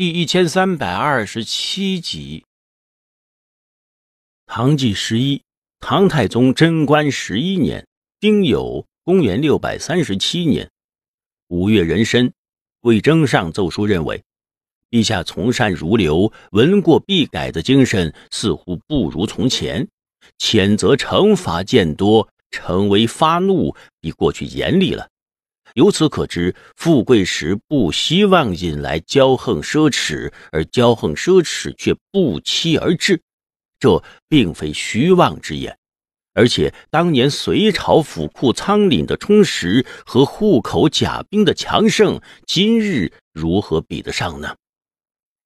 第一千三百二十七集。唐继十一，唐太宗贞观十一年，丁酉，公元六百三十七年，五月壬申，魏征上奏书，认为，陛下从善如流、闻过必改的精神似乎不如从前，谴责惩罚渐多，成为发怒比过去严厉了。由此可知，富贵时不希望引来骄横奢侈，而骄横奢侈却不期而至，这并非虚妄之言。而且当年隋朝府库仓廪的充实和户口甲兵的强盛，今日如何比得上呢？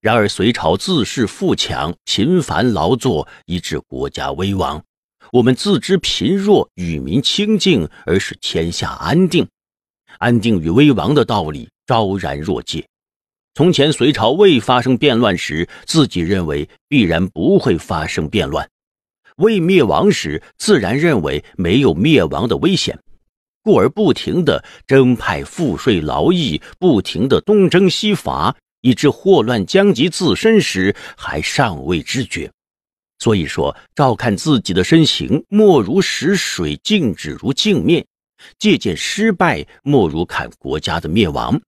然而隋朝自恃富强，频繁劳作，以致国家危亡。我们自知贫弱，与民清静，而使天下安定。安定与危亡的道理昭然若揭。从前隋朝未发生变乱时，自己认为必然不会发生变乱；未灭亡时，自然认为没有灭亡的危险，故而不停的征派赋税劳役，不停的东征西伐，以致祸乱将及自身时还尚未知觉。所以说，照看自己的身形，莫如使水静止如镜面。借鉴失败，莫如看国家的灭亡。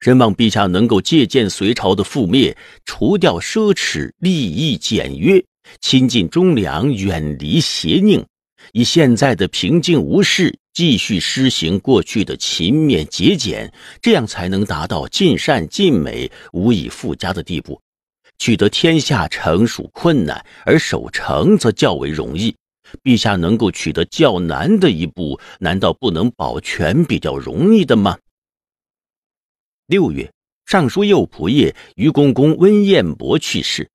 人望陛下能够借鉴隋朝的覆灭，除掉奢侈，利益简约，亲近忠良，远离邪佞。以现在的平静无事，继续施行过去的勤勉节俭，这样才能达到尽善尽美、无以复加的地步。取得天下，城属困难，而守城则较为容易。陛下能够取得较难的一步，难道不能保全比较容易的吗？六月，尚书右仆射余公公温彦博去世。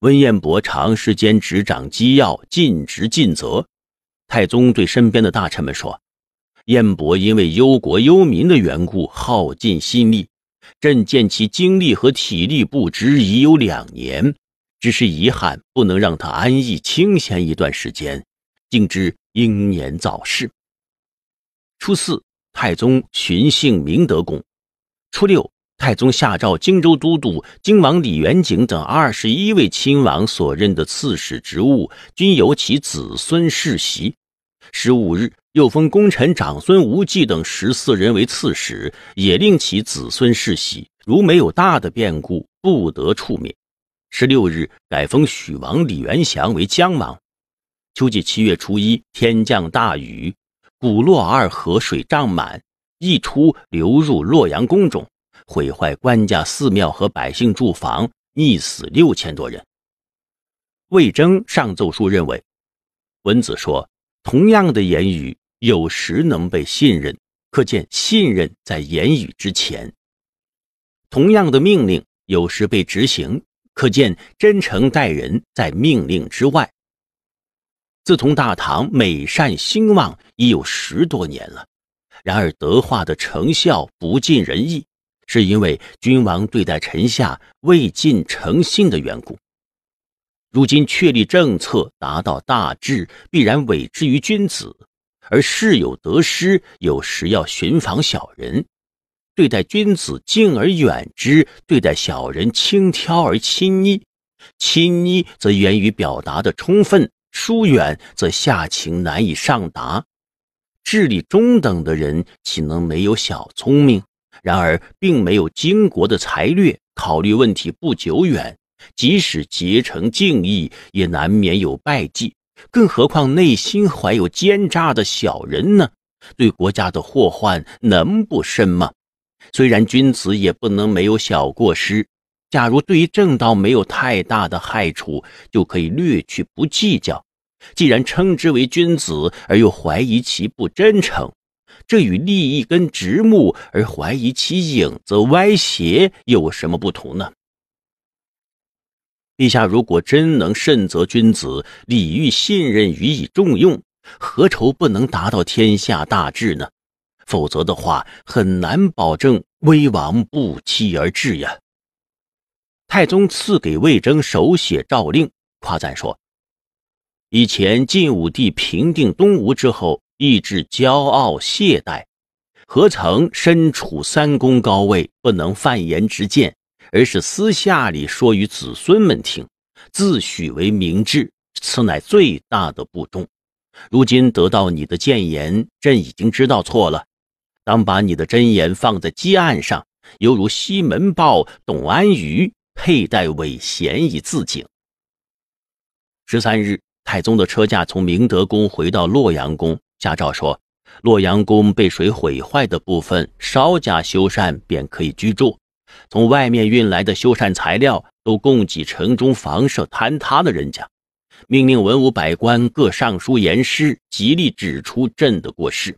温彦博长时间执掌机要，尽职尽责。太宗对身边的大臣们说：“彦博因为忧国忧民的缘故，耗尽心力。朕见其精力和体力不支已有两年。”只是遗憾，不能让他安逸清闲一段时间，竟至英年早逝。初四，太宗巡幸明德宫；初六，太宗下诏，荆州都督、京王李元景等二十一位亲王所任的刺史职务，均由其子孙世袭。十五日，又封功臣长孙无忌等十四人为刺史，也令其子孙世袭。如没有大的变故，不得处免。十六日，改封许王李元祥为江王。秋季七月初一，天降大雨，古洛二河水涨满，溢出流入洛阳宫中，毁坏官家寺庙和百姓住房，溺死六千多人。魏征上奏书认为，文子说：“同样的言语，有时能被信任，可见信任在言语之前；同样的命令，有时被执行。”可见真诚待人，在命令之外。自从大唐美善兴旺已有十多年了，然而德化的成效不尽人意，是因为君王对待臣下未尽诚信的缘故。如今确立政策，达到大治，必然委之于君子；而事有得失，有时要寻访小人。对待君子敬而远之，对待小人轻佻而亲昵。亲昵则源于表达的充分，疏远则下情难以上达。智力中等的人岂能没有小聪明？然而并没有经国的才略，考虑问题不久远，即使结成敬意，也难免有败绩。更何况内心怀有奸诈的小人呢？对国家的祸患能不深吗？虽然君子也不能没有小过失，假如对于正道没有太大的害处，就可以略去不计较。既然称之为君子，而又怀疑其不真诚，这与利益跟直目而怀疑其影子歪斜有什么不同呢？陛下如果真能慎择君子，礼遇信任，予以重用，何愁不能达到天下大治呢？否则的话，很难保证威王不期而至呀。太宗赐给魏征手写诏令，夸赞说：“以前晋武帝平定东吴之后，意志骄傲懈怠，何曾身处三公高位不能犯言直谏，而是私下里说与子孙们听，自诩为明智，此乃最大的不忠。如今得到你的谏言，朕已经知道错了。”当把你的真言放在羁案上，犹如西门豹、董安于佩戴韦衔以自警。十三日，太宗的车驾从明德宫回到洛阳宫，下诏说：洛阳宫被水毁坏的部分，稍加修缮便可以居住。从外面运来的修缮材料都供给城中房舍坍塌的人家。命令文武百官各上书言师，极力指出朕的过失。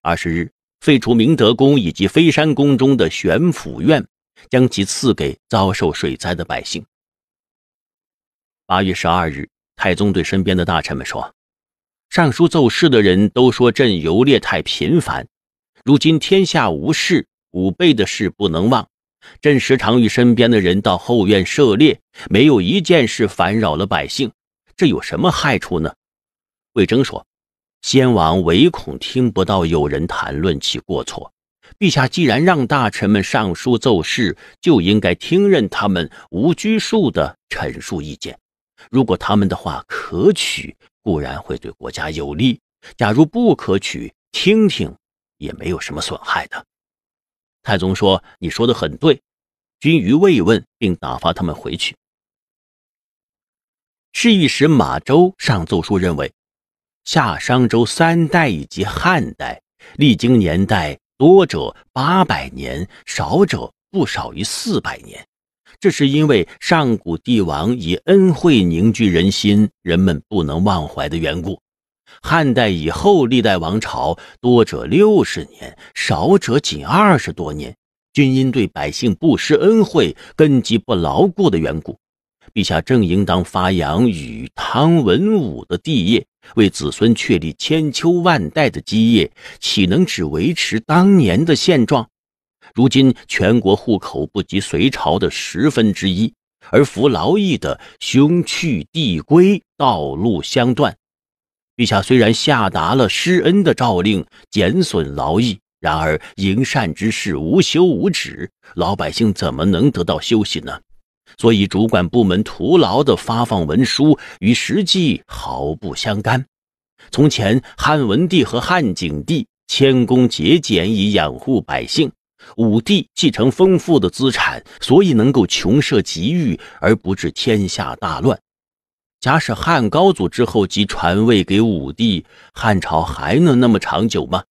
二十日。废除明德宫以及飞山宫中的玄府院，将其赐给遭受水灾的百姓。八月十二日，太宗对身边的大臣们说：“上书奏事的人都说朕游猎太频繁，如今天下无事，五辈的事不能忘。朕时常与身边的人到后院涉猎，没有一件事烦扰了百姓，这有什么害处呢？”魏征说。先王唯恐听不到有人谈论其过错，陛下既然让大臣们上书奏事，就应该听任他们无拘束的陈述意见。如果他们的话可取，固然会对国家有利；假如不可取，听听也没有什么损害的。太宗说：“你说的很对。”君于慰问并打发他们回去。侍御史马周上奏书认为。夏、商、周三代以及汉代，历经年代多者八百年，少者不少于四百年。这是因为上古帝王以恩惠凝聚人心，人们不能忘怀的缘故。汉代以后历代王朝，多者六十年，少者仅二十多年，均因对百姓不施恩惠，根基不牢固的缘故。陛下正应当发扬与汤文武的帝业，为子孙确立千秋万代的基业，岂能只维持当年的现状？如今全国户口不及隋朝的十分之一，而服劳役的凶去弟归，道路相断。陛下虽然下达了施恩的诏令，减损劳役，然而营善之事无休无止，老百姓怎么能得到休息呢？所以，主管部门徒劳的发放文书，与实际毫不相干。从前，汉文帝和汉景帝谦恭节俭，以养护百姓；武帝继承丰富的资产，所以能够穷奢极欲而不致天下大乱。假使汉高祖之后即传位给武帝，汉朝还能那么长久吗？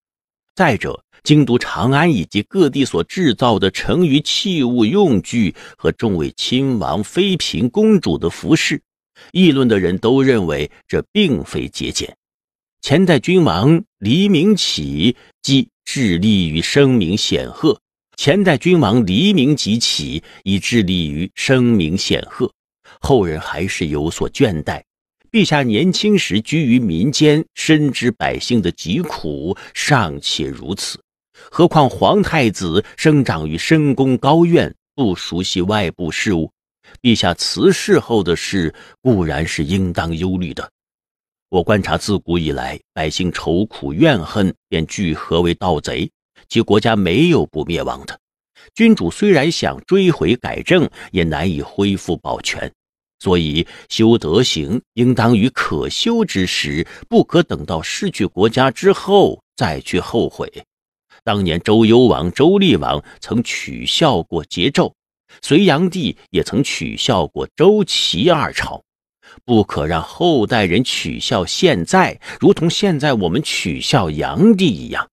再者，精读长安以及各地所制造的成于器物用具和众位亲王、妃嫔、公主的服饰，议论的人都认为这并非节俭。前代君王黎明起即致力于声名显赫，前代君王黎明即起以致力于声名显赫，后人还是有所倦怠。陛下年轻时居于民间，深知百姓的疾苦，尚且如此。何况皇太子生长于深宫高院，不熟悉外部事务。陛下辞世后的事，固然是应当忧虑的。我观察自古以来，百姓愁苦怨恨便聚合为盗贼，其国家没有不灭亡的。君主虽然想追回改正，也难以恢复保全。所以修德行，应当于可修之时，不可等到失去国家之后再去后悔。当年周幽王、周厉王曾取笑过桀纣，隋炀帝也曾取笑过周齐二朝，不可让后代人取笑。现在，如同现在我们取笑炀帝一样。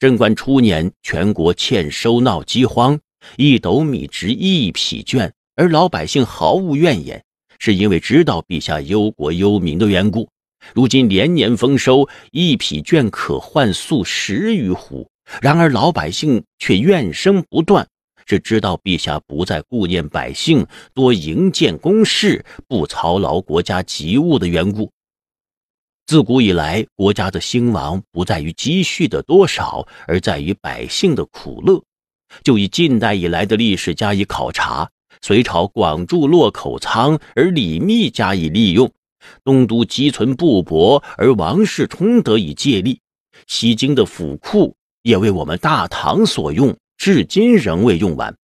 贞观初年，全国欠收闹饥荒，一斗米值一匹绢，而老百姓毫无怨言，是因为知道陛下忧国忧民的缘故。如今连年丰收，一匹绢可换粟十余斛。然而老百姓却怨声不断，只知道陛下不再顾念百姓，多营建宫室，不操劳国家急务的缘故。自古以来，国家的兴亡不在于积蓄的多少，而在于百姓的苦乐。就以近代以来的历史加以考察：隋朝广筑洛口仓，而李密加以利用；东都积存布帛，而王世充得以借力；西京的府库。也为我们大唐所用，至今仍未用完。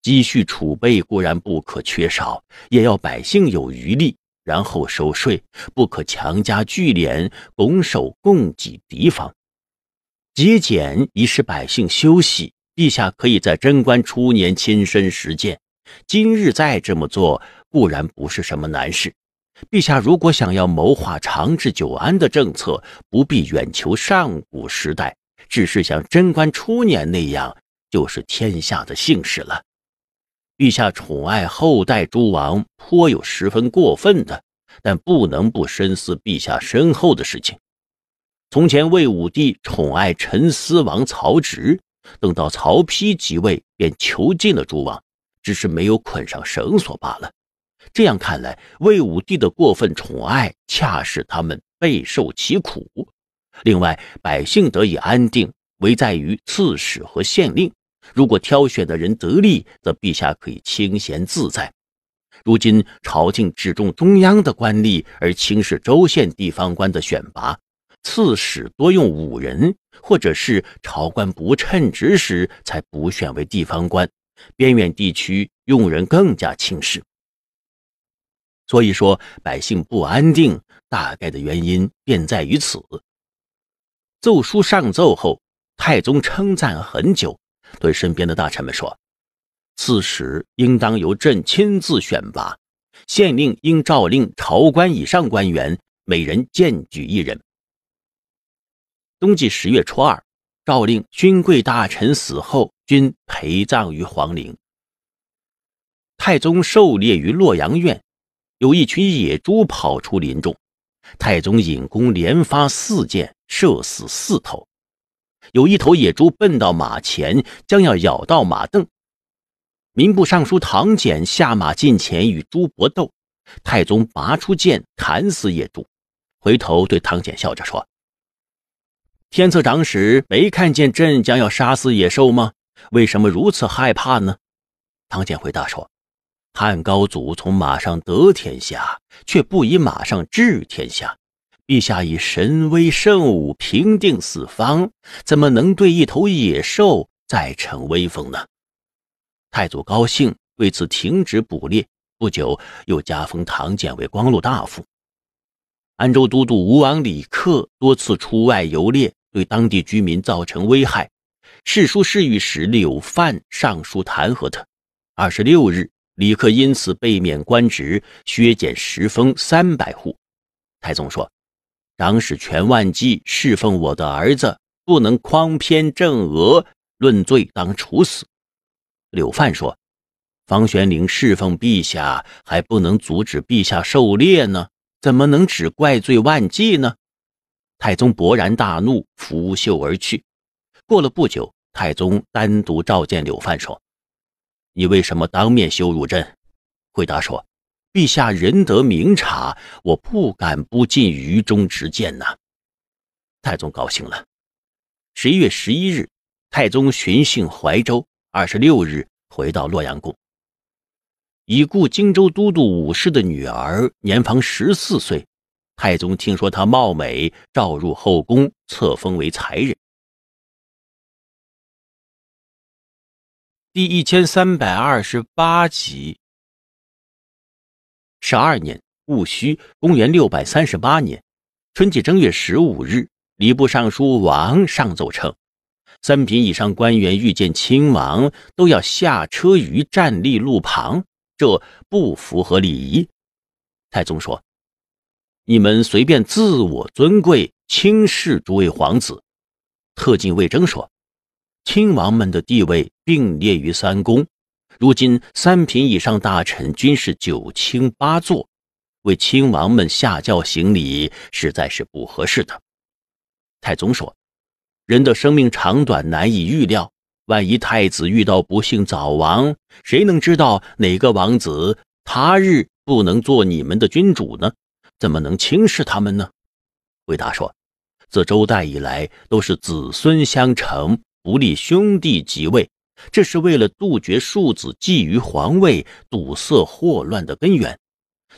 积蓄储备固然不可缺少，也要百姓有余力，然后收税，不可强加聚敛，拱手供给敌方。节俭以使百姓休息，陛下可以在贞观初年亲身实践。今日再这么做，固然不是什么难事。陛下如果想要谋划长治久安的政策，不必远求上古时代。只是像贞观初年那样，就是天下的幸事了。陛下宠爱后代诸王，颇有十分过分的，但不能不深思陛下身后的事情。从前魏武帝宠爱陈思王曹植，等到曹丕即位，便囚禁了诸王，只是没有捆上绳索罢了。这样看来，魏武帝的过分宠爱，恰使他们备受其苦。另外，百姓得以安定，唯在于刺史和县令。如果挑选的人得力，则陛下可以清闲自在。如今朝廷只重中央的官吏，而轻视州县地方官的选拔。刺史多用五人，或者是朝官不称职时才补选为地方官。边远地区用人更加轻视。所以说，百姓不安定，大概的原因便在于此。奏书上奏后，太宗称赞很久，对身边的大臣们说：“刺史应当由朕亲自选拔，县令应诏令朝官以上官员每人荐举一人。”冬季十月初二，诏令勋贵大臣死后均陪葬于皇陵。太宗狩猎于洛阳苑，有一群野猪跑出林中，太宗引弓连发四箭。射死四头，有一头野猪奔到马前，将要咬到马镫。民部尚书唐俭下马近前与猪搏斗，太宗拔出剑砍死野猪，回头对唐俭笑着说：“天策长史没看见朕将要杀死野兽吗？为什么如此害怕呢？”唐俭回答说：“汉高祖从马上得天下，却不以马上治天下。”陛下以神威圣武平定四方，怎么能对一头野兽再逞威风呢？太祖高兴，为此停止捕猎。不久，又加封唐俭为光禄大夫。安州都督吴王李克多次出外游猎，对当地居民造成危害。侍书侍御史柳范上书弹劾他。二十六日，李克因此被免官职，削减食封三百户。太宗说。当使全万计侍奉我的儿子，不能诓骗郑娥，论罪当处死。柳范说：“房玄龄侍奉陛下，还不能阻止陛下狩猎呢，怎么能只怪罪万计呢？”太宗勃然大怒，拂袖而去。过了不久，太宗单独召见柳范，说：“你为什么当面羞辱朕？”回答说。陛下仁德明察，我不敢不进愚忠直见呐。太宗高兴了。十一月十一日，太宗巡幸怀州，二十六日回到洛阳宫。已故荆州都督武士的女儿年方十四岁，太宗听说她貌美，召入后宫，册封为才人。第一千三百二十八集。十二年戊戌，公元六百三十八年，春季正月十五日，礼部尚书王上奏称：“三品以上官员遇见亲王，都要下车于站立路旁，这不符合礼仪。”太宗说：“你们随便自我尊贵，轻视诸位皇子。”特进魏征说：“亲王们的地位并列于三公。”如今三品以上大臣均是九卿八座，为亲王们下轿行礼，实在是不合适的。太宗说：“人的生命长短难以预料，万一太子遇到不幸早亡，谁能知道哪个王子他日不能做你们的君主呢？怎么能轻视他们呢？”回答说：“自周代以来，都是子孙相承，不立兄弟即位。”这是为了杜绝庶子觊觎皇位、堵塞祸乱的根源，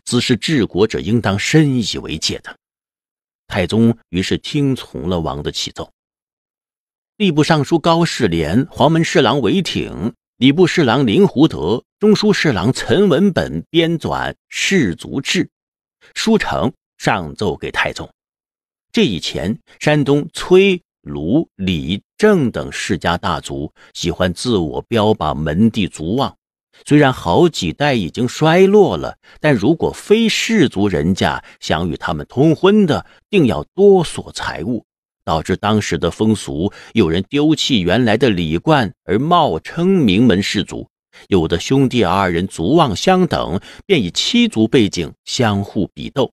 此是治国者应当深以为戒的。太宗于是听从了王的启奏，吏部尚书高士廉、黄门侍郎韦挺、礼部侍郎林胡德、中书侍郎陈文本编纂《士族志》，书呈上奏给太宗。这以前，山东崔、卢、李。正等世家大族喜欢自我标榜门第族望，虽然好几代已经衰落了，但如果非氏族人家想与他们通婚的，定要多索财物，导致当时的风俗有人丢弃原来的礼冠而冒称名门氏族，有的兄弟二人族望相等，便以七族背景相互比斗。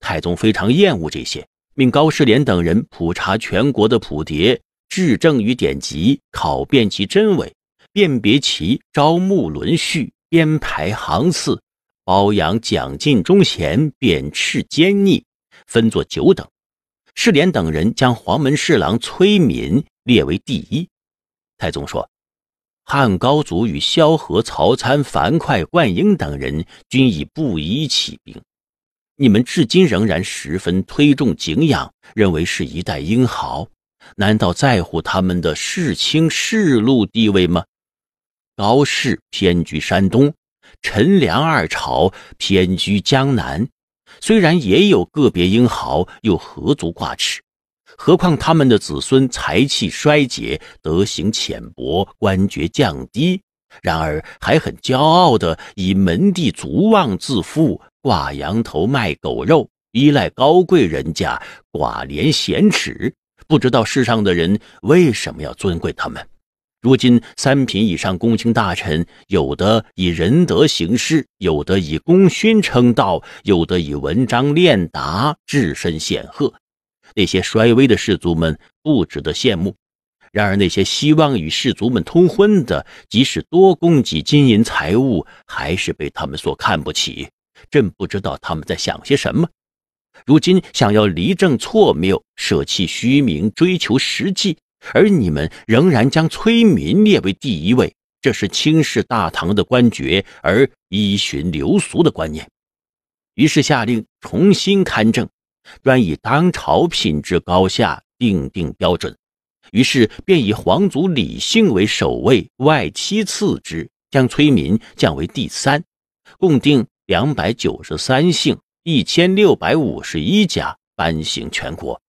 太宗非常厌恶这些，命高世廉等人普查全国的普牒。质证于典籍，考辨其真伪，辨别其朝暮轮序，编排行次，褒扬奖进忠贤，贬斥奸逆，分作九等。世连等人将黄门侍郎崔敏列为第一。太宗说：“汉高祖与萧何、曹参、樊哙、灌婴等人，均以布衣起兵，你们至今仍然十分推重景仰，认为是一代英豪。”难道在乎他们的世卿世禄地位吗？高氏偏居山东，陈梁二朝偏居江南，虽然也有个别英豪，又何足挂齿？何况他们的子孙才气衰竭，德行浅薄，官爵降低，然而还很骄傲地以门第足望自负，挂羊头卖狗肉，依赖高贵人家，寡廉鲜耻。不知道世上的人为什么要尊贵他们？如今三品以上公卿大臣，有的以仁德行事，有的以功勋称道，有的以文章练达，置身显赫。那些衰微的士族们不值得羡慕。然而那些希望与士族们通婚的，即使多供给金银财物，还是被他们所看不起。朕不知道他们在想些什么。如今想要离政错谬，舍弃虚名，追求实际，而你们仍然将崔民列为第一位，这是轻视大唐的官爵而依循流俗的观念。于是下令重新勘政，专以当朝品质高下定定标准。于是便以皇族李姓为首位，外戚次之，将崔民降为第三，共定两百九十三姓。一千六百五十一家颁行全国。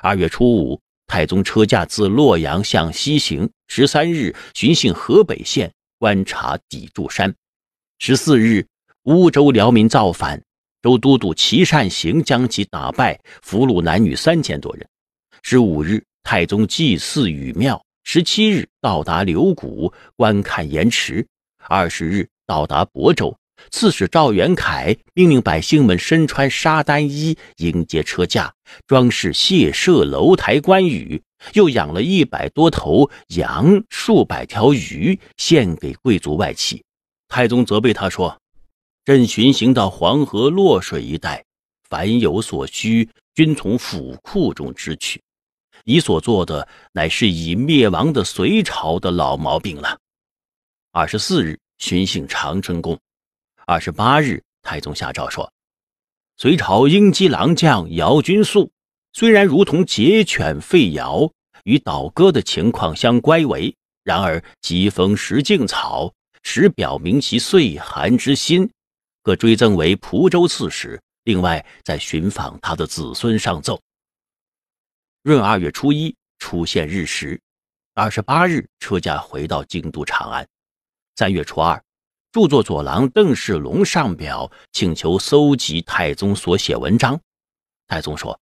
二月初五，太宗车驾自洛阳向西行。十三日，巡幸河北县，观察砥柱山。十四日，乌州辽民造反，周都督齐善行将其打败，俘虏男女三千多人。十五日，太宗祭祀禹庙。十七日，到达留谷观看盐池。二十日，到达亳州。刺史赵元凯命令百姓们身穿沙单衣迎接车驾，装饰谢舍楼台关宇，又养了一百多头羊、数百条鱼献给贵族外戚。太宗责备他说：“朕巡行到黄河洛水一带，凡有所需，均从府库中支取。你所做的，乃是已灭亡的隋朝的老毛病了。”二十四日，巡幸长春宫。二十八日，太宗下诏说：“隋朝英击郎将姚君素虽然如同桀犬吠尧与倒戈的情况相乖违，然而疾风食劲草，实表明其岁寒之心。各追赠为蒲州刺史。另外，在寻访他的子孙上奏。闰二月初一出现日食，二十八日车驾回到京都长安。三月初二。”著作左郎邓世龙上表请求搜集太宗所写文章，太宗说：“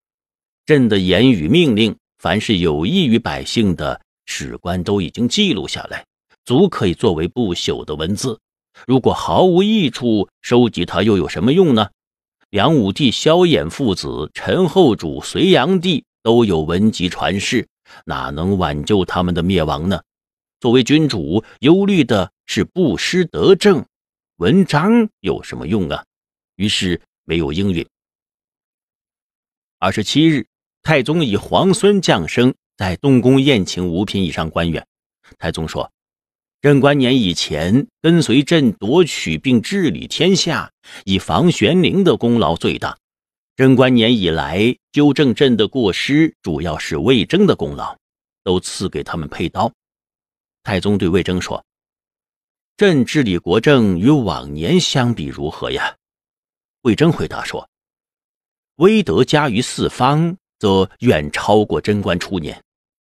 朕的言语命令，凡是有益于百姓的史官都已经记录下来，足可以作为不朽的文字。如果毫无益处，收集它又有什么用呢？梁武帝萧衍父子、陈后主、隋炀帝都有文集传世，哪能挽救他们的灭亡呢？作为君主，忧虑的。”是不失德政，文章有什么用啊？于是没有应允。二十七日，太宗以皇孙降生，在东宫宴请五品以上官员。太宗说：“贞观年以前，跟随朕夺取并治理天下，以房玄龄的功劳最大；贞观年以来，纠正朕的过失，主要是魏征的功劳，都赐给他们佩刀。”太宗对魏征说。朕治理国政与往年相比如何呀？魏征回答说：“威德加于四方，则远超过贞观初年；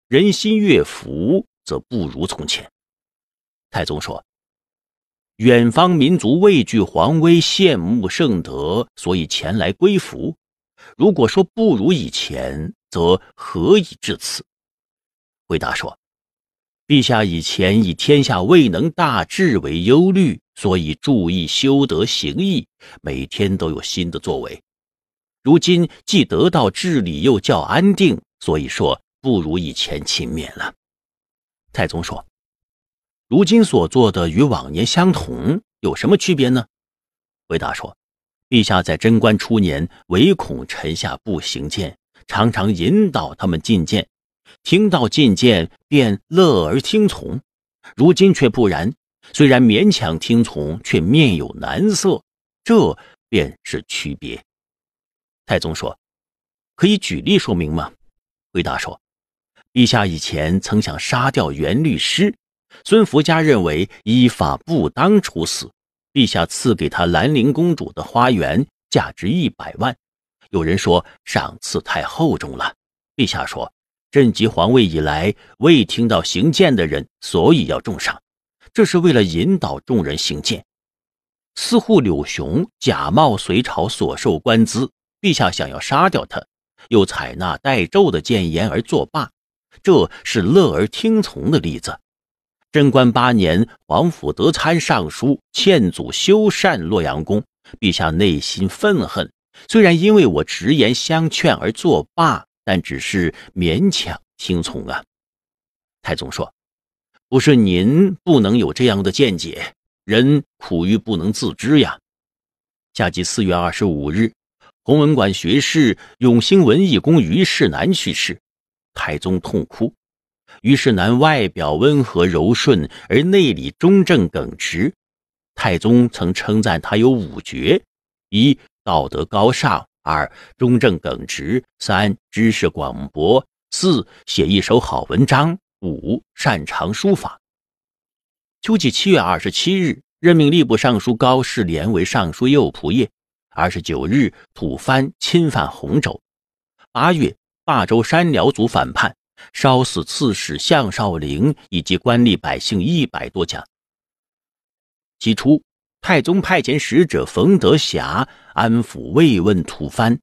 人心悦服，则不如从前。”太宗说：“远方民族畏惧皇威，羡慕圣德，所以前来归服。如果说不如以前，则何以至此？”回答说。陛下以前以天下未能大治为忧虑，所以注意修德行义，每天都有新的作为。如今既得到治理，又较安定，所以说不如以前勤勉了。太宗说：“如今所做的与往年相同，有什么区别呢？”回答说：“陛下在贞观初年，唯恐臣下不行谏，常常引导他们进谏。”听到进谏便乐而听从，如今却不然。虽然勉强听从，却面有难色，这便是区别。太宗说：“可以举例说明吗？”回答说：“陛下以前曾想杀掉袁律师，孙福家认为依法不当处死。陛下赐给他兰陵公主的花园，价值一百万。有人说赏赐太厚重了。陛下说。”朕即皇位以来，未听到行谏的人，所以要重赏，这是为了引导众人行谏。似乎柳雄假冒隋朝所受官资，陛下想要杀掉他，又采纳代纣的谏言而作罢，这是乐而听从的例子。贞观八年，王府德参上书劝阻修缮洛阳宫，陛下内心愤恨，虽然因为我直言相劝而作罢。但只是勉强听从啊！太宗说：“不是您不能有这样的见解，人苦于不能自知呀。”下季四月二十五日，弘文馆学士、永兴文义公于世南去世，太宗痛哭。于世南外表温和柔顺，而内里忠正耿直。太宗曾称赞他有五绝：一道德高尚。二、中正耿直；三、知识广博；四、写一首好文章；五、擅长书法。秋季七月二十七日，任命吏部尚书高士廉为尚书右仆射。二十九日，吐蕃侵犯洪州。八月，霸州山辽族反叛，烧死刺史向少陵以及官吏百姓一百多家。起初。太宗派遣使者冯德霞安抚慰问吐蕃。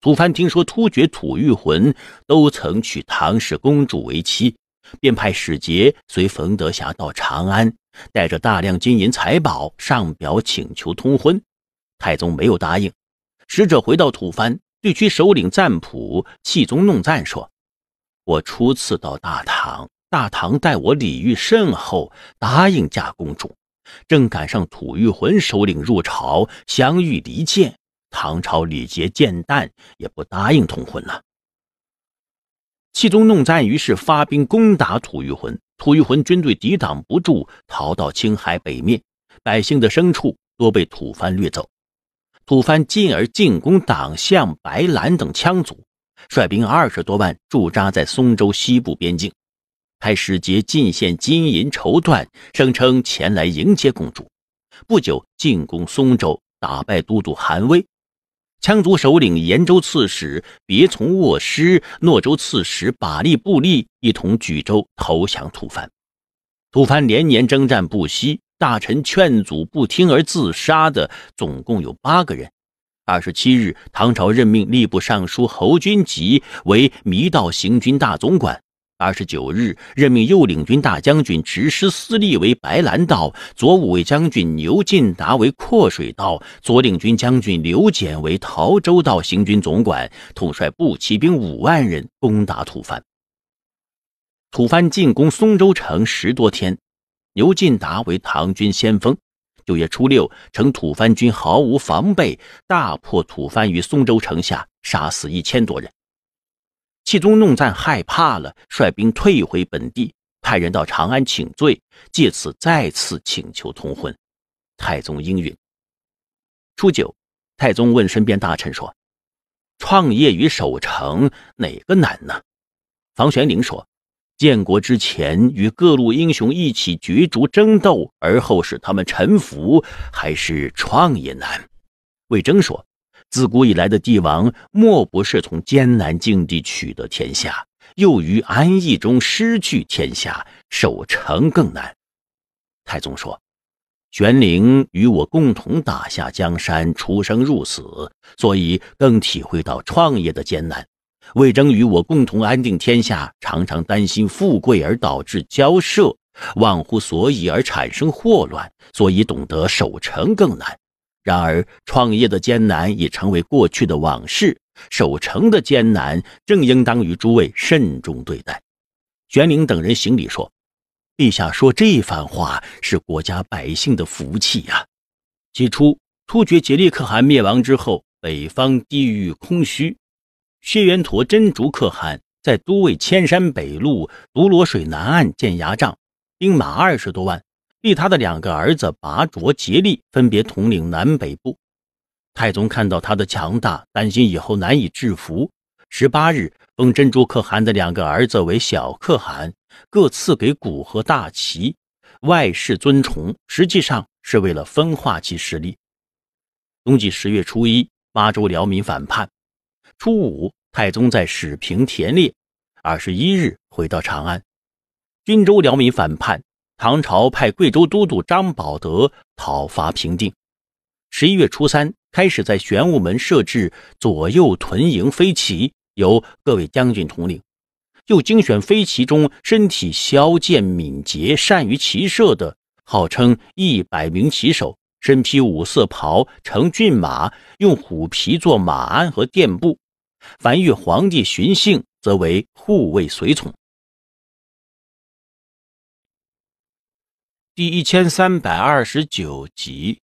吐蕃听说突厥吐谷浑都曾娶唐氏公主为妻，便派使节随冯德霞到长安，带着大量金银财宝上表请求通婚。太宗没有答应。使者回到吐蕃，对区首领赞普弃宗弄赞说：“我初次到大唐，大唐待我礼遇甚厚，答应嫁公主。”正赶上吐谷浑首领入朝，相遇离间，唐朝礼节渐淡，也不答应通婚了。气宗弄灾，于是发兵攻打吐谷浑，吐谷浑军队抵挡不住，逃到青海北面，百姓的牲畜多被吐蕃掠走，吐蕃进而进攻党项、白兰等羌族，率兵二十多万驻扎在松州西部边境。派使节进献金银绸缎，声称前来迎接公主。不久进攻松州，打败都督韩威。羌族首领延州刺史别从沃师、诺州刺史把利布利一同举州投降吐蕃。吐蕃连年征战不息，大臣劝阻不听而自杀的总共有八个人。二十七日，唐朝任命吏部尚书侯君集为迷道行军大总管。二十九日，任命右领军大将军、执师司隶为白兰道，左武卫将军牛进达为阔水道，左领军将军刘简为洮州道行军总管，统率步骑兵五万人攻打吐蕃。吐蕃进攻松州城十多天，牛进达为唐军先锋。九月初六，乘吐蕃军毫无防备，大破吐蕃于松州城下，杀死一千多人。气宗弄赞害怕了，率兵退回本地，派人到长安请罪，借此再次请求通婚。太宗应允。初九，太宗问身边大臣说：“创业与守成，哪个难呢？”房玄龄说：“建国之前，与各路英雄一起角逐争斗，而后使他们臣服，还是创业难。”魏征说。自古以来的帝王，莫不是从艰难境地取得天下，又于安逸中失去天下，守成更难。太宗说：“玄灵与我共同打下江山，出生入死，所以更体会到创业的艰难。魏征与我共同安定天下，常常担心富贵而导致骄奢，忘乎所以而产生祸乱，所以懂得守成更难。”然而，创业的艰难已成为过去的往事，守城的艰难正应当与诸位慎重对待。玄灵等人行礼说：“陛下说这番话是国家百姓的福气呀。”起初，突厥杰立可汗灭亡之后，北方地域空虚，薛元陀真竺可汗在都尉千山北路独罗水南岸建牙帐，兵马二十多万。立他的两个儿子拔卓竭立分别统领南北部。太宗看到他的强大，担心以后难以制服。十八日，封珍珠可汗的两个儿子为小可汗，各赐给鼓和大旗，外事尊崇，实际上是为了分化其实力。冬季十月初一，巴州辽民反叛；初五，太宗在始平田猎；二十一日，回到长安。均州辽民反叛。唐朝派贵州都督张保德讨伐平定。十一月初三，开始在玄武门设置左右屯营飞骑，由各位将军统领。又精选飞骑中身体削健、敏捷、善于骑射的，号称一百名骑手，身披五色袍，乘骏马，用虎皮做马鞍和垫步。凡遇皇帝巡幸，则为护卫随从。第一千三百二十九集。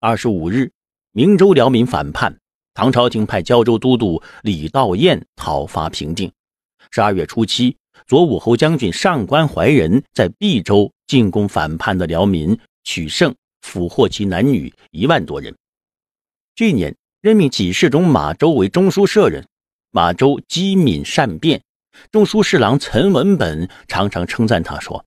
二十五日，明州辽民反叛，唐朝廷派胶州都督李道彦讨伐平定。十二月初七，左武侯将军上官怀仁在毕州进攻反叛的辽民，取胜，俘获其男女一万多人。这年任命己世中马周为中书舍人，马周机敏善辩，中书侍郎陈文本常常称赞他说。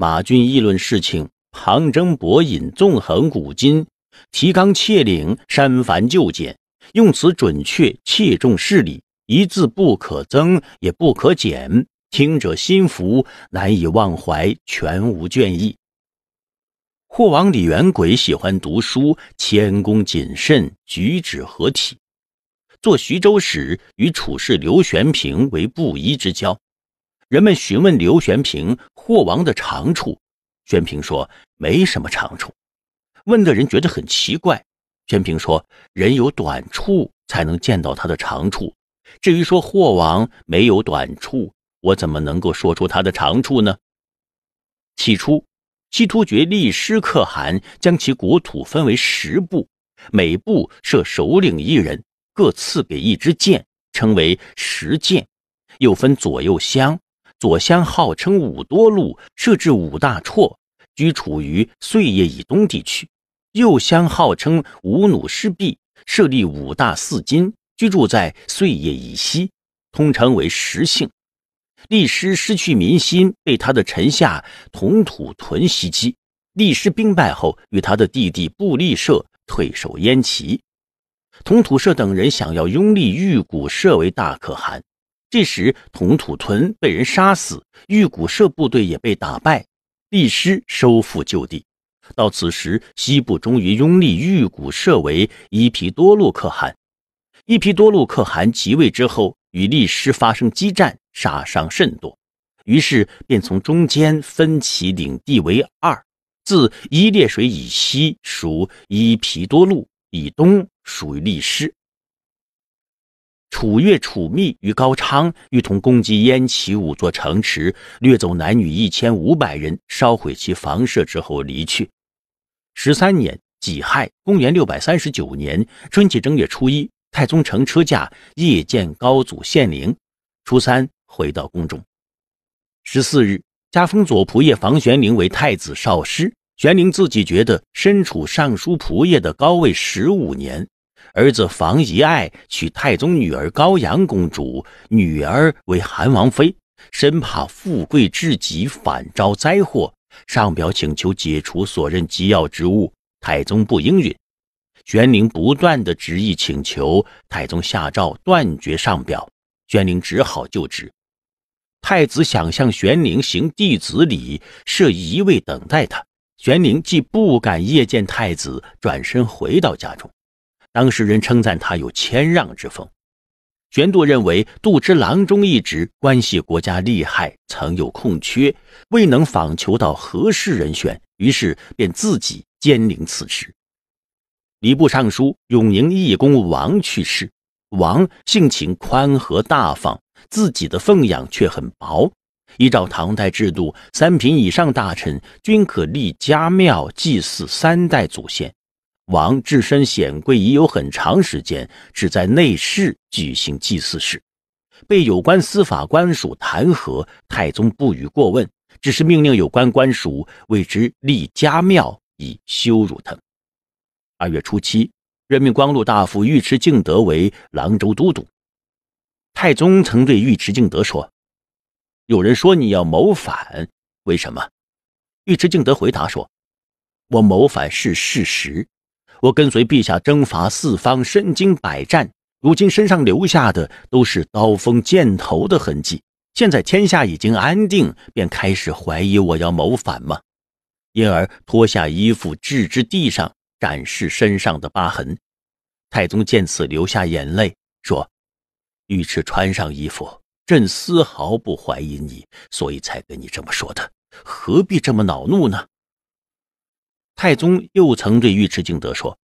马俊议论事情，旁征博引，纵横古今，提纲挈领，删繁就简，用词准确，切中事理，一字不可增，也不可减，听者心服，难以忘怀，全无倦意。霍王李元轨喜欢读书，谦恭谨慎，举止合体。做徐州使，与处士刘玄平为布衣之交。人们询问刘玄平霍王的长处，玄平说：“没什么长处。”问的人觉得很奇怪。玄平说：“人有短处，才能见到他的长处。至于说霍王没有短处，我怎么能够说出他的长处呢？”起初，西突厥立师可汗将其国土分为十部，每部设首领一人，各赐给一支箭，称为十箭，又分左右厢。左乡号称五多路，设置五大绰，居处于碎叶以东地区；右乡号称五努师毕，设立五大四金，居住在碎叶以西，通称为石姓。帝师失去民心，被他的臣下同土屯袭击。立师兵败后，与他的弟弟布利社退守燕齐。同土社等人想要拥立玉古社为大可汗。这时，同土屯被人杀死，玉古社部队也被打败，力师收复旧地。到此时，西部终于拥立玉古社为伊皮多路可汗。伊皮多路可汗即位之后，与力师发生激战，杀伤甚多，于是便从中间分其领地为二：自伊列水以西属伊皮多路，以东属于立师。楚越、楚密与高昌欲同攻击燕齐五座城池，掠走男女一千五百人，烧毁其房舍之后离去。十三年己亥，公元六百三十九年春季正月初一，太宗乘车驾夜见高祖献陵，初三回到宫中。十四日，加封左仆射房玄龄为太子少师。玄龄自己觉得身处尚书仆射的高位十五年。儿子房遗爱娶太宗女儿高阳公主，女儿为韩王妃，生怕富贵至极反招灾祸，上表请求解除所任机要职务。太宗不应允，玄龄不断的执意请求，太宗下诏断绝上表，玄龄只好就职。太子想向玄龄行弟子礼，设仪位等待他，玄龄既不敢夜见太子，转身回到家中。当事人称赞他有谦让之风。玄度认为，度之郎中一职关系国家利害，曾有空缺，未能访求到合适人选，于是便自己兼领此职。礼部尚书永宁义公王去世。王性情宽和大方，自己的奉养却很薄。依照唐代制度，三品以上大臣均可立家庙祭祀三代祖先。王置身显贵已有很长时间，只在内室举行祭祀事，被有关司法官署弹劾，太宗不予过问，只是命令有关官署为之立家庙以羞辱他。二月初七，任命光禄大夫尉迟敬德为郎州都督。太宗曾对尉迟敬德说：“有人说你要谋反，为什么？”尉迟敬德回答说：“我谋反是事实。”我跟随陛下征伐四方，身经百战，如今身上留下的都是刀锋箭头的痕迹。现在天下已经安定，便开始怀疑我要谋反吗？因而脱下衣服置之地上，展示身上的疤痕。太宗见此，流下眼泪，说：“尉迟，穿上衣服，朕丝毫不怀疑你，所以才跟你这么说的。何必这么恼怒呢？”太宗又曾对尉迟敬德说：“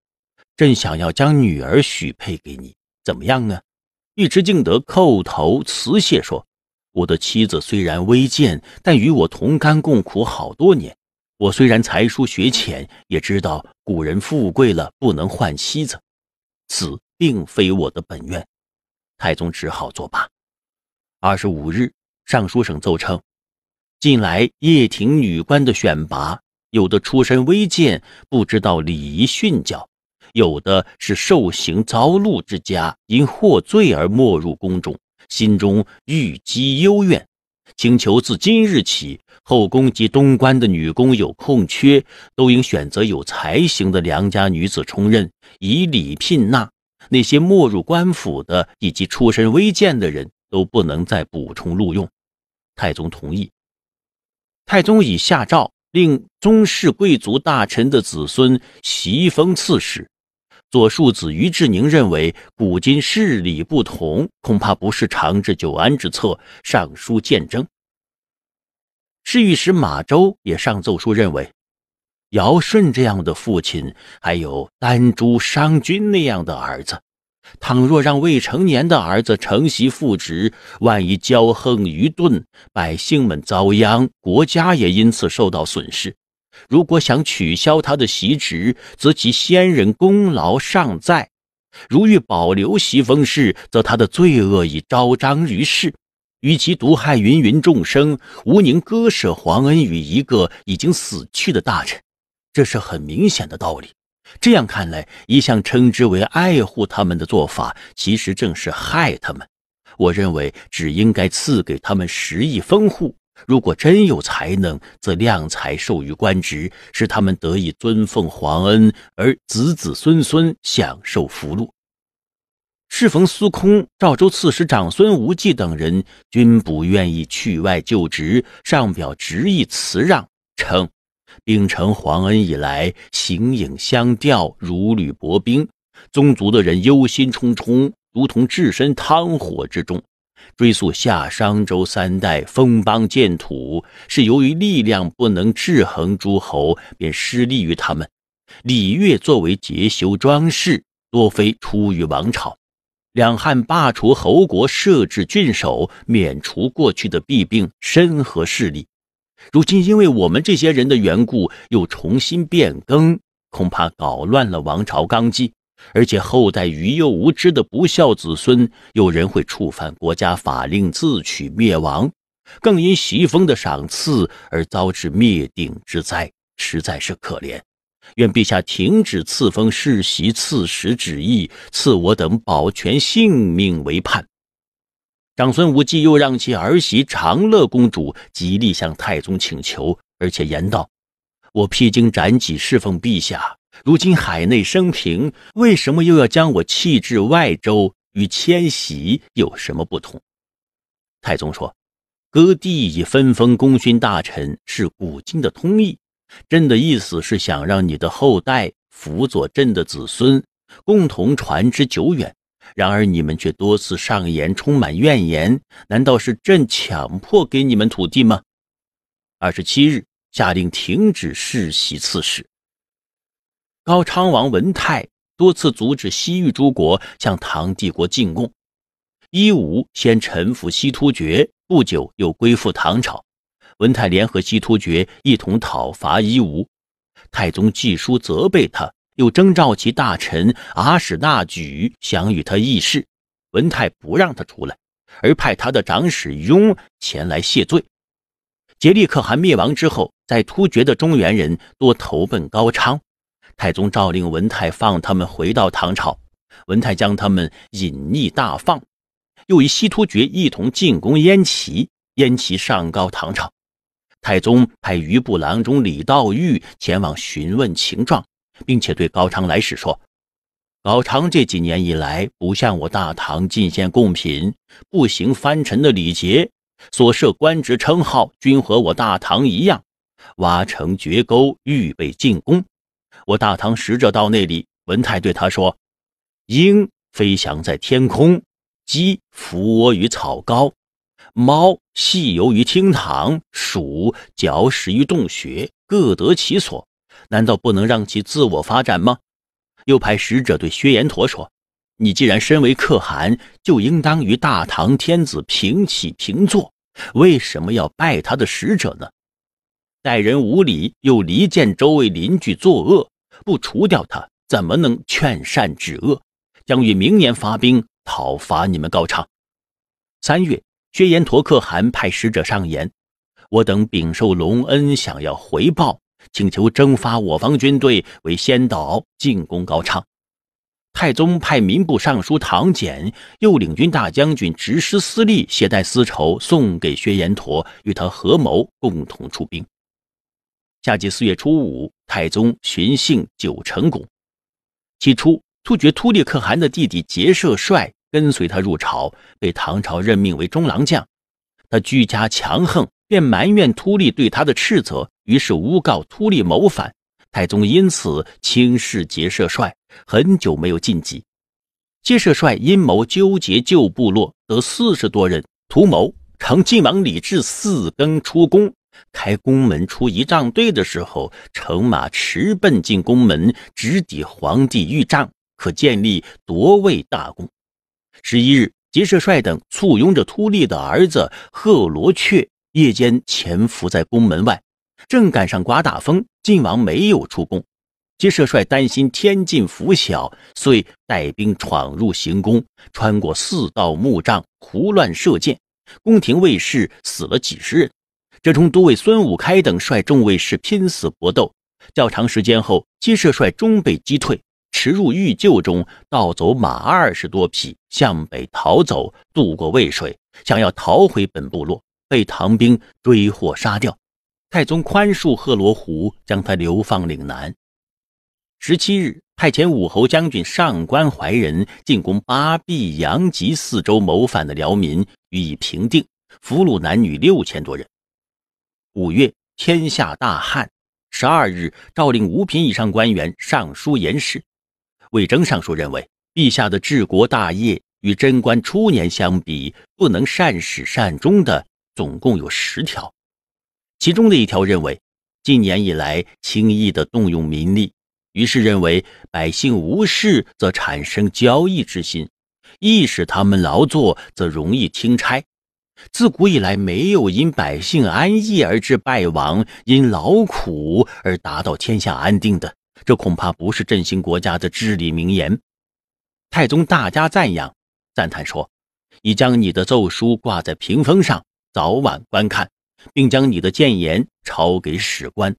朕想要将女儿许配给你，怎么样呢？”尉迟敬德叩头辞谢说：“我的妻子虽然微贱，但与我同甘共苦好多年。我虽然才疏学浅，也知道古人富贵了不能换妻子，此并非我的本愿。”太宗只好作罢。二十五日，尚书省奏称：“近来掖庭女官的选拔。”有的出身微贱，不知道礼仪训教；有的是受刑遭戮之家，因获罪而没入宫中，心中郁积幽怨，请求自今日起，后宫及东关的女工有空缺，都应选择有才行的良家女子充任，以礼聘纳；那些没入官府的以及出身微贱的人，都不能再补充录用。太宗同意。太宗已下诏。令宗室贵族大臣的子孙袭封刺史，左庶子于志宁认为古今事理不同，恐怕不是长治久安之策，上书谏争。侍御史马周也上奏书认为，尧舜这样的父亲，还有丹朱、商君那样的儿子。倘若让未成年的儿子承袭父职，万一骄横愚钝，百姓们遭殃，国家也因此受到损失。如果想取消他的袭职，则其先人功劳尚在；如欲保留袭封事，则他的罪恶已昭彰于世。与其毒害芸芸众生，无宁割舍皇恩于一个已经死去的大臣。这是很明显的道理。这样看来，一向称之为爱护他们的做法，其实正是害他们。我认为只应该赐给他们十亿封户。如果真有才能，则量才授予官职，使他们得以尊奉皇恩，而子子孙孙享受福禄。适逢司空、赵州刺史长孙无忌等人，均不愿意去外就职，上表执意辞让，称。秉承皇恩以来，形影相吊，如履薄冰。宗族的人忧心忡忡，如同置身汤火之中。追溯夏商周三代封邦建土，是由于力量不能制衡诸侯，便失利于他们。礼乐作为节修装饰，多非出于王朝。两汉罢除侯国，设置郡守，免除过去的弊病，深合势力。如今，因为我们这些人的缘故，又重新变更，恐怕搞乱了王朝纲纪。而且后代愚幼无知的不孝子孙，有人会触犯国家法令，自取灭亡；更因袭封的赏赐而遭致灭顶之灾，实在是可怜。愿陛下停止赐封世袭刺史旨意，赐我等保全性命为盼。长孙无忌又让其儿媳长乐公主极力向太宗请求，而且言道：“我披荆斩棘侍奉陛下，如今海内升平，为什么又要将我弃置外州？与迁徙有什么不同？”太宗说：“割地以分封功勋大臣是古今的通义，朕的意思是想让你的后代辅佐朕的子孙，共同传之久远。”然而你们却多次上言，充满怨言。难道是朕强迫给你们土地吗？二十七日，下令停止世袭刺史。高昌王文泰多次阻止西域诸国向唐帝国进贡。伊吾先臣服西突厥，不久又归附唐朝。文泰联合西突厥一同讨伐伊吾，太宗寄书责备他。又征召其大臣阿史那举，想与他议事，文泰不让他出来，而派他的长史雍前来谢罪。杰利可汗灭亡之后，在突厥的中原人多投奔高昌，太宗诏令文泰放他们回到唐朝，文泰将他们隐匿大放，又与西突厥一同进攻燕齐，燕齐上告唐朝，太宗派余部郎中李道裕前往询问情状。并且对高昌来使说：“高昌这几年以来不向我大唐进献贡品，不行藩臣的礼节，所设官职称号均和我大唐一样。挖城掘沟，预备进攻。我大唐使者到那里，文泰对他说：‘鹰飞翔在天空，鸡伏窝于草高，猫戏游于厅堂，鼠嚼食于洞穴，各得其所。’”难道不能让其自我发展吗？又派使者对薛延陀说：“你既然身为可汗，就应当与大唐天子平起平坐，为什么要拜他的使者呢？待人无礼，又离间周围邻居，作恶不除掉他，怎么能劝善止恶？将于明年发兵讨伐你们高昌。”三月，薛延陀可汗派使者上言：“我等禀受隆恩，想要回报。”请求征发我方军队为先导进攻高昌。太宗派民部尚书唐俭、右领军大将军执师司隶携带丝绸送给薛延陀，与他合谋共同出兵。夏季四月初五，太宗巡幸九成宫。起初，突厥突利可汗的弟弟杰设帅跟随他入朝，被唐朝任命为中郎将。他居家强横。便埋怨秃利对他的斥责，于是诬告秃利谋反。太宗因此轻视节社帅，很久没有晋级。节社帅阴谋纠结旧部落，得四十多人，图谋乘晋王李治四更出宫，开宫门出仪仗队的时候，乘马驰奔进宫门，直抵皇帝御帐，可建立夺位大功。十一日，节社帅等簇拥着秃利的儿子贺罗雀。夜间潜伏在宫门外，正赶上刮大风，晋王没有出宫。姬射帅担心天近拂晓，遂带兵闯入行宫，穿过四道木障，胡乱射箭，宫廷卫士死了几十人。这冲都尉孙武开等率众卫士拼死搏斗，较长时间后，姬射帅终被击退，驰入御厩中，盗走马二十多匹，向北逃走，渡过渭水，想要逃回本部落。被唐兵追获杀掉，太宗宽恕贺罗湖，将他流放岭南。十七日，派遣武侯将军上官怀仁进攻八壁、阳极四周谋反的辽民，予以平定，俘虏男女六千多人。五月，天下大旱。十二日，诏令五品以上官员上书言事。魏征上书认为，陛下的治国大业与贞观初年相比，不能善始善终的。总共有十条，其中的一条认为，近年以来轻易的动用民力，于是认为百姓无事则产生交易之心，易使他们劳作则容易听差。自古以来没有因百姓安逸而致败亡，因劳苦而达到天下安定的，这恐怕不是振兴国家的至理名言。太宗大加赞扬，赞叹说：“已将你的奏书挂在屏风上。”早晚观看，并将你的谏言抄给史官，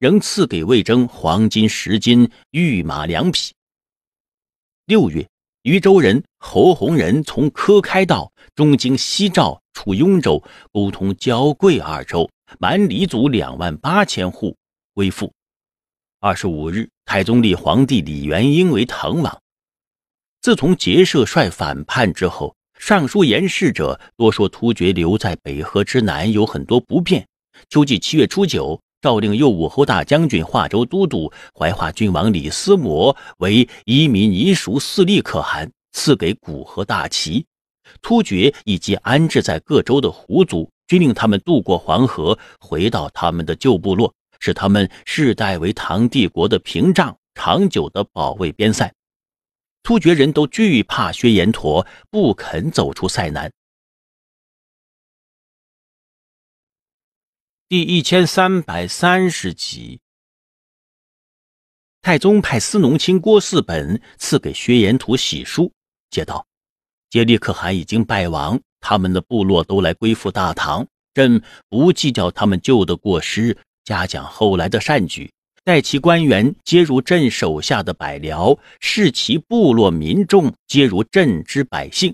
仍赐给魏征黄金十斤、御马两匹。六月，渝州人侯弘仁从科开道，中经西赵、出雍州，沟通交桂二州，满黎族两万八千户归附。二十五日，太宗立皇帝李元婴为滕王。自从节社率反叛之后。上书言事者多说突厥留在北河之南有很多不便。秋季七月初九，诏令右武侯大将军、化州都督、怀化郡王李思摩为移民泥熟四立可汗，赐给古河大旗。突厥以及安置在各州的胡族，均令他们渡过黄河，回到他们的旧部落，使他们世代为唐帝国的屏障，长久的保卫边塞。突厥人都惧怕薛延陀，不肯走出塞南。第一千三百三十集，太宗派司农卿郭嗣本赐给薛延陀洗书，写道：“杰立可汗已经败亡，他们的部落都来归附大唐。朕不计较他们旧的过失，嘉奖后来的善举。”待其官员皆如朕手下的百僚，视其部落民众皆如朕之百姓。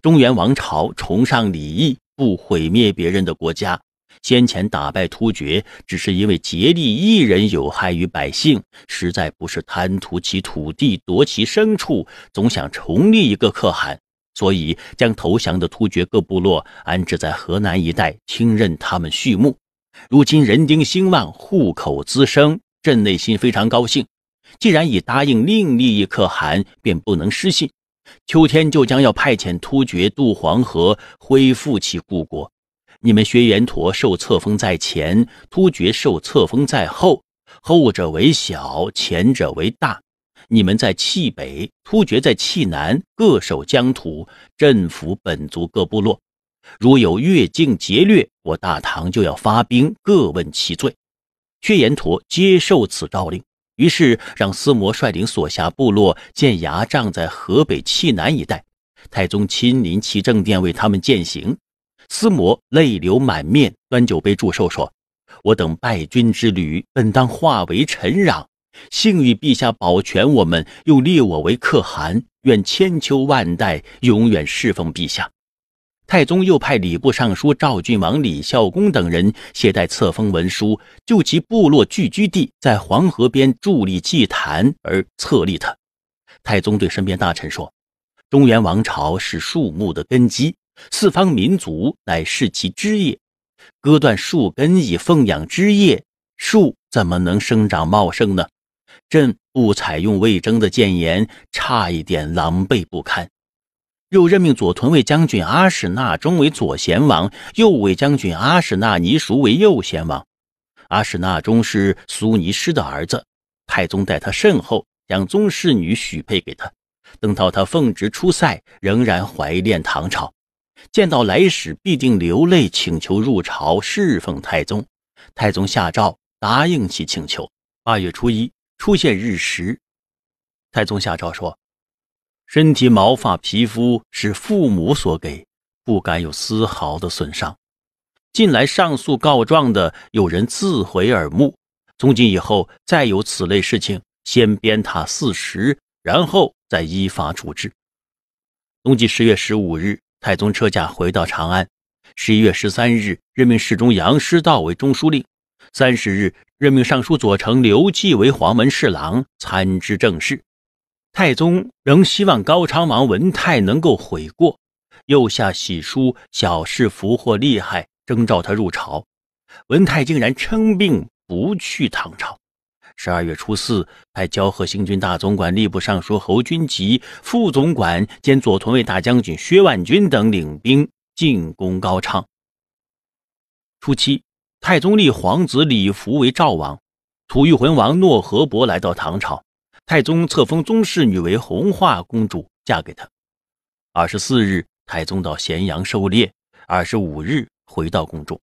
中原王朝崇尚礼义，不毁灭别人的国家。先前打败突厥，只是因为竭力一人有害于百姓，实在不是贪图其土地、夺其牲畜，总想重立一个可汗，所以将投降的突厥各部落安置在河南一带，听任他们畜牧。如今人丁兴旺，户口滋生。朕内心非常高兴，既然已答应另立一可汗，便不能失信。秋天就将要派遣突厥渡黄河，恢复其故国。你们薛延陀受册封在前，突厥受册封在后，后者为小，前者为大。你们在契北，突厥在契南，各守疆土，镇抚本族各部落。如有越境劫掠，我大唐就要发兵，各问其罪。薛延陀接受此诏令，于是让司摩率领所辖部落建牙帐在河北契南一带。太宗亲临其正殿为他们饯行，司摩泪流满面，端酒杯祝寿说：“我等败军之旅，本当化为尘壤，幸与陛下保全我们，又立我为可汗，愿千秋万代，永远侍奉陛下。”太宗又派礼部尚书赵郡王李孝恭等人携带册封文书，就其部落聚居地在黄河边筑立祭坛而册立他。太宗对身边大臣说：“中原王朝是树木的根基，四方民族乃是其枝叶。割断树根以奉养枝叶，树怎么能生长茂盛呢？朕不采用魏征的谏言，差一点狼狈不堪。”又任命左屯卫将军阿史那忠为左贤王，右卫将军阿史那尼熟为右贤王。阿史那忠是苏尼师的儿子，太宗待他甚厚，将宗室女许配给他。等到他奉旨出塞，仍然怀恋唐朝，见到来使必定流泪，请求入朝侍奉太宗。太宗下诏答应其请求。八月初一出现日食，太宗下诏说。身体毛发皮肤是父母所给，不敢有丝毫的损伤。近来上诉告状的有人自毁耳目，从今以后再有此类事情，先鞭挞四十，然后再依法处置。冬季十月十五日，太宗车驾回到长安。十一月十三日，任命侍中杨师道为中书令。三十日，任命尚书左丞刘季为黄门侍郎，参知政事。太宗仍希望高昌王文泰能够悔过，又下喜书小事俘获利害，征召他入朝。文泰竟然称病不去唐朝。十二月初四，派交河行军大总管、吏部尚书侯君集、副总管兼左屯卫大将军薛万钧等领兵进攻高昌。初七，太宗立皇子李福为赵王，吐谷浑王诺和伯来到唐朝。太宗册封宗室女为弘化公主，嫁给他。二十四日，太宗到咸阳狩猎，二十五日回到宫中。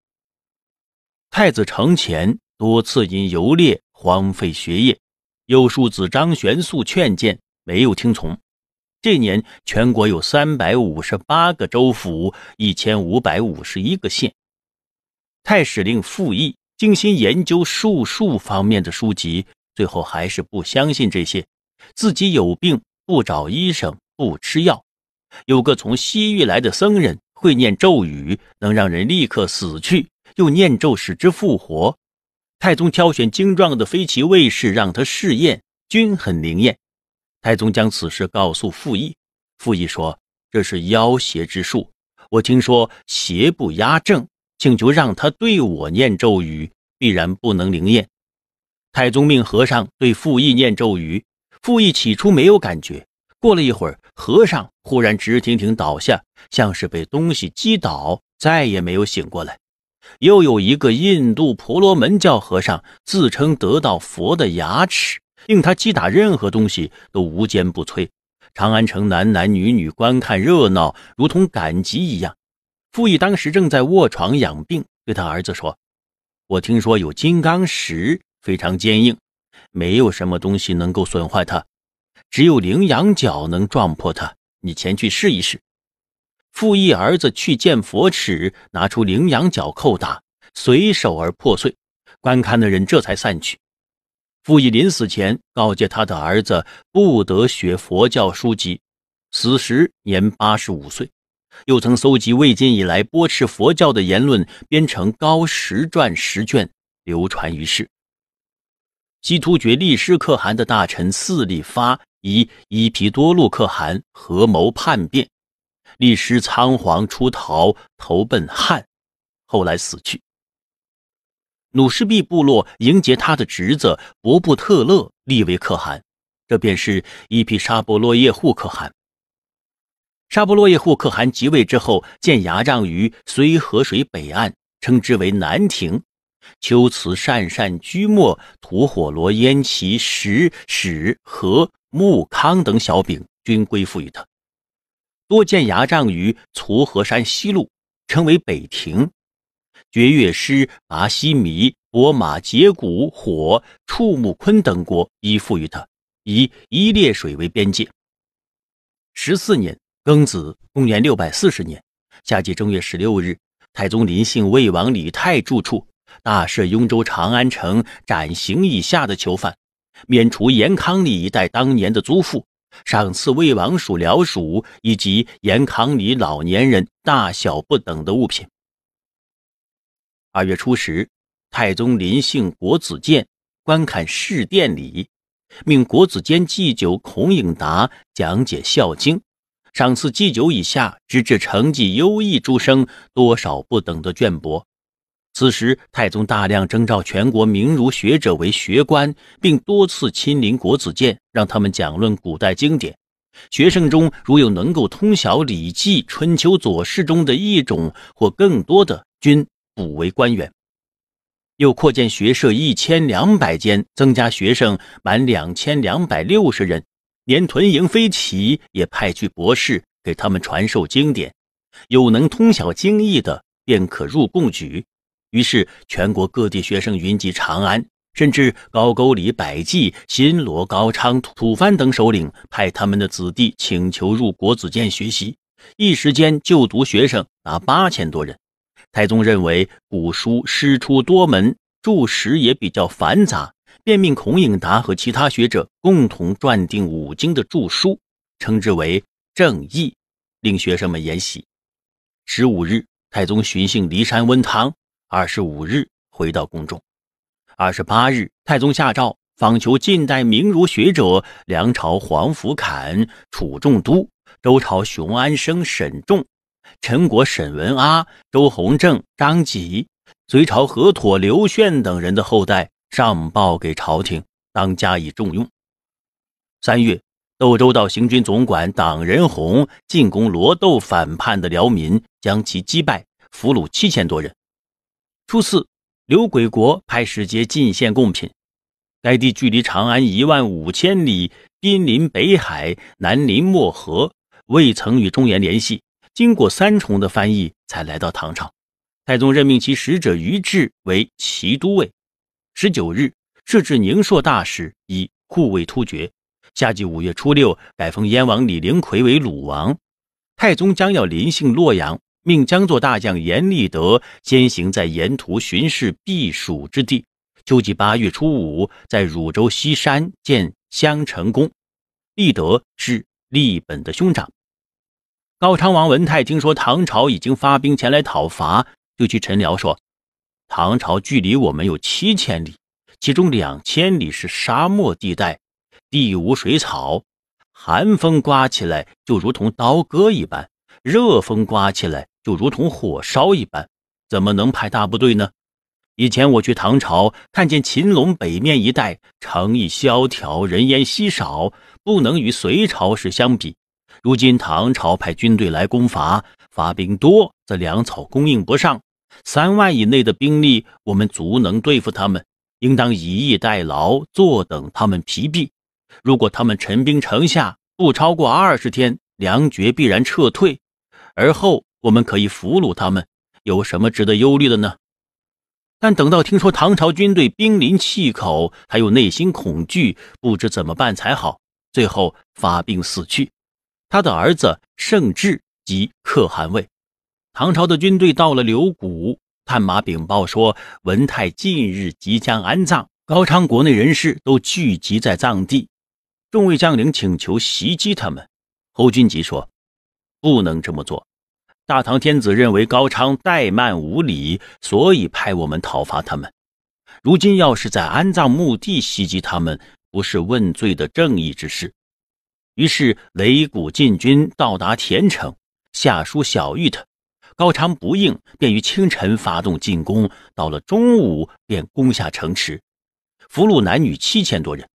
太子承乾多次因游猎荒废学业，又数子张玄素劝谏，没有听从。这年，全国有三百五十八个州府，一千五百五十一个县。太史令傅毅精心研究术数方面的书籍。最后还是不相信这些，自己有病不找医生不吃药。有个从西域来的僧人会念咒语，能让人立刻死去，又念咒使之复活。太宗挑选精壮的飞骑卫士让他试验，均很灵验。太宗将此事告诉傅毅，傅毅说：“这是妖邪之术，我听说邪不压正，请求让他对我念咒语，必然不能灵验。”太宗命和尚对傅义念咒语，傅义起初没有感觉，过了一会儿，和尚忽然直挺挺倒下，像是被东西击倒，再也没有醒过来。又有一个印度婆罗门教和尚自称得到佛的牙齿，令他击打任何东西都无坚不摧。长安城男男女女观看热闹，如同赶集一样。傅义当时正在卧床养病，对他儿子说：“我听说有金刚石。”非常坚硬，没有什么东西能够损坏它，只有羚羊角能撞破它。你前去试一试。傅毅儿子去见佛尺，拿出羚羊角叩打，随手而破碎。观看的人这才散去。傅毅临死前告诫他的儿子不得学佛教书籍。死时年八十五岁，又曾搜集魏晋以来驳斥佛教的言论，编成《高十传》十卷，流传于世。西突厥力师可汗的大臣四力发与伊皮多禄可汗合谋叛变，力师仓皇出逃，投奔汉，后来死去。努士毕部落迎接他的侄子伯布特勒立为可汗，这便是伊皮沙波洛叶护可汗。沙波洛叶护可汗即位之后，建牙帐于绥河水北岸，称之为南庭。丘辞善善居末吐火罗烟齐石史和木康等小饼均归附于他，多见牙帐于徂河山西路，称为北庭。绝月师拔西弥博马结古火触木坤等国依附于他，以一列水为边界。十四年庚子，公元六百四十年夏季正月十六日，太宗临幸魏王李泰住处。大赦雍州、长安城斩刑以下的囚犯，免除延康里一代当年的租赋，赏赐魏王属僚属以及延康里老年人大小不等的物品。二月初十，太宗临幸国子监观看试殿礼，命国子监祭酒孔颖达讲解《孝经》，赏赐祭酒以下直至成绩优异诸生多少不等的绢帛。此时，太宗大量征召全国名儒学者为学官，并多次亲临国子监，让他们讲论古代经典。学生中如有能够通晓《礼记》《春秋左氏》中的一种或更多的，均补为官员。又扩建学舍一千两百间，增加学生满两千两百六十人。连屯营飞骑也派去博士，给他们传授经典。有能通晓经义的，便可入贡举。于是，全国各地学生云集长安，甚至高句丽、百济、新罗、高昌、吐蕃等首领派他们的子弟请求入国子监学习。一时间，就读学生达八千多人。太宗认为古书师出多门，注释也比较繁杂，便命孔颖达和其他学者共同撰定五经的注书，称之为正义，令学生们研习。十五日，太宗巡幸骊山温汤。二十五日回到宫中，二十八日，太宗下诏访求晋代名儒学者梁朝黄甫侃、楚仲都、周朝熊安生、沈仲、陈国沈文阿、周弘正、张籍、隋朝河妥、刘炫等人的后代，上报给朝廷，当加以重用。三月，窦州道行军总管党仁洪进攻罗窦反叛的辽民，将其击败，俘虏七千多人。初四，刘鬼国派使节进献贡品。该地距离长安一万五千里，濒临北海，南临漠河，未曾与中原联系。经过三重的翻译，才来到唐朝。太宗任命其使者于志为齐都尉。十九日，设置宁朔大使，以护卫突厥。夏季五月初六，改封燕王李陵魁为鲁王。太宗将要临幸洛阳。命江左大将严立德先行，在沿途巡视避暑之地。秋季八月初五，在汝州西山建襄城宫。立德是立本的兄长。高昌王文泰听说唐朝已经发兵前来讨伐，就去陈辽说：“唐朝距离我们有七千里，其中两千里是沙漠地带，地无水草，寒风刮起来就如同刀割一般，热风刮起来。”就如同火烧一般，怎么能派大部队呢？以前我去唐朝，看见秦陇北面一带，城邑萧条，人烟稀少，不能与隋朝时相比。如今唐朝派军队来攻伐，发兵多，则粮草供应不上。三万以内的兵力，我们足能对付他们。应当以逸待劳，坐等他们疲弊。如果他们陈兵城下，不超过二十天，粮绝必然撤退，而后。我们可以俘虏他们，有什么值得忧虑的呢？但等到听说唐朝军队兵临气口，还有内心恐惧，不知怎么办才好，最后发病死去。他的儿子盛志即可汗位。唐朝的军队到了柳谷，探马禀报说，文泰近日即将安葬，高昌国内人士都聚集在葬地，众位将领请求袭击他们。侯君集说：“不能这么做。”大唐天子认为高昌怠慢无礼，所以派我们讨伐他们。如今要是在安葬墓地袭击他们，不是问罪的正义之事。于是擂鼓进军，到达田城，下书小谕他。高昌不应，便于清晨发动进攻。到了中午，便攻下城池，俘虏男女七千多人。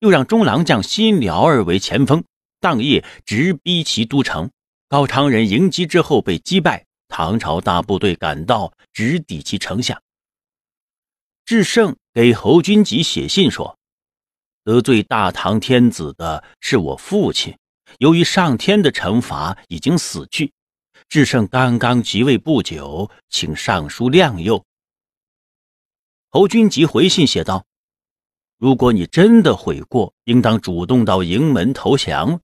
又让中郎将辛辽儿为前锋，当夜直逼其都城。高昌人迎击之后被击败，唐朝大部队赶到，直抵其城下。智胜给侯君集写信说：“得罪大唐天子的是我父亲，由于上天的惩罚已经死去。智胜刚刚即位不久，请上书亮佑。”侯君集回信写道：“如果你真的悔过，应当主动到营门投降。”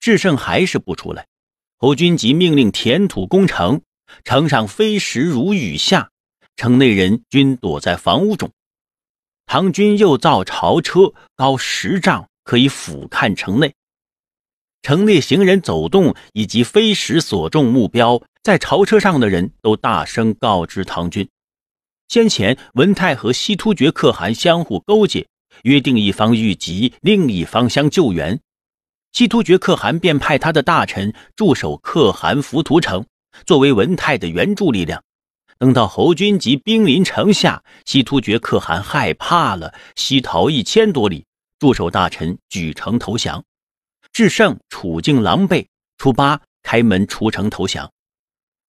智胜还是不出来。侯君集命令填土攻城，城上飞石如雨下，城内人均躲在房屋中。唐军又造朝车，高十丈，可以俯瞰城内。城内行人走动以及飞石所中目标，在朝车上的人都大声告知唐军：先前文泰和西突厥可汗相互勾结，约定一方遇急，另一方相救援。西突厥可汗便派他的大臣驻守可汗浮屠城，作为文泰的援助力量。等到侯军集兵临城下，西突厥可汗害怕了，西逃一千多里，驻守大臣举城投降。至盛处境狼狈，初八开门出城投降。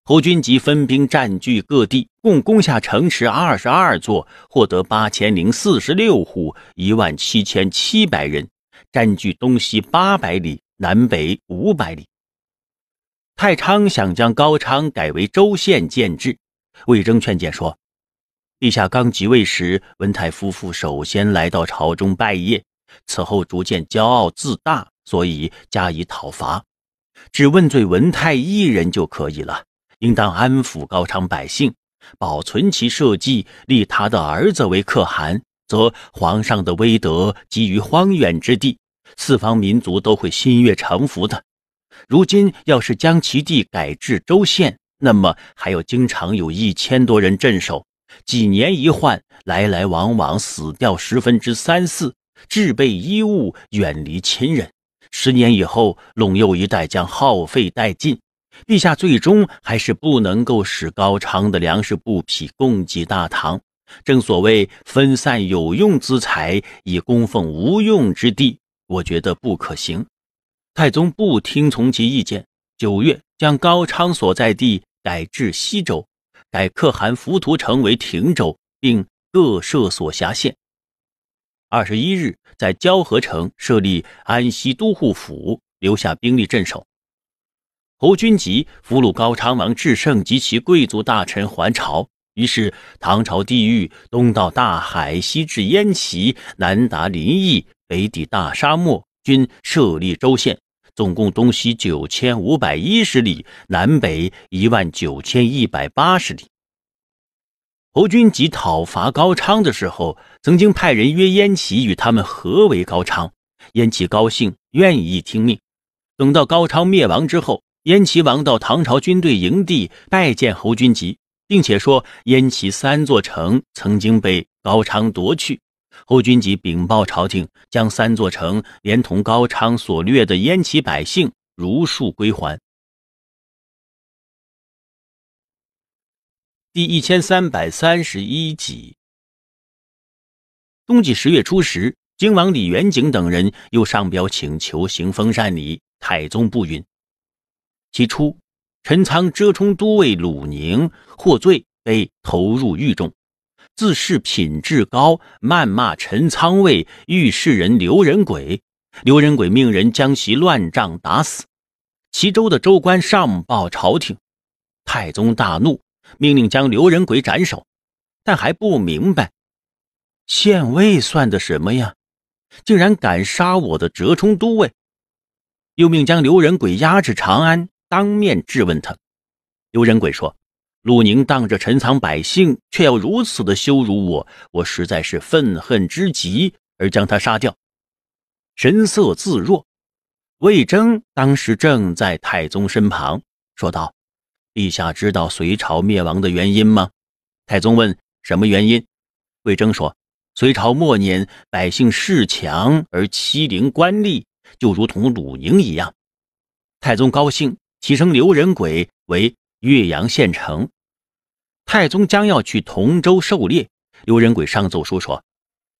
侯君集分兵占据各地，共攻下城池二十二座，获得八千零四十六户，一万七千七百人。占据东西八百里，南北五百里。太昌想将高昌改为州县建制，魏征劝谏说：“陛下刚即位时，文泰夫妇首先来到朝中拜谒，此后逐渐骄傲自大，所以加以讨伐，只问罪文泰一人就可以了。应当安抚高昌百姓，保存其社稷，立他的儿子为可汗，则皇上的威德基于荒远之地。”四方民族都会心悦诚服的。如今，要是将其地改置州县，那么还要经常有一千多人镇守，几年一换，来来往往，死掉十分之三四，置备衣物，远离亲人。十年以后，陇右一带将耗费殆尽。陛下最终还是不能够使高昌的粮食、布匹供给大唐。正所谓分散有用资财，以供奉无用之地。我觉得不可行，太宗不听从其意见。九月，将高昌所在地改至西州，改可汗浮屠城为亭州，并各设所辖县。二十一日，在交河城设立安西都护府，留下兵力镇守。侯君集俘虏高昌王智胜及其贵族大臣还朝，于是唐朝地域东到大海，西至燕齐，南达临邑。北抵大沙漠，均设立州县，总共东西九千五百一十里，南北一万九千一百八十里。侯君集讨伐高昌的时候，曾经派人约燕齐与他们合围高昌，燕齐高兴，愿意听命。等到高昌灭亡之后，燕齐王到唐朝军队营地拜见侯君集，并且说燕齐三座城曾经被高昌夺去。侯君集禀报朝廷，将三座城连同高昌所掠的燕齐百姓如数归还。第一千三百三十一集。冬季十月初十，京王李元景等人又上表请求行封禅礼，太宗不允。起初，陈仓折冲都尉鲁宁获罪，被投入狱中。自恃品质高，谩骂陈仓尉遇事人刘仁轨。刘仁轨命人将其乱杖打死。齐州的州官上报朝廷，太宗大怒，命令将刘仁轨斩首。但还不明白，县尉算的什么呀？竟然敢杀我的折冲都尉！又命将刘仁轨押至长安，当面质问他。刘仁轨说。鲁宁当着陈仓百姓，却要如此的羞辱我，我实在是愤恨之极，而将他杀掉。神色自若。魏征当时正在太宗身旁，说道：“陛下知道隋朝灭亡的原因吗？”太宗问：“什么原因？”魏征说：“隋朝末年，百姓恃强而欺凌官吏，就如同鲁宁一样。”太宗高兴，提升刘仁轨为。岳阳县城，太宗将要去同州狩猎。刘仁轨上奏书说：“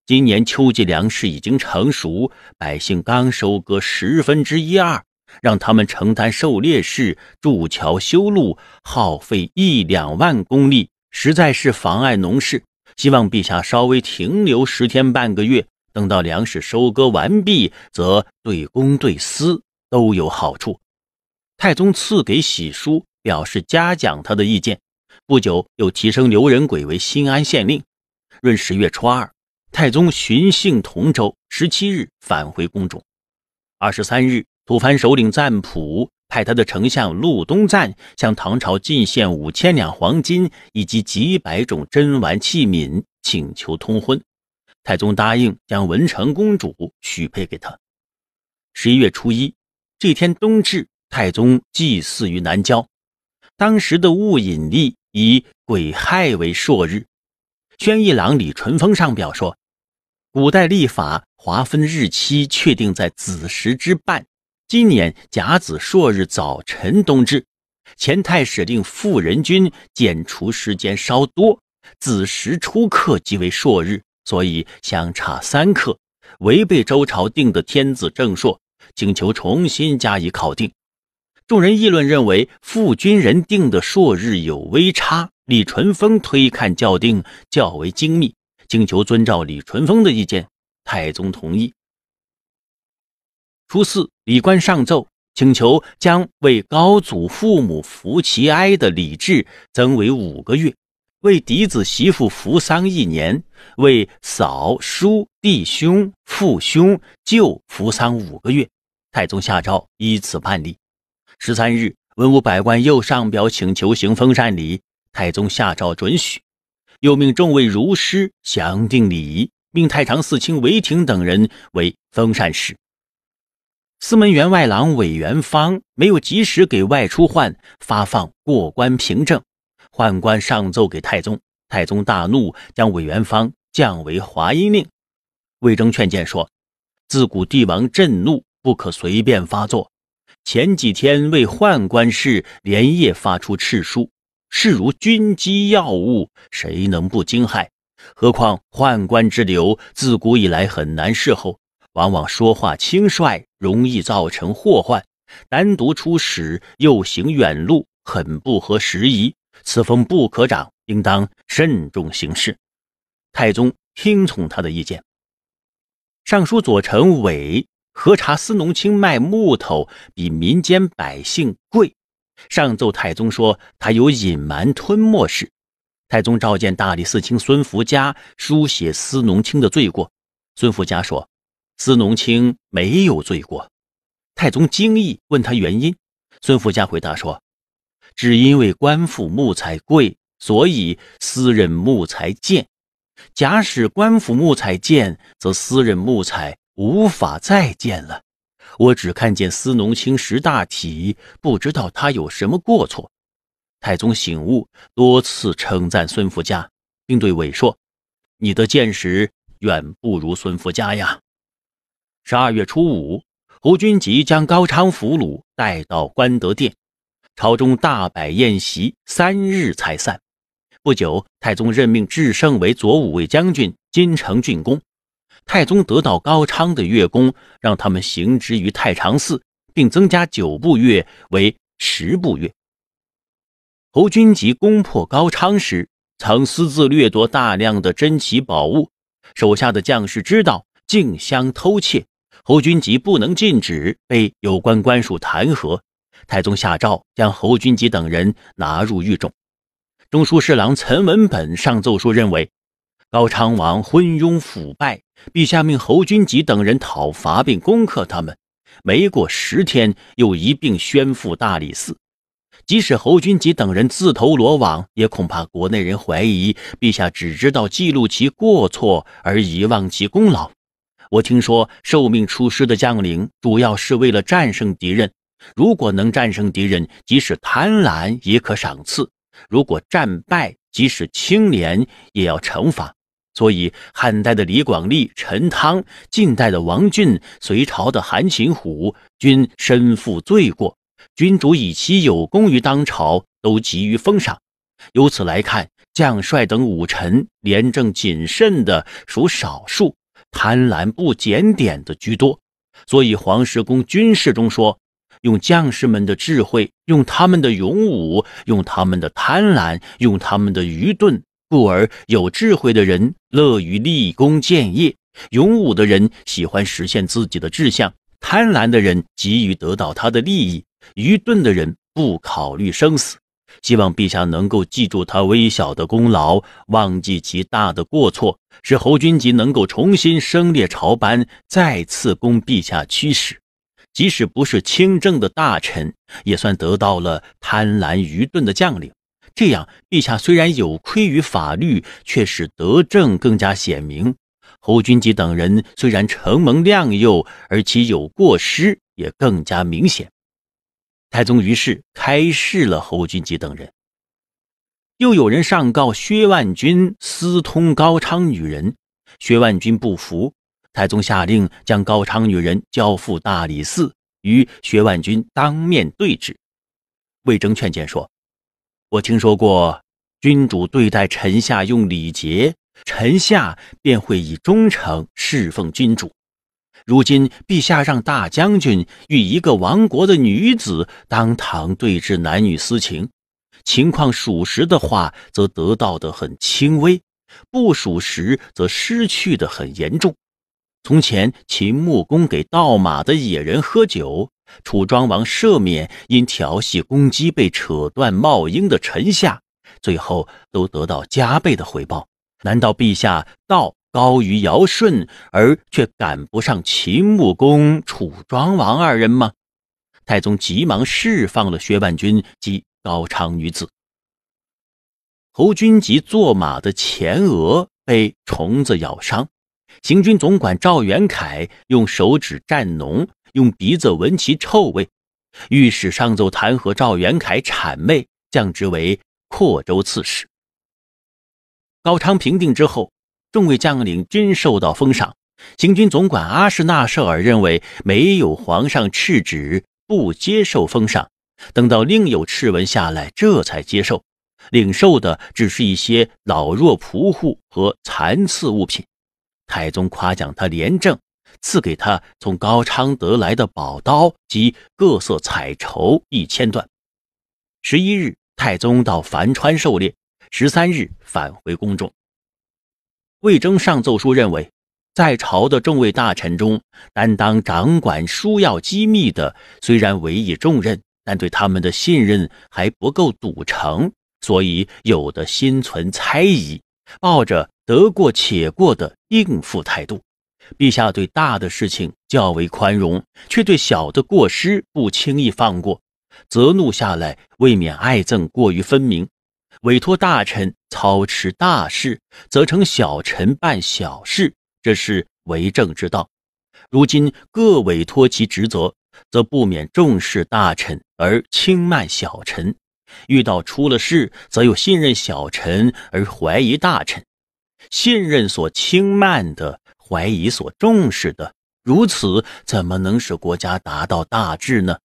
今年秋季粮食已经成熟，百姓刚收割十分之一二，让他们承担狩猎事、筑桥修路，耗费一两万公里，实在是妨碍农事。希望陛下稍微停留十天半个月，等到粮食收割完毕，则对公对私都有好处。”太宗赐给喜书。表示嘉奖他的意见，不久又提升刘仁轨为新安县令。闰十月初二，太宗巡幸同州，十七日返回宫中。二十三日，吐蕃首领赞普派他的丞相陆东赞向唐朝进献五千两黄金以及几百种珍玩器皿，请求通婚。太宗答应将文成公主许配给他。十一月初一，这天冬至，太宗祭祀于南郊。当时的物引力以癸亥为朔日，宣一郎李淳风上表说，古代历法划分日期确定在子时之半，今年甲子朔日早晨冬至前，太史令傅仁君减除时间稍多，子时初刻即为朔日，所以相差三刻，违背周朝定的天子正朔，请求重新加以考定。众人议论认为，父君人定的朔日有微差。李淳风推看校定较为精密，请求遵照李淳风的意见。太宗同意。初四，李官上奏，请求将为高祖父母服其哀的礼制增为五个月，为嫡子媳妇服丧一年，为嫂叔弟兄父兄舅服丧五个月。太宗下诏依此办理。十三日，文武百官又上表请求行封禅礼，太宗下诏准许，又命众位儒师详定礼仪，命太常寺卿韦廷等人为封禅使。司门员外郎韦元芳没有及时给外出宦发放过关凭证，宦官上奏给太宗，太宗大怒，将韦元芳降为华阴令。魏征劝谏说：“自古帝王震怒，不可随便发作。”前几天为宦官事，连夜发出敕书，视如军机要务，谁能不惊骇？何况宦官之流，自古以来很难侍候，往往说话轻率，容易造成祸患。单独出使又行远路，很不合时宜。此风不可长，应当慎重行事。太宗听从他的意见。尚书左丞韦。核查司农卿卖木头比民间百姓贵，上奏太宗说他有隐瞒吞没事。太宗召见大理寺卿孙福家，书写司农卿的罪过。孙福家说司农卿没有罪过。太宗惊异，问他原因。孙福家回答说，只因为官府木材贵，所以私人木材贱。假使官府木材贱，则私人木材。无法再见了。我只看见司农卿识大体，不知道他有什么过错。太宗醒悟，多次称赞孙福家，并对韦说：“你的见识远不如孙福家呀。”十二月初五，胡军即将高昌俘虏带到关德殿，朝中大摆宴席，三日才散。不久，太宗任命智胜为左武卫将军、金城郡公。太宗得到高昌的乐工，让他们行之于太常寺，并增加九部乐为十部乐。侯君集攻破高昌时，曾私自掠夺大量的珍奇宝物，手下的将士知道，竞相偷窃。侯君集不能禁止，被有关官署弹劾。太宗下诏将侯君集等人拿入狱中。中书侍郎陈文本上奏书认为，高昌王昏庸腐败。陛下命侯君集等人讨伐并攻克他们，没过十天，又一并宣赴大理寺。即使侯君集等人自投罗网，也恐怕国内人怀疑陛下只知道记录其过错而遗忘其功劳。我听说受命出师的将领，主要是为了战胜敌人。如果能战胜敌人，即使贪婪也可赏赐；如果战败，即使清廉也要惩罚。所以，汉代的李广利、陈汤，晋代的王浚，隋朝的韩擒虎，均身负罪过。君主以其有功于当朝，都急于封赏。由此来看，将帅等武臣廉政谨慎的属少数，贪婪不检点的居多。所以，黄石公军事中说：“用将士们的智慧，用他们的勇武，用他们的贪婪，用他们的愚钝。”故而，有智慧的人乐于立功建业；勇武的人喜欢实现自己的志向；贪婪的人急于得到他的利益；愚钝的人不考虑生死。希望陛下能够记住他微小的功劳，忘记其大的过错，使侯君集能够重新升列朝班，再次供陛下驱使。即使不是清正的大臣，也算得到了贪婪愚钝的将领。这样，陛下虽然有亏于法律，却使德政更加显明。侯君集等人虽然承蒙亮佑，而其有过失也更加明显。太宗于是开释了侯君集等人。又有人上告薛万钧私通高昌女人，薛万钧不服。太宗下令将高昌女人交付大理寺，与薛万钧当面对质。魏征劝谏说。我听说过，君主对待臣下用礼节，臣下便会以忠诚侍奉君主。如今陛下让大将军与一个亡国的女子当堂对峙男女私情，情况属实的话，则得到的很轻微；不属实，则失去的很严重。从前秦穆公给盗马的野人喝酒。楚庄王赦免因调戏公鸡被扯断帽缨的臣下，最后都得到加倍的回报。难道陛下道高于尧舜，而却赶不上秦穆公、楚庄王二人吗？太宗急忙释放了薛万军及高昌女子。侯君集坐马的前额被虫子咬伤，行军总管赵元凯用手指蘸脓用鼻子闻其臭味，御史上奏弹劾赵元凯谄媚，降职为阔州刺史。高昌平定之后，众位将领均受到封赏。行军总管阿史纳舍尔认为没有皇上敕旨，不接受封赏。等到另有敕文下来，这才接受。领受的只是一些老弱仆户和残次物品。太宗夸奖他廉政。赐给他从高昌得来的宝刀及各色彩绸一千段。十一日，太宗到樊川狩猎，十三日返回宫中。魏征上奏书认为，在朝的众位大臣中，担当掌管书要机密的，虽然委以重任，但对他们的信任还不够笃诚，所以有的心存猜疑，抱着得过且过的应付态度。陛下对大的事情较为宽容，却对小的过失不轻易放过；责怒下来，未免爱憎过于分明。委托大臣操持大事，则成小臣办小事，这是为政之道。如今各委托其职责，则不免重视大臣而轻慢小臣；遇到出了事，则又信任小臣而怀疑大臣。信任所轻慢的。怀疑所重视的如此，怎么能使国家达到大治呢？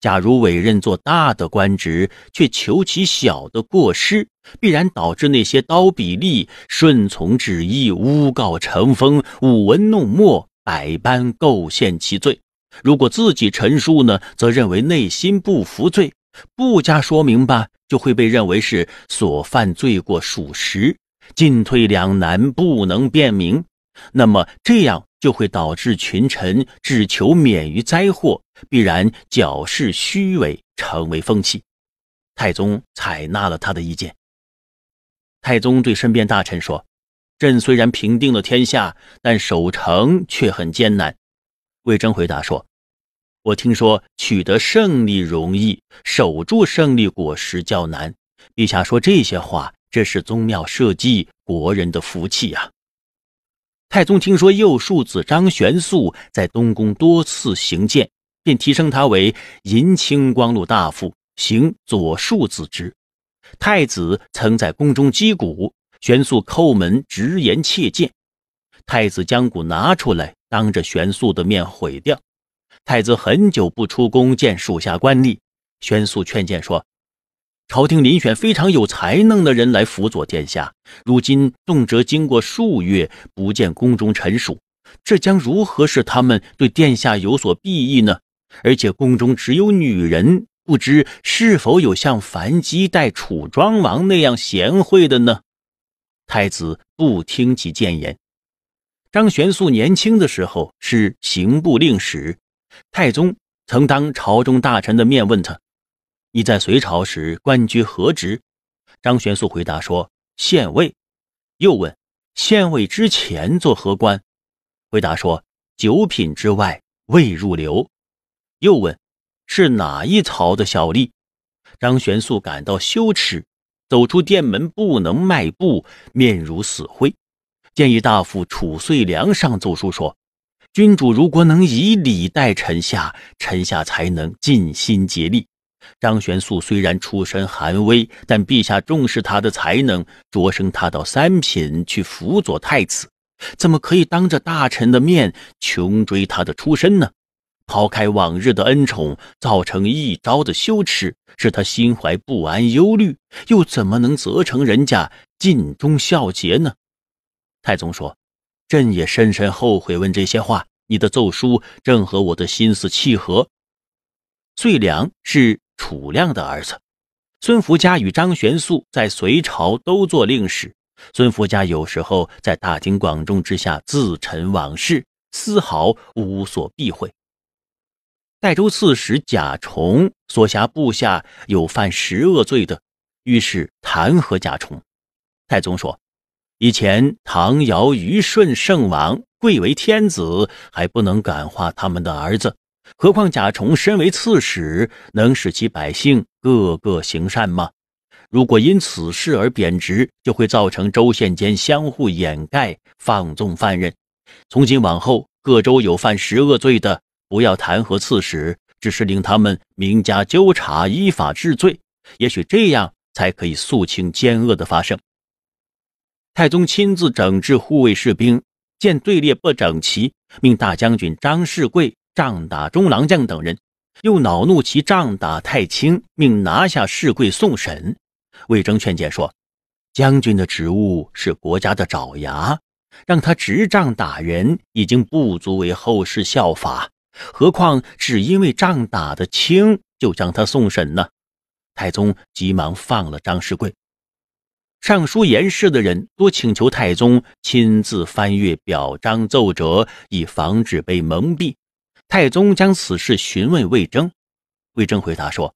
假如委任做大的官职，却求其小的过失，必然导致那些刀笔吏顺从旨意，诬告成风，舞文弄墨，百般构陷其罪。如果自己陈述呢，则认为内心不服罪，不加说明吧，就会被认为是所犯罪过属实，进退两难，不能辨明。那么这样就会导致群臣只求免于灾祸，必然矫饰虚伪成为风气。太宗采纳了他的意见。太宗对身边大臣说：“朕虽然平定了天下，但守城却很艰难。”魏征回答说：“我听说取得胜利容易，守住胜利果实较难。陛下说这些话，这是宗庙社稷国人的福气呀。”太宗听说右庶子张玄素在东宫多次行见，便提升他为银青光禄大夫，行左庶子职。太子曾在宫中击鼓，玄素叩门直言切谏。太子将鼓拿出来，当着玄素的面毁掉。太子很久不出宫见属下官吏，玄素劝谏说。朝廷遴选非常有才能的人来辅佐殿下，如今动辄经过数月不见宫中臣属，这将如何使他们对殿下有所裨益呢？而且宫中只有女人，不知是否有像樊姬待楚庄王那样贤惠的呢？太子不听其谏言。张玄素年轻的时候是刑部令史，太宗曾当朝中大臣的面问他。你在隋朝时官居何职？张玄素回答说：“县尉。”又问：“县尉之前做何官？”回答说：“九品之外，未入流。”又问：“是哪一朝的小吏？”张玄素感到羞耻，走出殿门不能迈步，面如死灰。建议大夫褚遂良上奏书说：“君主如果能以礼待臣下，臣下才能尽心竭力。”张玄素虽然出身寒微，但陛下重视他的才能，擢升他到三品去辅佐太子，怎么可以当着大臣的面穷追他的出身呢？抛开往日的恩宠，造成一朝的羞耻，使他心怀不安忧虑，又怎么能责成人家尽忠孝节呢？太宗说：“朕也深深后悔问这些话。你的奏疏正和我的心思契合，遂良是。”楚亮的儿子孙福家与张玄素在隋朝都做令史。孙福家有时候在大庭广众之下自陈往事，丝毫无所避讳。代州刺史贾崇所辖部下有犯十恶罪的，于是弹劾贾崇。太宗说：“以前唐尧、虞舜、圣王贵为天子，还不能感化他们的儿子。”何况甲虫身为刺史，能使其百姓个个行善吗？如果因此事而贬职，就会造成州县间相互掩盖、放纵犯人。从今往后，各州有犯十恶罪的，不要弹劾刺史，只是令他们名家纠察，依法治罪。也许这样才可以肃清奸恶的发生。太宗亲自整治护卫士兵，见队列不整齐，命大将军张世贵。仗打中郎将等人，又恼怒其仗打太轻，命拿下士贵送审。魏征劝谏说：“将军的职务是国家的爪牙，让他执仗打人，已经不足为后世效法。何况只因为仗打得轻，就将他送审呢？”太宗急忙放了张士贵。尚书言事的人多请求太宗亲自翻阅表彰奏折，以防止被蒙蔽。太宗将此事询问魏征，魏征回答说：“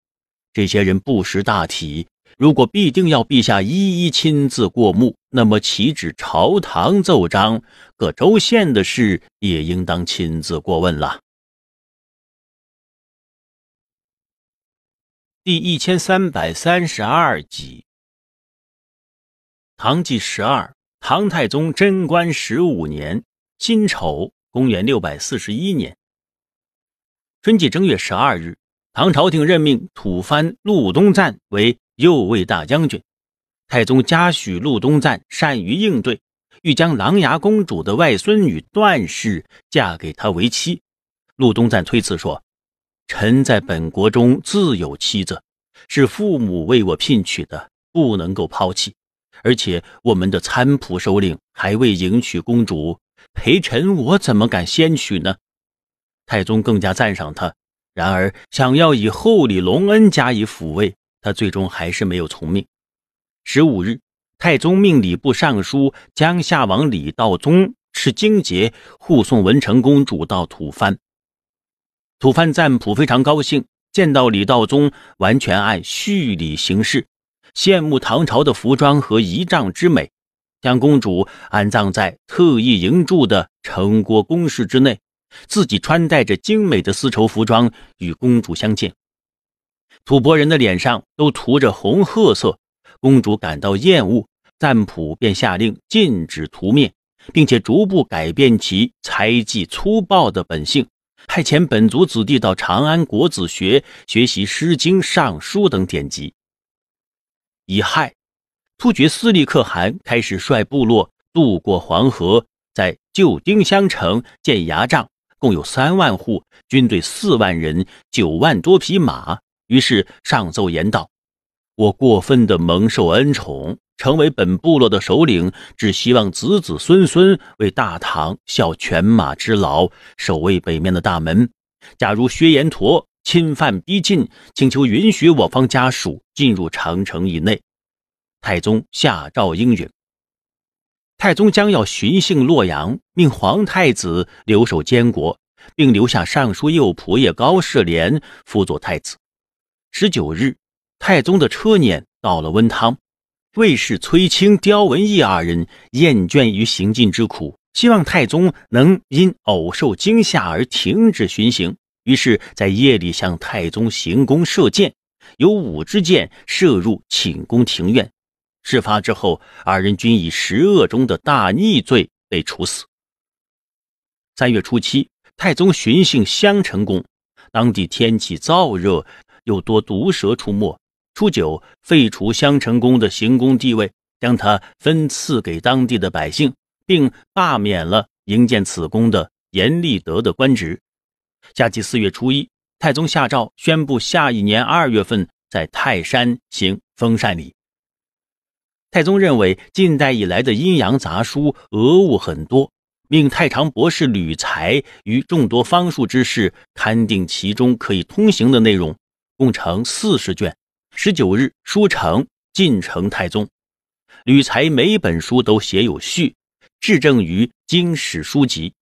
这些人不识大体，如果必定要陛下一一亲自过目，那么岂止朝堂奏章，各州县的事也应当亲自过问了。”第一千三百三十二集，《唐记十二》，唐太宗贞观十五年，辛丑，公元六百四十一年。春季正月十二日，唐朝廷任命吐蕃陆东赞为右卫大将军。太宗嘉许陆东赞善于应对，欲将琅琊公主的外孙女段氏嫁给他为妻。陆东赞推辞说：“臣在本国中自有妻子，是父母为我聘娶的，不能够抛弃。而且我们的参仆首领还未迎娶公主陪臣，我怎么敢先娶呢？”太宗更加赞赏他，然而想要以厚礼隆恩加以抚慰，他最终还是没有从命。十五日，太宗命礼部尚书江夏王李道宗持荆节护送文成公主到吐蕃。吐蕃赞普非常高兴，见到李道宗完全按序礼行事，羡慕唐朝的服装和仪仗之美，将公主安葬在特意营筑的城郭宫室之内。自己穿戴着精美的丝绸服装与公主相见，吐蕃人的脸上都涂着红褐色，公主感到厌恶，赞普便下令禁止涂面，并且逐步改变其猜忌粗暴的本性，派遣本族子弟到长安国子学学习《诗经》《尚书》等典籍。乙亥，突厥斯利可汗开始率部落渡过黄河，在旧丁香城建牙帐。共有三万户，军队四万人，九万多匹马。于是上奏言道：“我过分的蒙受恩宠，成为本部落的首领，只希望子子孙孙为大唐效犬马之劳，守卫北面的大门。假如薛延陀侵犯逼近，请求允许我方家属进入长城以内。”太宗下诏应允。太宗将要巡幸洛阳，命皇太子留守监国，并留下尚书右仆射高士廉辅佐太子。十九日，太宗的车辇到了温汤，卫士崔清、刁文义二人厌倦于行进之苦，希望太宗能因偶受惊吓而停止巡行，于是，在夜里向太宗行宫射箭，有五支箭射入寝宫庭院。事发之后，二人均以十恶中的大逆罪被处死。三月初七，太宗巡幸香城宫，当地天气燥热，又多毒蛇出没。初九，废除香城宫的行宫地位，将它分赐给当地的百姓，并罢免了营建此宫的严立德的官职。夏季四月初一，太宗下诏宣布，下一年二月份在泰山行封禅礼。太宗认为近代以来的阴阳杂书讹误很多，命太常博士吕才与众多方术之士勘定其中可以通行的内容，共成四十卷。十九日书成，进呈太宗。吕才每本书都写有序，质证于经史书籍。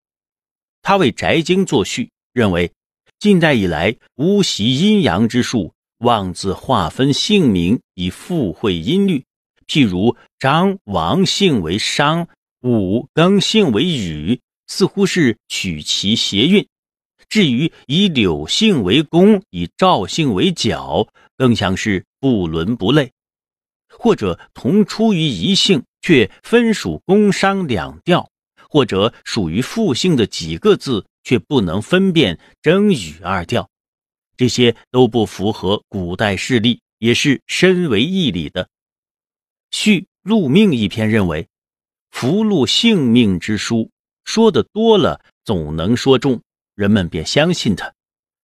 他为《宅经》作序，认为近代以来巫习阴阳之术，妄自划分姓名以附会音律。譬如张王姓为商，武庚姓为禹，似乎是取其谐韵；至于以柳姓为公，以赵姓为角，更像是不伦不类，或者同出于一姓，却分属工商两调；或者属于复姓的几个字，却不能分辨征羽二调，这些都不符合古代事例，也是深为义理的。续《禄命》一篇认为，福禄性命之书说的多了，总能说中，人们便相信他。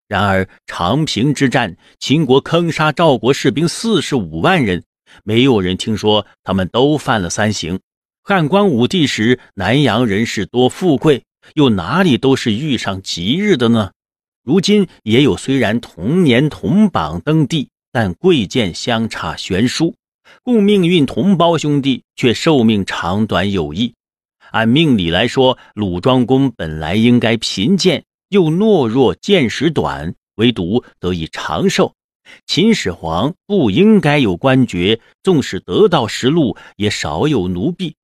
然而长平之战，秦国坑杀赵国士兵四十五万人，没有人听说他们都犯了三刑。汉光武帝时，南阳人士多富贵，又哪里都是遇上吉日的呢？如今也有虽然同年同榜登第，但贵贱相差悬殊。共命运同胞兄弟，却寿命长短有异。按命理来说，鲁庄公本来应该贫贱又懦弱，见识短，唯独得以长寿。秦始皇不应该有官爵，纵使得到实禄，也少有奴婢。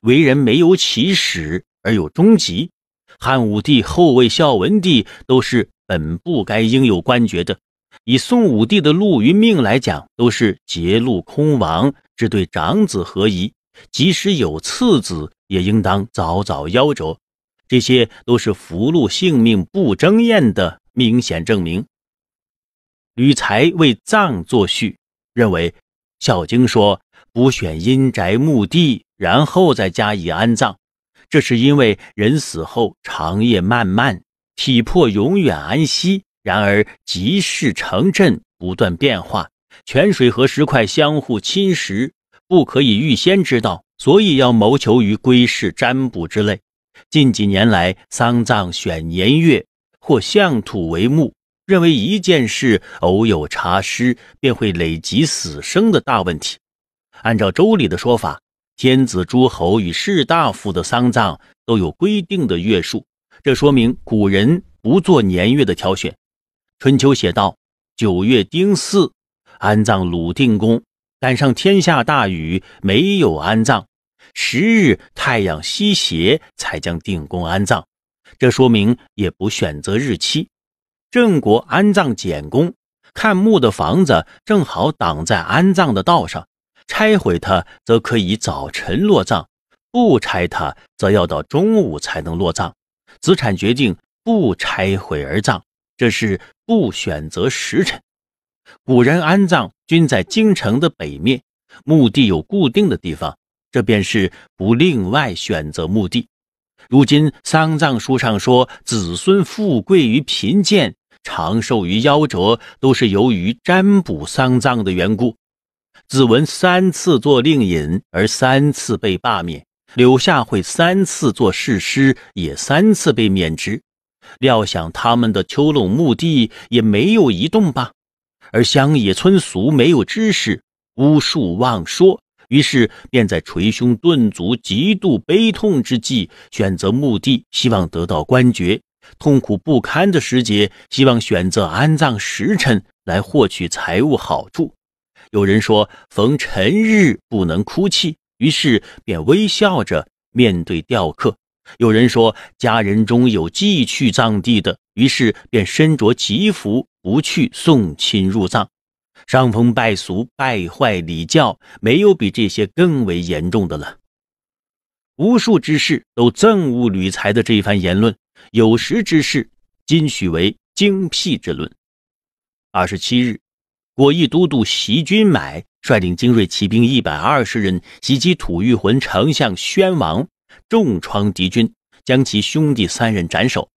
为人没有起始，而有终极。汉武帝、后魏孝文帝都是本不该应有官爵的。以宋武帝的禄与命来讲，都是劫禄空亡，只对长子何宜；即使有次子，也应当早早夭折。这些都是福禄性命不争艳的明显证明。吕才为葬作序，认为《孝经》说不选阴宅墓地，然后再加以安葬，这是因为人死后长夜漫漫，体魄永远安息。然而，集市城镇不断变化，泉水和石块相互侵蚀，不可以预先知道，所以要谋求于龟筮占卜之类。近几年来，丧葬选年月或相土为墓，认为一件事偶有查失，便会累积死生的大问题。按照周礼的说法，天子、诸侯与士大夫的丧葬都有规定的月数，这说明古人不做年月的挑选。春秋写道：“九月丁巳，安葬鲁定公，赶上天下大雨，没有安葬。十日太阳西斜，才将定公安葬。这说明也不选择日期。郑国安葬简公，看墓的房子正好挡在安葬的道上，拆毁它则可以早晨落葬，不拆它则要到中午才能落葬。子产决定不拆毁而葬。”这是不选择时辰。古人安葬均在京城的北面，墓地有固定的地方，这便是不另外选择墓地。如今丧葬书上说，子孙富贵于贫贱，长寿于夭折，都是由于占卜丧葬的缘故。子文三次做令尹而三次被罢免，柳下惠三次做士师也三次被免职。料想他们的丘垄墓地也没有移动吧，而乡野村俗没有知识，巫术妄说，于是便在捶胸顿足、极度悲痛之际选择墓地，希望得到官爵；痛苦不堪的时节，希望选择安葬时辰来获取财物好处。有人说逢辰日不能哭泣，于是便微笑着面对吊客。有人说家人中有寄去葬地的，于是便身着吉服不去送亲入藏，伤风败俗，败坏礼教，没有比这些更为严重的了。无数之士都憎恶吕才的这一番言论，有识之士今许为精辟之论。二十七日，果毅都督袭军买率领精锐骑兵一百二十人袭击吐谷魂丞相宣王。重创敌军，将其兄弟三人斩首。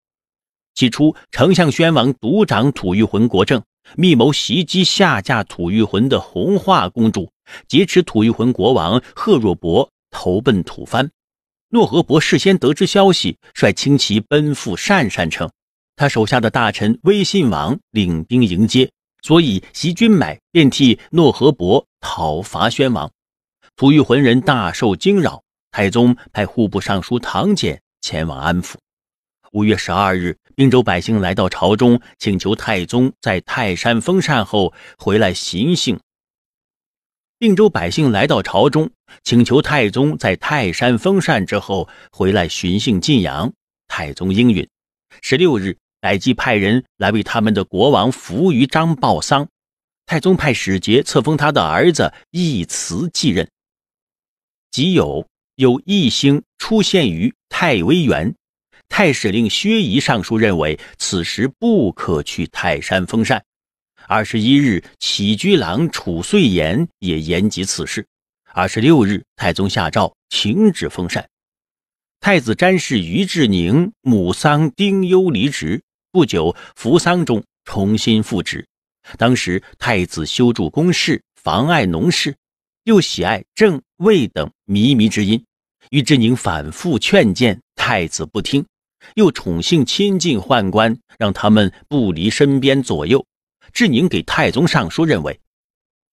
起初，丞相宣王独掌吐谷浑国政，密谋袭击下嫁吐谷浑的红化公主，劫持吐谷浑国王赫若伯投奔吐蕃。诺和伯事先得知消息，率轻骑奔赴鄯善城，他手下的大臣威信王领兵迎接，所以袭军买便替诺和伯讨伐宣王。吐谷浑人大受惊扰。太宗派户部尚书唐俭前往安抚。五月十二日，并州百姓来到朝中，请求太宗在泰山封禅后回来行幸。并州百姓来到朝中，请求太宗在泰山封禅之后回来巡幸晋阳。太宗应允。十六日，百济派人来为他们的国王扶余张报丧。太宗派使节册封他的儿子义慈继任。己酉。有异星出现于太微垣。太史令薛仪上书认为，此时不可去泰山封禅。二十一日，起居郎楚遂言也言及此事。二十六日，太宗下诏停止封禅。太子詹事于志宁母丧丁忧离职，不久扶丧中重新复职。当时太子修筑宫室，妨碍农事，又喜爱政。未等靡靡之音，于志宁反复劝谏太子不听，又宠幸亲近宦官，让他们不离身边左右。志宁给太宗上书认为，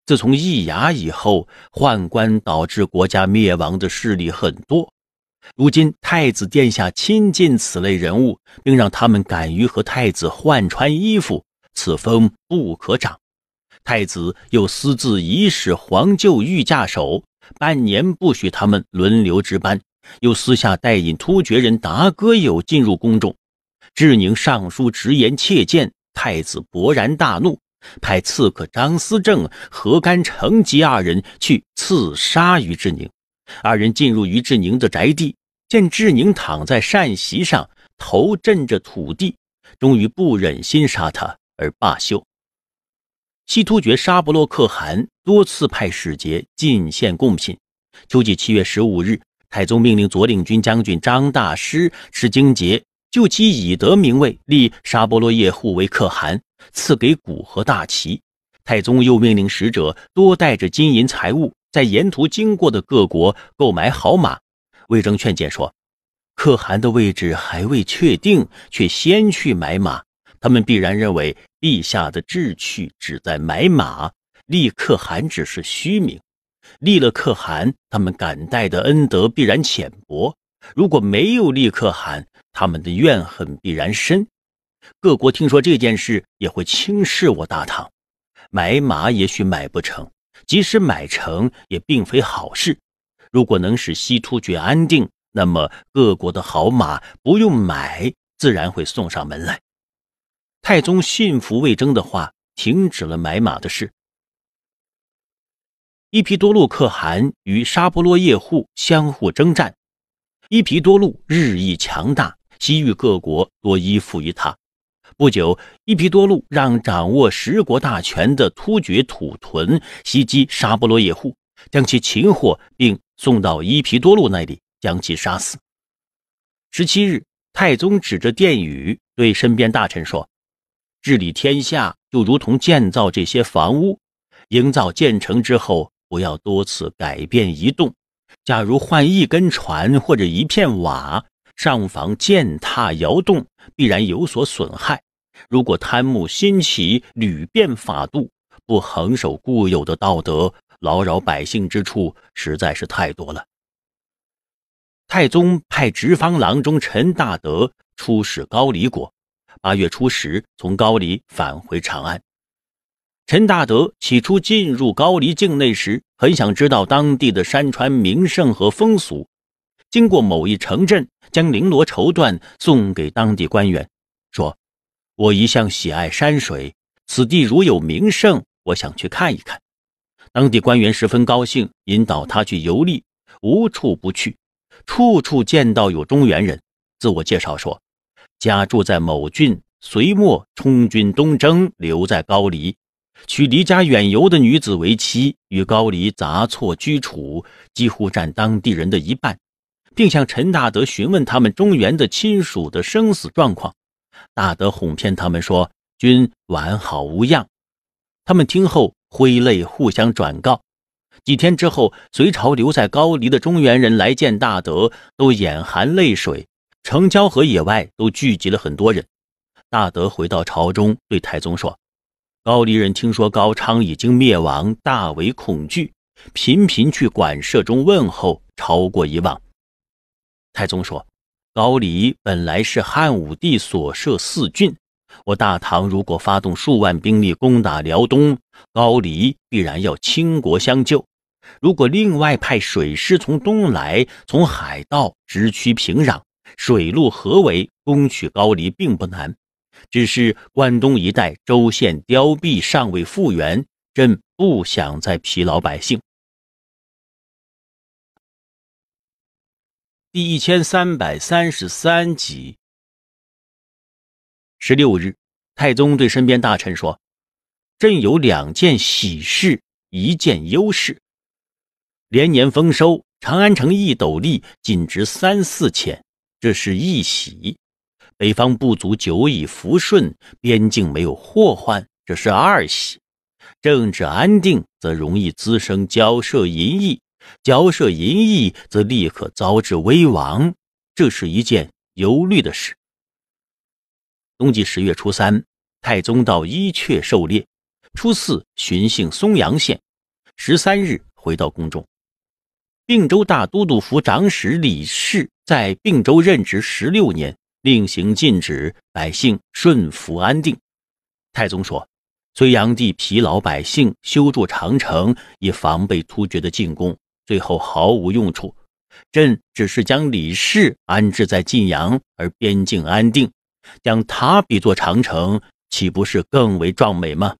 自从易牙以后，宦官导致国家灭亡的势力很多。如今太子殿下亲近此类人物，并让他们敢于和太子换穿衣服，此风不可长。太子又私自以使皇舅御驾守。半年不许他们轮流值班，又私下带引突厥人达哥友进入宫中。智宁上书直言切谏，太子勃然大怒，派刺客张思正、何干成吉二人去刺杀于志宁。二人进入于志宁的宅地，见志宁躺在膳席上，头枕着土地，终于不忍心杀他而罢休。西突厥沙伯洛可汗多次派使节进献贡品。秋季七月十五日，太宗命令左领军将军张大师持旌节，就其以德名位，立沙伯罗叶护为可汗，赐给谷和大旗。太宗又命令使者多带着金银财物，在沿途经过的各国购买好马。魏征劝谏说：“可汗的位置还未确定，却先去买马。”他们必然认为，陛下的志趣只在买马，立可汗只是虚名。立了可汗，他们感戴的恩德必然浅薄；如果没有立可汗，他们的怨恨必然深。各国听说这件事，也会轻视我大唐。买马也许买不成，即使买成，也并非好事。如果能使西突厥安定，那么各国的好马不用买，自然会送上门来。太宗信服魏征的话，停止了买马的事。伊皮多路可汗与沙波罗叶护相互征战，伊皮多路日益强大，西域各国多依附于他。不久，伊皮多路让掌握十国大权的突厥土屯袭击沙波罗叶户，将其擒获并送到伊皮多路那里，将其杀死。十七日，太宗指着殿宇对身边大臣说。治理天下就如同建造这些房屋，营造建成之后，不要多次改变移动。假如换一根船或者一片瓦，上房践踏摇动，必然有所损害。如果贪慕新奇，屡变法度，不恒守固有的道德，劳扰百姓之处实在是太多了。太宗派直方郎中陈大德出使高丽国。八月初十，从高丽返回长安。陈大德起初进入高丽境内时，很想知道当地的山川名胜和风俗。经过某一城镇，将绫罗绸缎送给当地官员，说：“我一向喜爱山水，此地如有名胜，我想去看一看。”当地官员十分高兴，引导他去游历，无处不去，处处见到有中原人，自我介绍说。家住在某郡，隋末充军东征，留在高黎，娶离家远游的女子为妻，与高黎杂错居处，几乎占当地人的一半，并向陈大德询问他们中原的亲属的生死状况。大德哄骗他们说君完好无恙，他们听后挥泪互相转告。几天之后，隋朝留在高黎的中原人来见大德，都眼含泪水。城郊和野外都聚集了很多人。大德回到朝中，对太宗说：“高丽人听说高昌已经灭亡，大为恐惧，频频去馆舍中问候，超过以往。”太宗说：“高丽本来是汉武帝所设四郡，我大唐如果发动数万兵力攻打辽东，高丽必然要倾国相救。如果另外派水师从东来，从海道直趋平壤。”水陆合围，攻取高丽并不难，只是关东一带州县凋敝，尚未复原。朕不想再疲劳百姓。第一千三百三十三集。十六日，太宗对身边大臣说：“朕有两件喜事，一件忧事。连年丰收，长安城一斗粟仅值三四钱。”这是一喜，北方部族久已服顺，边境没有祸患，这是二喜。政治安定，则容易滋生骄奢淫逸；骄奢淫逸，则立刻遭致危亡。这是一件忧虑的事。冬季十月初三，太宗到伊阙狩猎；初四，巡幸松阳县；十三日，回到宫中。并州大都督府长史李氏在并州任职十六年，令行禁止，百姓顺服安定。太宗说：“隋炀帝疲劳百姓修筑长城，以防备突厥的进攻，最后毫无用处。朕只是将李氏安置在晋阳，而边境安定，将他比作长城，岂不是更为壮美吗？”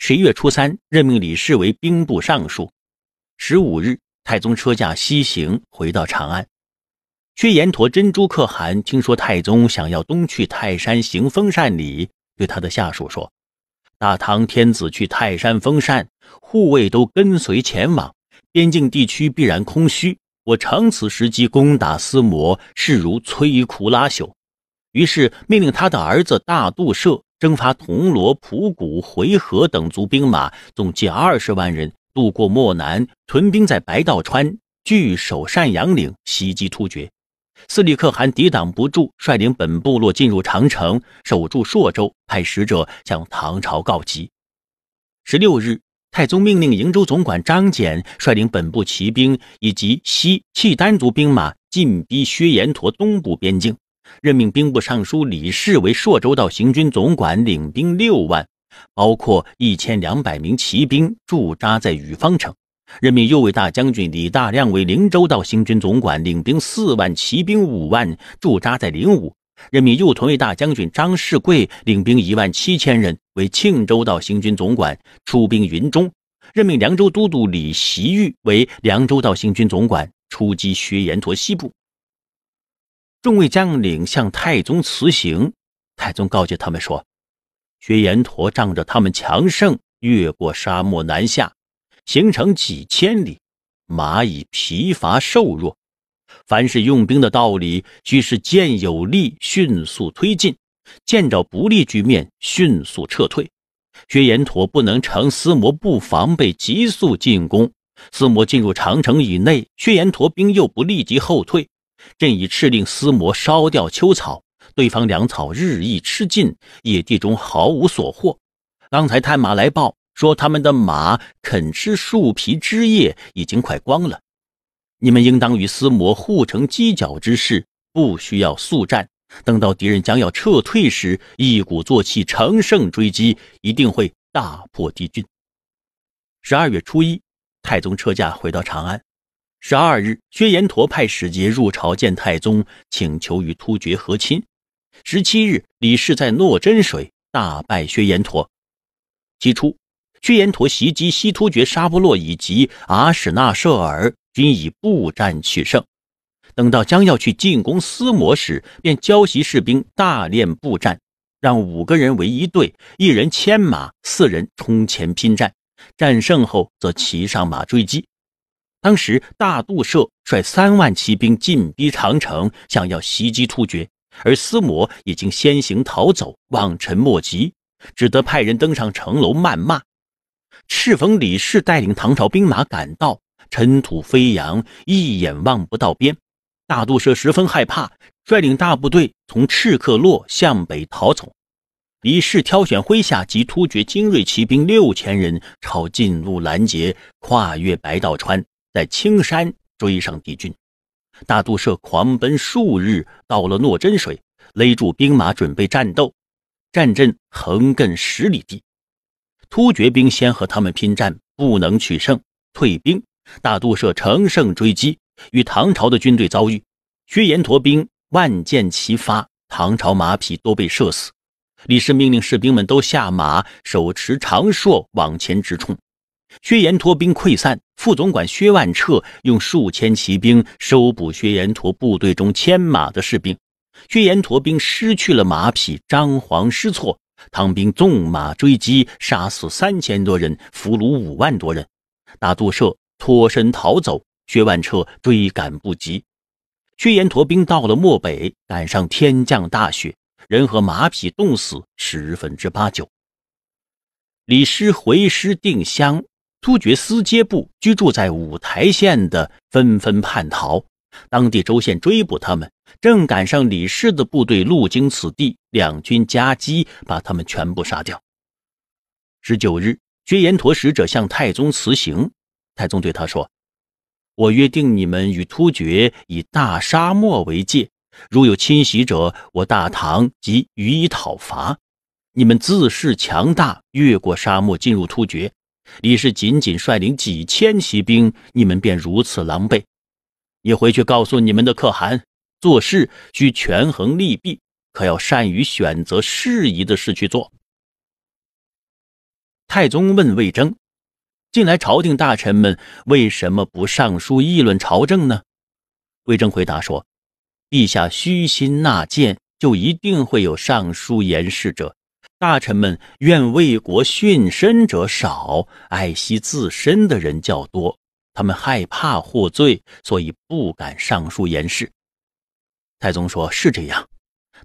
十一月初三，任命李氏为兵部尚书。十五日。太宗车驾西行，回到长安。薛延陀珍珠可汗听说太宗想要东去泰山行封禅礼，对他的下属说：“大唐天子去泰山封禅，护卫都跟随前往，边境地区必然空虚。我乘此时机攻打思摩，势如摧枯拉朽。”于是命令他的儿子大杜社征伐铜锣、蒲谷、回纥等族兵马，总计二十万人。渡过漠南，屯兵在白道川，据守单阳岭，袭击突厥。斯里克汗抵挡不住，率领本部落进入长城，守住朔州，派使者向唐朝告急。十六日，太宗命令瀛州总管张俭率领本部骑兵以及西契丹族兵马进逼薛延陀东部边境，任命兵部尚书李氏为朔州道行军总管，领兵六万。包括一千两百名骑兵驻扎在禹方城，任命右卫大将军李大亮为灵州道行军总管，领兵四万骑兵五万驻扎在灵武；任命右屯卫大将军张士贵领兵一万七千人为庆州道行军总管，出兵云中；任命凉州都督李袭玉为凉州道行军总管，出击薛延陀西部。众位将领向太宗辞行，太宗告诫他们说。薛延陀仗着他们强盛，越过沙漠南下，行程几千里，马蚁疲乏瘦弱。凡是用兵的道理，须是见有利迅速推进，见着不利局面迅速撤退。薛延陀不能乘思摩不防备急速进攻，思摩进入长城以内，薛延陀兵又不立即后退，朕已敕令思摩烧掉秋草。对方粮草日益吃尽，野地中毫无所获。刚才探马来报说，他们的马啃吃树皮枝叶，已经快光了。你们应当与思摩互成犄角之势，不需要速战。等到敌人将要撤退时，一鼓作气，乘胜追击，一定会大破敌军。十二月初一，太宗车驾回到长安。十二日，薛延陀派使节入朝见太宗，请求与突厥和亲。十七日，李氏在诺真水大败薛延陀。起初，薛延陀袭击西突厥沙不洛以及阿史那舍尔，均以步战取胜。等到将要去进攻思摩时，便教习士兵大练步战，让五个人为一队，一人牵马，四人冲前拼战，战胜后则骑上马追击。当时，大杜社率三万骑兵进逼长城，想要袭击突厥。而思摩已经先行逃走，望尘莫及，只得派人登上城楼谩骂。适逢李氏带领唐朝兵马赶到，尘土飞扬，一眼望不到边。大度社十分害怕，率领大部队从赤客洛向北逃走。李氏挑选麾下及突厥精锐骑兵六千人，朝近路拦截，跨越白道川，在青山追上敌军。大都社狂奔数日，到了诺真水，勒住兵马准备战斗。战阵横亘十里地，突厥兵先和他们拼战，不能取胜，退兵。大都社乘胜追击，与唐朝的军队遭遇。薛延陀兵万箭齐发，唐朝马匹都被射死。李氏命令士兵们都下马，手持长槊往前直冲，薛延陀兵溃散。副总管薛万彻用数千骑兵收捕薛延陀部队中牵马的士兵，薛延陀兵失去了马匹，张皇失措。唐兵纵马追击，杀死三千多人，俘虏五万多人。大渡社脱身逃走，薛万彻追赶不及。薛延陀兵到了漠北，赶上天降大雪，人和马匹冻死十分之八九。李师回师定襄。突厥司接部居住在五台县的，纷纷叛逃，当地州县追捕他们，正赶上李氏的部队路经此地，两军夹击，把他们全部杀掉。十九日，薛延陀使者向太宗辞行，太宗对他说：“我约定你们与突厥以大沙漠为界，如有侵袭者，我大唐即予以讨伐。你们自恃强大，越过沙漠进入突厥。”李氏仅仅率领几千骑兵，你们便如此狼狈。你回去告诉你们的可汗，做事需权衡利弊，可要善于选择适宜的事去做。太宗问魏征：“近来朝廷大臣们为什么不上书议论朝政呢？”魏征回答说：“陛下虚心纳谏，就一定会有上书言事者。”大臣们愿为国殉身者少，爱惜自身的人较多。他们害怕获罪，所以不敢上书言事。太宗说：“是这样。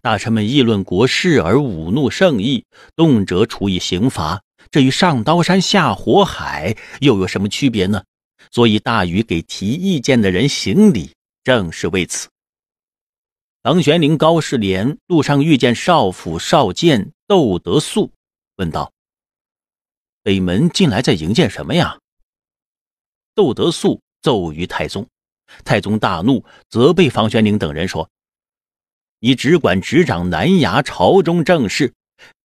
大臣们议论国事而忤怒圣意，动辄处以刑罚，这与上刀山下火海又有什么区别呢？所以大禹给提意见的人行礼，正是为此。”唐玄龄、高士廉路上遇见少府少监。窦德素问道：“北门近来在营建什么呀？”窦德素奏于太宗，太宗大怒，责备房玄龄等人说：“你只管执掌南衙朝中政事，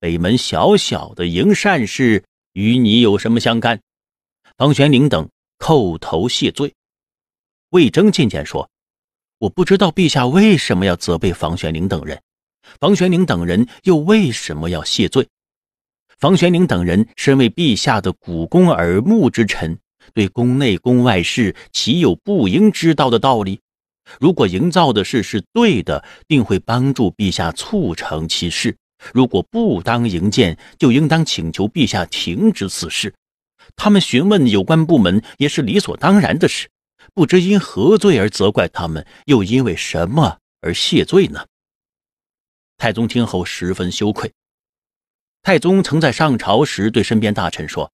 北门小小的营善事与你有什么相干？”房玄龄等叩头谢罪。魏征进谏说：“我不知道陛下为什么要责备房玄龄等人。”房玄龄等人又为什么要谢罪？房玄龄等人身为陛下的股肱耳目之臣，对宫内宫外事岂有不应知道的道理？如果营造的事是对的，定会帮助陛下促成其事；如果不当营建，就应当请求陛下停止此事。他们询问有关部门也是理所当然的事。不知因何罪而责怪他们，又因为什么而谢罪呢？太宗听后十分羞愧。太宗曾在上朝时对身边大臣说：“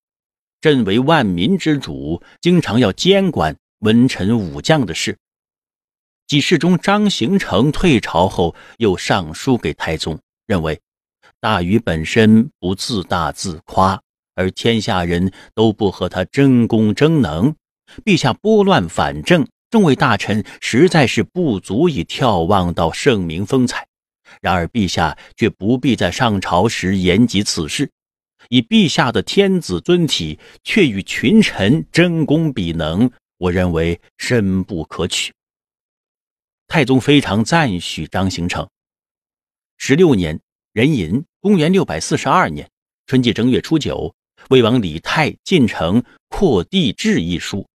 朕为万民之主，经常要监管文臣武将的事。”几世中，张行成退朝后又上书给太宗，认为大禹本身不自大自夸，而天下人都不和他争功争能，陛下拨乱反正，众位大臣实在是不足以眺望到圣明风采。然而，陛下却不必在上朝时言及此事。以陛下的天子尊体，却与群臣争功比能，我认为深不可取。太宗非常赞许张行成。十六年，壬寅，公元六百四十二年春季正月初九，魏王李泰进城扩地志》一书。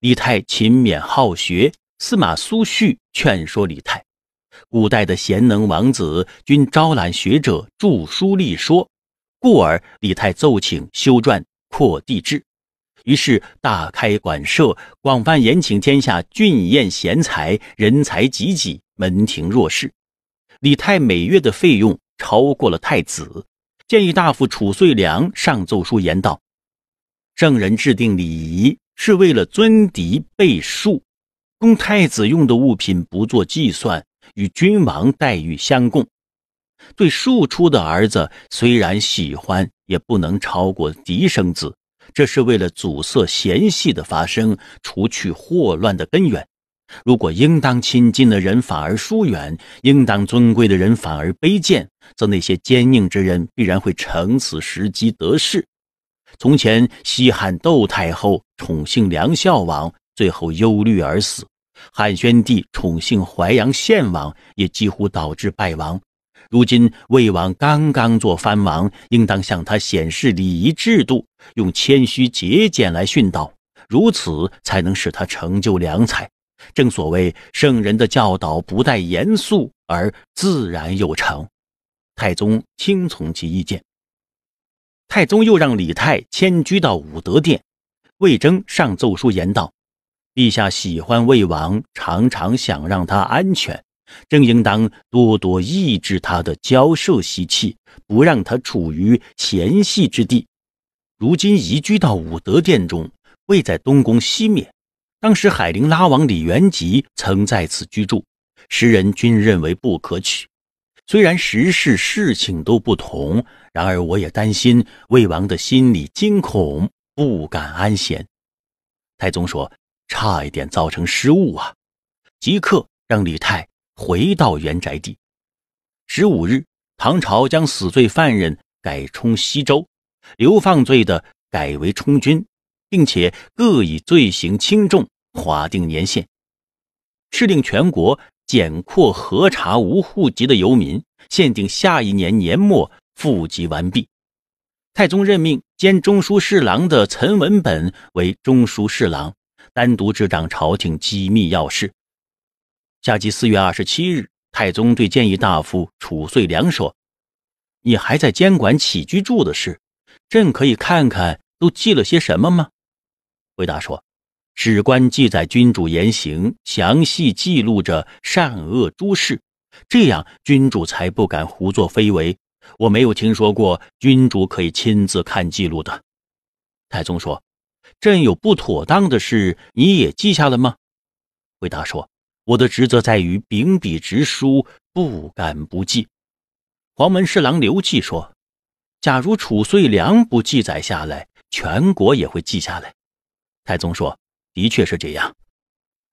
李泰勤勉好学，司马苏旭劝说李泰。古代的贤能王子均招揽学者著书立说，故而李泰奏请修撰扩地志，于是大开馆舍，广泛延请天下俊彦贤才，人才济济，门庭若市。李泰每月的费用超过了太子。建议大夫褚遂良上奏书言道：“圣人制定礼仪是为了尊嫡备庶，供太子用的物品不做计算。”与君王待遇相共，对庶出的儿子虽然喜欢，也不能超过嫡生子。这是为了阻塞嫌隙的发生，除去祸乱的根源。如果应当亲近的人反而疏远，应当尊贵的人反而卑贱，则那些奸佞之人必然会乘此时机得势。从前西汉窦太后宠幸梁孝王，最后忧虑而死。汉宣帝宠幸淮阳献王，也几乎导致败亡。如今魏王刚刚做藩王，应当向他显示礼仪制度，用谦虚节俭来训导，如此才能使他成就良才。正所谓圣人的教导不带严肃而自然有成。太宗听从其意见，太宗又让李泰迁居到武德殿。魏征上奏书言道。陛下喜欢魏王，常常想让他安全，正应当多多抑制他的骄奢习气，不让他处于前戏之地。如今移居到武德殿中，位在东宫西面。当时海陵拉王李元吉曾在此居住，时人均认为不可取。虽然时事事情都不同，然而我也担心魏王的心里惊恐，不敢安闲。太宗说。差一点造成失误啊！即刻让李泰回到原宅地。十五日，唐朝将死罪犯人改充西周，流放罪的改为充军，并且各以罪行轻重划定年限。敕令全国检括核查无户籍的游民，限定下一年年末复籍完毕。太宗任命兼中书侍郎的陈文本为中书侍郎。单独执掌朝廷机密要事。下季四月二十七日，太宗对谏议大夫褚遂良说：“你还在监管起居住的事，朕可以看看都记了些什么吗？”回答说：“史官记载君主言行，详细记录着善恶诸事，这样君主才不敢胡作非为。我没有听说过君主可以亲自看记录的。”太宗说。朕有不妥当的事，你也记下了吗？回答说：“我的职责在于秉笔直书，不敢不记。”黄门侍郎刘季说：“假如褚遂良不记载下来，全国也会记下来。”太宗说：“的确是这样。”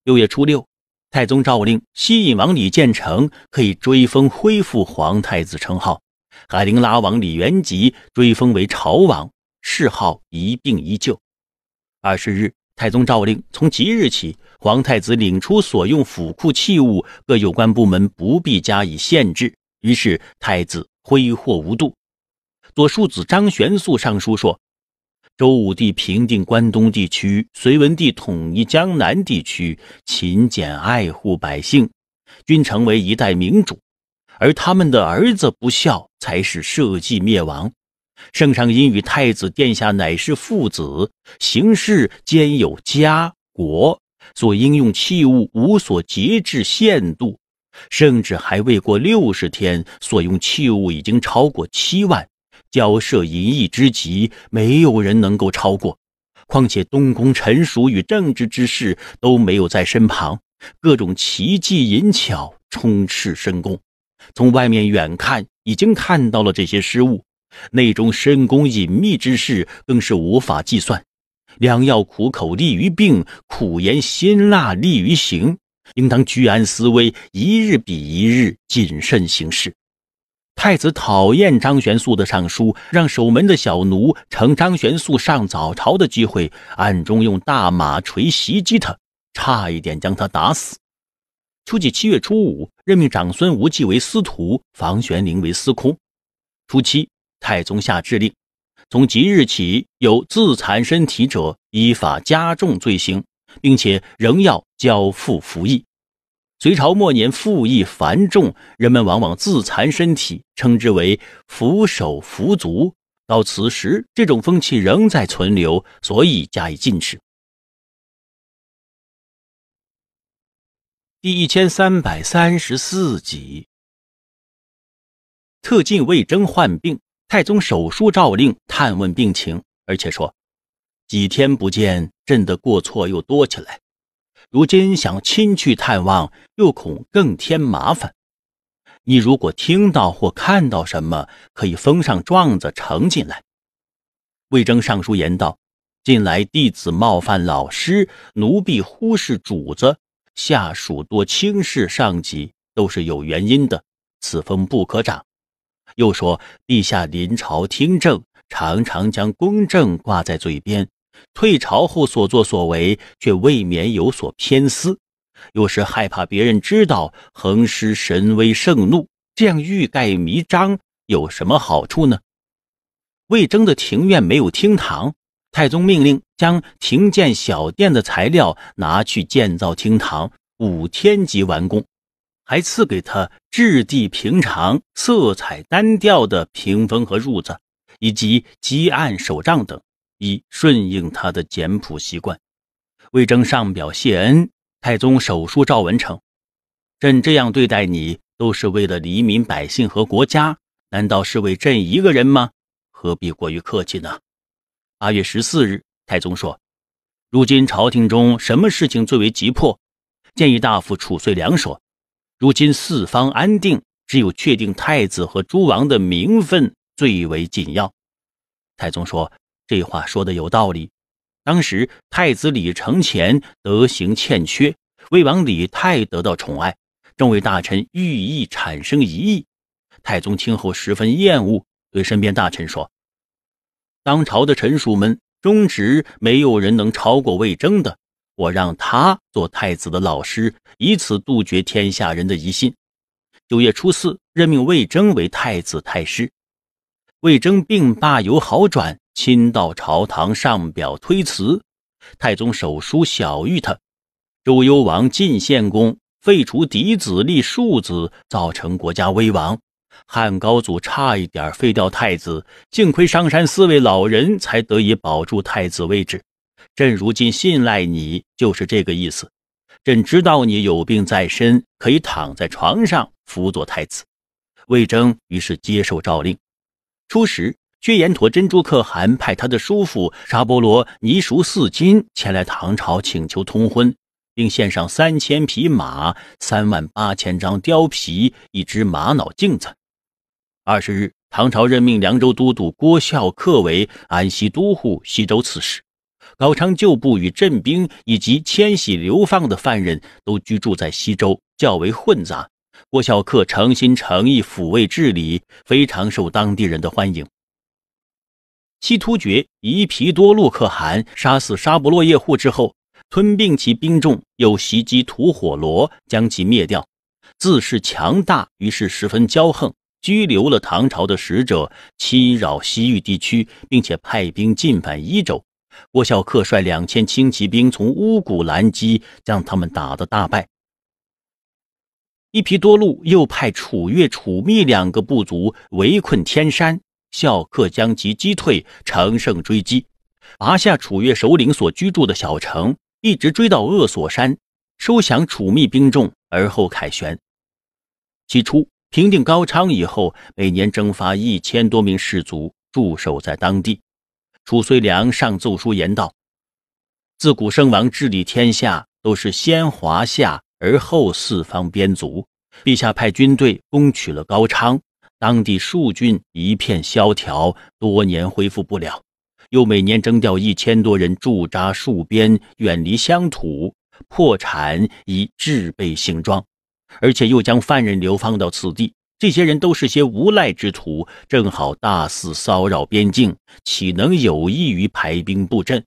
六月初六，太宗诏令西引王李建成可以追封恢复皇太子称号，海陵拉王李元吉追封为朝王，谥号一并依旧。二十日，太宗诏令：从即日起，皇太子领出所用府库器物，各有关部门不必加以限制。于是太子挥霍无度。左庶子张玄素上书说：“周武帝平定关东地区，隋文帝统一江南地区，勤俭爱护百姓，均成为一代明主。而他们的儿子不孝，才使社稷灭亡。”圣上因与太子殿下乃是父子，行事兼有家国，所应用器物无所节制限度，甚至还未过六十天，所用器物已经超过七万，交涉淫逸之极，没有人能够超过。况且东宫臣熟与政治之事都没有在身旁，各种奇技淫巧充斥深宫，从外面远看已经看到了这些失误。那种深宫隐秘之事，更是无法计算。良药苦口利于病，苦言辛辣利于行。应当居安思危，一日比一日谨慎行事。太子讨厌张玄素的上书，让守门的小奴乘张玄素上早朝的机会，暗中用大马锤袭击他，差一点将他打死。秋季七月初五，任命长孙无忌为司徒，房玄龄为司空。初七。太宗下制令，从即日起，有自残身体者，依法加重罪行，并且仍要交付服役。隋朝末年，服役繁重，人们往往自残身体，称之为“扶手扶足”。到此时，这种风气仍在存留，所以加以禁止。第一千三百三十四集，特进魏征患病。太宗手书诏令，探问病情，而且说：“几天不见，朕的过错又多起来。如今想亲去探望，又恐更添麻烦。你如果听到或看到什么，可以封上状子呈进来。”魏征上书言道：“近来弟子冒犯老师，奴婢忽视主子，下属多轻视上级，都是有原因的。此风不可长。”又说，陛下临朝听政，常常将公正挂在嘴边，退朝后所作所为却未免有所偏私。又是害怕别人知道，横施神威，盛怒，这样欲盖弥彰，有什么好处呢？魏征的庭院没有厅堂，太宗命令将停建小殿的材料拿去建造厅堂，五天即完工。还赐给他质地平常、色彩单调的屏风和褥子，以及积案、手杖等，以顺应他的简朴习惯。魏征上表谢恩，太宗手书赵文称：“朕这样对待你，都是为了黎民百姓和国家，难道是为朕一个人吗？何必过于客气呢？”八月十四日，太宗说：“如今朝廷中什么事情最为急迫？”建议大夫褚遂良说。如今四方安定，只有确定太子和诸王的名分最为紧要。太宗说：“这话说的有道理。当时太子李承乾德行欠缺，魏王李泰得到宠爱，众位大臣寓意产生疑义。太宗听后十分厌恶，对身边大臣说：‘当朝的臣属们，忠直没有人能超过魏征的。’”我让他做太子的老师，以此杜绝天下人的疑心。九月初四，任命魏征为太子太师。魏征病罢有好转，亲到朝堂上表推辞。太宗手书晓谕他：周幽王、晋献公废除嫡子立庶子，造成国家危亡；汉高祖差一点废掉太子，幸亏商山四位老人才得以保住太子位置。朕如今信赖你，就是这个意思。朕知道你有病在身，可以躺在床上辅佐太子。魏征于是接受诏令。初十，薛延陀珍珠可汗派他的叔父沙波罗尼熟四金前来唐朝请求通婚，并献上三千匹马、三万八千张貂皮、一只玛瑙镜子。二十日，唐朝任命凉州都督郭孝恪为安西都护、西州刺史。高昌旧部与镇兵以及迁徙流放的犯人都居住在西周，较为混杂。郭孝恪诚心诚意抚慰治理，非常受当地人的欢迎。西突厥夷皮多洛可汗杀死沙伯洛叶护之后，吞并其兵众，又袭击吐火罗，将其灭掉，自恃强大，于是十分骄横，拘留了唐朝的使者，侵扰西域地区，并且派兵进犯伊州。郭孝恪率两千轻骑兵从乌古拦击，将他们打得大败。一皮多路又派楚越、楚密两个部族围困天山，孝恪将其击退，乘胜追击，拔下楚越首领所居住的小城，一直追到厄索山，收降楚密兵众，而后凯旋。起初平定高昌以后，每年征发一千多名士卒驻守在当地。褚遂良上奏书言道：“自古圣王治理天下，都是先华夏而后四方边族。陛下派军队攻取了高昌，当地戍郡一片萧条，多年恢复不了。又每年征调一千多人驻扎戍边，远离乡土，破产以制备行装，而且又将犯人流放到此地。”这些人都是些无赖之徒，正好大肆骚扰边境，岂能有益于排兵布阵？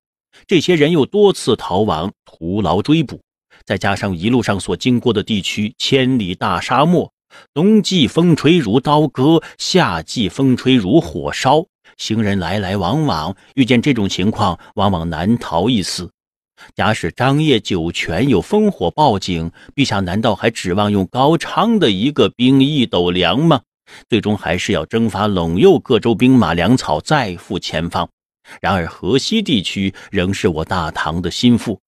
这些人又多次逃亡，徒劳追捕。再加上一路上所经过的地区，千里大沙漠，冬季风吹如刀割，夏季风吹如火烧，行人来来往往，遇见这种情况，往往难逃一死。假使张掖、酒泉有烽火报警，陛下难道还指望用高昌的一个兵一斗粮吗？最终还是要征伐陇右各州兵马粮草，再赴前方。然而河西地区仍是我大唐的心腹，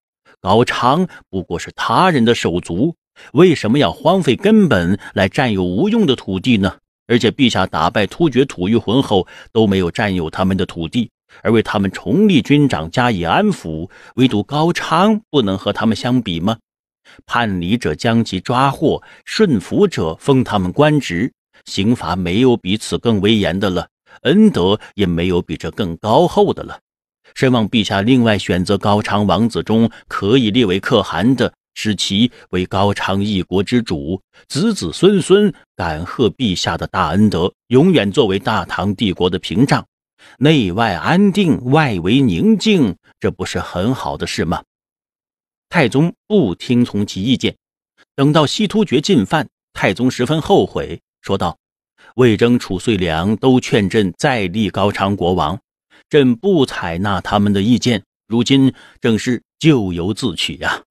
高昌不过是他人的手足，为什么要荒废根本来占有无用的土地呢？而且陛下打败突厥、吐谷浑后，都没有占有他们的土地。而为他们重立军长，加以安抚。唯独高昌不能和他们相比吗？叛离者将其抓获，顺服者封他们官职，刑罚没有比此更威严的了，恩德也没有比这更高厚的了。奢望陛下另外选择高昌王子中可以列为可汗的，使其为高昌一国之主，子子孙孙感贺陛下的大恩德，永远作为大唐帝国的屏障。内外安定，外围宁静，这不是很好的事吗？太宗不听从其意见。等到西突厥进犯，太宗十分后悔，说道：“魏征、褚遂良都劝朕再立高昌国王，朕不采纳他们的意见。如今正是咎由自取呀！”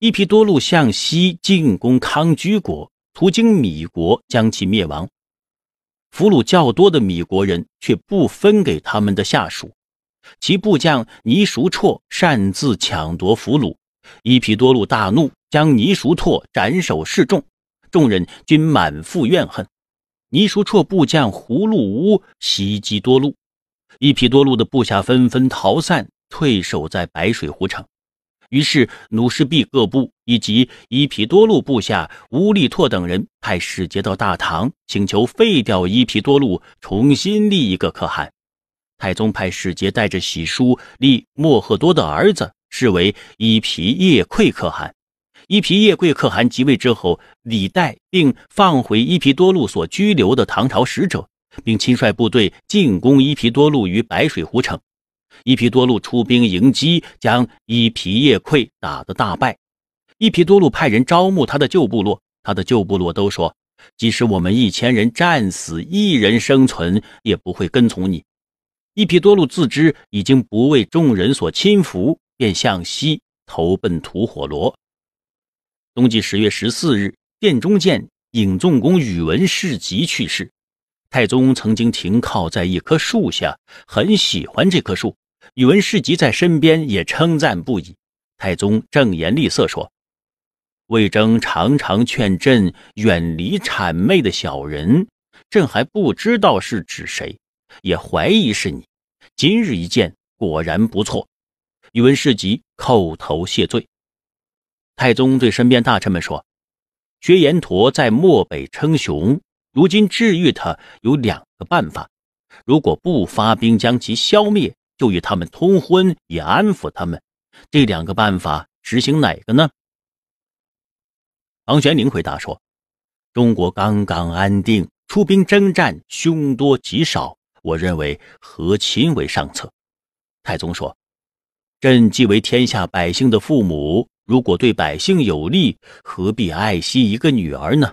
一批多路向西进攻康居国，途经米国，将其灭亡。俘虏较多的米国人却不分给他们的下属，其部将倪熟绰擅自抢夺俘虏，伊皮多路大怒，将倪熟绰斩首示众，众人均满腹怨恨。倪熟绰部将胡禄乌袭击多路，伊皮多路的部下纷纷逃散，退守在白水湖城。于是，努什毕各部以及伊皮多禄部下乌力拓等人派使节到大唐，请求废掉伊皮多禄，重新立一个可汗。太宗派使节带着玺书，立莫赫多的儿子视为伊皮叶贵可汗。伊皮叶贵可汗即位之后，礼待并放回伊皮多禄所拘留的唐朝使者，并亲率部队进攻伊皮多禄于白水湖城。伊皮多路出兵迎击，将伊皮叶溃打得大败。伊皮多路派人招募他的旧部落，他的旧部落都说：“即使我们一千人战死，一人生存也不会跟从你。”伊皮多路自知已经不为众人所亲服，便向西投奔吐火罗。冬季十月十四日，殿中见尹仲公宇文士及去世。太宗曾经停靠在一棵树下，很喜欢这棵树。宇文士及在身边也称赞不已。太宗正言厉色说：“魏征常常劝朕远离谄媚的小人，朕还不知道是指谁，也怀疑是你。今日一见，果然不错。”宇文士及叩头谢罪。太宗对身边大臣们说：“薛延陀在漠北称雄，如今治愈他有两个办法，如果不发兵将其消灭。”就与他们通婚，也安抚他们，这两个办法实行哪个呢？王玄龄回答说：“中国刚刚安定，出兵征战，凶多吉少。我认为和亲为上策。”太宗说：“朕既为天下百姓的父母，如果对百姓有利，何必爱惜一个女儿呢？”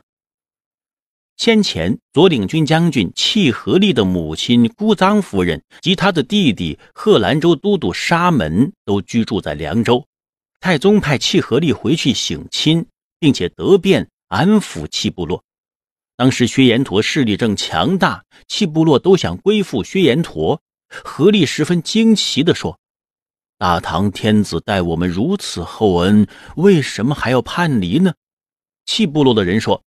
先前左领军将军契合力的母亲姑臧夫人及他的弟弟贺兰州都督沙门都居住在凉州。太宗派契合力回去省亲，并且得便安抚契部落。当时薛延陀势力正强大，契部落都想归附薛延陀。合力十分惊奇地说：“大唐天子待我们如此厚恩，为什么还要叛离呢？”契部落的人说。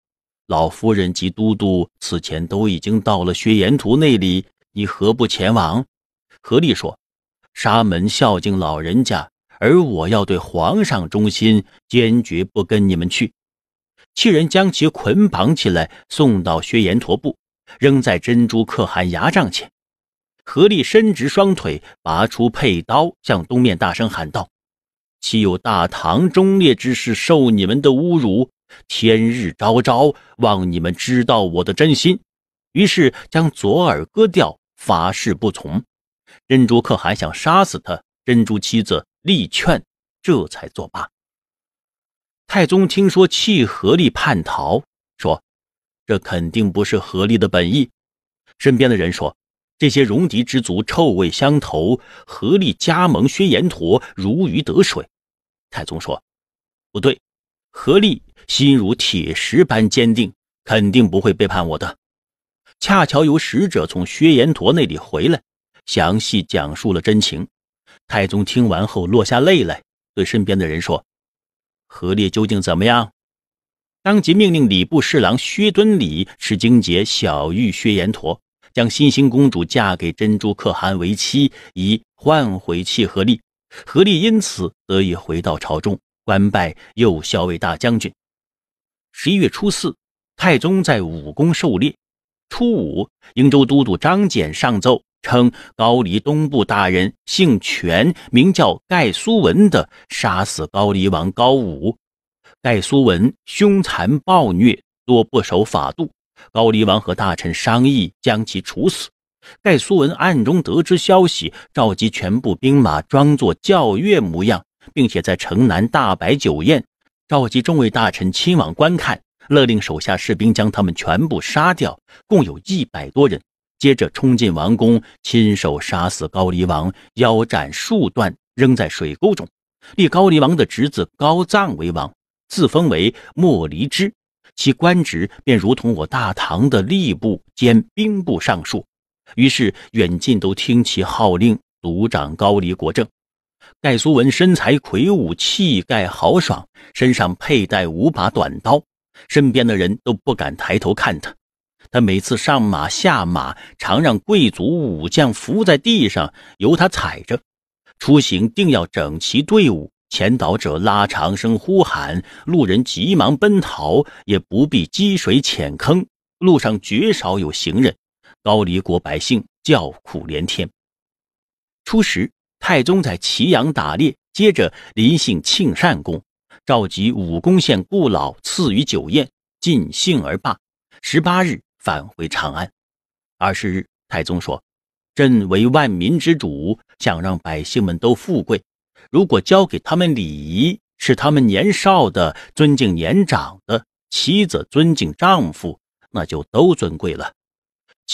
老夫人及都督此前都已经到了薛延陀那里，你何不前往？何丽说：“沙门孝敬老人家，而我要对皇上忠心，坚决不跟你们去。”七人将其捆绑起来，送到薛延陀部，扔在珍珠可汗牙帐前。何丽伸直双腿，拔出佩刀，向东面大声喊道。岂有大唐忠烈之士受你们的侮辱？天日昭昭，望你们知道我的真心。于是将左耳割掉，发誓不从。珍珠可汗想杀死他，珍珠妻子力劝，这才作罢。太宗听说弃合力叛逃，说：“这肯定不是合力的本意。”身边的人说：“这些戎狄之族臭味相投，合力加盟薛延陀，如鱼得水。”太宗说：“不对，何力心如铁石般坚定，肯定不会背叛我的。”恰巧有使者从薛延陀那里回来，详细讲述了真情。太宗听完后落下泪来，对身边的人说：“何烈究竟怎么样？”当即命令礼部侍郎薛敦礼持金节小玉薛延陀，将新兴公主嫁给珍珠可汗为妻，以换回契和力。何立因此得以回到朝中，官拜右校尉大将军。十一月初四，太宗在武功狩猎。初五，瀛州都督张俭上奏称，高丽东部大人姓权，名叫盖苏文的，杀死高丽王高武。盖苏文凶残暴虐，多不守法度，高丽王和大臣商议将其处死。盖苏文暗中得知消息，召集全部兵马，装作教乐模样，并且在城南大摆酒宴，召集众位大臣亲往观看，勒令手下士兵将他们全部杀掉，共有一百多人。接着冲进王宫，亲手杀死高黎王，腰斩数段，扔在水沟中，立高黎王的侄子高藏为王，自封为莫离之，其官职便如同我大唐的吏部兼兵部尚书。于是，远近都听其号令，独掌高丽国政。盖苏文身材魁梧，气概豪爽，身上佩戴五把短刀，身边的人都不敢抬头看他。他每次上马下马，常让贵族武将伏在地上，由他踩着。出行定要整齐队伍，前导者拉长声呼喊，路人急忙奔逃，也不必积水浅坑，路上绝少有行人。高丽国百姓叫苦连天。初十，太宗在祁阳打猎，接着临幸庆善宫，召集武功县故老，赐予酒宴，尽兴而罢。十八日返回长安。二十日，太宗说：“朕为万民之主，想让百姓们都富贵。如果教给他们礼仪，使他们年少的尊敬年长的，妻子尊敬丈夫，那就都尊贵了。”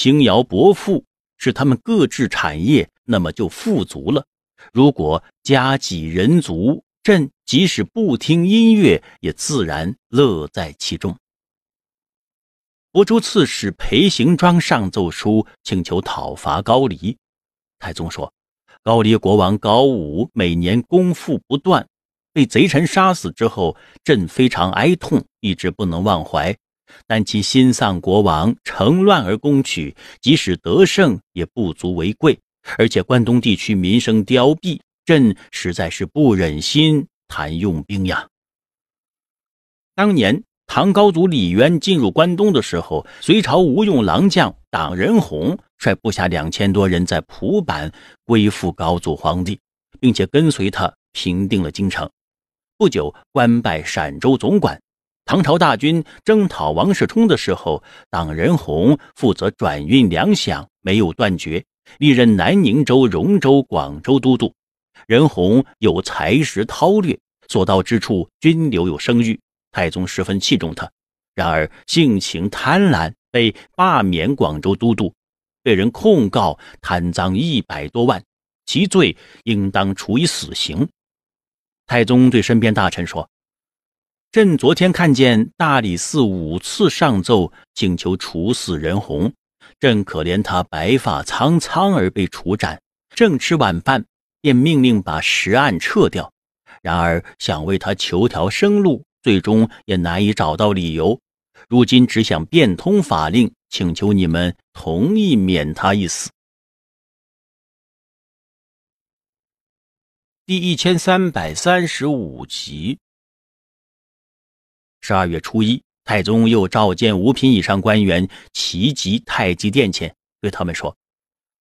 轻徭薄赋，使他们各置产业，那么就富足了。如果家己人足，朕即使不听音乐，也自然乐在其中。亳州刺史裴行庄上奏书，请求讨伐高丽。太宗说：“高丽国王高武每年功夫不断，被贼臣杀死之后，朕非常哀痛，一直不能忘怀。”但其新丧国王，乘乱而攻取，即使得胜，也不足为贵。而且关东地区民生凋敝，朕实在是不忍心谈用兵呀。当年唐高祖李渊进入关东的时候，隋朝吴用郎将党仁洪率部下两千多人在蒲坂归附高祖皇帝，并且跟随他平定了京城，不久官拜陕州总管。唐朝大军征讨王世充的时候，党仁洪负责转运粮饷，没有断绝。历任南宁州、荣州、广州都督。仁洪有才识韬略，所到之处均留有声誉。太宗十分器重他，然而性情贪婪，被罢免广州都督，被人控告贪赃一百多万，其罪应当处以死刑。太宗对身边大臣说。朕昨天看见大理寺五次上奏请求处死任红。朕可怜他白发苍苍而被处斩。正吃晚饭，便命令把实案撤掉。然而想为他求条生路，最终也难以找到理由。如今只想变通法令，请求你们同意免他一死。第一千三百三十五集。十二月初一，太宗又召见五品以上官员，齐集太极殿前，对他们说：“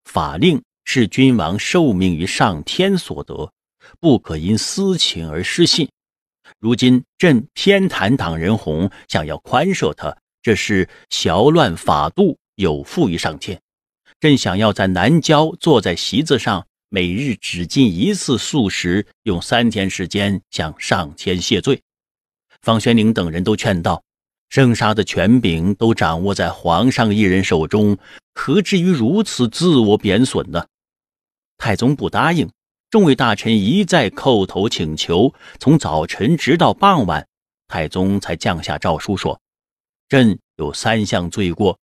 法令是君王受命于上天所得，不可因私情而失信。如今朕偏袒党人红，想要宽赦他，这是淆乱法度，有负于上天。朕想要在南郊坐在席子上，每日只进一次素食，用三天时间向上天谢罪。”房玄龄等人都劝道：“圣杀的权柄都掌握在皇上一人手中，何至于如此自我贬损呢？”太宗不答应，众位大臣一再叩头请求，从早晨直到傍晚，太宗才降下诏书说：“朕有三项罪过，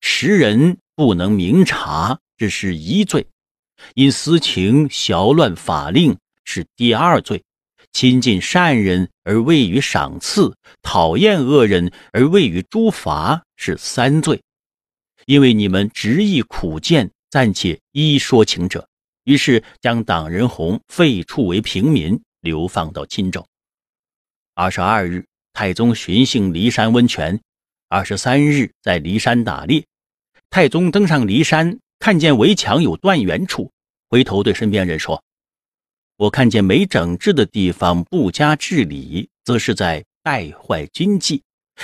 十人不能明察，这是一罪；因私情淆乱法令，是第二罪；亲近善人。”而未予赏赐，讨厌恶人而未予诛罚，是三罪。因为你们执意苦谏，暂且依说情者，于是将党人弘废黜为平民，流放到钦州。二十二日，太宗寻幸骊山温泉。二十三日，在骊山打猎。太宗登上骊山，看见围墙有断垣处，回头对身边人说。我看见没整治的地方不加治理，则是在败坏军纪；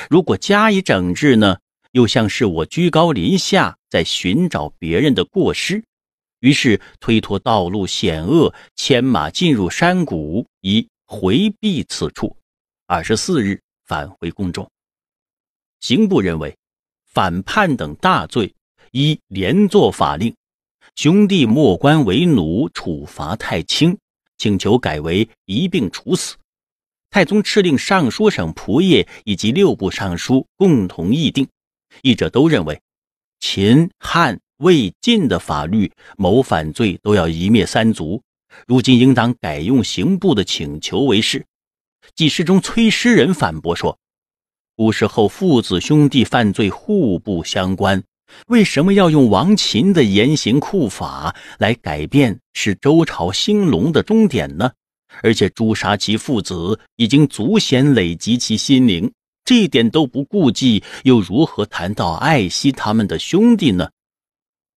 如果加以整治呢，又像是我居高临下在寻找别人的过失。于是推脱道路险恶，牵马进入山谷以回避此处。二十四日返回宫中。刑部认为，反叛等大罪依连坐法令，兄弟莫官为奴，处罚太轻。请求改为一并处死。太宗敕令尚书省仆役以及六部尚书共同议定，议者都认为秦汉魏晋的法律谋反罪都要一灭三族，如今应当改用刑部的请求为是。纪事中，崔师仁反驳说，古时候父子兄弟犯罪互不相关。为什么要用王秦的严刑酷法来改变，是周朝兴隆的终点呢？而且诛杀其父子，已经足显累及其心灵，这一点都不顾忌，又如何谈到爱惜他们的兄弟呢？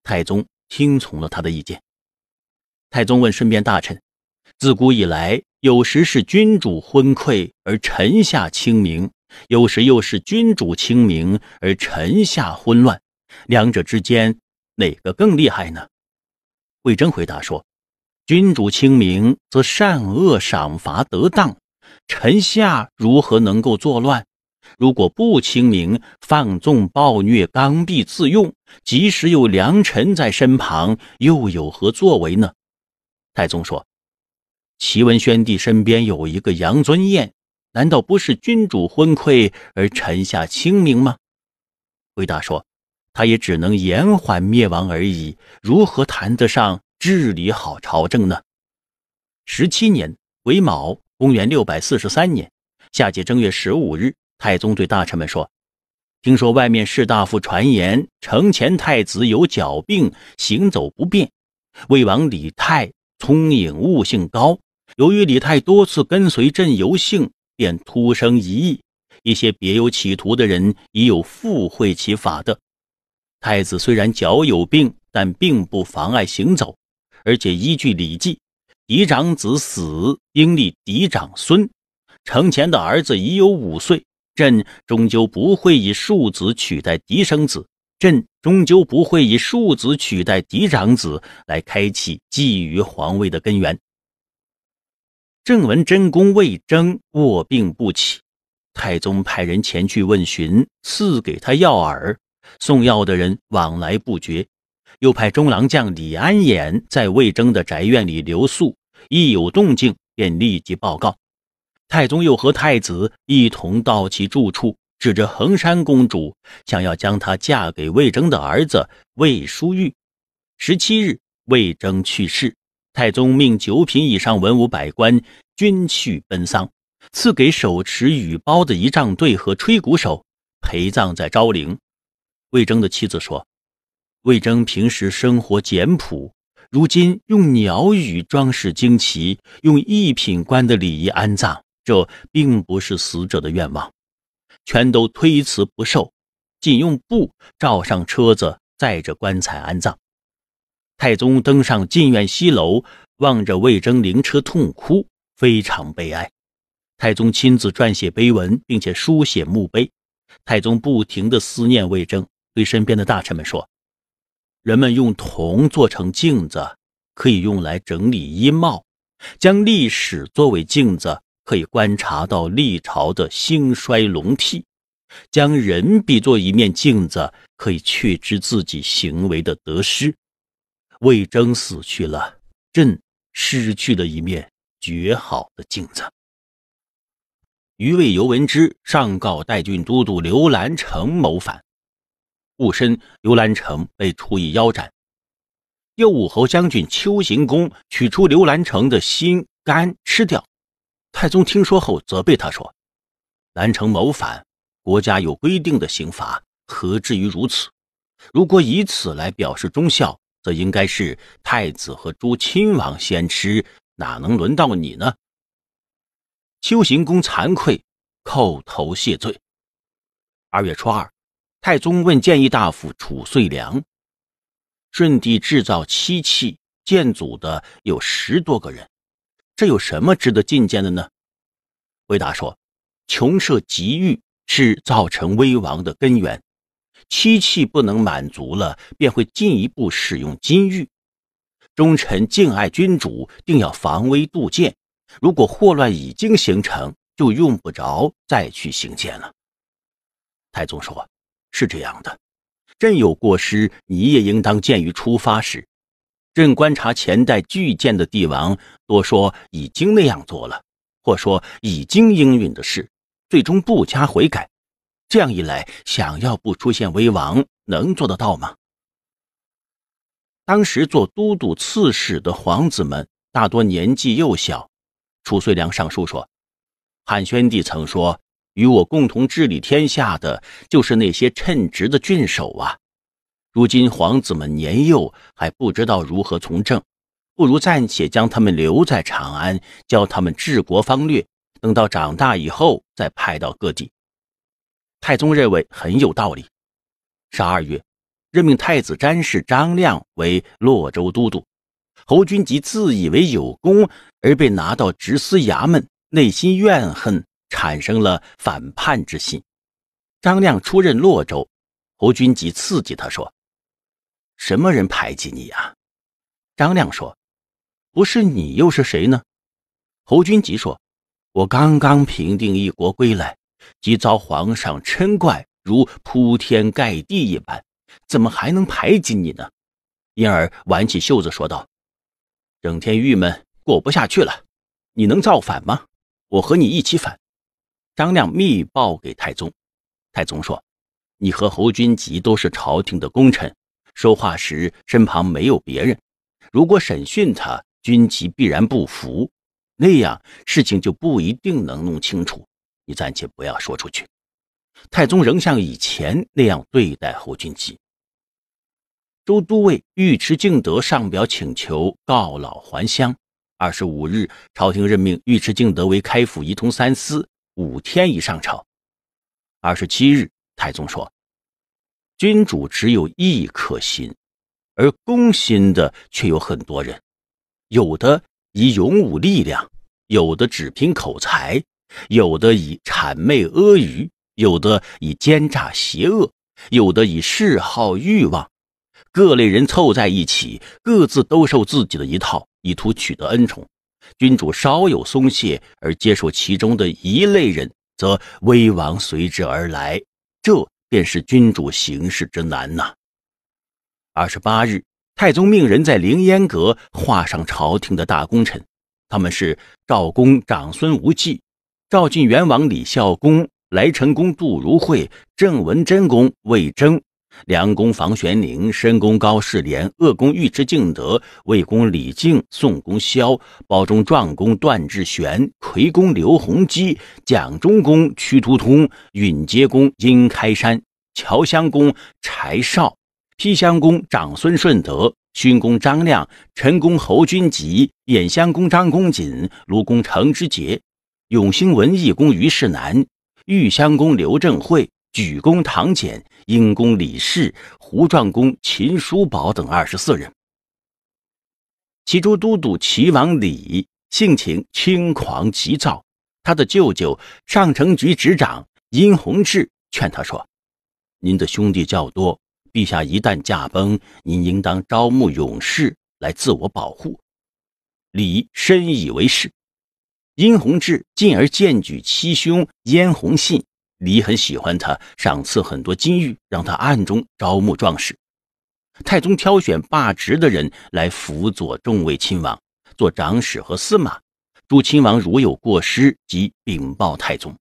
太宗听从了他的意见。太宗问身边大臣：“自古以来，有时是君主昏聩而臣下清明，有时又是君主清明而臣下混乱。”两者之间哪个更厉害呢？魏征回答说：“君主清明，则善恶赏罚得当，臣下如何能够作乱？如果不清明，放纵暴虐，刚愎自用，即使有良臣在身旁，又有何作为呢？”太宗说：“齐文宣帝身边有一个杨遵彦，难道不是君主昏聩而臣下清明吗？”回答说。他也只能延缓灭亡而已，如何谈得上治理好朝政呢？十七年为卯，公元六百四十三年夏季正月十五日，太宗对大臣们说：“听说外面士大夫传言，承乾太子有脚病，行走不便。魏王李泰聪颖悟性高，由于李泰多次跟随朕游幸，便突生疑义。一些别有企图的人，已有附会其法的。”太子虽然脚有病，但并不妨碍行走。而且依据礼记，嫡长子死应立嫡长孙。程前的儿子已有五岁，朕终究不会以庶子取代嫡生子。朕终究不会以庶子取代嫡长子来开启觊觎皇位的根源。正闻贞公魏征卧病不起，太宗派人前去问询，赐给他药饵。送药的人往来不绝，又派中郎将李安衍在魏征的宅院里留宿，一有动静便立即报告。太宗又和太子一同到其住处，指着衡山公主，想要将她嫁给魏征的儿子魏书玉。十七日，魏征去世，太宗命九品以上文武百官均去奔丧，赐给手持羽褒的仪仗队和吹鼓手陪葬在昭陵。魏征的妻子说：“魏征平时生活简朴，如今用鸟语装饰旌旗，用一品官的礼仪安葬，这并不是死者的愿望。全都推辞不受，仅用布罩上车子，载着棺材安葬。”太宗登上禁苑西楼，望着魏征灵车痛哭，非常悲哀。太宗亲自撰写碑文，并且书写墓碑。太宗不停地思念魏征。对身边的大臣们说：“人们用铜做成镜子，可以用来整理衣帽；将历史作为镜子，可以观察到历朝的兴衰荣替；将人比作一面镜子，可以确知自己行为的得失。”魏征死去了，朕失去了一面绝好的镜子。余魏尤文之上告代郡都督刘兰成谋反。护身刘兰成被处以腰斩，右武侯将军邱行恭取出刘兰成的心肝吃掉。太宗听说后责备他说：“兰成谋反，国家有规定的刑罚，何至于如此？如果以此来表示忠孝，则应该是太子和诸亲王先吃，哪能轮到你呢？”邱行恭惭愧，叩头谢罪。二月初二。太宗问建议大夫褚遂良：“舜帝制造漆器，建祖的有十多个人，这有什么值得进谏的呢？”回答说：“穷奢极欲是造成危亡的根源，漆器不能满足了，便会进一步使用金玉。忠臣敬爱君主，定要防微杜渐。如果祸乱已经形成，就用不着再去行谏了。”太宗说。是这样的，朕有过失，你也应当见于出发时。朕观察前代巨舰的帝王，多说已经那样做了，或说已经应允的事，最终不加悔改。这样一来，想要不出现危亡，能做得到吗？当时做都督刺史的皇子们大多年纪幼小，褚遂良上书说，汉宣帝曾说。与我共同治理天下的就是那些称职的郡守啊。如今皇子们年幼，还不知道如何从政，不如暂且将他们留在长安，教他们治国方略，等到长大以后再派到各地。太宗认为很有道理。十二月，任命太子詹事张亮为洛州都督。侯君集自以为有功而被拿到直司衙门，内心怨恨。产生了反叛之心。张亮出任洛州，侯君集刺激他说：“什么人排挤你呀？”张亮说：“不是你又是谁呢？”侯君集说：“我刚刚平定一国归来，即遭皇上嗔怪，如铺天盖地一般，怎么还能排挤你呢？”因而挽起袖子说道：“整天郁闷，过不下去了。你能造反吗？我和你一起反。”张亮密报给太宗，太宗说：“你和侯君集都是朝廷的功臣。”说话时身旁没有别人，如果审讯他，君集必然不服，那样事情就不一定能弄清楚。你暂且不要说出去。太宗仍像以前那样对待侯君集。周都尉尉迟敬德上表请求告老还乡。二十五日，朝廷任命尉迟敬德为开府仪同三司。五天一上朝。二十七日，太宗说：“君主只有一颗心，而攻心的却有很多人。有的以勇武力量，有的只凭口才，有的以谄媚阿谀，有的以奸诈邪恶，有的以嗜好欲望。各类人凑在一起，各自兜售自己的一套，以图取得恩宠。”君主稍有松懈，而接受其中的一类人，则危亡随之而来。这便是君主行事之难呐。二十八日，太宗命人在凌烟阁画上朝廷的大功臣，他们是赵公长孙无忌、赵晋元王李孝公、莱成公杜如晦、郑文贞公魏征。梁公房玄龄，申公高士廉，鄂公尉迟敬德，魏公李靖，宋公萧，包中壮公段志玄，夔公刘弘基，蒋中公屈突通，允阶公殷开山，乔襄公柴绍，毗襄公长孙顺德，勋公张亮，陈公侯君集，衍襄公张公瑾，卢公程之杰、永兴文义公虞世南，豫襄公刘正会，举公唐俭。因公李氏、胡壮公、秦叔宝等二十四人。其中都督齐王李性情轻狂急躁，他的舅舅上城局执掌殷弘志劝他说：“您的兄弟较多，陛下一旦驾崩，您应当招募勇士来自我保护。”李深以为是。殷弘志进而荐举七兄燕弘信。李很喜欢他，赏赐很多金玉，让他暗中招募壮士。太宗挑选罢职的人来辅佐众位亲王，做长史和司马。诸亲王如有过失，即禀报太宗。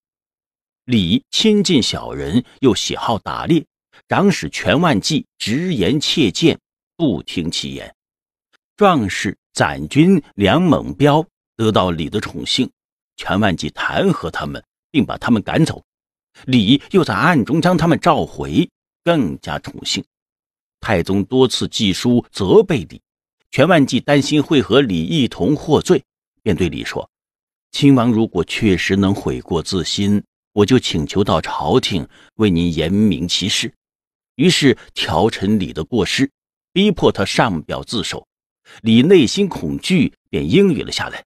李亲近小人，又喜好打猎。长史全万计直言切谏，不听其言。壮士攒军梁猛彪得到李的宠幸，全万计弹劾他们，并把他们赶走。李又在暗中将他们召回，更加宠幸。太宗多次寄书责备李，全万济担心会和李一同获罪，便对李说：“亲王如果确实能悔过自新，我就请求到朝廷为您严明其事。”于是调陈李的过失，逼迫他上表自首。李内心恐惧，便应允了下来。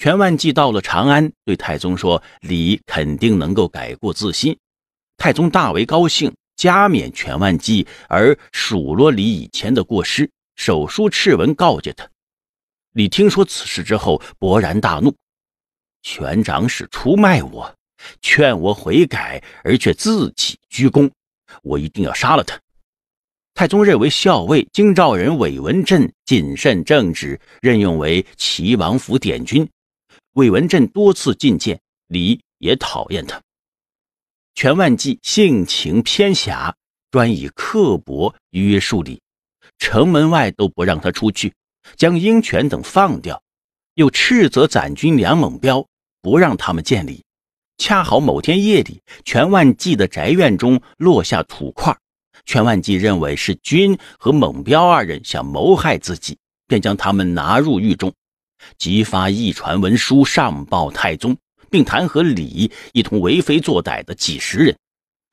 全万纪到了长安，对太宗说：“李肯定能够改过自新。”太宗大为高兴，加冕全万纪，而数落李以前的过失，手书赤文告诫他。李听说此事之后，勃然大怒：“权长史出卖我，劝我悔改，而却自己鞠躬，我一定要杀了他。”太宗认为校尉京兆人韦文振谨慎正直，任用为齐王府典军。魏文振多次进谏，李也讨厌他。全万济性情偏狭，专以刻薄约束李，城门外都不让他出去，将鹰犬等放掉，又斥责攒军梁猛彪，不让他们见李。恰好某天夜里，全万济的宅院中落下土块，全万济认为是军和猛彪二人想谋害自己，便将他们拿入狱中。即发一传文书上报太宗，并弹劾李一同为非作歹的几十人。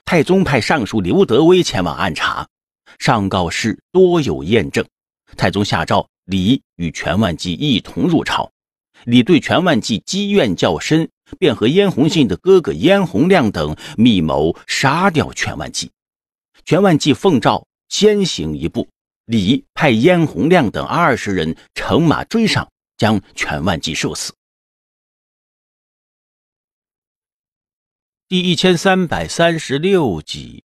太宗派尚书刘德威前往暗查，上告示多有验证。太宗下诏，李与全万计一同入朝。李对全万计积怨较深，便和燕弘信的哥哥燕弘亮等密谋杀掉全万计。全万计奉诏先行一步，李派燕弘亮等二十人乘马追上。将全万计射死。第一千三百三十六集，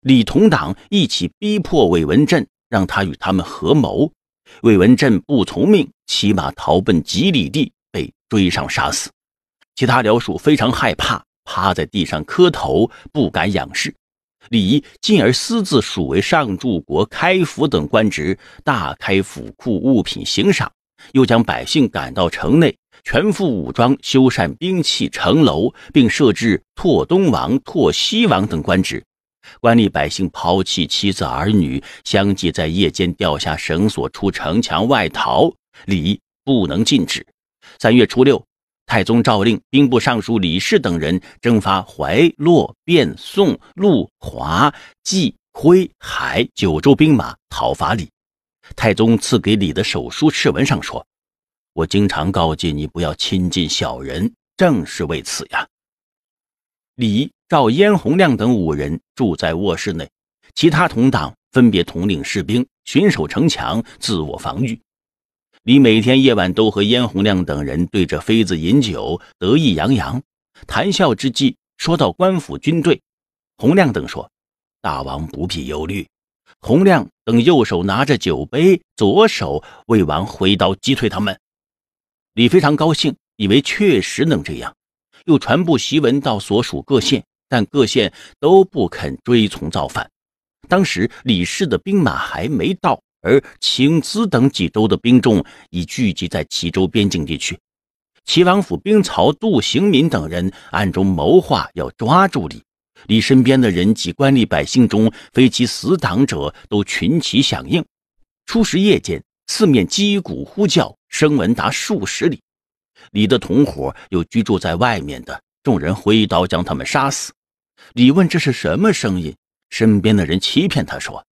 李同党一起逼迫韦文振，让他与他们合谋。韦文振不从命，骑马逃奔几里地，被追上杀死。其他僚属非常害怕，趴在地上磕头，不敢仰视。李进而私自署为上柱国、开府等官职，大开府库物品行赏，又将百姓赶到城内，全副武装修缮兵器、城楼，并设置拓东王、拓西王等官职。官吏百姓抛弃妻子儿女，相继在夜间掉下绳索出城墙外逃。李不能禁止。三月初六。太宗诏令兵部尚书李氏等人征发怀洛汴宋陆、华冀徽海九州兵马讨伐李。太宗赐给李的手书赤文上说：“我经常告诫你不要亲近小人，正是为此呀。”李、赵、燕洪亮等五人住在卧室内，其他同党分别统领士兵巡守城墙，自我防御。李每天夜晚都和燕洪亮等人对着妃子饮酒，得意洋洋。谈笑之际，说到官府军队，洪亮等说：“大王不必忧虑。”洪亮等右手拿着酒杯，左手为王挥刀击退他们。李非常高兴，以为确实能这样，又传布檄文到所属各县，但各县都不肯追从造反。当时李氏的兵马还没到。而青淄等几州的兵众已聚集在齐州边境地区，齐王府兵曹杜行敏等人暗中谋划要抓住李。李身边的人及官吏百姓中非其死党者都群起响应。初十夜间，四面击鼓呼叫，声闻达数十里。李的同伙有居住在外面的，众人挥刀将他们杀死。李问：“这是什么声音？”身边的人欺骗他说。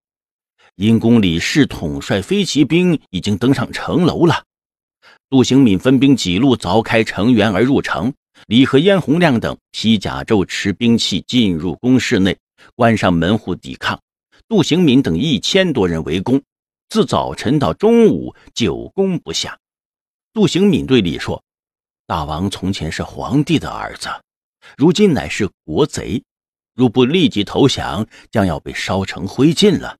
因公李氏统帅飞骑兵已经登上城楼了。杜行敏分兵几路凿开城垣而入城，李和燕洪亮等披甲胄持兵器进入宫室内，关上门户抵抗。杜行敏等一千多人围攻，自早晨到中午久攻不下。杜行敏对李说：“大王从前是皇帝的儿子，如今乃是国贼，如不立即投降，将要被烧成灰烬了。”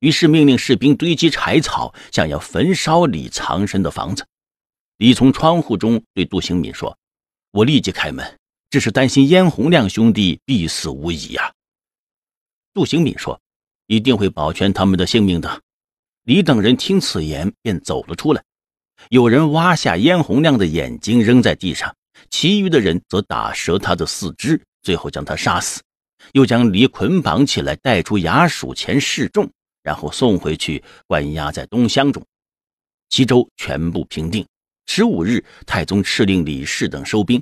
于是命令士兵堆积柴草，想要焚烧李藏身的房子。李从窗户中对杜兴敏说：“我立即开门，只是担心燕洪亮兄弟必死无疑呀。”杜兴敏说：“一定会保全他们的性命的。”李等人听此言，便走了出来。有人挖下燕洪亮的眼睛，扔在地上；其余的人则打折他的四肢，最后将他杀死，又将李捆绑起来，带出衙署前示众。然后送回去，关押在东乡中。西州全部平定。十五日，太宗敕令李氏等收兵。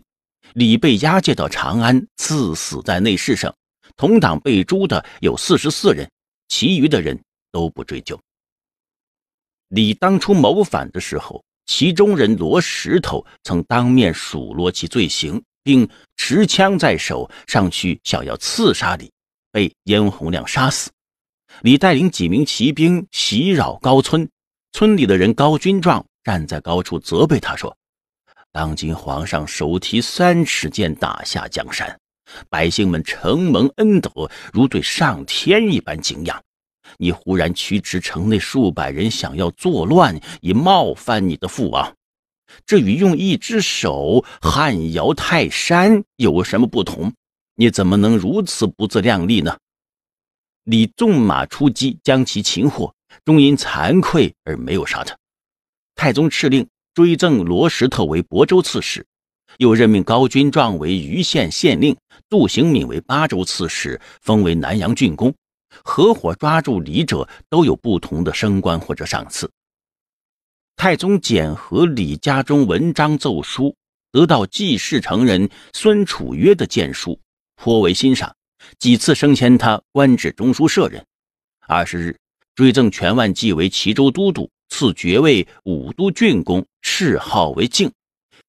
李被押解到长安，赐死在内侍上。同党被诛的有四十四人，其余的人都不追究。李当初谋反的时候，其中人罗石头曾当面数落其罪行，并持枪在手，上去想要刺杀李，被燕弘亮杀死。你带领几名骑兵袭扰高村，村里的人高军壮站在高处责备他说：“当今皇上手提三尺剑打下江山，百姓们承蒙恩德，如对上天一般敬仰。你忽然驱驰城内数百人想要作乱，以冒犯你的父王，这与用一只手撼摇泰山有什么不同？你怎么能如此不自量力呢？”李纵马出击，将其擒获，终因惭愧而没有杀他。太宗敕令追赠罗什特为亳州刺史，又任命高君壮为虞县县令，杜行敏为巴州刺史，封为南阳郡公。合伙抓住李者都有不同的升官或者赏赐。太宗检核李家中文章奏疏，得到济世成人孙楚约的荐书，颇为欣赏。几次升迁，他官至中书舍人。二十日，追赠全万济为齐州都督，赐爵位武都郡公，谥号为敬。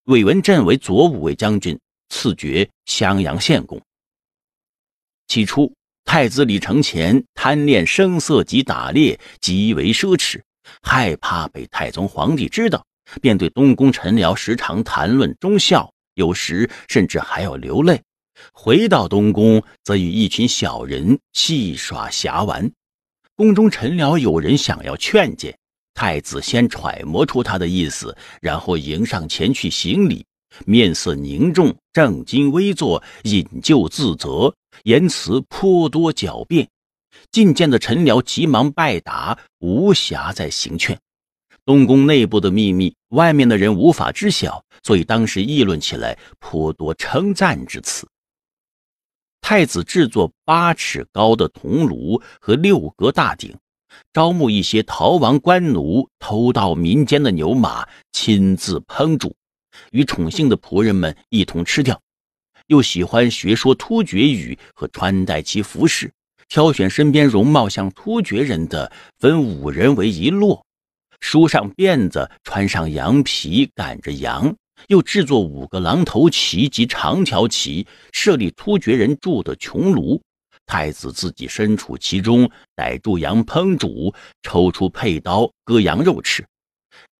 韦文振为左武卫将军，赐爵襄阳县公。起初，太子李承乾贪恋声色及打猎，极为奢侈，害怕被太宗皇帝知道，便对东宫臣僚时常谈论忠孝，有时甚至还要流泪。回到东宫，则与一群小人戏耍、侠玩。宫中陈僚有人想要劝谏太子，先揣摩出他的意思，然后迎上前去行礼，面色凝重，正襟危坐，引咎自责，言辞颇多狡辩。进见的陈僚急忙拜答，无暇再行劝。东宫内部的秘密，外面的人无法知晓，所以当时议论起来，颇多称赞之词。太子制作八尺高的铜炉和六格大鼎，招募一些逃亡官奴偷盗民间的牛马，亲自烹煮，与宠幸的仆人们一同吃掉。又喜欢学说突厥语和穿戴其服饰，挑选身边容貌像突厥人的，分五人为一落，梳上辫子，穿上羊皮，赶着羊。又制作五个狼头旗及长条旗，设立突厥人住的穹庐，太子自己身处其中，逮住羊烹煮，抽出佩刀割羊肉吃。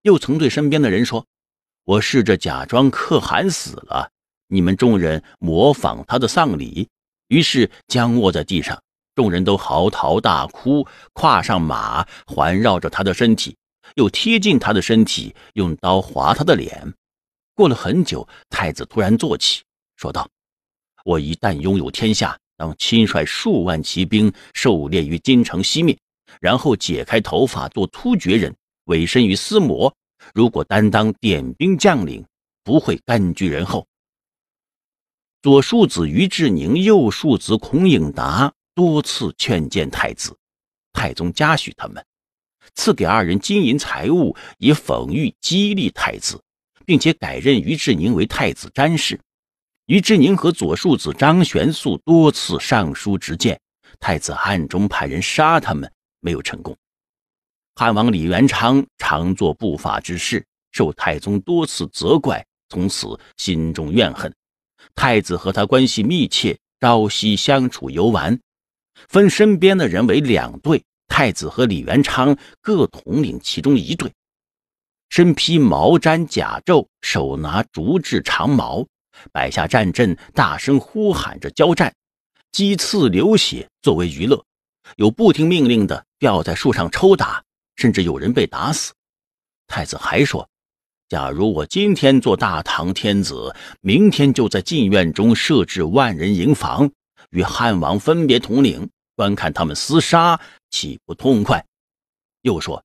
又曾对身边的人说：“我试着假装可汗死了，你们众人模仿他的丧礼。”于是僵卧在地上，众人都嚎啕大哭，跨上马环绕着他的身体，又贴近他的身体，用刀划他的脸。过了很久，太子突然坐起，说道：“我一旦拥有天下，当亲率数万骑兵狩猎于京城西面，然后解开头发做突厥人，委身于司摩。如果担当点兵将领，不会甘居人后。”左庶子于志宁、右庶子孔颖达多次劝谏太子，太宗嘉许他们，赐给二人金银财物，以讽喻激励太子。并且改任于志宁为太子詹事。于志宁和左庶子张玄素多次上书直谏，太子暗中派人杀他们，没有成功。汉王李元昌常做不法之事，受太宗多次责怪，从此心中怨恨。太子和他关系密切，朝夕相处游玩，分身边的人为两队，太子和李元昌各统领其中一队。身披毛毡甲胄，手拿竹制长矛，摆下战阵，大声呼喊着交战，鸡刺流血作为娱乐。有不听命令的，吊在树上抽打，甚至有人被打死。太子还说：“假如我今天做大唐天子，明天就在禁苑中设置万人营房，与汉王分别统领，观看他们厮杀，岂不痛快？”又说。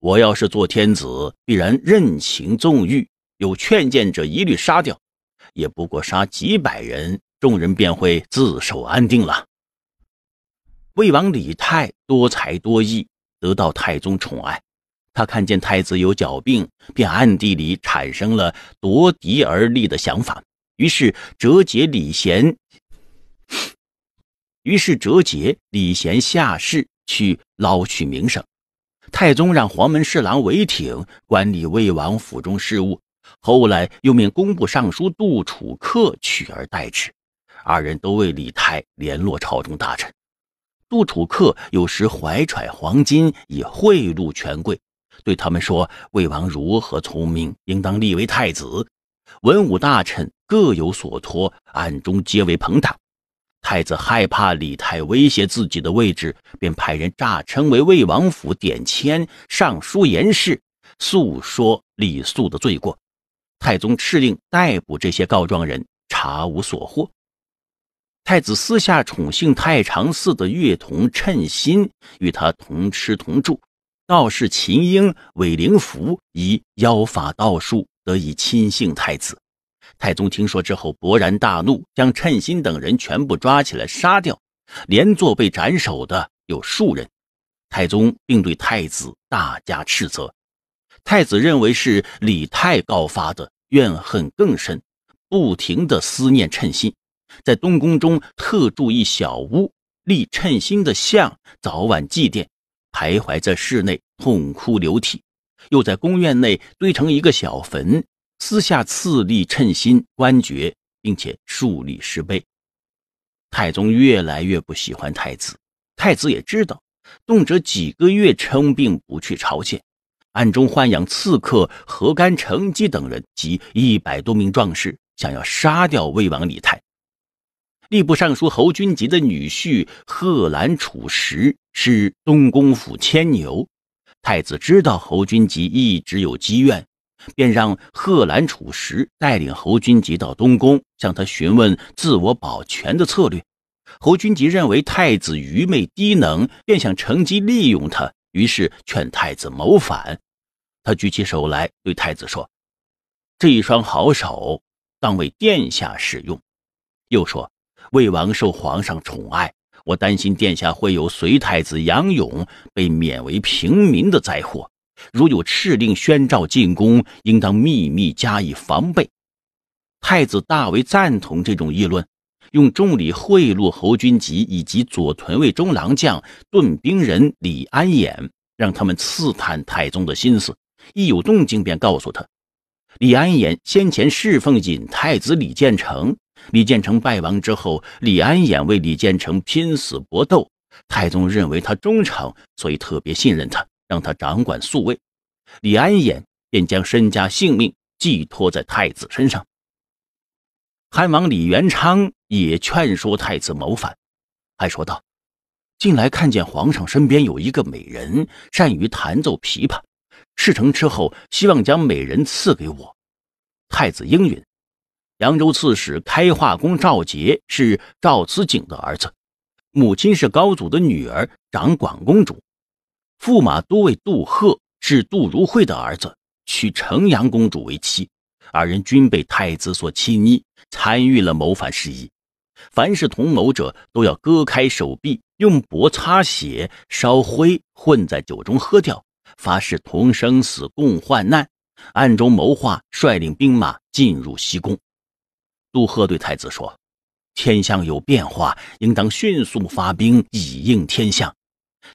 我要是做天子，必然任情纵欲，有劝谏者一律杀掉，也不过杀几百人，众人便会自首安定了。魏王李泰多才多艺，得到太宗宠爱，他看见太子有脚病，便暗地里产生了夺嫡而立的想法，于是折节李贤，于是折节李贤下士去捞取名声。太宗让黄门侍郎韦挺管理魏王府中事务，后来又命工部尚书杜楚客取而代之。二人都为李泰联络朝中大臣。杜楚客有时怀揣黄金以贿赂权贵，对他们说：“魏王如何聪明，应当立为太子。文武大臣各有所托，暗中皆为朋党。”太子害怕李泰威胁自己的位置，便派人诈称为魏王府典签、上书言事，诉说李素的罪过。太宗敕令逮捕这些告状人，查无所获。太子私下宠幸太常寺的乐童趁心，与他同吃同住。道士秦英、韦灵福以妖法道术得以亲信太子。太宗听说之后，勃然大怒，将称心等人全部抓起来杀掉，连坐被斩首的有数人。太宗并对太子大加斥责。太子认为是李泰告发的，怨恨更深，不停的思念称心，在东宫中特筑一小屋，立称心的像，早晚祭奠，徘徊在室内痛哭流涕，又在宫院内堆成一个小坟。私下赐立称心官爵，并且树立石碑。太宗越来越不喜欢太子，太子也知道，动辄几个月称病不去朝见，暗中豢养刺客何干、程绩等人及一百多名壮士，想要杀掉魏王李泰。吏部尚书侯君集的女婿贺兰楚石是东宫府牵牛，太子知道侯君集一直有积怨。便让贺兰楚石带领侯君集到东宫，向他询问自我保全的策略。侯君集认为太子愚昧低能，便想乘机利用他，于是劝太子谋反。他举起手来对太子说：“这一双好手，当为殿下使用。”又说：“魏王受皇上宠爱，我担心殿下会有隋太子杨勇被免为平民的灾祸。”如有敕令宣召进宫，应当秘密加以防备。太子大为赞同这种议论，用重礼贿赂侯君集以及左屯卫中郎将、顿兵人李安衍，让他们刺探太宗的心思，一有动静便告诉他。李安衍先前侍奉隐太子李建成，李建成败亡之后，李安衍为李建成拼死搏斗，太宗认为他忠诚，所以特别信任他。让他掌管宿卫，李安衍便将身家性命寄托在太子身上。汉王李元昌也劝说太子谋反，还说道：“近来看见皇上身边有一个美人，善于弹奏琵琶。事成之后，希望将美人赐给我。”太子应允。扬州刺史开化公赵杰是赵慈景的儿子，母亲是高祖的女儿，长广公主。驸马都尉杜赫是杜如晦的儿子，娶城阳公主为妻，二人均被太子所亲昵，参与了谋反事宜。凡是同谋者，都要割开手臂，用帛擦血，烧灰混在酒中喝掉，发誓同生死、共患难，暗中谋划，率领兵马进入西宫。杜赫对太子说：“天象有变化，应当迅速发兵，以应天象。”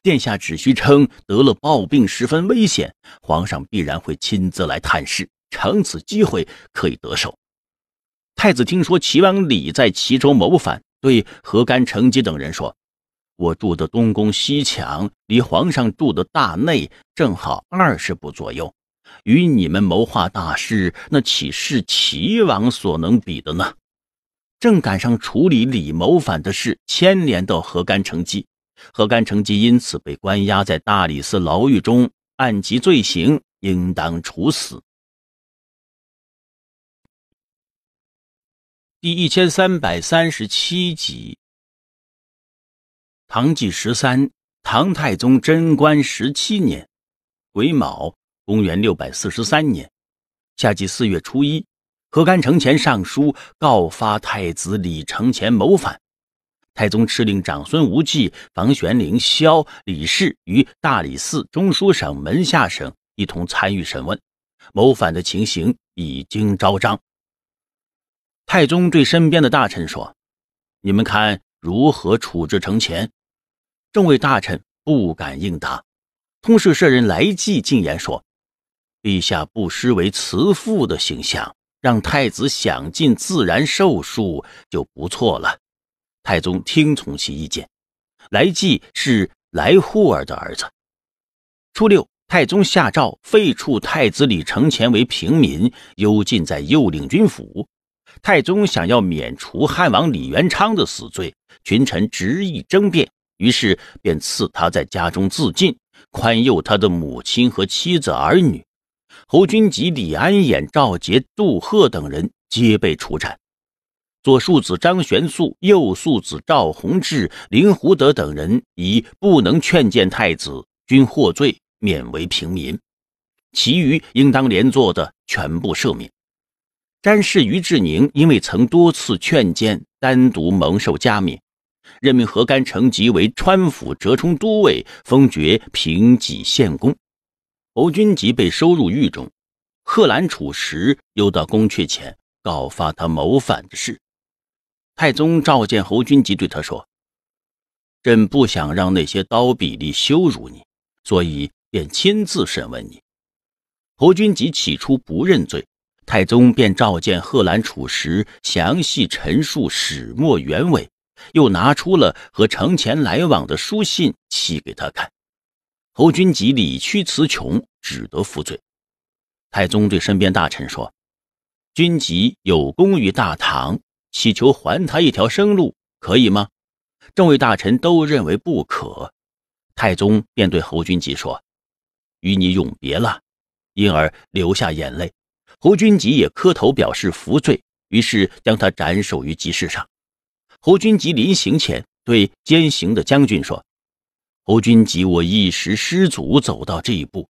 殿下只需称得了暴病，十分危险，皇上必然会亲自来探视，乘此机会可以得手。太子听说齐王李在齐州谋反，对何干、成基等人说：“我住的东宫西墙，离皇上住的大内正好二十步左右，与你们谋划大事，那岂是齐王所能比的呢？”正赶上处理李谋反的事，牵连到何干、成基。何干成吉因此被关押在大理寺牢狱中，按其罪行应当处死。第一千三百三十七集。唐继十三，唐太宗贞观十七年，癸卯，公元六百四十三年，夏季四月初一，何干成前上书告发太子李承乾谋反。太宗敕令长孙无忌、房玄龄、萧李氏与大理寺、中书省门下省一同参与审问，谋反的情形已经昭彰。太宗对身边的大臣说：“你们看如何处置程潜？”众位大臣不敢应答。通事舍人来济进言说：“陛下不失为慈父的形象，让太子享尽自然寿数就不错了。”太宗听从其意见，来济是来护儿的儿子。初六，太宗下诏废黜太子李承乾为平民，幽禁在右领军府。太宗想要免除汉王李元昌的死罪，群臣执意争辩，于是便赐他在家中自尽，宽宥他的母亲和妻子儿女。侯君集、李安衍、赵杰、杜赫等人皆被处斩。左庶子张玄素、右庶子赵弘志、林胡德等人以不能劝谏太子，均获罪免为平民；其余应当连坐的，全部赦免。詹事于志宁因为曾多次劝谏，单独蒙受加冕，任命何干成吉为川府折冲都尉，封爵平己县公。侯君集被收入狱中，贺兰楚时又到宫阙前告发他谋反的事。太宗召见侯君集，对他说：“朕不想让那些刀笔吏羞辱你，所以便亲自审问你。”侯君集起初不认罪，太宗便召见贺兰楚时，详细陈述始末原委，又拿出了和程前来往的书信寄给他看。侯君集理屈词穷，只得服罪。太宗对身边大臣说：“君集有功于大唐。”乞求还他一条生路，可以吗？众位大臣都认为不可。太宗便对侯君集说：“与你永别了。”因而流下眼泪。侯君集也磕头表示服罪，于是将他斩首于集市上。侯君集临行前对监刑的将军说：“侯君集，我一时失足走到这一步，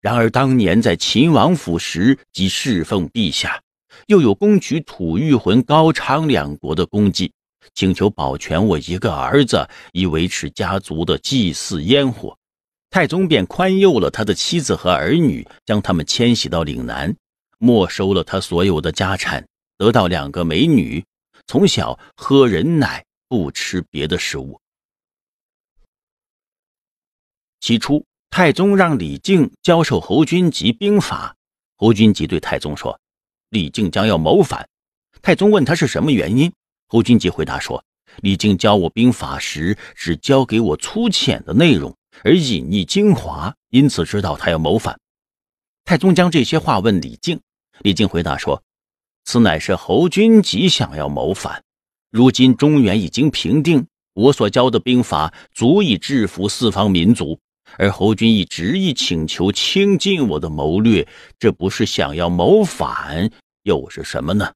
然而当年在秦王府时即侍奉陛下。”又有攻取吐谷浑高昌两国的功绩，请求保全我一个儿子，以维持家族的祭祀烟火。太宗便宽宥了他的妻子和儿女，将他们迁徙到岭南，没收了他所有的家产，得到两个美女，从小喝人奶，不吃别的食物。起初，太宗让李靖教授侯君集兵法，侯君集对太宗说。李靖将要谋反，太宗问他是什么原因。侯君集回答说：“李靖教我兵法时，只教给我粗浅的内容，而隐匿精华，因此知道他要谋反。”太宗将这些话问李靖，李靖回答说：“此乃是侯君集想要谋反。如今中原已经平定，我所教的兵法足以制服四方民族，而侯君已执意请求亲近我的谋略，这不是想要谋反。”又是什么呢？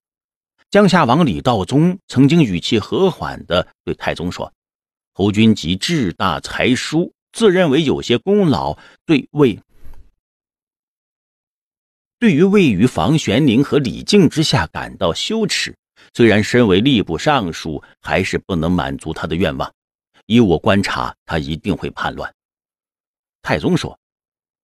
江夏王李道宗曾经语气和缓地对太宗说：“侯君集志大才疏，自认为有些功劳，对位对于位于房玄龄和李靖之下感到羞耻。虽然身为吏部尚书，还是不能满足他的愿望。依我观察，他一定会叛乱。”太宗说：“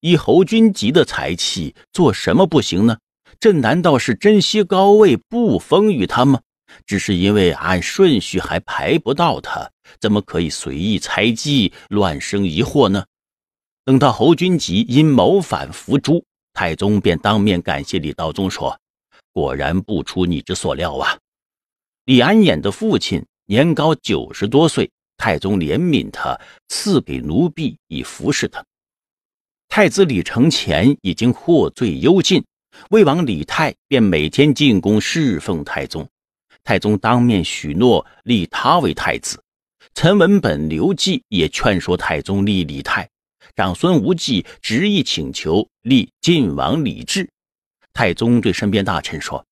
以侯君集的才气，做什么不行呢？”朕难道是珍惜高位不封于他吗？只是因为按顺序还排不到他，怎么可以随意猜忌，乱生疑惑呢？等到侯君集因谋反伏诛，太宗便当面感谢李道宗说：“果然不出你之所料啊！”李安衍的父亲年高九十多岁，太宗怜悯他，赐给奴婢以服侍他。太子李承乾已经获罪幽禁。魏王李泰便每天进宫侍奉太宗，太宗当面许诺立他为太子。陈文本、刘季也劝说太宗立李泰。长孙无忌执意请求立晋王李治。太宗对身边大臣说：“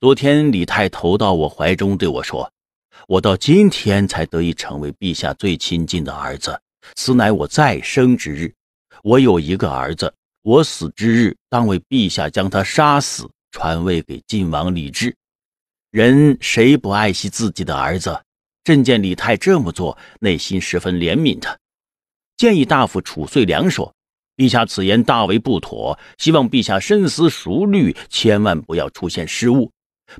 昨天李泰投到我怀中，对我说：‘我到今天才得以成为陛下最亲近的儿子，此乃我再生之日。’我有一个儿子。”我死之日，当为陛下将他杀死，传位给晋王李治。人谁不爱惜自己的儿子？朕见李泰这么做，内心十分怜悯他。建议大夫褚遂良说：“陛下此言大为不妥，希望陛下深思熟虑，千万不要出现失误。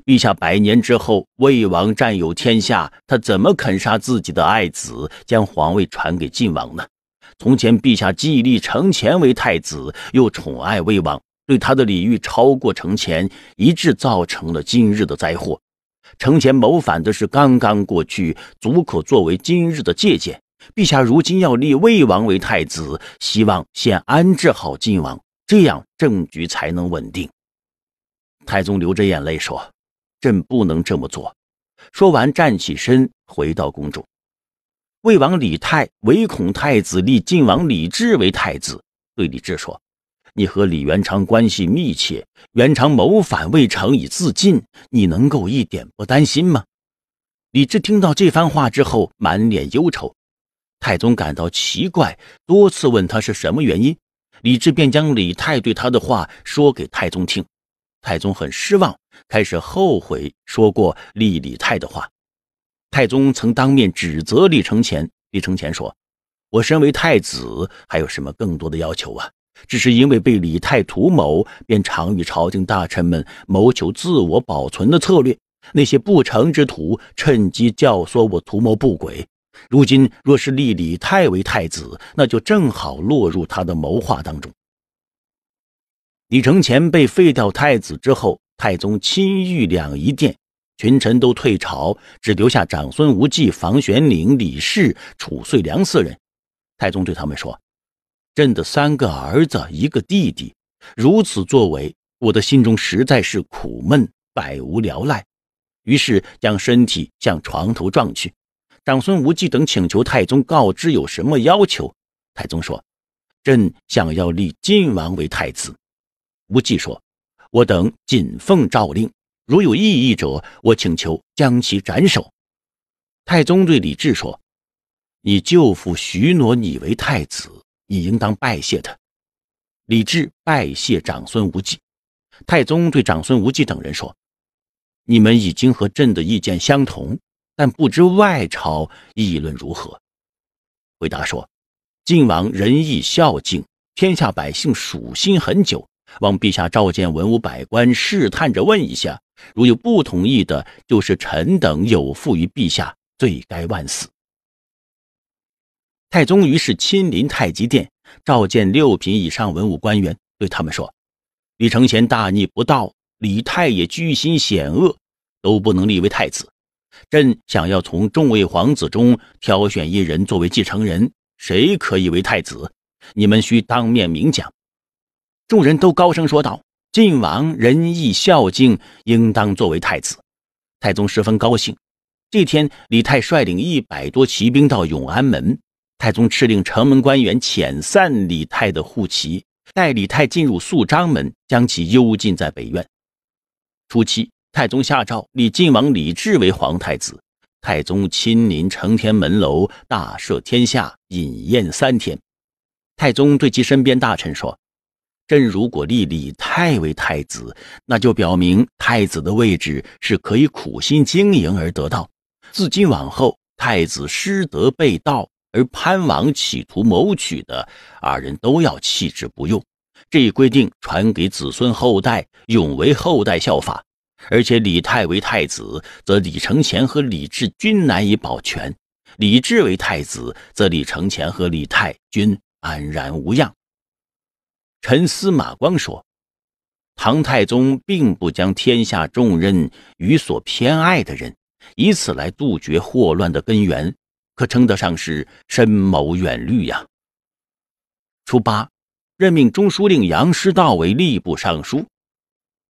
陛下百年之后，魏王占有天下，他怎么肯杀自己的爱子，将皇位传给晋王呢？”从前，陛下既立承乾为太子，又宠爱魏王，对他的礼遇超过承乾，一致造成了今日的灾祸。承乾谋反的事刚刚过去，足可作为今日的借鉴。陛下如今要立魏王为太子，希望先安置好晋王，这样政局才能稳定。太宗流着眼泪说：“朕不能这么做。”说完，站起身，回到宫中。魏王李泰唯恐太子立晋王李治为太子，对李治说：“你和李元昌关系密切，元昌谋反未成，已自尽，你能够一点不担心吗？”李治听到这番话之后，满脸忧愁。太宗感到奇怪，多次问他是什么原因。李治便将李泰对他的话说给太宗听。太宗很失望，开始后悔说过立李泰的话。太宗曾当面指责李承乾。李承乾说：“我身为太子，还有什么更多的要求啊？只是因为被李太图谋，便常与朝廷大臣们谋求自我保存的策略。那些不成之徒趁机教唆我图谋不轨。如今若是立李太为太子，那就正好落入他的谋划当中。”李承乾被废掉太子之后，太宗亲御两仪殿。群臣都退朝，只留下长孙无忌、房玄龄、李氏、褚遂良四人。太宗对他们说：“朕的三个儿子，一个弟弟，如此作为，我的心中实在是苦闷，百无聊赖。”于是将身体向床头撞去。长孙无忌等请求太宗告知有什么要求。太宗说：“朕想要立晋王为太子。”无忌说：“我等谨奉诏令。”如有异议者，我请求将其斩首。太宗对李治说：“你舅父许诺你为太子，你应当拜谢他。”李治拜谢长孙无忌。太宗对长孙无忌等人说：“你们已经和朕的意见相同，但不知外朝议论如何？”回答说：“晋王仁义孝敬，天下百姓属心很久，望陛下召见文武百官，试探着问一下。”如有不同意的，就是臣等有负于陛下，罪该万死。太宗于是亲临太极殿，召见六品以上文武官员，对他们说：“李承乾大逆不道，李太也居心险恶，都不能立为太子。朕想要从众位皇子中挑选一人作为继承人，谁可以为太子？你们需当面明讲。”众人都高声说道。晋王仁义孝敬，应当作为太子。太宗十分高兴。这天，李泰率领一百多骑兵到永安门，太宗敕令城门官员遣散李泰的护骑，待李泰进入肃章门，将其幽禁在北院。初期，太宗下诏立晋王李治为皇太子。太宗亲临承天门楼，大赦天下，饮宴三天。太宗对其身边大臣说。朕如果立李泰为太子，那就表明太子的位置是可以苦心经营而得到。自今往后，太子失德被盗，而潘王企图谋取的，二人都要弃之不用。这一规定传给子孙后代，永为后代效法。而且，李泰为太子，则李承乾和李治均难以保全；李治为太子，则李承乾和李泰均安然无恙。陈司马光说：“唐太宗并不将天下重任与所偏爱的人，以此来杜绝祸乱的根源，可称得上是深谋远虑呀。”初八，任命中书令杨师道为吏部尚书。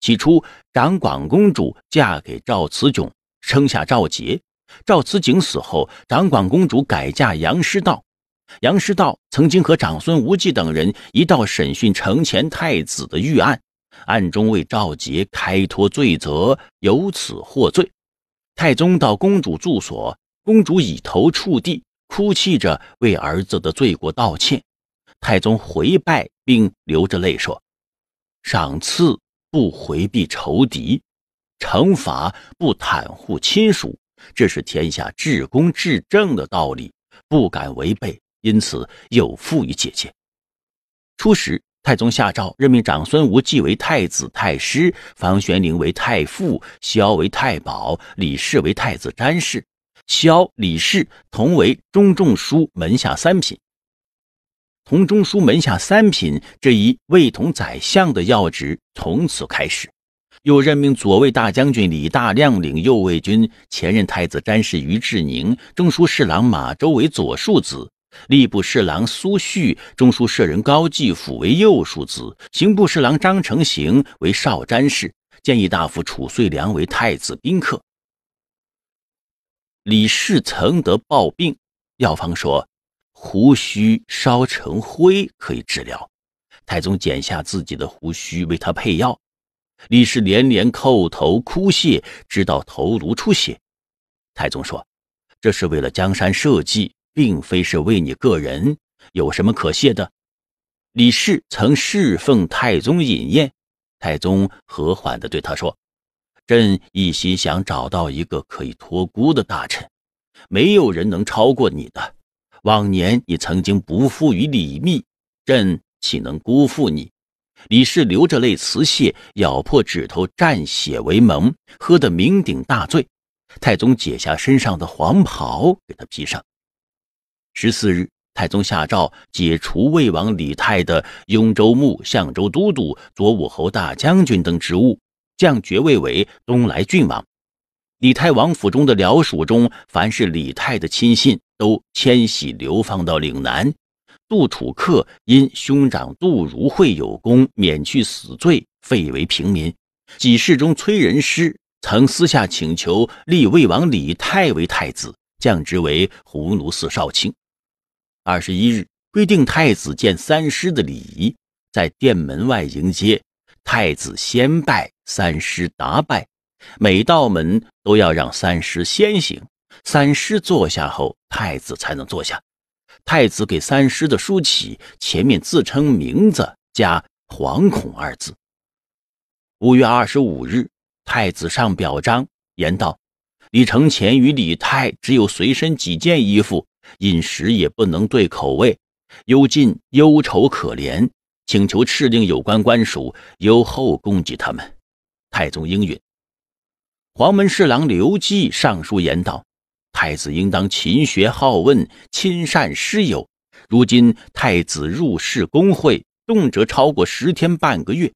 起初，长广公主嫁给赵慈炯，生下赵杰。赵慈景死后，长广公主改嫁杨师道。杨师道曾经和长孙无忌等人一道审讯承乾太子的预案，暗中为赵杰开脱罪责，由此获罪。太宗到公主住所，公主以头触地，哭泣着为儿子的罪过道歉。太宗回拜，并流着泪说：“赏赐不回避仇敌，惩罚不袒护亲属，这是天下至公至正的道理，不敢违背。”因此，又附于姐姐。初时，太宗下诏任命长孙无忌为太子太师，房玄龄为太傅，萧为太保，李氏为太子詹事。萧、李氏同为中书门下三品。同中书门下三品这一位同宰相的要职从此开始。又任命左卫大将军李大亮领右卫军，前任太子詹事于志宁、中书侍郎马周为左庶子。吏部侍郎苏旭、中书舍人高继甫为右庶子，刑部侍郎张成行为少詹事，建议大夫褚遂良为太子宾客。李氏曾得暴病，药方说胡须烧成灰可以治疗。太宗剪下自己的胡须为他配药，李氏连连叩头哭泣，直到头颅出血。太宗说：“这是为了江山社稷。”并非是为你个人有什么可谢的。李氏曾侍奉太宗饮宴，太宗和缓地对他说：“朕一心想找到一个可以托孤的大臣，没有人能超过你的。往年你曾经不负于李密，朕岂能辜负你？”李氏流着泪辞谢，咬破指头蘸血为盟，喝得酩酊大醉。太宗解下身上的黄袍给他披上。十四日，太宗下诏解除魏王李泰的雍州牧、相州都督、左武侯大将军等职务，降爵位为东莱郡王。李泰王府中的僚属中，凡是李泰的亲信，都迁徙流放到岭南。杜楚客因兄长杜如晦有功，免去死罪，废为平民。几世中崔仁师曾私下请求立魏王李泰为太子，降职为胡奴寺少卿。二十一日，规定太子见三师的礼仪，在殿门外迎接，太子先拜三师答拜，每道门都要让三师先行，三师坐下后，太子才能坐下。太子给三师的书启，前面自称名字加惶恐二字。五月二十五日，太子上表彰言道：“李承乾与李泰只有随身几件衣服。”饮食也不能对口味，忧禁忧愁可怜，请求敕令有关官署优厚供给他们。太宗应允。黄门侍郎刘基上书言道：“太子应当勤学好问，亲善师友。如今太子入仕公会，动辄超过十天半个月，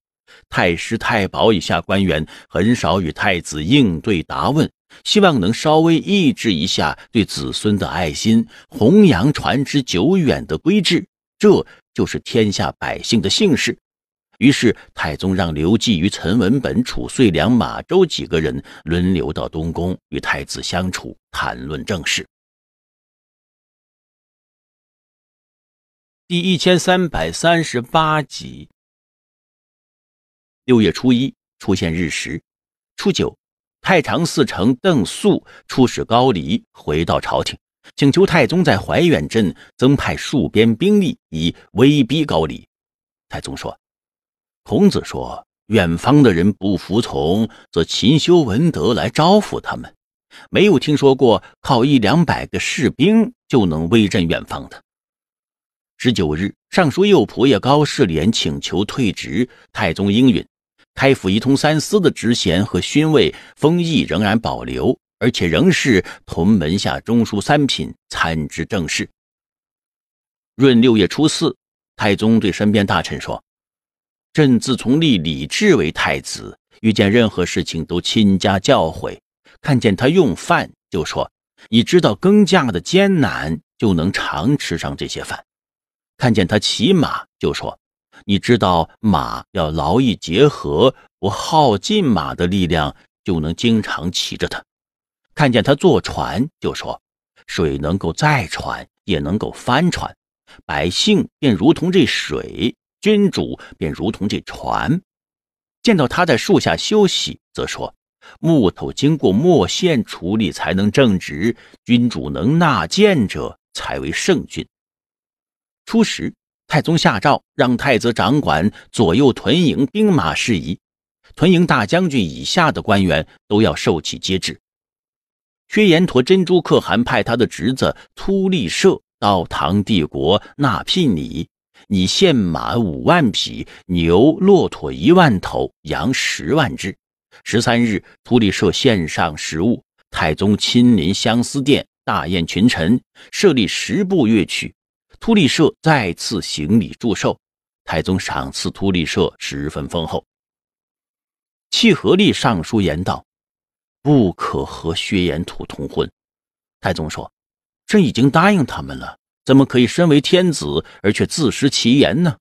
太师、太保以下官员很少与太子应对答问。”希望能稍微抑制一下对子孙的爱心，弘扬传之久远的规制，这就是天下百姓的幸事。于是太宗让刘季与陈文本、褚遂良、马周几个人轮流到东宫与太子相处，谈论政事。第一千三百三十八集，六月初一出现日食，初九。太常寺丞邓肃出使高丽，回到朝廷，请求太宗在怀远镇增派戍边兵力，以威逼高丽。太宗说：“孔子说，远方的人不服从，则勤修文德来招抚他们，没有听说过靠一两百个士兵就能威震远方的。”十九日，尚书右仆射高士廉请求退职，太宗应允。开府仪同三司的职衔和勋位封邑仍然保留，而且仍是同门下中书三品参知政事。闰六月初四，太宗对身边大臣说：“朕自从立李治为太子，遇见任何事情都亲加教诲。看见他用饭，就说：‘你知道耕稼的艰难，就能常吃上这些饭。’看见他骑马，就说。”你知道马要劳逸结合，不耗尽马的力量，就能经常骑着它。看见他坐船，就说水能够载船，也能够翻船。百姓便如同这水，君主便如同这船。见到他在树下休息，则说木头经过墨线处理才能正直，君主能纳谏者才为圣君。初时，太宗下诏，让太子掌管左右屯营兵马事宜，屯营大将军以下的官员都要受其接制。薛延陀珍珠可汗派他的侄子突利社到唐帝国纳聘礼，以献马五万匹、牛骆驼一万头、羊十万只。十三日，突利社献上食物，太宗亲临相思殿大宴群臣，设立十部乐曲。突利社再次行礼祝寿，太宗赏赐突利社十分丰厚。契合力上书言道：“不可和薛延土通婚。”太宗说：“朕已经答应他们了，怎么可以身为天子而却自食其言呢？”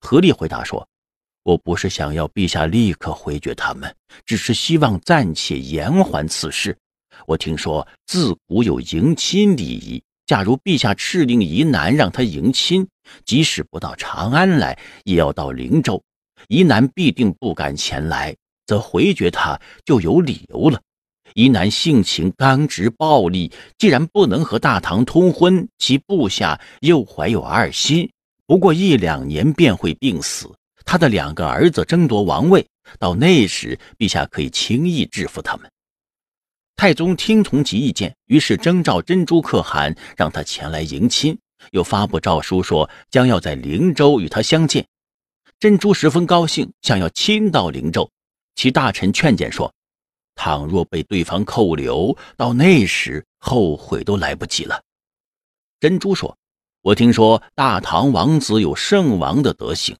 合力回答说：“我不是想要陛下立刻回绝他们，只是希望暂且延缓此事。我听说自古有迎亲礼仪。”假如陛下敕令宜南让他迎亲，即使不到长安来，也要到灵州。宜南必定不敢前来，则回绝他就有理由了。宜南性情刚直暴力，既然不能和大唐通婚，其部下又怀有二心，不过一两年便会病死。他的两个儿子争夺王位，到那时，陛下可以轻易制服他们。太宗听从其意见，于是征召珍珠可汗，让他前来迎亲，又发布诏书说将要在灵州与他相见。珍珠十分高兴，想要亲到灵州。其大臣劝谏说：“倘若被对方扣留，到那时后悔都来不及了。”珍珠说：“我听说大唐王子有圣王的德行，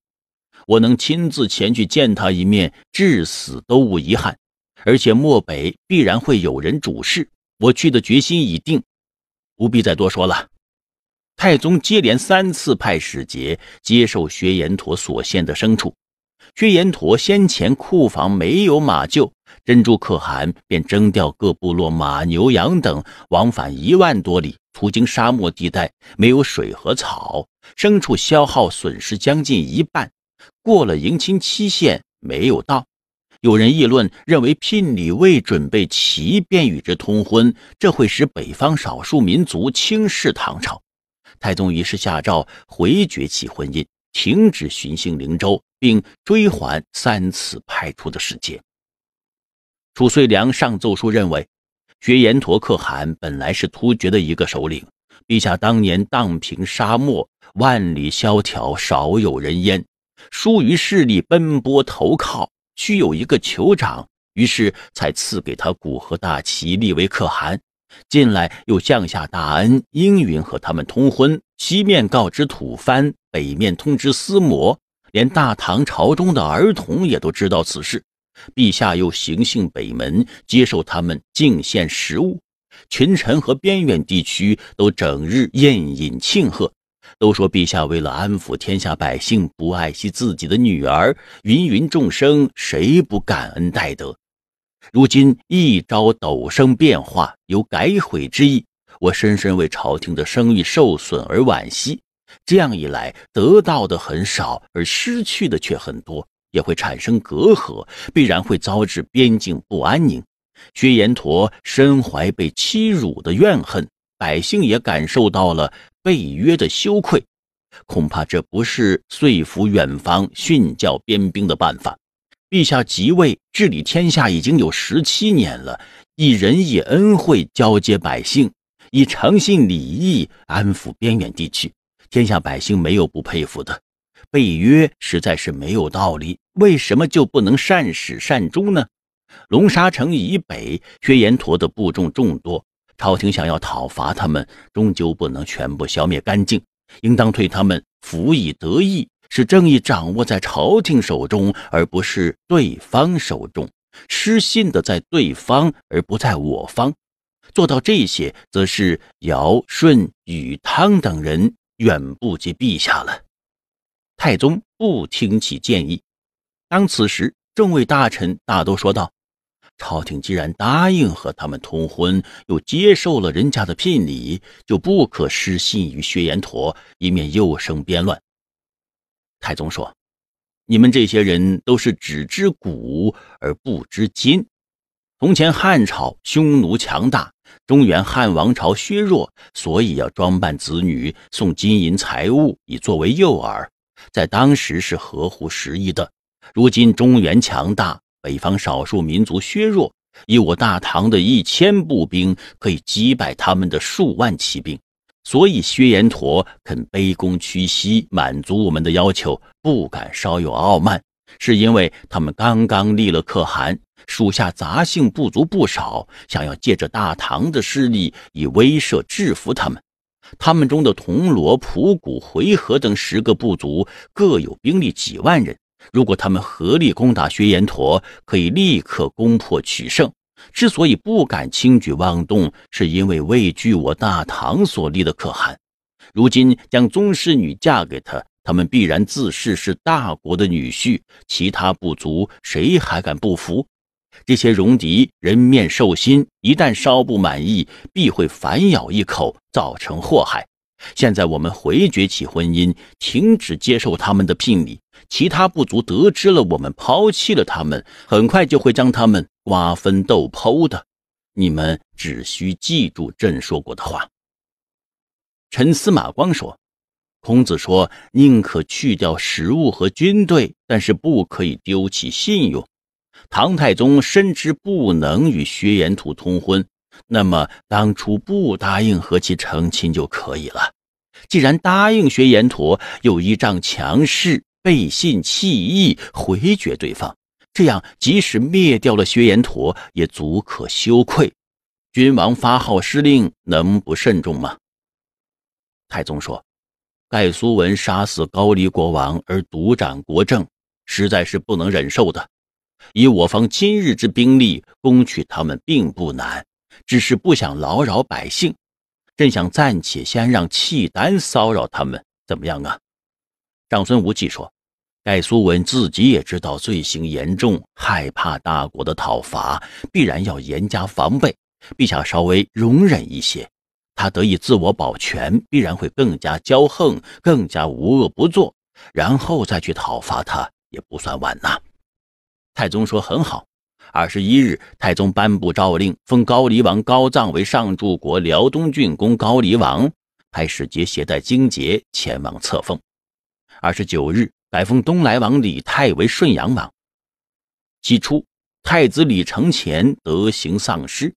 我能亲自前去见他一面，至死都无遗憾。”而且漠北必然会有人主事，我去的决心已定，不必再多说了。太宗接连三次派使节接受薛延陀所献的牲畜，薛延陀先前库房没有马厩，珍珠可汗便征调各部落马牛羊等往返一万多里，途经沙漠地带，没有水和草，牲畜消耗损失将近一半。过了迎亲期限，没有到。有人议论认为，聘礼未准备齐便与之通婚，这会使北方少数民族轻视唐朝。太宗于是下诏回绝其婚姻，停止巡幸灵州，并追还三次派出的使节。褚遂良上奏书认为，薛延陀可汗本来是突厥的一个首领，陛下当年荡平沙漠，万里萧条，少有人烟，疏于势力，奔波投靠。须有一个酋长，于是才赐给他骨河大旗，立为可汗。近来又降下大恩，应允和他们通婚。西面告知吐蕃，北面通知司摩，连大唐朝中的儿童也都知道此事。陛下又行幸北门，接受他们进献食物，群臣和边远地区都整日宴饮庆贺。都说陛下为了安抚天下百姓，不爱惜自己的女儿，芸芸众生谁不感恩戴德？如今一朝陡生变化，有改悔之意，我深深为朝廷的声誉受损而惋惜。这样一来，得到的很少，而失去的却很多，也会产生隔阂，必然会遭致边境不安宁。薛延陀身怀被欺辱的怨恨，百姓也感受到了。背约的羞愧，恐怕这不是说服远方训教边兵的办法。陛下即位治理天下已经有十七年了，以仁义恩惠交接百姓，以诚信礼义安抚边远地区，天下百姓没有不佩服的。背约实在是没有道理，为什么就不能善始善终呢？龙沙城以北，薛延陀的部众众多。朝廷想要讨伐他们，终究不能全部消灭干净，应当对他们，辅以德义，使正义掌握在朝廷手中，而不是对方手中。失信的在对方，而不在我方。做到这些，则是尧、舜、禹、汤等人远不及陛下了。太宗不听其建议。当此时，众位大臣大都说道。朝廷既然答应和他们通婚，又接受了人家的聘礼，就不可失信于薛延陀，以免又生边乱。太宗说：“你们这些人都是只知古而不知今。从前汉朝匈奴强大，中原汉王朝削弱，所以要装扮子女，送金银财物，以作为诱饵，在当时是合乎时宜的。如今中原强大。”北方少数民族削弱，以我大唐的一千步兵可以击败他们的数万骑兵，所以薛延陀肯卑躬屈膝满足我们的要求，不敢稍有傲慢，是因为他们刚刚立了可汗，属下杂姓部族不少，想要借着大唐的势力以威慑制服他们。他们中的铜锣、普谷、回纥等十个部族各有兵力几万人。如果他们合力攻打薛延陀，可以立刻攻破取胜。之所以不敢轻举妄动，是因为畏惧我大唐所立的可汗。如今将宗室女嫁给他，他们必然自视是大国的女婿，其他部族谁还敢不服？这些戎狄人面兽心，一旦稍不满意，必会反咬一口，造成祸害。现在我们回绝起婚姻，停止接受他们的聘礼。其他部族得知了我们抛弃了他们，很快就会将他们瓜分豆剖的。你们只需记住朕说过的话。陈司马光说：“孔子说，宁可去掉食物和军队，但是不可以丢弃信用。”唐太宗深知不能与薛延陀通婚，那么当初不答应和其成亲就可以了。既然答应薛延陀，又依仗强势。背信弃义，回绝对方，这样即使灭掉了薛延陀，也足可羞愧。君王发号施令，能不慎重吗？太宗说：“盖苏文杀死高丽国王而独掌国政，实在是不能忍受的。以我方今日之兵力，攻取他们并不难，只是不想劳扰百姓。朕想暂且先让契丹骚扰他们，怎么样啊？”长孙无忌说。盖苏文自己也知道罪行严重，害怕大国的讨伐，必然要严加防备。陛下稍微容忍一些，他得以自我保全，必然会更加骄横，更加无恶不作，然后再去讨伐他，也不算晚呐。太宗说：“很好。”二十一日，太宗颁布诏令，封高丽王高藏为上柱国辽东郡公、高丽王，派使节携带荆棘前往册封。二十九日。改封东莱王李泰为顺阳王。起初，太子李承乾德行丧失。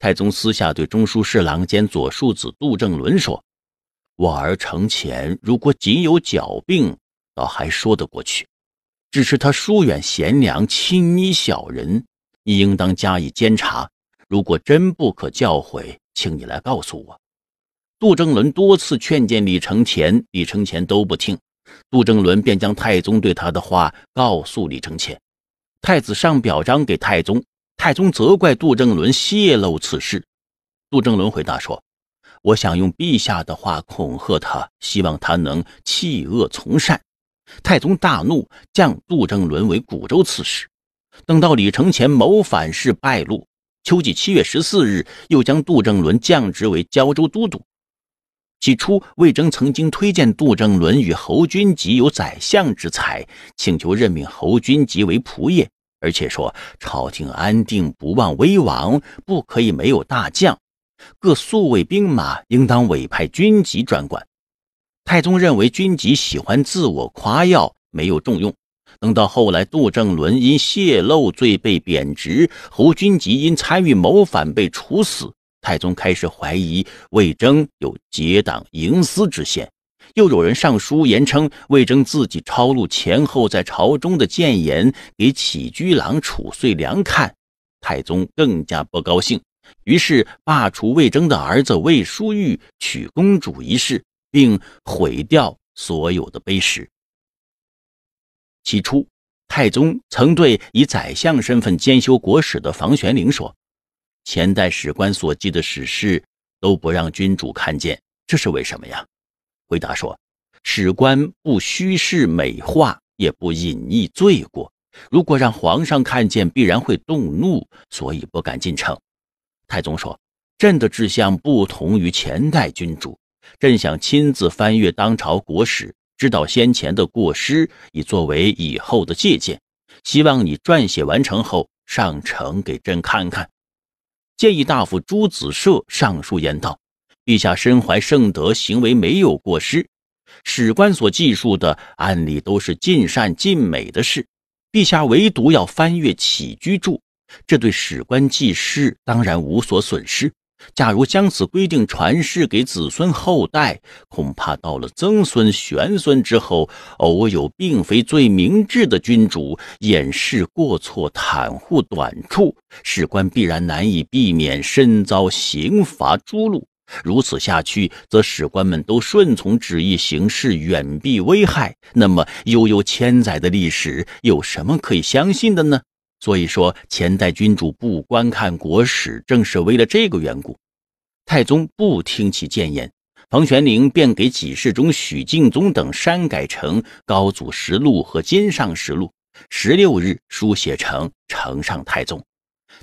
太宗私下对中书侍郎兼左庶子杜正伦说：“我儿承乾如果仅有脚病，倒还说得过去；只是他疏远贤良，轻昵小人，你应当加以监察。如果真不可教诲，请你来告诉我。”杜正伦多次劝谏李承乾，李承乾都不听。杜正伦便将太宗对他的话告诉李承乾。太子上表彰给太宗，太宗责怪杜正伦泄露此事。杜正伦回答说：“我想用陛下的话恐吓他，希望他能弃恶从善。”太宗大怒，降杜正伦为谷州刺史。等到李承乾谋反事败露，秋季七月十四日，又将杜正伦降职为胶州都督。起初，魏征曾经推荐杜正伦与侯君集有宰相之才，请求任命侯君集为仆射，而且说朝廷安定不忘危亡，不可以没有大将。各宿卫兵马应当委派军籍专管。太宗认为军籍喜欢自我夸耀，没有重用。等到后来，杜正伦因泄露罪被贬职，侯君集因参与谋反被处死。太宗开始怀疑魏征有结党营私之嫌，又有人上书言称魏征自己抄录前后在朝中的谏言给起居郎褚遂良看，太宗更加不高兴，于是罢黜魏征的儿子魏书玉娶公主一事，并毁掉所有的碑石。起初，太宗曾对以宰相身份兼修国史的房玄龄说。前代史官所记的史事，都不让君主看见，这是为什么呀？回答说：史官不虚饰美化，也不隐匿罪过。如果让皇上看见，必然会动怒，所以不敢进城。”太宗说：朕的志向不同于前代君主，朕想亲自翻阅当朝国史，知道先前的过失，以作为以后的借鉴。希望你撰写完成后，上呈给朕看看。建议大夫朱子社上书言道：“陛下身怀圣德，行为没有过失。史官所记述的案例都是尽善尽美的事，陛下唯独要翻阅起居注，这对史官记事当然无所损失。”假如将此规定传世给子孙后代，恐怕到了曾孙、玄孙之后，偶有并非最明智的君主掩饰过错、袒护短处，史官必然难以避免身遭刑罚诛戮。如此下去，则史官们都顺从旨意行事，远避危害，那么悠悠千载的历史有什么可以相信的呢？所以说，前代君主不观看国史，正是为了这个缘故。太宗不听其谏言，房玄龄便给给世中许敬宗等删改成《高祖实录》和《金上实录》，十六日书写成，呈上太宗。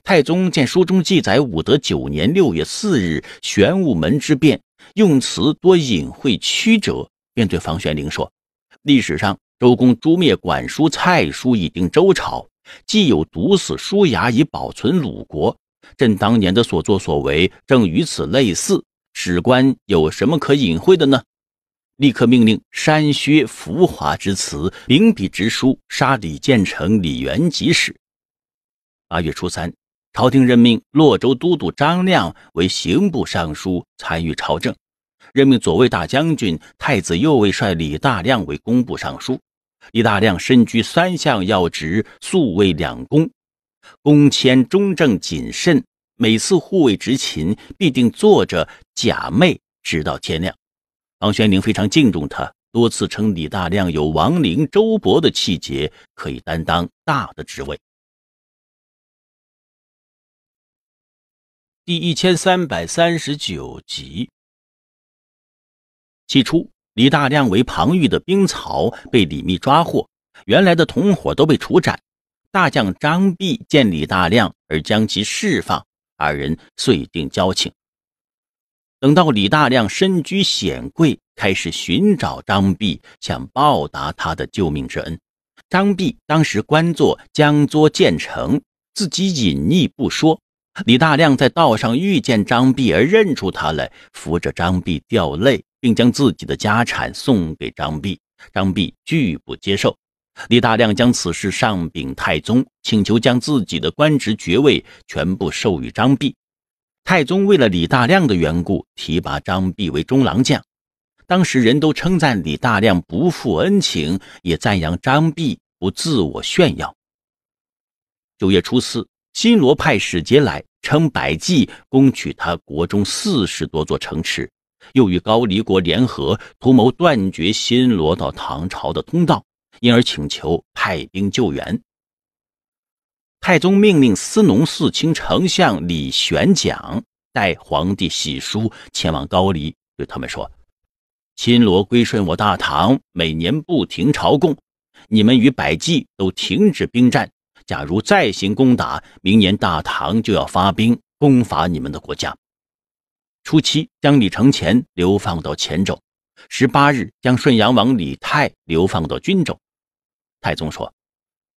太宗见书中记载武德九年六月四日玄武门之变，用词多隐晦曲折，便对房玄龄说：“历史上周公诛灭管叔、蔡叔以定周朝。”既有毒死叔牙以保存鲁国，朕当年的所作所为正与此类似。史官有什么可隐晦的呢？立刻命令删削浮华之词，秉笔直书，杀李建成、李元吉使。八月初三，朝廷任命洛州都督张亮为刑部尚书，参与朝政；任命左卫大将军、太子右卫率李大亮为工部尚书。李大亮身居三项要职，素为两公，公谦忠正谨慎。每次护卫执勤，必定坐着假寐，直到天亮。王玄龄非常敬重他，多次称李大亮有王陵、周勃的气节，可以担当大的职位。第一千三百三十九集，起初。李大亮为庞玉的兵曹，被李密抓获，原来的同伙都被处斩。大将张弼见李大亮而将其释放，二人遂定交情。等到李大亮身居显贵，开始寻找张弼，想报答他的救命之恩。张弼当时官做江作建成，自己隐匿不说。李大亮在道上遇见张弼而认出他来，扶着张弼掉泪。并将自己的家产送给张弼，张弼拒不接受。李大亮将此事上禀太宗，请求将自己的官职爵位全部授予张弼。太宗为了李大亮的缘故，提拔张弼为中郎将。当时人都称赞李大亮不负恩情，也赞扬张弼不自我炫耀。九月初四，新罗派使节来称百济攻取他国中四十多座城池。又与高丽国联合，图谋断绝新罗到唐朝的通道，因而请求派兵救援。太宗命令司农四卿、丞相李玄讲代皇帝洗书，前往高丽，对他们说：“新罗归顺我大唐，每年不停朝贡，你们与百济都停止兵战。假如再行攻打，明年大唐就要发兵攻伐你们的国家。”初七，将李承乾流放到黔州；十八日，将顺阳王李泰流放到均州。太宗说：“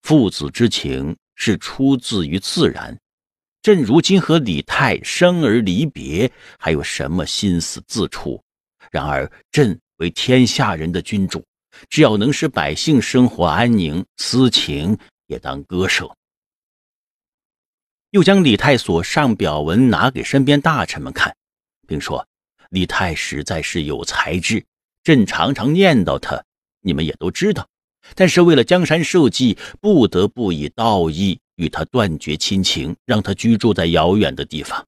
父子之情是出自于自然，朕如今和李泰生而离别，还有什么心思自处？然而朕为天下人的君主，只要能使百姓生活安宁，私情也当割舍。”又将李泰所上表文拿给身边大臣们看。并说：“李太实在是有才智，朕常常念叨他，你们也都知道。但是为了江山社稷，不得不以道义与他断绝亲情，让他居住在遥远的地方，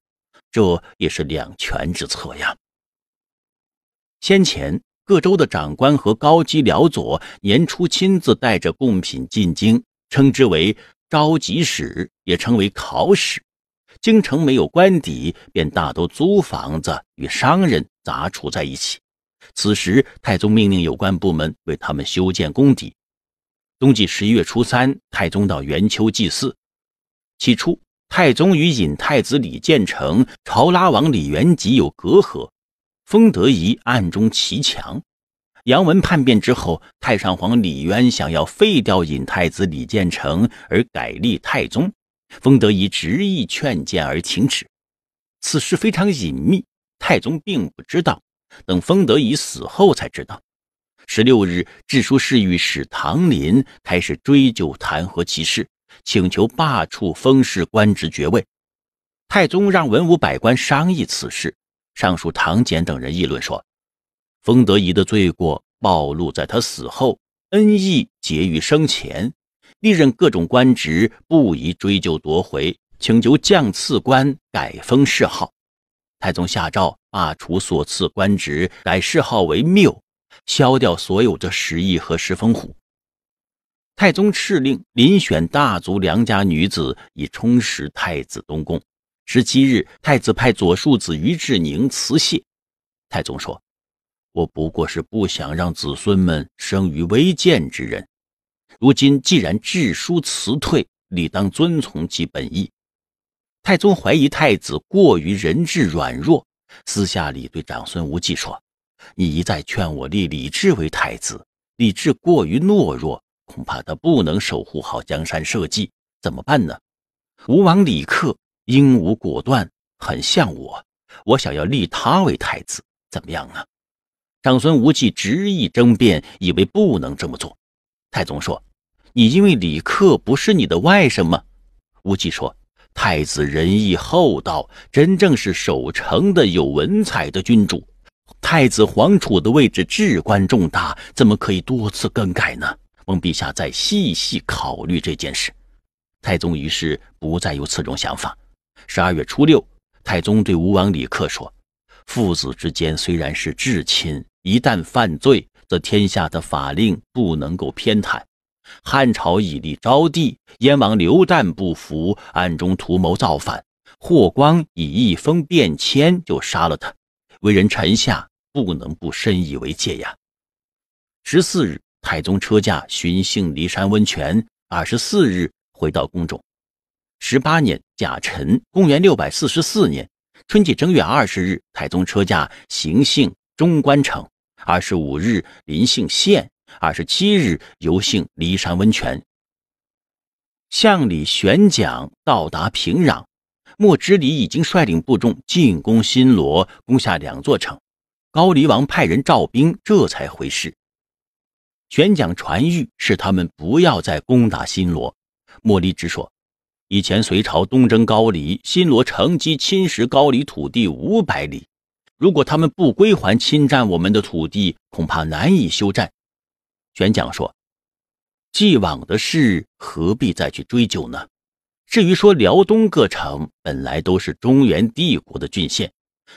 这也是两全之策呀。”先前各州的长官和高级僚佐年初亲自带着贡品进京，称之为招集使，也称为考使。京城没有官邸，便大多租房子与商人杂处在一起。此时，太宗命令有关部门为他们修建宫邸。冬季十一月初三，太宗到元丘祭祀。起初，太宗与尹太子李建成、朝拉王李元吉有隔阂。封德仪暗中骑墙。杨文叛变之后，太上皇李渊想要废掉尹太子李建成，而改立太宗。丰德仪执意劝谏而请旨，此事非常隐秘，太宗并不知道。等丰德仪死后才知道。十六日，致书侍御史唐林开始追究弹劾其事，请求罢黜封氏官职爵位。太宗让文武百官商议此事，尚书唐俭等人议论说，丰德仪的罪过暴露在他死后，恩义结于生前。历任各种官职不宜追究夺回，请求降赐官改封谥号。太宗下诏罢除所赐官职，改谥号为缪，削掉所有的食邑和十峰虎。太宗敕令遴选大族良家女子，以充实太子东宫。十七日，太子派左庶子于志宁辞谢。太宗说：“我不过是不想让子孙们生于微贱之人。”如今既然致书辞退，理当遵从其本意。太宗怀疑太子过于仁智软弱，私下里对长孙无忌说：“你一再劝我立李治为太子，李治过于懦弱，恐怕他不能守护好江山社稷，怎么办呢？”吴王李恪英武果断，很像我，我想要立他为太子，怎么样呢？”长孙无忌执意争辩，以为不能这么做。太宗说：“你因为李克不是你的外甥吗？”吴忌说：“太子仁义厚道，真正是守成的有文采的君主。太子皇储的位置至关重大，怎么可以多次更改呢？望陛下再细细考虑这件事。”太宗于是不再有此种想法。十二月初六，太宗对吴王李克说：“父子之间虽然是至亲，一旦犯罪。”则天下的法令不能够偏袒。汉朝以立昭帝，燕王刘旦不服，暗中图谋造反。霍光以一封便签就杀了他。为人臣下，不能不深以为戒呀。十四日，太宗车驾巡幸骊山温泉。二十四日，回到宫中。十八年，甲辰，公元六百四十四年春季正月二十日，太宗车驾行幸中关城。二十五日，临幸县；二十七日，游兴骊山温泉。向里玄奖到达平壤，莫知礼已经率领部众进攻新罗，攻下两座城。高黎王派人召兵，这才回师。玄奖传谕，是他们不要再攻打新罗。莫离直说，以前隋朝东征高丽，新罗乘机侵蚀高黎土地五百里。如果他们不归还侵占我们的土地，恐怕难以休战。玄奖说：“既往的事何必再去追究呢？至于说辽东各城本来都是中原帝国的郡县，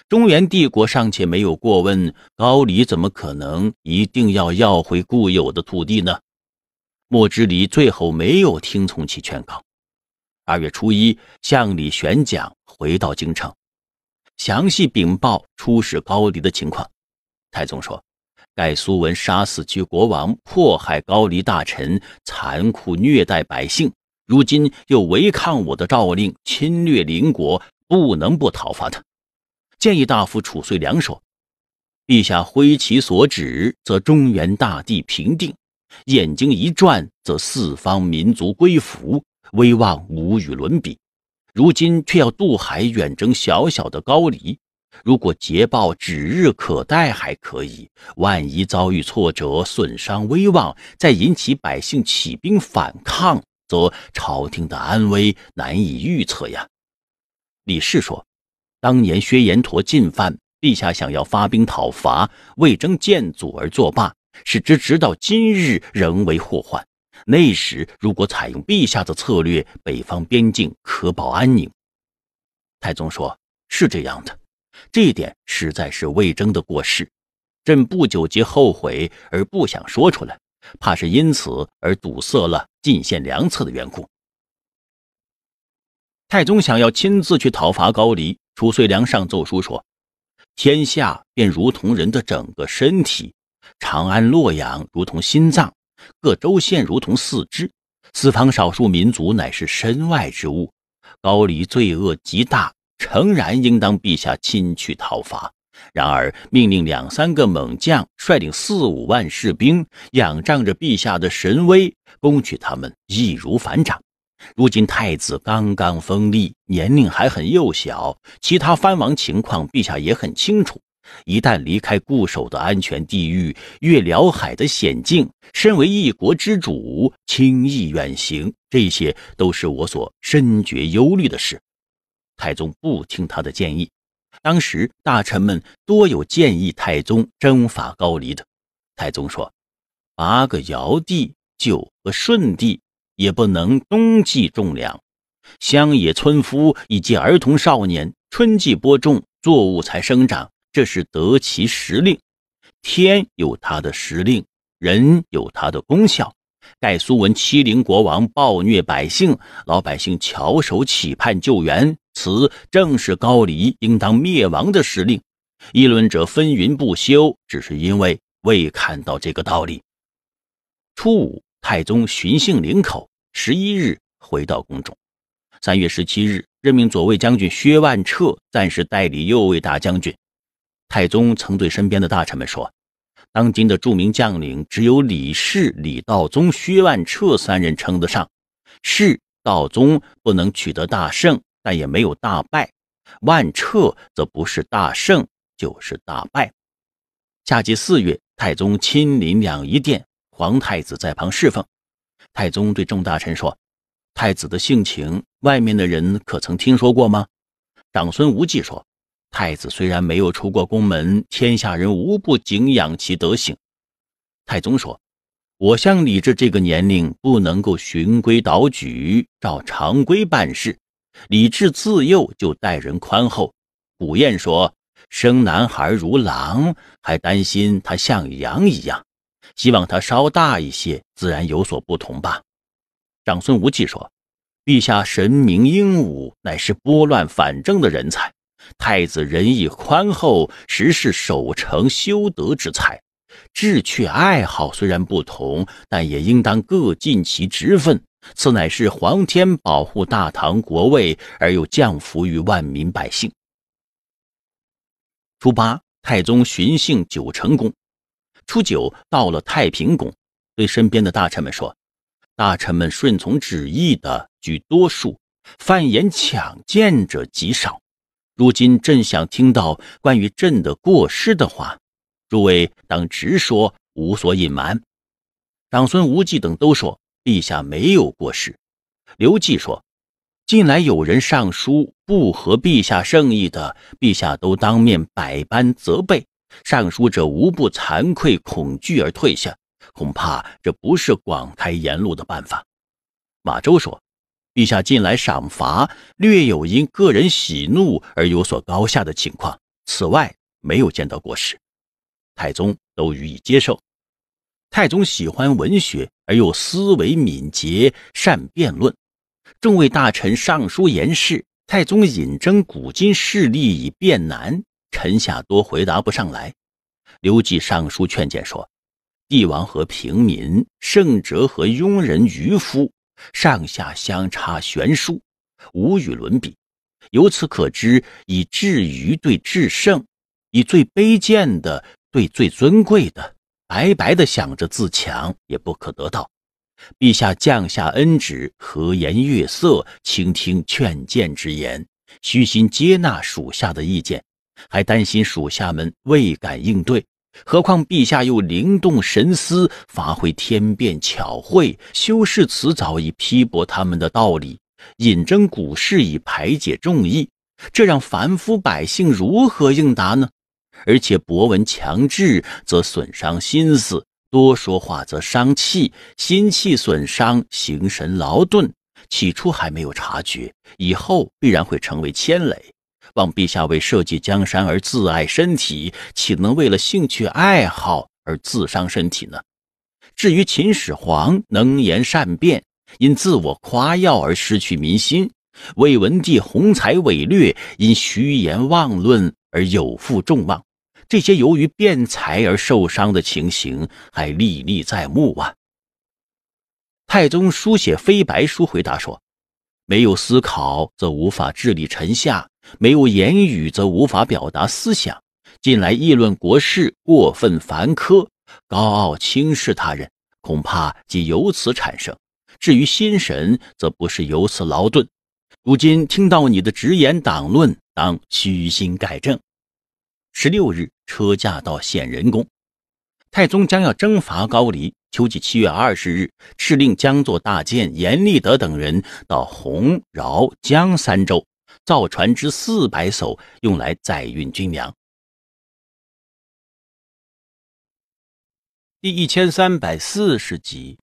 中原帝国尚且没有过问，高丽怎么可能一定要要回固有的土地呢？”莫之礼最后没有听从其劝告。二月初一，向李玄奖回到京城。详细禀报出使高丽的情况。太宗说：“盖苏文杀死其国王，迫害高丽大臣，残酷虐待百姓，如今又违抗我的诏令，侵略邻国，不能不讨伐他。”建议大夫褚遂良说：“陛下挥其所指，则中原大地平定；眼睛一转，则四方民族归服，威望无与伦比。”如今却要渡海远征小小的高丽，如果捷报指日可待，还可以；万一遭遇挫折，损伤威望，再引起百姓起兵反抗，则朝廷的安危难以预测呀。李氏说：“当年薛延陀进犯，陛下想要发兵讨伐，魏征见阻而作罢，使之直到今日，仍为祸患。”那时如果采用陛下的策略，北方边境可保安宁。太宗说：“是这样的，这一点实在是魏征的过失。朕不久即后悔而不想说出来，怕是因此而堵塞了进献良策的缘故。”太宗想要亲自去讨伐高丽，褚遂良上奏书说：“天下便如同人的整个身体，长安、洛阳如同心脏。”各州县如同四肢，四方少数民族乃是身外之物。高丽罪恶极大，诚然应当陛下亲去讨伐。然而，命令两三个猛将率领四五万士兵，仰仗着陛下的神威，攻取他们易如反掌。如今太子刚刚封立，年龄还很幼小，其他藩王情况，陛下也很清楚。一旦离开固守的安全地域，越辽海的险境，身为一国之主，轻易远行，这些都是我所深觉忧虑的事。太宗不听他的建议。当时大臣们多有建议太宗征伐高丽的。太宗说：“八个尧帝九个舜帝也不能冬季种粮，乡野村夫以及儿童少年，春季播种作物才生长。”这是得其时令，天有它的时令，人有它的功效。盖苏文欺凌国王，暴虐百姓，老百姓翘首企盼救援，此正是高丽应当灭亡的时令。议论者纷纭不休，只是因为未看到这个道理。初五，太宗巡幸领口，十一日回到宫中。三月十七日，任命左卫将军薛万彻暂时代理右卫大将军。太宗曾对身边的大臣们说：“当今的著名将领，只有李氏、李道宗、薛万彻三人称得上。是道宗不能取得大胜，但也没有大败；万彻则不是大胜就是大败。”夏季四月，太宗亲临两仪殿，皇太子在旁侍奉。太宗对众大臣说：“太子的性情，外面的人可曾听说过吗？”长孙无忌说。太子虽然没有出过宫门，天下人无不敬仰其德行。太宗说：“我像李治这个年龄，不能够循规蹈矩，照常规办事。李治自幼就待人宽厚。”古谚说：“生男孩如狼，还担心他像羊一样，希望他稍大一些，自然有所不同吧。”长孙无忌说：“陛下神明英武，乃是拨乱反正的人才。”太子仁义宽厚，实是守成修德之才。志趣爱好虽然不同，但也应当各尽其职分。此乃是皇天保护大唐国位，而又降福于万民百姓。初八，太宗巡幸九成宫。初九，到了太平宫，对身边的大臣们说：“大臣们顺从旨意的居多数，犯言抢谏者极少。”如今朕想听到关于朕的过失的话，诸位当直说，无所隐瞒。长孙无忌等都说陛下没有过失。刘季说，近来有人上书不合陛下圣意的，陛下都当面百般责备，上书者无不惭愧恐惧而退下。恐怕这不是广开言路的办法。马周说。陛下近来赏罚略有因个人喜怒而有所高下的情况，此外没有见到过事，太宗都予以接受。太宗喜欢文学，而又思维敏捷，善辩论。众位大臣上书言事，太宗引征古今事例以辩难，臣下多回答不上来。刘季上书劝谏说：帝王和平民，圣哲和庸人、愚夫。上下相差悬殊，无与伦比。由此可知，以至于对至圣，以最卑贱的对最尊贵的，白白的想着自强，也不可得到。陛下降下恩旨，和颜悦色，倾听劝谏之言，虚心接纳属下的意见，还担心属下们未敢应对。何况陛下又灵动神思，发挥天变巧慧，修饰辞藻以批驳他们的道理，引征古事以排解众议，这让凡夫百姓如何应答呢？而且博闻强志则损伤心思，多说话则伤气，心气损伤，形神劳顿。起初还没有察觉，以后必然会成为牵累。望陛下为社稷江山而自爱身体，岂能为了兴趣爱好而自伤身体呢？至于秦始皇能言善辩，因自我夸耀而失去民心；魏文帝宏才伟略，因虚言妄论而有负众望。这些由于辩才而受伤的情形还历历在目啊！太宗书写飞白书，回答说：“没有思考，则无法治理臣下。”没有言语，则无法表达思想。近来议论国事，过分繁苛，高傲轻视他人，恐怕即由此产生。至于心神，则不是由此劳顿。如今听到你的直言党论，当虚心改正。十六日，车驾到显仁宫。太宗将要征伐高丽，秋季七月二十日，敕令江作大建、严立德等人到洪饶江三州。造船只四百艘，用来载运军粮。第一千三百四十集。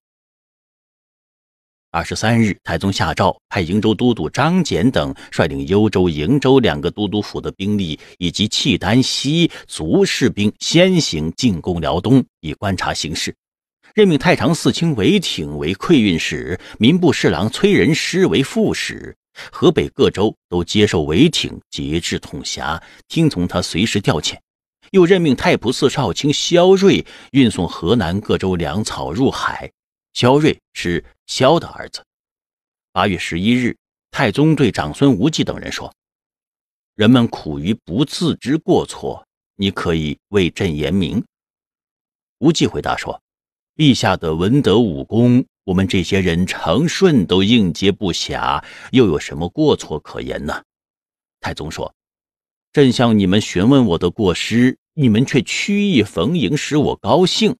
二十三日，太宗下诏，派瀛州都督张俭等率领幽州、瀛州两个都督府的兵力以及契丹西族士兵，先行进攻辽东，以观察形势。任命太常寺卿韦挺为馈运使，民部侍郎崔仁师为副使。河北各州都接受韦挺节制统辖，听从他随时调遣。又任命太仆寺少卿萧瑞运送河南各州粮草入海。萧瑞是萧的儿子。八月十一日，太宗对长孙无忌等人说：“人们苦于不自知过错，你可以为朕言明。”无忌回答说：“陛下的文德武功。”我们这些人承顺都应接不暇，又有什么过错可言呢？太宗说：“朕向你们询问我的过失，你们却曲意逢迎，使我高兴。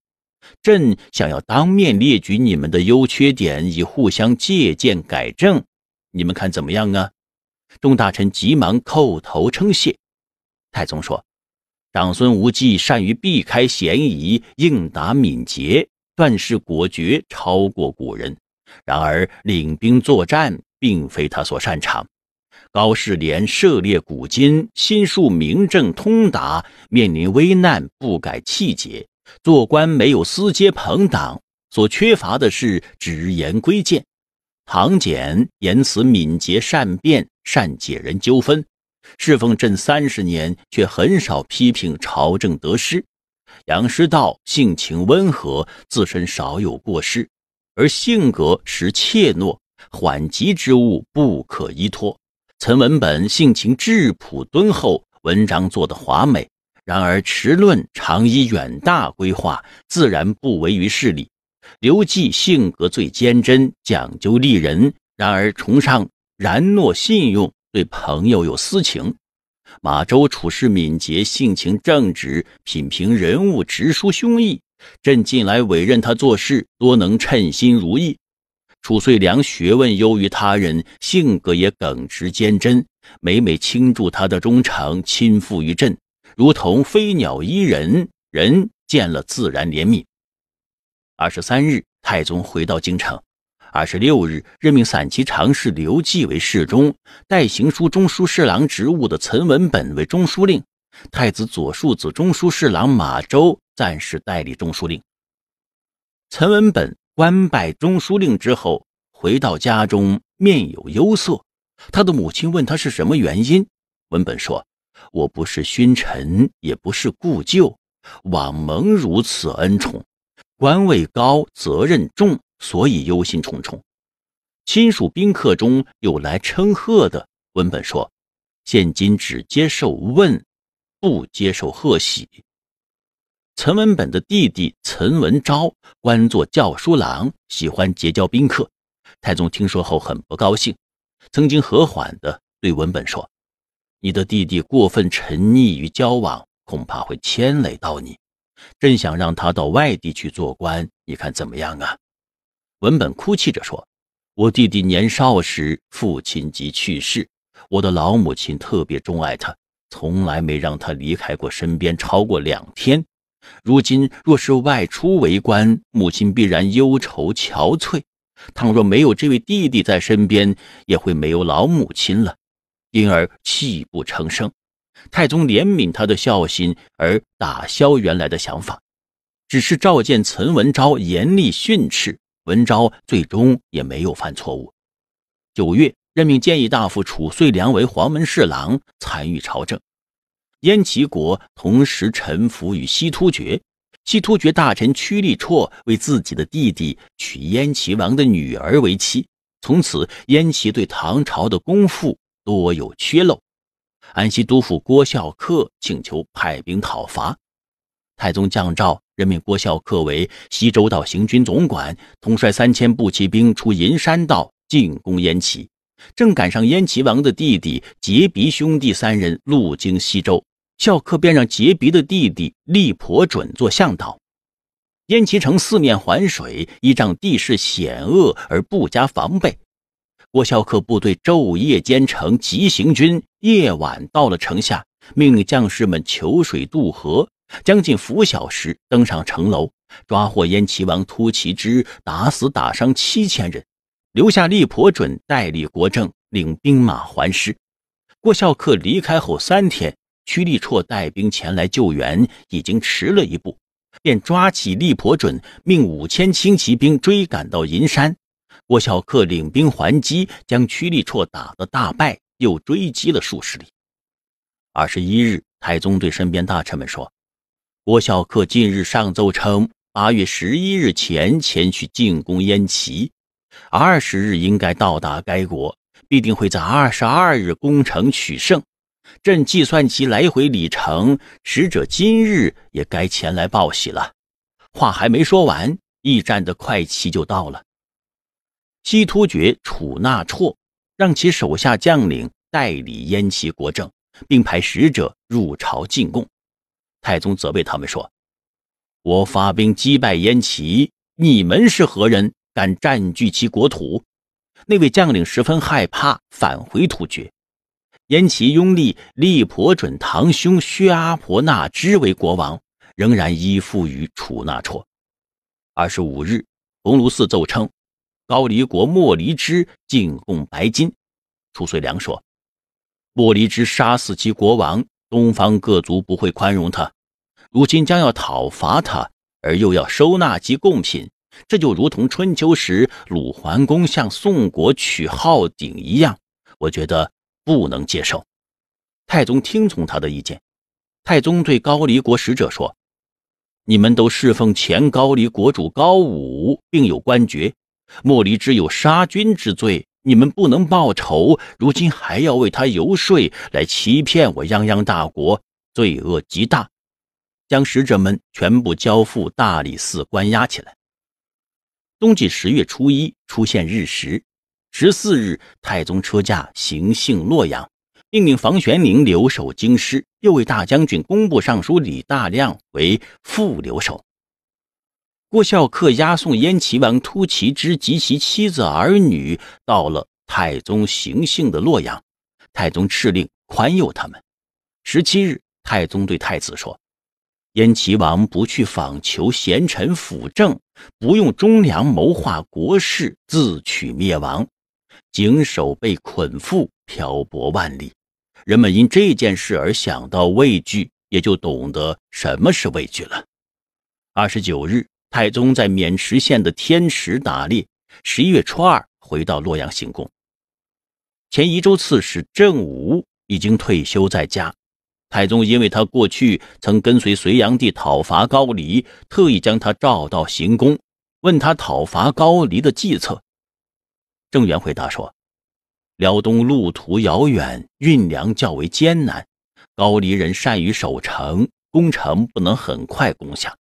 朕想要当面列举你们的优缺点，以互相借鉴改正，你们看怎么样啊？”众大臣急忙叩头称谢。太宗说：“长孙无忌善于避开嫌疑，应答敏捷。”断氏果决超过古人，然而领兵作战并非他所擅长。高士廉涉猎古今，心术明正，通达，面临危难不改气节，做官没有私结朋党，所缺乏的是直言规谏。唐俭言辞敏捷善辩，善解人纠纷，侍奉朕三十年，却很少批评朝政得失。杨师道性情温和，自身少有过失，而性格实怯懦，缓急之物不可依托。岑文本性情质朴敦厚，文章做得华美，然而持论常以远大规划，自然不违于事理。刘季性格最坚贞，讲究立人，然而崇尚然诺信用，对朋友有私情。马周处事敏捷，性情正直，品评人物，直抒胸臆。朕近来委任他做事，多能称心如意。褚遂良学问优于他人，性格也耿直坚贞，每每倾注他的忠诚，倾附于朕，如同飞鸟依人，人见了自然怜悯。二十三日，太宗回到京城。二十六日，任命散骑常侍刘季为侍中，代行书中书侍郎职务的岑文本为中书令，太子左庶子中书侍郎马周暂时代理中书令。岑文本官拜中书令之后，回到家中，面有忧色。他的母亲问他是什么原因，文本说：“我不是勋臣，也不是故旧，枉蒙如此恩宠，官位高，责任重。”所以忧心忡忡，亲属宾客中有来称贺的。文本说：“现今只接受问，不接受贺喜。”陈文本的弟弟陈文昭官做教书郎，喜欢结交宾客。太宗听说后很不高兴，曾经和缓的对文本说：“你的弟弟过分沉溺于交往，恐怕会牵累到你。朕想让他到外地去做官，你看怎么样啊？”文本哭泣着说：“我弟弟年少时，父亲即去世。我的老母亲特别钟爱他，从来没让他离开过身边超过两天。如今若是外出为官，母亲必然忧愁憔悴。倘若没有这位弟弟在身边，也会没有老母亲了，因而泣不成声。太宗怜悯他的孝心，而打消原来的想法，只是召见岑文昭，严厉训斥。”文昭最终也没有犯错误。九月，任命谏议大夫褚遂良为黄门侍郎，参与朝政。燕齐国同时臣服于西突厥，西突厥大臣屈力绰为自己的弟弟娶燕齐王的女儿为妻，从此燕齐对唐朝的功夫多有缺漏。安西都府郭孝恪请求派兵讨伐，太宗降诏。任命郭孝恪为西周道行军总管，统帅三千步骑兵出银山道进攻燕齐。正赶上燕齐王的弟弟杰鼻兄弟三人路经西周，孝恪便让杰鼻的弟弟力婆准做向导。燕齐城四面环水，依仗地势险恶而不加防备。郭孝恪部队昼夜兼程急行军，夜晚到了城下，命令将士们求水渡河。将近拂晓时，登上城楼，抓获燕齐王突骑之，打死打伤七千人，留下力婆准代理国政，领兵马还师。郭孝恪离开后三天，屈力绰带兵前来救援，已经迟了一步，便抓起力婆准，命五千轻骑兵追赶到银山。郭孝恪领兵还击，将屈力绰打得大败，又追击了数十里。二十一日，太宗对身边大臣们说。郭孝恪近日上奏称，八月十一日前前去进攻燕齐，二十日应该到达该国，必定会在二十二日攻城取胜。朕计算其来回里程，使者今日也该前来报喜了。话还没说完，驿站的快骑就到了。西突厥楚纳措让其手下将领代理燕齐国政，并派使者入朝进贡。太宗责备他们说：“我发兵击败燕齐，你们是何人敢占据其国土？”那位将领十分害怕，返回突厥。燕齐拥立立婆准堂兄薛阿婆那支为国王，仍然依附于楚那绰。二十五日，鸿胪寺奏称，高黎国莫离支进贡白金。褚遂良说：“莫离支杀死其国王，东方各族不会宽容他。”如今将要讨伐他，而又要收纳其贡品，这就如同春秋时鲁桓公向宋国取号鼎一样，我觉得不能接受。太宗听从他的意见。太宗对高丽国使者说：“你们都侍奉前高丽国主高武，并有官爵，莫离只有杀君之罪，你们不能报仇。如今还要为他游说，来欺骗我泱泱大国，罪恶极大。”将使者们全部交付大理寺关押起来。冬季十月初一出现日食，十四日太宗车驾行幸洛阳，命令房玄龄留守京师，又为大将军工部尚书李大亮为副留守。郭孝恪押送燕齐王突骑之及其妻子儿女到了太宗行幸的洛阳，太宗敕令宽宥他们。十七日，太宗对太子说。燕齐王不去访求贤臣辅政，不用忠良谋划国事，自取灭亡。景守被捆缚，漂泊万里。人们因这件事而想到畏惧，也就懂得什么是畏惧了。二十九日，太宗在渑池县的天池打猎。十一月初二，回到洛阳行宫。前一周刺史郑武已经退休在家。太宗因为他过去曾跟随隋炀帝讨伐高丽，特意将他召到行宫，问他讨伐高丽的计策。郑元回答说：“辽东路途遥远，运粮较为艰难，高丽人善于守城，攻城不能很快攻下。”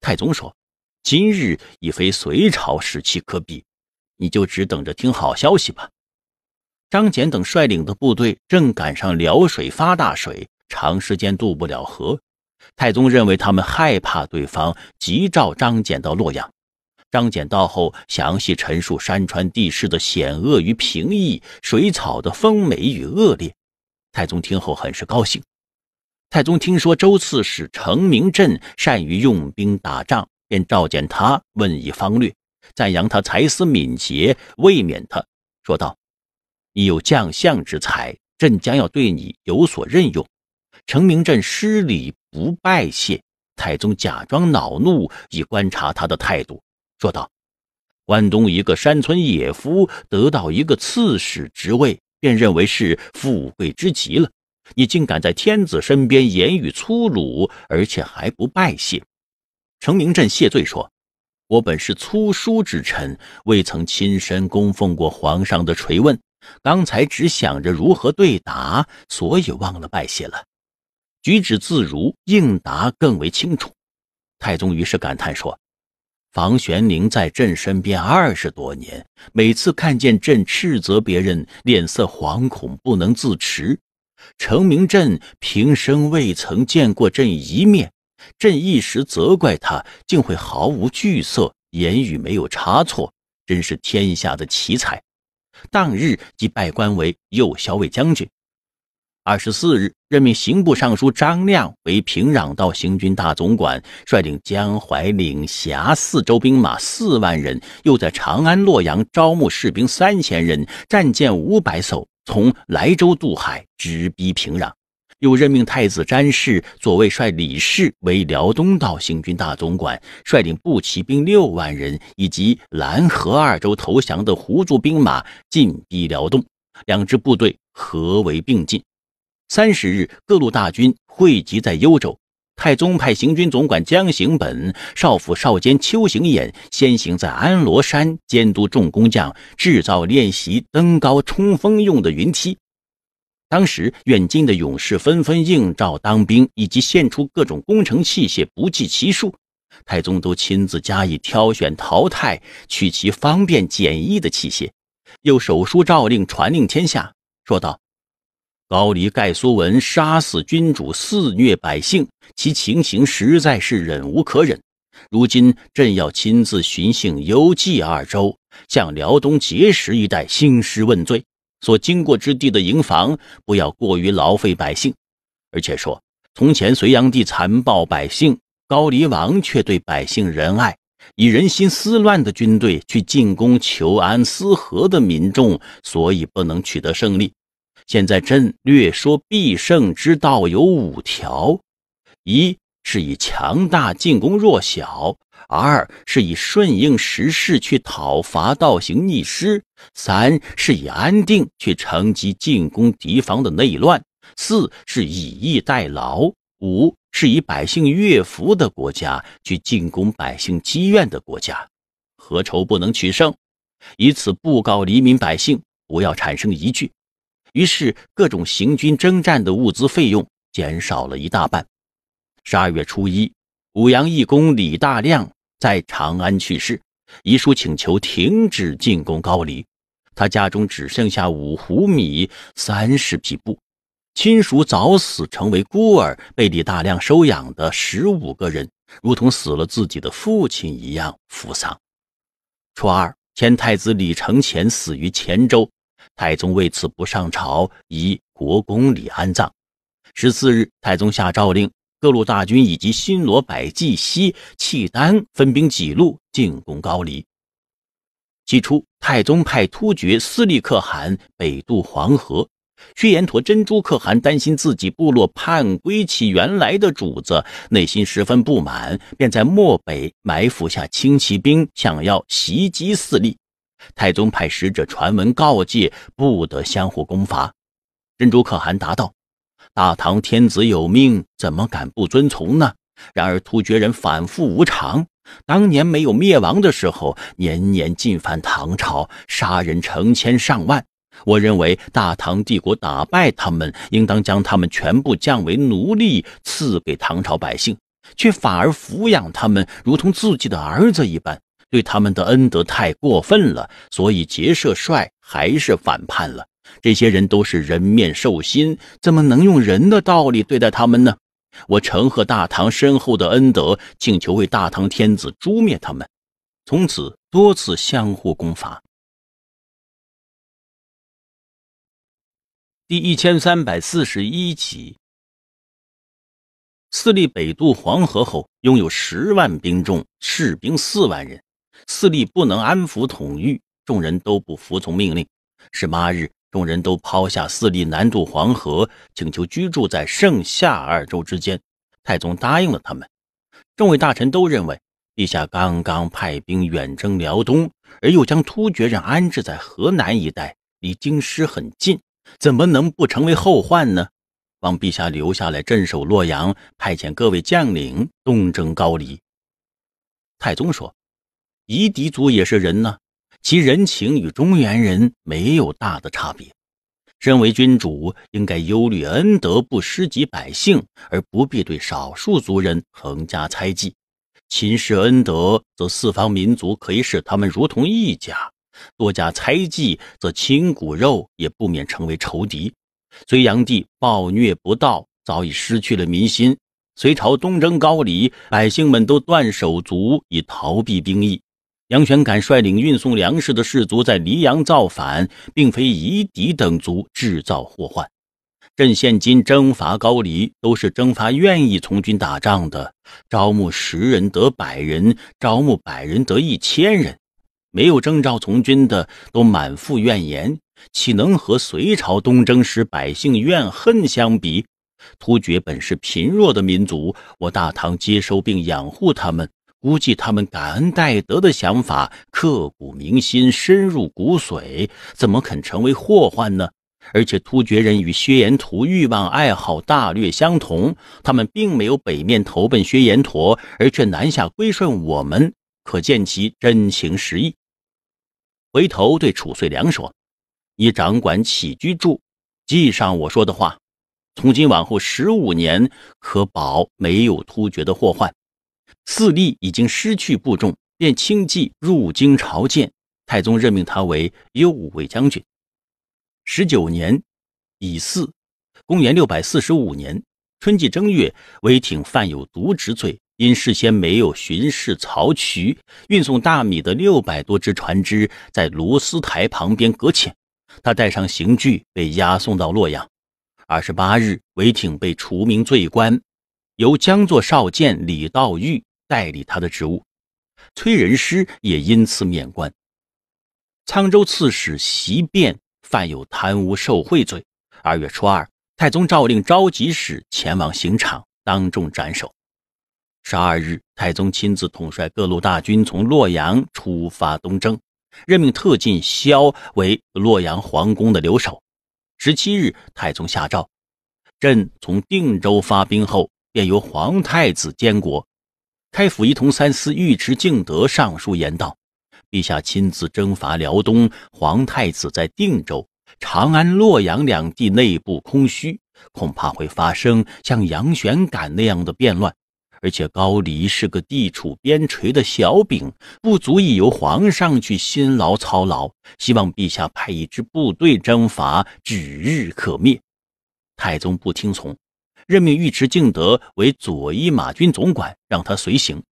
太宗说：“今日已非隋朝时期可比，你就只等着听好消息吧。”张俭等率领的部队正赶上辽水发大水，长时间渡不了河。太宗认为他们害怕对方，急召张俭到洛阳。张俭到后，详细陈述山川地势的险恶与平易，水草的丰美与恶劣。太宗听后很是高兴。太宗听说周刺史成明镇善于用兵打仗，便召见他，问以方略，赞扬他才思敏捷，慰勉他，说道。你有将相之才，朕将要对你有所任用。程明镇失礼不拜谢，太宗假装恼怒，以观察他的态度，说道：“关东一个山村野夫，得到一个刺史职位，便认为是富贵之极了。你竟敢在天子身边言语粗鲁，而且还不拜谢。”程明镇谢罪说：“我本是粗疏之臣，未曾亲身供奉过皇上的垂问。”刚才只想着如何对答，所以忘了拜谢了。举止自如，应答更为清楚。太宗于是感叹说：“房玄龄在朕身边二十多年，每次看见朕斥责别人，脸色惶恐，不能自持。成名朕平生未曾见过朕一面，朕一时责怪他，竟会毫无惧色，言语没有差错，真是天下的奇才。”当日即拜官为右骁卫将军。二十四日，任命刑部尚书张亮为平壤道行军大总管，率领江淮、岭峡四州兵马四万人，又在长安、洛阳招募士兵三千人，战舰五百艘，从莱州渡海，直逼平壤。又任命太子詹氏左卫率李氏为辽东道行军大总管，率领步骑兵六万人以及蓝河二州投降的胡族兵马，进逼辽东。两支部队合围并进。三十日，各路大军汇集在幽州。太宗派行军总管江行本、少府少监邱行衍先行，在安罗山监督众工匠制造练习登高冲锋用的云梯。当时，远近的勇士纷纷应召当兵，以及献出各种攻城器械，不计其数。太宗都亲自加以挑选、淘汰，取其方便简易的器械。又手书诏令，传令天下，说道：“高丽盖苏文杀死君主，肆虐百姓，其情形实在是忍无可忍。如今，朕要亲自巡幸幽冀二州，向辽东碣石一带兴师问罪。”所经过之地的营房，不要过于劳费百姓。而且说，从前隋炀帝残暴百姓，高丽王却对百姓仁爱。以人心思乱的军队去进攻求安思和的民众，所以不能取得胜利。现在朕略说必胜之道有五条：一是以强大进攻弱小。二是以顺应时势去讨伐倒行逆施，三是以安定去乘机进攻敌方的内乱，四是以逸待劳，五是以百姓乐服的国家去进攻百姓积怨的国家，何愁不能取胜？以此布告黎民百姓，不要产生疑惧。于是，各种行军征战的物资费用减少了一大半。十二月初一，武阳义工李大亮。在长安去世，遗书请求停止进攻高丽。他家中只剩下五斛米、三十匹布。亲属早死，成为孤儿，被李大亮收养的十五个人，如同死了自己的父亲一样扶丧。初二，前太子李承乾死于黔州，太宗为此不上朝，以国公李安葬。十四日，太宗下诏令。各路大军以及新罗、百济、西契丹分兵几路进攻高丽。起初，太宗派突厥斯利可汗北渡黄河。薛延陀珍珠可汗担心自己部落叛归其原来的主子，内心十分不满，便在漠北埋伏下轻骑兵，想要袭击斯力。太宗派使者传闻告诫，不得相互攻伐。珍珠可汗答道。大唐天子有命，怎么敢不遵从呢？然而突厥人反复无常，当年没有灭亡的时候，年年进犯唐朝，杀人成千上万。我认为大唐帝国打败他们，应当将他们全部降为奴隶，赐给唐朝百姓，却反而抚养他们，如同自己的儿子一般，对他们的恩德太过分了，所以结社帅还是反叛了。这些人都是人面兽心，怎么能用人的道理对待他们呢？我承贺大唐深厚的恩德，请求为大唐天子诛灭他们。从此多次相互攻伐。第一千三百四十一集。四立北渡黄河后，拥有十万兵众，士兵四万人。四立不能安抚统御，众人都不服从命令。十八日。众人都抛下四利，南渡黄河，请求居住在盛夏二州之间。太宗答应了他们。众位大臣都认为，陛下刚刚派兵远征辽东，而又将突厥人安置在河南一带，离京师很近，怎么能不成为后患呢？望陛下留下来镇守洛阳，派遣各位将领东征高丽。太宗说：“夷狄族也是人呢。”其人情与中原人没有大的差别。身为君主，应该忧虑恩德不失及百姓，而不必对少数族人横加猜忌。秦氏恩德，则四方民族可以使他们如同一家；多加猜忌，则亲骨肉也不免成为仇敌。隋炀帝暴虐不道，早已失去了民心。隋朝东征高丽，百姓们都断手足以逃避兵役。杨玄感率领运送粮食的士卒在黎阳造反，并非夷狄等族制造祸患。朕现今征伐高黎，都是征伐愿意从军打仗的，招募十人得百人，招募百人得一千人。没有征召从军的，都满腹怨言，岂能和隋朝东征时百姓怨恨相比？突厥本是贫弱的民族，我大唐接收并养护他们。估计他们感恩戴德的想法刻骨铭心、深入骨髓，怎么肯成为祸患呢？而且突厥人与薛延陀欲望爱好大略相同，他们并没有北面投奔薛延陀，而却南下归顺我们，可见其真情实意。回头对褚遂良说：“你掌管起居住，记上我说的话。从今往后十五年，可保没有突厥的祸患。”四立已经失去部众，便轻骑入京朝见太宗，任命他为右武卫将军。十九年，乙巳，公元六百四十五年春季正月，韦挺犯有渎职罪，因事先没有巡视漕渠，运送大米的六百多只船只在螺丝台旁边搁浅，他带上刑具被押送到洛阳。二十八日，韦挺被除名罪官，由江作少监李道玉代理他的职务，崔仁师也因此免官。沧州刺史席变犯有贪污受贿罪，二月初二，太宗诏令召集使前往刑场当众斩首。十二日，太宗亲自统帅各路大军从洛阳出发东征，任命特进萧为洛阳皇宫的留守。十七日，太宗下诏：朕从定州发兵后，便由皇太子监国。开府仪同三司尉迟敬德上书言道：“陛下亲自征伐辽东，皇太子在定州、长安、洛阳两地内部空虚，恐怕会发生像杨玄感那样的变乱。而且高丽是个地处边陲的小饼，不足以由皇上去辛劳操劳。希望陛下派一支部队征伐，指日可灭。”太宗不听从。任命尉迟敬德为左一马军总管，让他随行。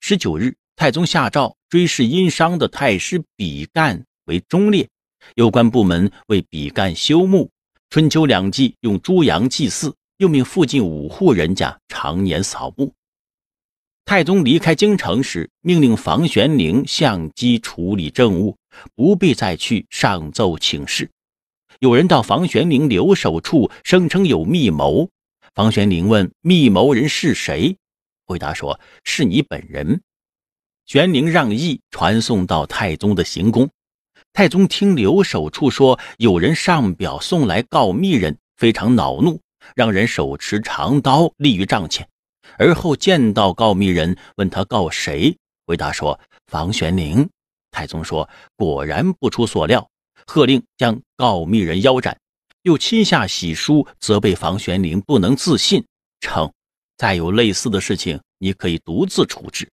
十九日，太宗下诏追谥殷商的太师比干为忠烈，有关部门为比干修墓，春秋两季用猪羊祭祀，又命附近五户人家常年扫墓。太宗离开京城时，命令房玄龄相机处理政务，不必再去上奏请示。有人到房玄龄留守处，声称有密谋。房玄龄问密谋人是谁，回答说是你本人。玄龄让义传送到太宗的行宫。太宗听留守处说有人上表送来告密人，非常恼怒，让人手持长刀立于帐前。而后见到告密人，问他告谁，回答说房玄龄。太宗说果然不出所料，喝令将告密人腰斩。又亲下喜书责备房玄龄不能自信，称再有类似的事情你可以独自处置。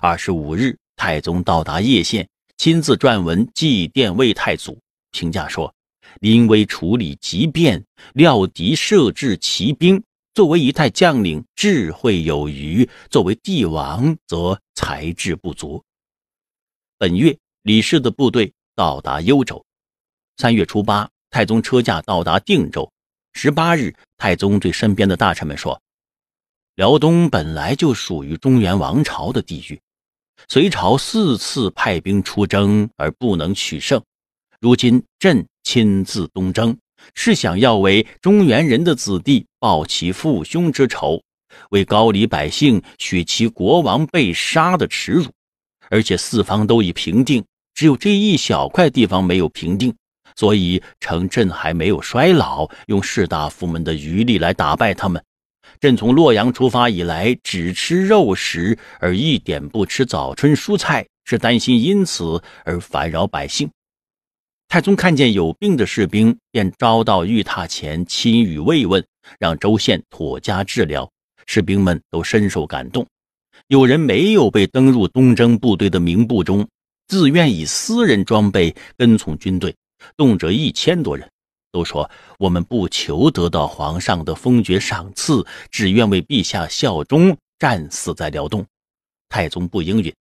二十五日，太宗到达叶县，亲自撰文祭奠魏太祖，评价说临危处理急变，料敌设置奇兵，作为一代将领智慧有余，作为帝王则才智不足。本月，李氏的部队到达幽州，三月初八。太宗车驾到达定州，十八日，太宗对身边的大臣们说：“辽东本来就属于中原王朝的地域，隋朝四次派兵出征而不能取胜，如今朕亲自东征，是想要为中原人的子弟报其父兄之仇，为高丽百姓取其国王被杀的耻辱。而且四方都已平定，只有这一小块地方没有平定。”所以，城镇还没有衰老，用士大夫们的余力来打败他们。朕从洛阳出发以来，只吃肉食，而一点不吃早春蔬菜，是担心因此而烦扰百姓。太宗看见有病的士兵，便招到御榻前亲语慰问，让州县妥加治疗。士兵们都深受感动，有人没有被登入东征部队的名簿中，自愿以私人装备跟从军队。动辄一千多人，都说我们不求得到皇上的封爵赏赐，只愿为陛下效忠，战死在辽东。太宗不应允。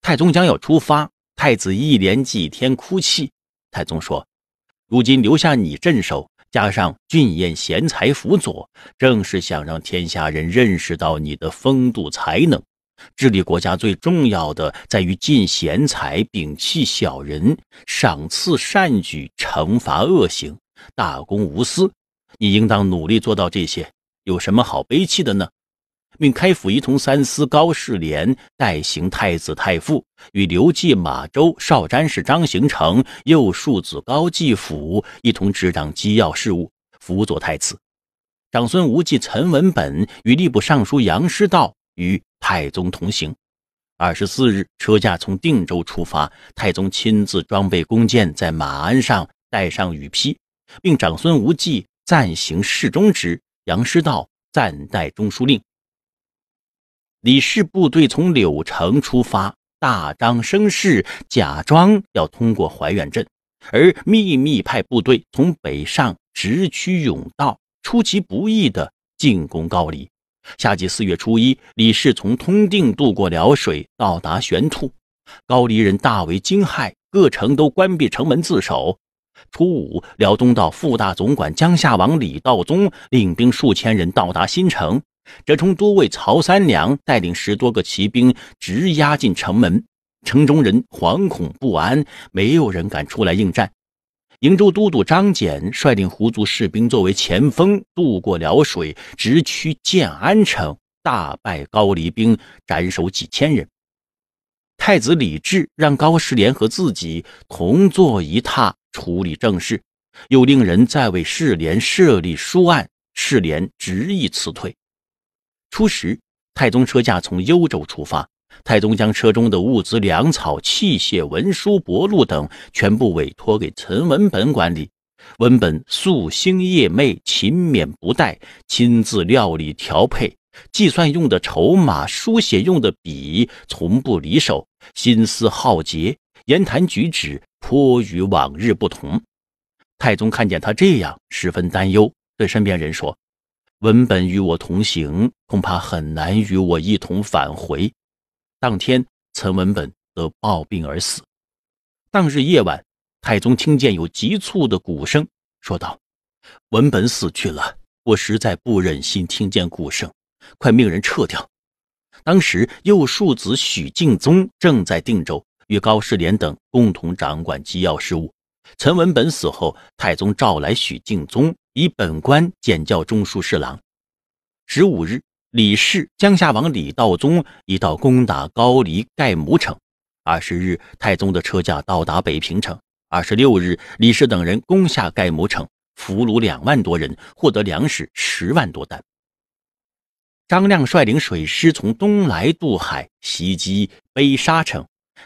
太宗将要出发，太子一连几天哭泣。太宗说：“如今留下你镇守，加上俊彦贤才辅佐，正是想让天下人认识到你的风度才能。”治理国家最重要的在于进贤才，摒弃小人，赏赐善举，惩罚恶行，大公无私。你应当努力做到这些，有什么好悲戚的呢？命开府仪同三司高士廉代行太子太傅，与刘季马周、少詹事张行成、右庶子高继甫一同执掌机要事务，辅佐太子。长孙无忌、陈文本与吏部尚书杨师道。与太宗同行。二十四日，车驾从定州出发，太宗亲自装备弓箭，在马鞍上带上羽披，并长孙无忌暂行侍中职，杨师道暂代中书令。李氏部队从柳城出发，大张声势，假装要通过怀远镇，而秘密派部队从北上直趋甬道，出其不意地进攻高丽。夏季四月初一，李氏从通定渡过辽水，到达玄兔。高丽人大为惊骇，各城都关闭城门自守。初五，辽东道副大总管江夏王李道宗领兵数千人到达新城，折冲都尉曹三娘带领十多个骑兵直压进城门，城中人惶恐不安，没有人敢出来应战。瀛州都督张俭率领胡族士兵作为前锋渡过辽水，直趋建安城，大败高丽兵，斩首几千人。太子李治让高士廉和自己同坐一榻处理政事，又令人再为世连设立书案，世连执意辞退。初十，太宗车驾从幽州出发。太宗将车中的物资、粮草、器械、文书、帛录等全部委托给陈文本管理。文本夙兴夜寐，勤勉不怠，亲自料理调配、计算用的筹码、书写用的笔，从不离手。心思浩杰，言谈举止颇与往日不同。太宗看见他这样，十分担忧，对身边人说：“文本与我同行，恐怕很难与我一同返回。”当天，陈文本得暴病而死。当日夜晚，太宗听见有急促的鼓声，说道：“文本死去了，我实在不忍心听见鼓声，快命人撤掉。”当时，右庶子许敬宗正在定州，与高士廉等共同掌管机要事务。陈文本死后，太宗召来许敬宗，以本官检教中书侍郎。十五日。李氏江夏王李道宗已到攻打高黎盖母城。二十日，太宗的车驾到达北平城。二十六日，李氏等人攻下盖母城，俘虏两万多人，获得粮食十万多担。张亮率领水师从东来渡海袭击北沙城，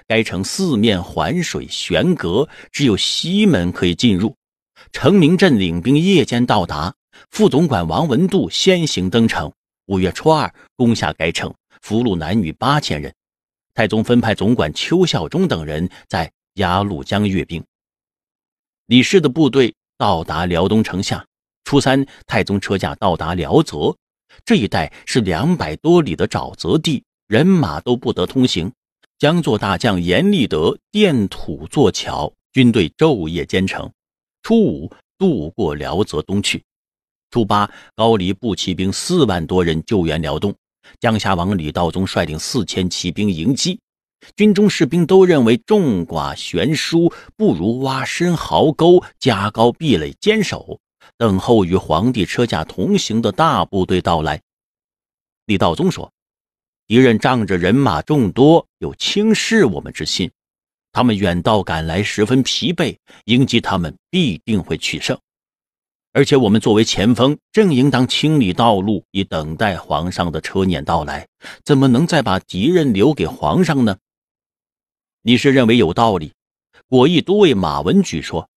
该城四面环水，悬阁，只有西门可以进入。程明镇领兵夜间到达，副总管王文度先行登城。五月初二，攻下该城，俘虏男女八千人。太宗分派总管邱孝忠等人在鸭绿江阅兵。李氏的部队到达辽东城下。初三，太宗车驾到达辽泽，这一带是两百多里的沼泽地，人马都不得通行。江作大将严立德垫土做桥，军队昼夜兼程。初五，渡过辽泽东去。初八，高丽步骑兵四万多人救援辽东，江夏王李道宗率领四千骑兵迎击。军中士兵都认为众寡悬殊，不如挖深壕沟，加高壁垒，坚守，等候与皇帝车驾同行的大部队到来。李道宗说：“敌人仗着人马众多，有轻视我们之心。他们远道赶来，十分疲惫，迎击他们必定会取胜。”而且我们作为前锋，正应当清理道路，以等待皇上的车辇到来。怎么能再把敌人留给皇上呢？你是认为有道理？果毅都尉马文举说：“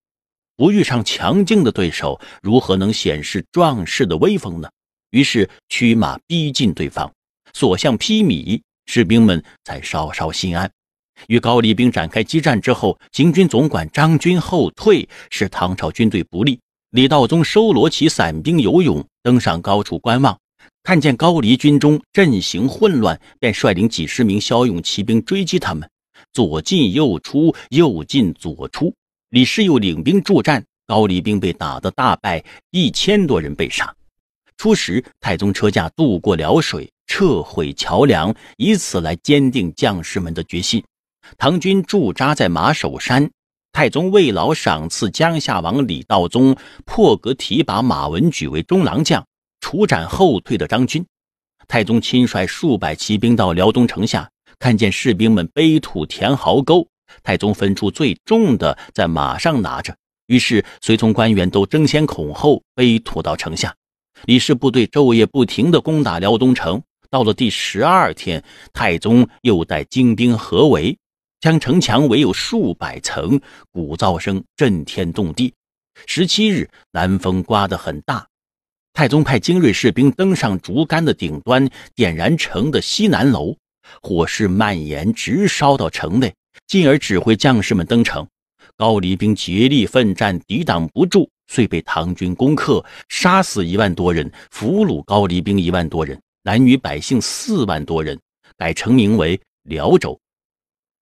不遇上强劲的对手，如何能显示壮士的威风呢？”于是驱马逼近对方，所向披靡，士兵们才稍稍心安。与高丽兵展开激战之后，行军总管张君后退，使唐朝军队不利。李道宗收罗起散兵、游勇，登上高处观望，看见高丽军中阵型混乱，便率领几十名骁勇骑兵追击他们，左进右出，右进左出。李世佑领兵助战，高丽兵被打得大败，一千多人被杀。初时，太宗车驾渡过辽水，撤毁桥梁，以此来坚定将士们的决心。唐军驻扎在马首山。太宗为劳赏赐江夏王李道宗，破格提拔马文举为中郎将，处斩后退的张军。太宗亲率数百骑兵到辽东城下，看见士兵们背土填壕沟，太宗分出最重的在马上拿着，于是随从官员都争先恐后背土到城下。李氏部队昼夜不停地攻打辽东城，到了第十二天，太宗又带精兵合围。将城墙围有数百层，鼓噪声震天动地。十七日，南风刮得很大。太宗派精锐士兵登上竹竿的顶端，点燃城的西南楼，火势蔓延，直烧到城内，进而指挥将士们登城。高黎兵竭力奋战，抵挡不住，遂被唐军攻克，杀死一万多人，俘虏高黎兵一万多人，男女百姓四万多人，改城名为辽州。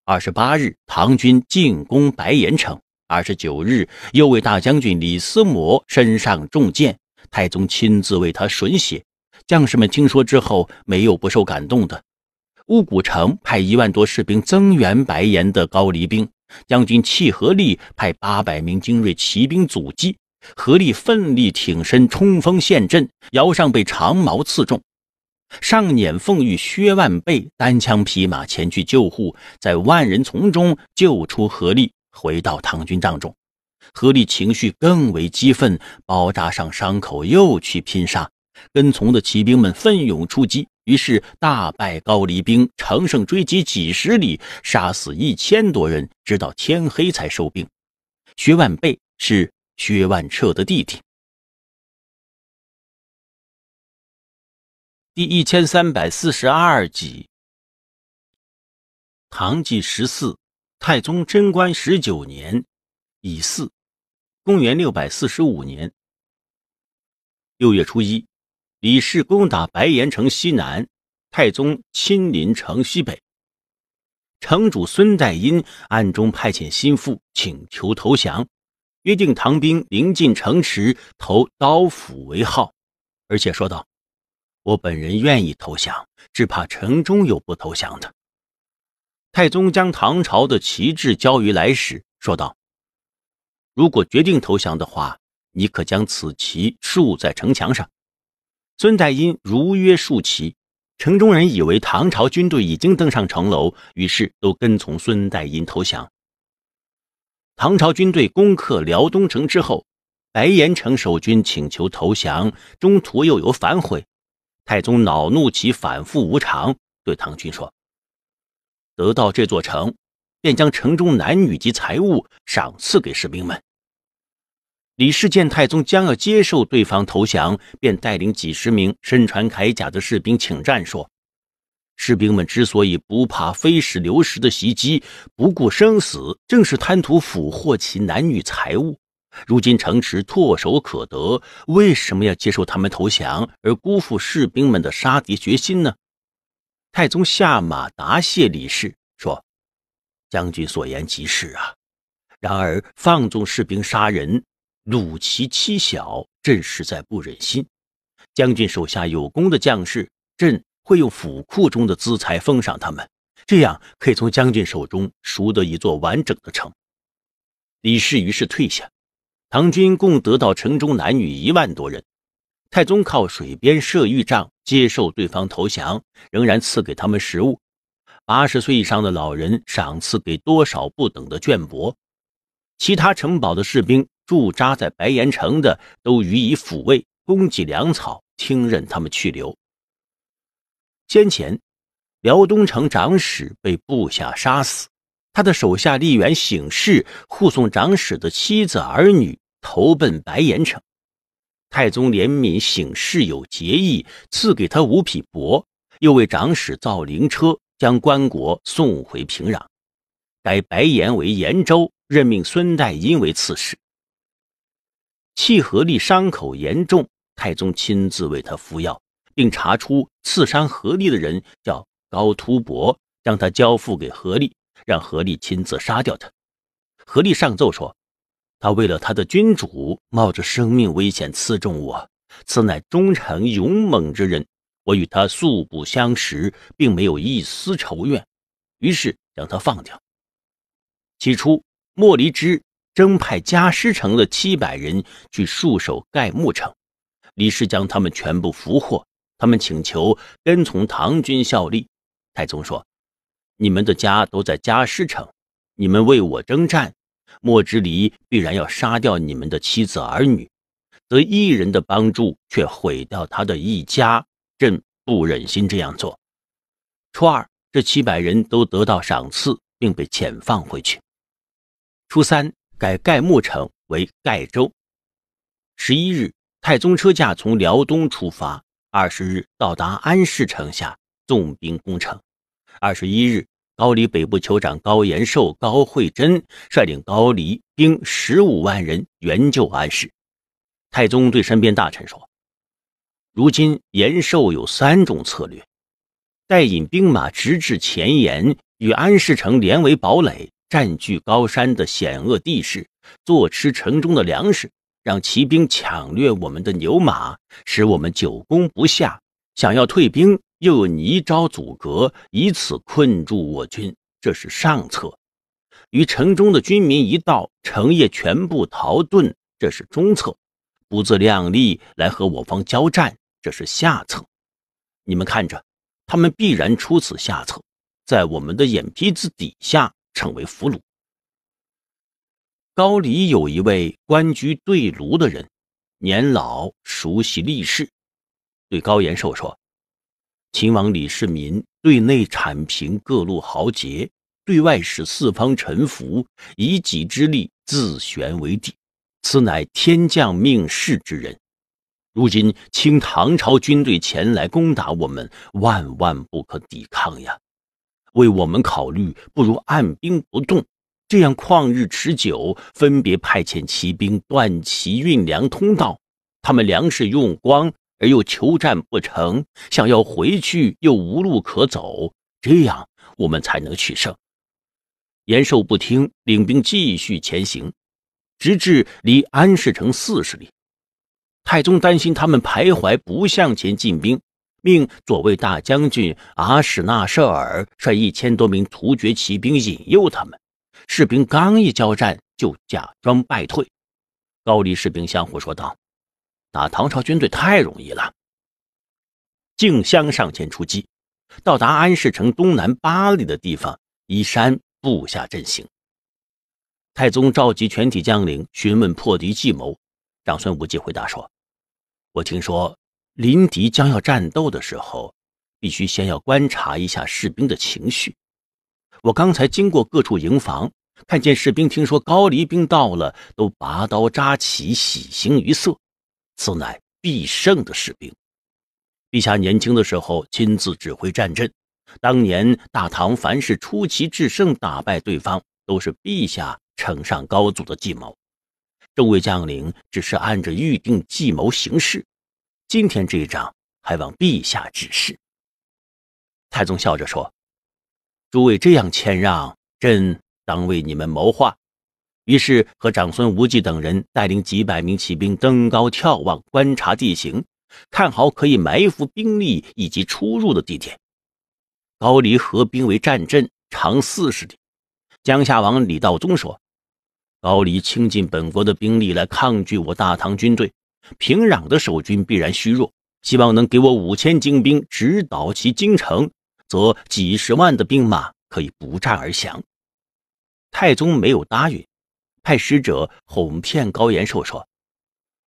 二十八日，唐军进攻白岩城。二十九日，又为大将军李思摩身上中箭，太宗亲自为他吮血。将士们听说之后，没有不受感动的。乌古城派一万多士兵增援白岩的高丽兵，将军契合力派八百名精锐骑兵阻击。合力奋力挺身冲锋陷阵，腰上被长矛刺中。上辇，奉玉、薛万倍单枪匹马前去救护，在万人丛中救出何力，回到唐军帐中。何力情绪更为激愤，包扎上伤口，又去拼杀。跟从的骑兵们奋勇出击，于是大败高丽兵，乘胜追击几十里，杀死一千多人，直到天黑才收兵。薛万倍是薛万彻的弟弟。第一千三百四十二集。唐继十四，太宗贞观十九年，乙巳，公元六百四十五年六月初一，李氏攻打白岩城西南，太宗亲临城西北，城主孙代英暗中派遣心腹请求投降，约定唐兵临近城池投刀斧为号，而且说道。我本人愿意投降，只怕城中有不投降的。太宗将唐朝的旗帜交于来使，说道：“如果决定投降的话，你可将此旗竖在城墙上。”孙代因如约竖旗，城中人以为唐朝军队已经登上城楼，于是都跟从孙代因投降。唐朝军队攻克辽东城之后，白岩城守军请求投降，中途又有反悔。太宗恼怒其反复无常，对唐军说：“得到这座城，便将城中男女及财物赏赐给士兵们。”李氏见太宗将要接受对方投降，便带领几十名身穿铠甲的士兵请战说：“士兵们之所以不怕飞石流石的袭击，不顾生死，正是贪图俘获其男女财物。”如今城池唾手可得，为什么要接受他们投降而辜负士兵们的杀敌决心呢？太宗下马答谢李氏说：“将军所言极是啊！然而放纵士兵杀人，虏其妻小，朕实在不忍心。将军手下有功的将士，朕会用府库中的资财封赏他们，这样可以从将军手中赎得一座完整的城。”李氏于是退下。唐军共得到城中男女一万多人。太宗靠水边设御帐，接受对方投降，仍然赐给他们食物。八十岁以上的老人，赏赐给多少不等的绢帛。其他城堡的士兵驻扎在白岩城的，都予以抚慰，供给粮草，听任他们去留。先前，辽东城长史被部下杀死。他的手下立员醒世护送长史的妻子儿女投奔白岩城，太宗怜悯醒世有节义，赐给他五匹帛，又为长史造灵车，将棺椁送回平壤，改白岩为延州，任命孙代因为刺史。契合力伤口严重，太宗亲自为他敷药，并查出刺伤何力的人叫高突伯，将他交付给何力。让何力亲自杀掉他。何力上奏说：“他为了他的君主，冒着生命危险刺中我，此乃忠诚勇猛之人。我与他素不相识，并没有一丝仇怨。”于是将他放掉。起初，莫离之征派加师城的七百人去戍守盖木城，李氏将他们全部俘获。他们请求跟从唐军效力。太宗说。你们的家都在加师城，你们为我征战，莫之离必然要杀掉你们的妻子儿女，得一人的帮助却毁掉他的一家，朕不忍心这样做。初二，这七百人都得到赏赐，并被遣放回去。初三，改盖木城为盖州。十一日，太宗车驾从辽东出发，二十日到达安市城下，纵兵攻城。二十一日，高丽北部酋长高延寿、高惠贞率领高丽兵十五万人援救安氏。太宗对身边大臣说：“如今延寿有三种策略：带引兵马直至前沿，与安市城连为堡垒，占据高山的险恶地势，坐吃城中的粮食，让骑兵抢掠我们的牛马，使我们久攻不下。想要退兵。”又有泥沼阻隔，以此困住我军，这是上策；与城中的军民一道，城夜全部逃遁，这是中策；不自量力来和我方交战，这是下策。你们看着，他们必然出此下策，在我们的眼皮子底下成为俘虏。高黎有一位官居对卢的人，年老熟悉历史，对高延寿说。秦王李世民，对内铲平各路豪杰，对外使四方臣服，以己之力自旋为帝，此乃天降命世之人。如今，清唐朝军队前来攻打我们，万万不可抵抗呀！为我们考虑，不如按兵不动，这样旷日持久。分别派遣骑兵断其运粮通道，他们粮食用光。而又求战不成，想要回去又无路可走，这样我们才能取胜。延寿不听，领兵继续前行，直至离安市城四十里。太宗担心他们徘徊不向前进兵，命左卫大将军阿史那舍尔率一千多名突厥骑兵引诱他们。士兵刚一交战，就假装败退。高丽士兵相互说道。打唐朝军队太容易了。静香上前出击，到达安市城东南八里的地方，依山布下阵型。太宗召集全体将领，询问破敌计谋。长孙无忌回答说：“我听说临敌将要战斗的时候，必须先要观察一下士兵的情绪。我刚才经过各处营房，看见士兵听说高黎兵到了，都拔刀扎起，喜形于色。”此乃必胜的士兵。陛下年轻的时候亲自指挥战阵，当年大唐凡是出奇制胜、打败对方，都是陛下呈上高祖的计谋。众位将领只是按着预定计谋行事。今天这一仗，还望陛下指示。太宗笑着说：“诸位这样谦让，朕当为你们谋划。”于是和长孙无忌等人带领几百名骑兵登高眺望，观察地形，看好可以埋伏兵力以及出入的地点。高丽合兵为战阵，长四十里。江夏王李道宗说：“高丽倾尽本国的兵力来抗拒我大唐军队，平壤的守军必然虚弱，希望能给我五千精兵直捣其京城，则几十万的兵马可以不战而降。”太宗没有答应。派使者哄骗高延寿说：“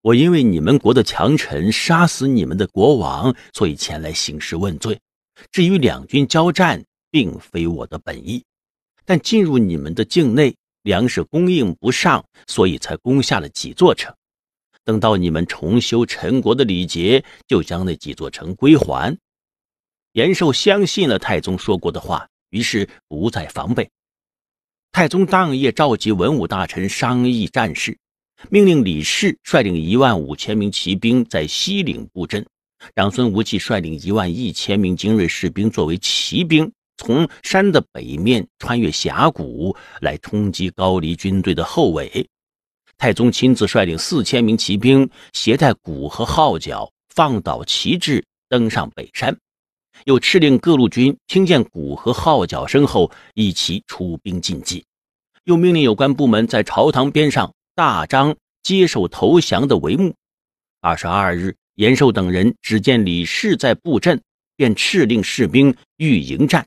我因为你们国的强臣杀死你们的国王，所以前来兴师问罪。至于两军交战，并非我的本意。但进入你们的境内，粮食供应不上，所以才攻下了几座城。等到你们重修陈国的礼节，就将那几座城归还。”延寿相信了太宗说过的话，于是不再防备。太宗当夜召集文武大臣商议战事，命令李氏率领一万五千名骑兵在西岭布阵，让孙无忌率领一万一千名精锐士兵作为骑兵，从山的北面穿越峡谷来冲击高丽军队的后尾。太宗亲自率领四千名骑兵，携带鼓和号角，放倒旗帜，登上北山。又敕令各路军听见鼓和号角声后，一齐出兵进击。又命令有关部门在朝堂边上大张接受投降的帷幕。二十二日，延寿等人只见李世在布阵，便敕令士兵欲迎战。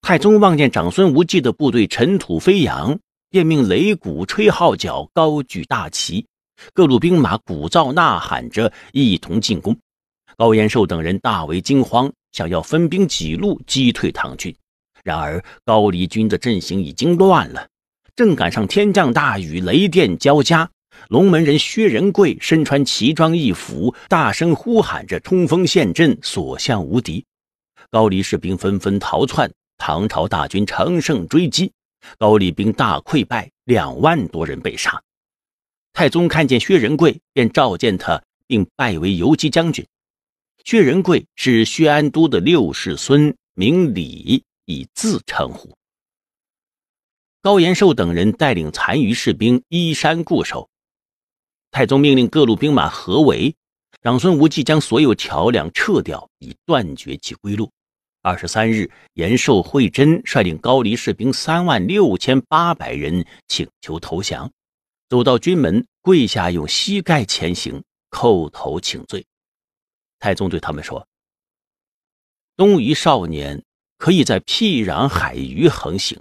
太宗望见长孙无忌的部队尘土飞扬，便命擂鼓、吹号角、高举大旗，各路兵马鼓噪呐喊着一同进攻。高延寿等人大为惊慌，想要分兵几路击退唐军。然而高丽军的阵型已经乱了，正赶上天降大雨，雷电交加。龙门人薛仁贵身穿奇装异服，大声呼喊着冲锋陷阵，所向无敌。高丽士兵纷纷逃窜，唐朝大军乘胜追击，高丽兵大溃败，两万多人被杀。太宗看见薛仁贵，便召见他，并拜为游击将军。薛仁贵是薛安都的六世孙，名李，以字称呼。高延寿等人带领残余士兵依山固守。太宗命令各路兵马合围。长孙无忌将所有桥梁撤掉，以断绝其归路。二十三日，延寿、惠贞率领高丽士兵三万六千八百人请求投降，走到军门，跪下用膝盖前行，叩头请罪。太宗对他们说：“东夷少年可以在僻壤海域横行，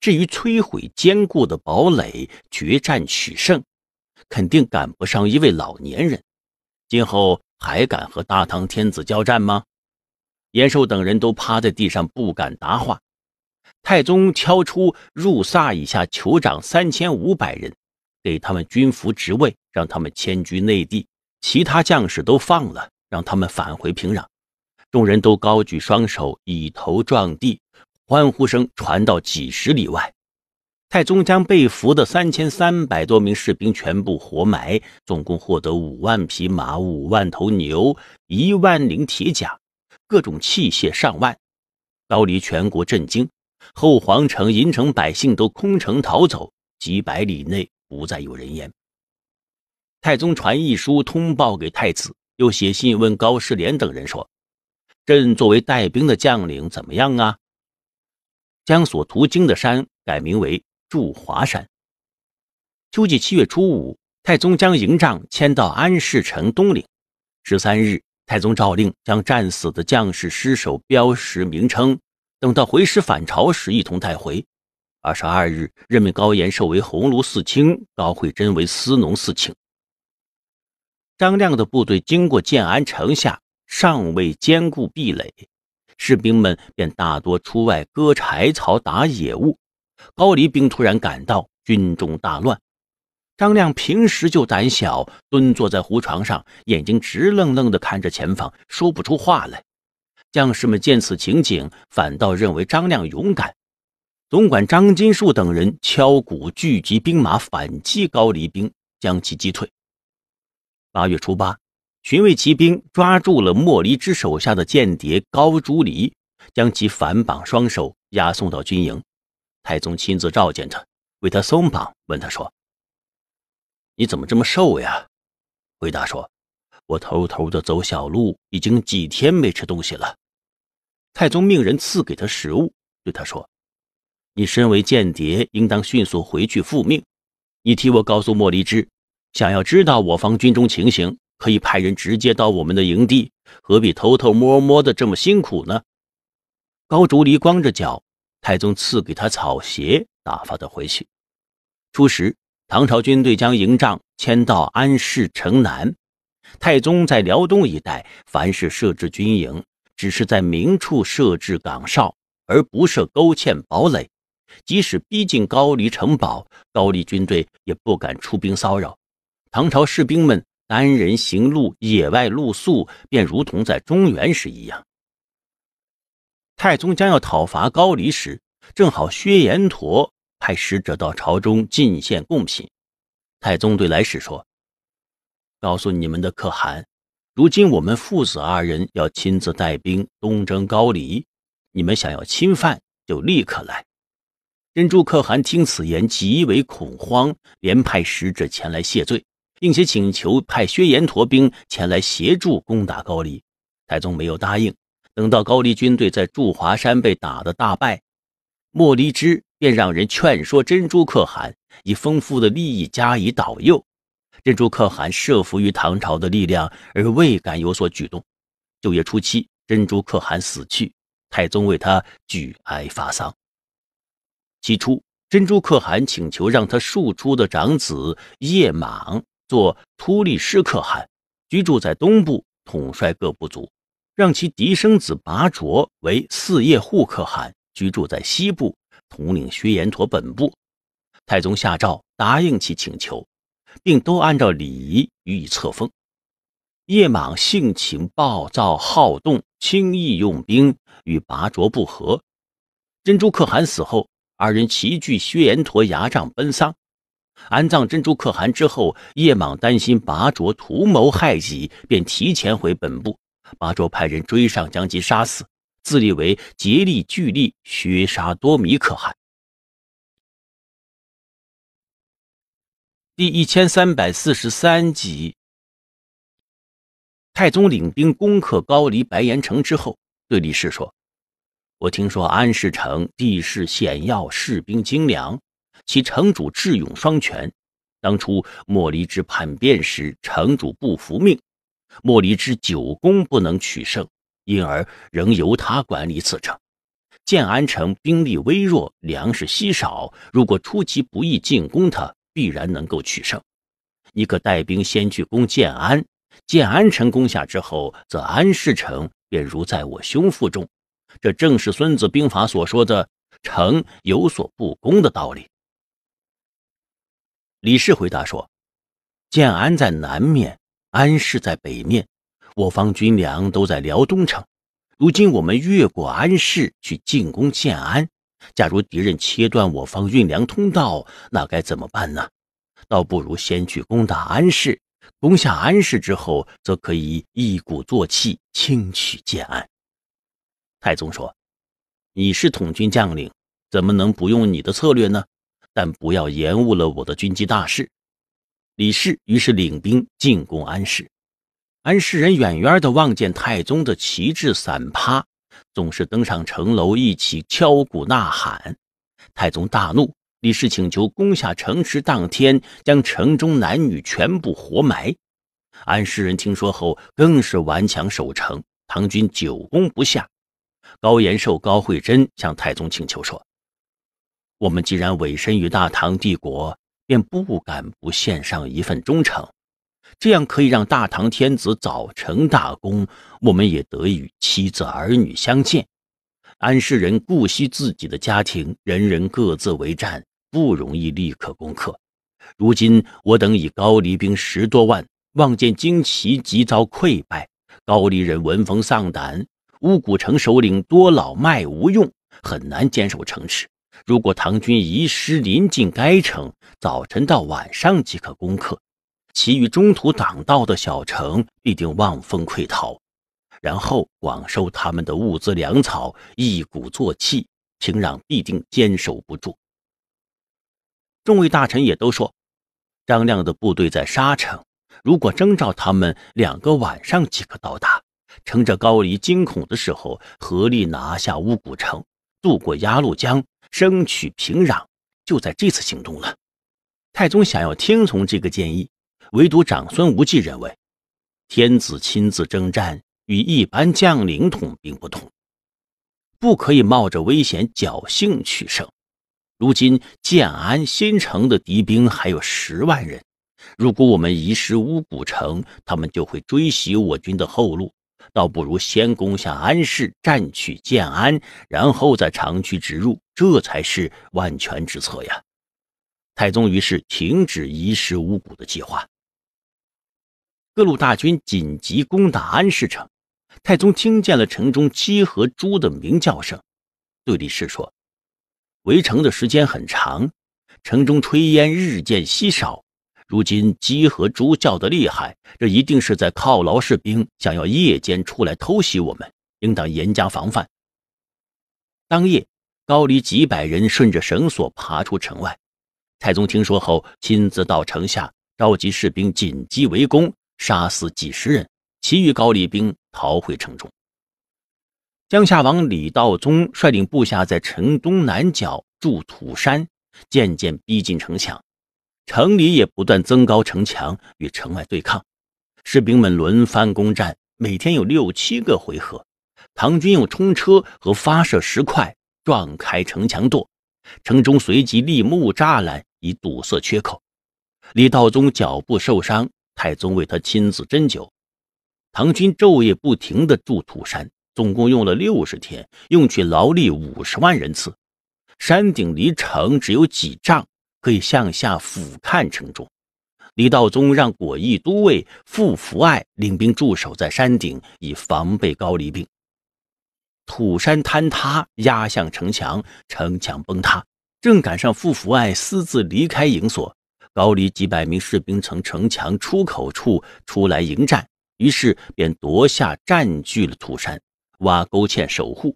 至于摧毁坚固的堡垒、决战取胜，肯定赶不上一位老年人。今后还敢和大唐天子交战吗？”延寿等人都趴在地上不敢答话。太宗敲出入萨以下酋长三千五百人，给他们军服职位，让他们迁居内地，其他将士都放了。让他们返回平壤，众人都高举双手，以头撞地，欢呼声传到几十里外。太宗将被俘的三千三百多名士兵全部活埋，总共获得五万匹马、五万头牛、一万零铁甲、各种器械上万。高丽全国震惊，后皇城、银城百姓都空城逃走，几百里内不再有人烟。太宗传一书通报给太子。又写信问高士廉等人说：“朕作为带兵的将领怎么样啊？”将所途经的山改名为祝华山。秋季七月初五，太宗将营帐迁到安市城东岭。十三日，太宗诏令将战死的将士尸首标识名称，等到回师返朝时一同带回。二十二日，任命高延寿为鸿胪寺卿，高惠珍为司农寺卿。张亮的部队经过建安城下，尚未坚固壁垒，士兵们便大多出外割柴草、打野物。高黎兵突然赶到，军中大乱。张亮平时就胆小，蹲坐在胡床上，眼睛直愣愣地看着前方，说不出话来。将士们见此情景，反倒认为张亮勇敢。总管张金树等人敲鼓聚集兵马反击高黎兵，将其击退。八月初八，巡卫骑兵抓住了莫离之手下的间谍高朱离，将其反绑双手押送到军营。太宗亲自召见他，为他松绑，问他说：“你怎么这么瘦呀？”回答说：“我偷偷的走小路，已经几天没吃东西了。”太宗命人赐给他食物，对他说：“你身为间谍，应当迅速回去复命。你替我告诉莫离之，想要知道我方军中情形，可以派人直接到我们的营地，何必偷偷摸摸的这么辛苦呢？高竹离光着脚，太宗赐给他草鞋，打发他回去。初时，唐朝军队将营帐迁到安市城南。太宗在辽东一带，凡是设置军营，只是在明处设置岗哨，而不设勾芡堡垒。即使逼近高丽城堡，高丽军队也不敢出兵骚扰。唐朝士兵们单人行路，野外露宿，便如同在中原时一样。太宗将要讨伐高丽时，正好薛延陀派使者到朝中进献贡品。太宗对来使说：“告诉你们的可汗，如今我们父子二人要亲自带兵东征高丽，你们想要侵犯，就立刻来。”珍珠可汗听此言极为恐慌，连派使者前来谢罪。并且请求派薛延陀兵前来协助攻打高丽，太宗没有答应。等到高丽军队在祝华山被打得大败，莫离之便让人劝说珍珠可汗，以丰富的利益加以导诱。珍珠可汗慑服于唐朝的力量，而未敢有所举动。九月初七，珍珠可汗死去，太宗为他举哀发丧。起初，珍珠可汗请求让他庶出的长子叶莽。做突利施可汗，居住在东部，统帅各部族；让其嫡生子拔卓为四叶护可汗，居住在西部，统领薛延陀本部。太宗下诏答应其请求，并都按照礼仪予以册封。叶莽性情暴躁好动，轻易用兵，与拔卓不和。珍珠可汗死后，二人齐聚薛延陀牙帐奔丧。安葬珍珠可汗之后，叶莽担心拔卓图谋害己，便提前回本部。拔卓派人追上，将其杀死，自立为竭力巨力削杀多弥可汗。第一千三百四十三集，太宗领兵攻克高丽白岩城之后，对李世说：“我听说安市城地势险要，士兵精良。”其城主智勇双全，当初莫离之叛变时，城主不服命，莫离之久攻不能取胜，因而仍由他管理此城。建安城兵力微弱，粮食稀少，如果出其不意进攻他，必然能够取胜。你可带兵先去攻建安，建安城攻下之后，则安市城便如在我胸腹中，这正是《孙子兵法》所说的“城有所不攻”的道理。李氏回答说：“建安在南面，安市在北面，我方军粮都在辽东城。如今我们越过安市去进攻建安，假如敌人切断我方运粮通道，那该怎么办呢？倒不如先去攻打安市，攻下安市之后，则可以一鼓作气轻取建安。”太宗说：“你是统军将领，怎么能不用你的策略呢？”但不要延误了我的军机大事。李氏于是领兵进攻安氏。安氏人远远的望见太宗的旗帜散趴，总是登上城楼一起敲鼓呐喊。太宗大怒，李氏请求攻下城池，当天将城中男女全部活埋。安氏人听说后，更是顽强守城，唐军久攻不下。高延寿、高惠贞向太宗请求说。我们既然委身于大唐帝国，便不敢不献上一份忠诚。这样可以让大唐天子早成大功，我们也得以与妻子儿女相见。安世人顾惜自己的家庭，人人各自为战，不容易立刻攻克。如今我等以高丽兵十多万，望见旌旗即遭溃败，高丽人闻风丧胆，乌古城首领多老迈无用，很难坚守城池。如果唐军遗师临近该城，早晨到晚上即可攻克；其余中途挡道的小城必定望风溃逃，然后广收他们的物资粮草，一鼓作气，平壤必定坚守不住。众位大臣也都说，张亮的部队在沙城，如果征召他们，两个晚上即可到达，乘着高丽惊恐的时候，合力拿下乌骨城，渡过鸭绿江。争取平壤，就在这次行动了。太宗想要听从这个建议，唯独长孙无忌认为，天子亲自征战与一般将领统兵不同，不可以冒着危险侥幸取胜。如今建安新城的敌兵还有十万人，如果我们遗失乌古城，他们就会追袭我军的后路。倒不如先攻下安市，占取建安，然后再长驱直入，这才是万全之策呀！太宗于是停止遗失五谷的计划，各路大军紧急攻打安市城。太宗听见了城中鸡和猪的鸣叫声，对李氏说：“围城的时间很长，城中炊烟日渐稀少。”如今鸡和猪叫得厉害，这一定是在犒劳士兵，想要夜间出来偷袭我们，应当严加防范。当夜，高丽几百人顺着绳索爬出城外。太宗听说后，亲自到城下召集士兵，紧急围攻，杀死几十人，其余高丽兵逃回城中。江夏王李道宗率领部下在城东南角筑土山，渐渐逼近城墙。城里也不断增高城墙，与城外对抗。士兵们轮番攻占，每天有六七个回合。唐军用冲车和发射石块撞开城墙垛，城中随即立木栅栏以堵塞缺口。李道宗脚部受伤，太宗为他亲自针灸。唐军昼夜不停地筑土山，总共用了六十天，用去劳力五十万人次。山顶离城只有几丈。可以向下俯瞰城中。李道宗让果毅都尉傅福爱领兵驻守在山顶，以防备高丽兵。土山坍塌压向城墙，城墙崩塌，正赶上傅福爱私自离开营所。高丽几百名士兵从城墙出口处出来迎战，于是便夺下占据了土山，挖沟堑守护。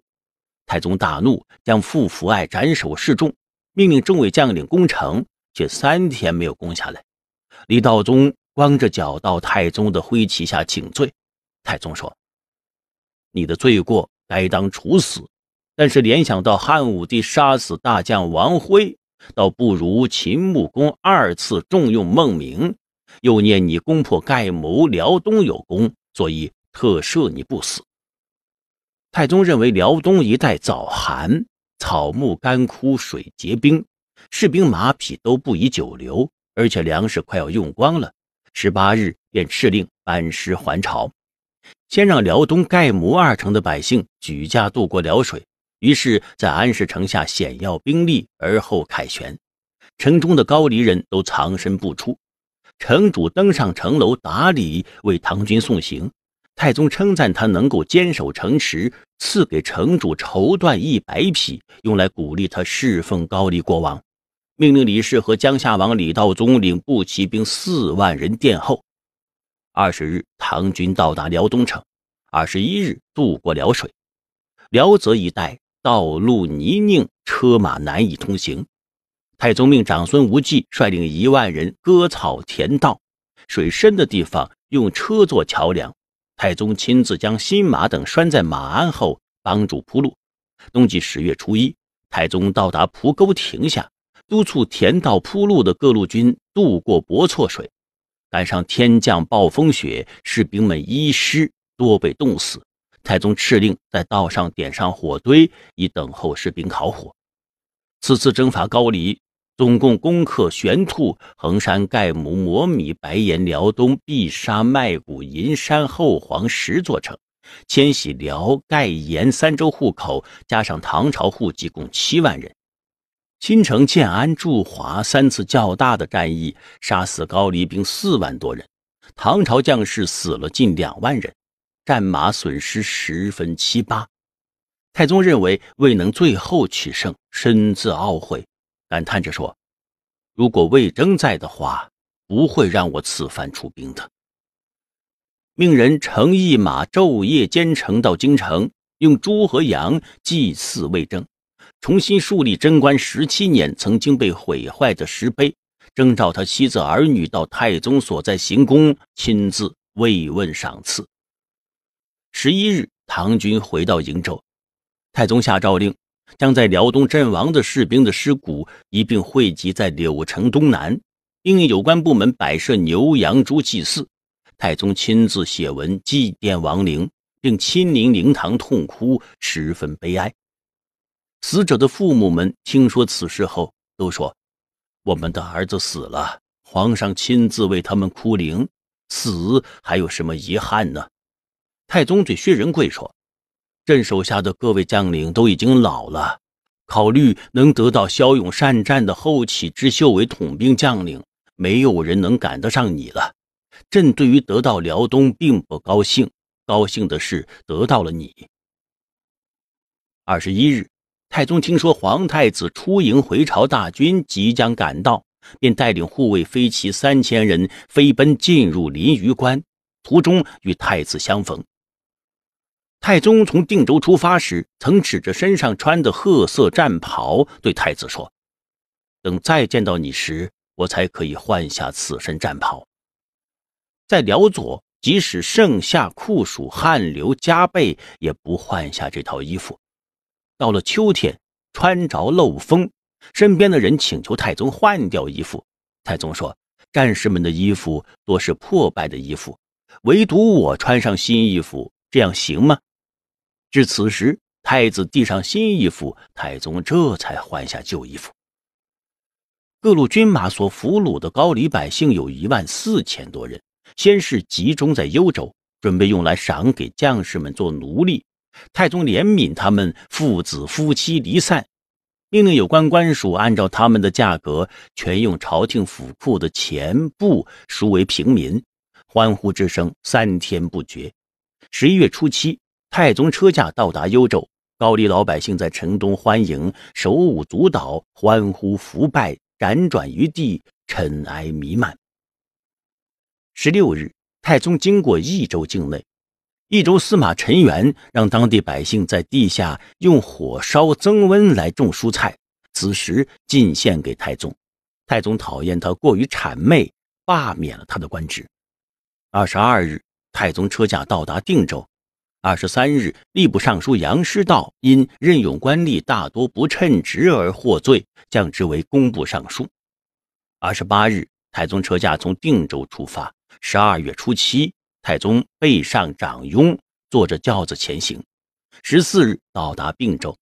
太宗大怒，将傅福爱斩首示众。命令众位将领攻城，却三天没有攻下来。李道宗光着脚到太宗的麾旗下请罪。太宗说：“你的罪过该当处死，但是联想到汉武帝杀死大将王恢，倒不如秦穆公二次重用孟明。又念你攻破盖谋、辽东有功，所以特赦你不死。”太宗认为辽东一带早寒。草木干枯，水结冰，士兵马匹都不宜久留，而且粮食快要用光了。十八日便敕令班师还朝，先让辽东盖、模二城的百姓举家渡过辽水，于是，在安市城下险要兵力，而后凯旋。城中的高丽人都藏身不出，城主登上城楼打礼，为唐军送行。太宗称赞他能够坚守城池，赐给城主绸缎一百匹，用来鼓励他侍奉高丽国王。命令李氏和江夏王李道宗领步骑兵四万人殿后。二十日，唐军到达辽东城。二十一日，渡过辽水。辽泽一带道路泥泞，车马难以通行。太宗命长孙无忌率领一万人割草填道，水深的地方用车做桥梁。太宗亲自将新马等拴在马鞍后，帮助铺路。冬季十月初一，太宗到达蒲沟亭下，督促田道铺路的各路军渡过博错水。赶上天降暴风雪，士兵们衣湿多被冻死。太宗敕令在道上点上火堆，以等候士兵烤火。此次征伐高丽。总共攻克玄兔、衡山、盖姆、摩米、白岩、辽东、碧沙、麦谷、银山、后黄十座城，迁徙辽、盖、岩三州户口，加上唐朝户籍共七万人。亲城、建安、驻华三次较大的战役，杀死高丽兵四万多人，唐朝将士死了近两万人，战马损失十分七八。太宗认为未能最后取胜，深自懊悔。感叹着说：“如果魏征在的话，不会让我此番出兵的。”命人乘一马，昼夜兼程到京城，用猪和羊祭祀魏征，重新树立贞观十七年曾经被毁坏的石碑，征召他妻子儿女到太宗所在行宫，亲自慰问赏赐。十一日，唐军回到瀛州，太宗下诏令。将在辽东阵亡的士兵的尸骨一并汇集在柳城东南，命有关部门摆设牛羊猪祭祀。太宗亲自写文祭奠亡灵，并亲临灵堂痛哭，十分悲哀。死者的父母们听说此事后，都说：“我们的儿子死了，皇上亲自为他们哭灵，死还有什么遗憾呢？”太宗对薛仁贵说。朕手下的各位将领都已经老了，考虑能得到骁勇善战的后起之秀为统兵将领，没有人能赶得上你了。朕对于得到辽东并不高兴，高兴的是得到了你。二十一日，太宗听说皇太子出营回朝，大军即将赶到，便带领护卫飞骑三千人飞奔进入临榆关，途中与太子相逢。太宗从定州出发时，曾指着身上穿的褐色战袍对太子说：“等再见到你时，我才可以换下此身战袍。在辽左，即使盛夏酷暑，汗流浃背，也不换下这套衣服。到了秋天，穿着漏风。身边的人请求太宗换掉衣服，太宗说：‘战士们的衣服多是破败的衣服，唯独我穿上新衣服，这样行吗？’”至此时，太子递上新衣服，太宗这才换下旧衣服。各路军马所俘虏的高丽百姓有一万四千多人，先是集中在幽州，准备用来赏给将士们做奴隶。太宗怜悯他们父子夫妻离散，命令有关官署按照他们的价格，全用朝廷府库的钱布赎为平民。欢呼之声三天不绝。十一月初七。太宗车驾到达幽州，高丽老百姓在城东欢迎，手舞足蹈，欢呼腐拜，辗转于地，尘埃弥漫。十六日，太宗经过益州境内，益州司马陈元让当地百姓在地下用火烧增温来种蔬菜，此时进献给太宗，太宗讨厌他过于谄媚，罢免了他的官职。二十二日，太宗车驾到达定州。二十三日，吏部尚书杨师道因任用官吏大多不称职而获罪，降职为工部尚书。二十八日，太宗车驾从定州出发。十二月初七，太宗背上长拥，坐着轿子前行。十四日到达并州，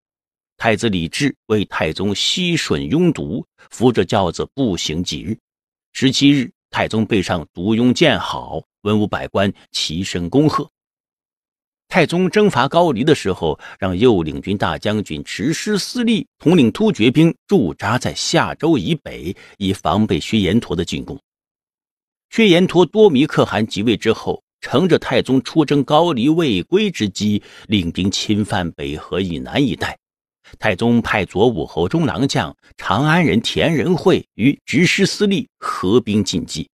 太子李治为太宗吸吮拥毒，扶着轿子步行几日。十七日，太宗背上独拥见好，文武百官齐声恭贺。太宗征伐高丽的时候，让右领军大将军持师司隶统领突厥兵驻扎在夏州以北，以防备薛延陀的进攻。薛延陀多弥可汗即位之后，乘着太宗出征高丽未归之机，领兵侵犯北河以南一带。太宗派左武侯中郎将、长安人田仁会与直师司隶合兵进击，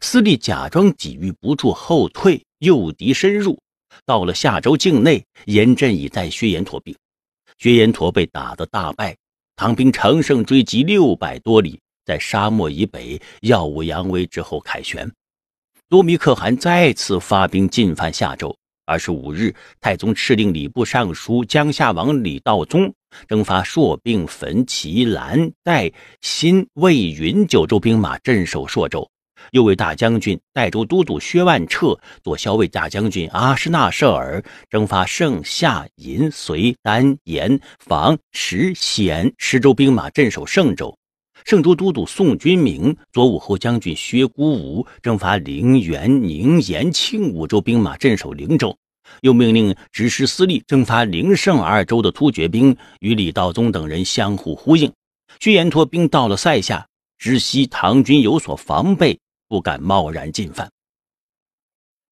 司隶假装抵御不住，后退诱敌深入。到了夏州境内，严阵以待。薛延陀兵，薛延陀被打得大败。唐兵乘胜追击六百多里，在沙漠以北耀武扬威之后凯旋。多米可汗再次发兵进犯夏州。二十五日，太宗敕令礼部尚书江夏王李道宗征发朔、并、汾、祁、兰、代、新、魏、云九州兵马镇守朔州。又为大将军代州都督薛万彻，左骁卫大将军阿史那舍尔，征发盛夏银隋、丹延防石显十州兵马镇守盛州；盛州都督宋军明，左武侯将军薛孤武征发陵元宁延庆五州兵马镇守灵州。又命令执师司隶征发灵胜二州的突厥兵，与李道宗等人相互呼应。薛延陀兵到了塞下，知悉唐军有所防备。不敢贸然进犯。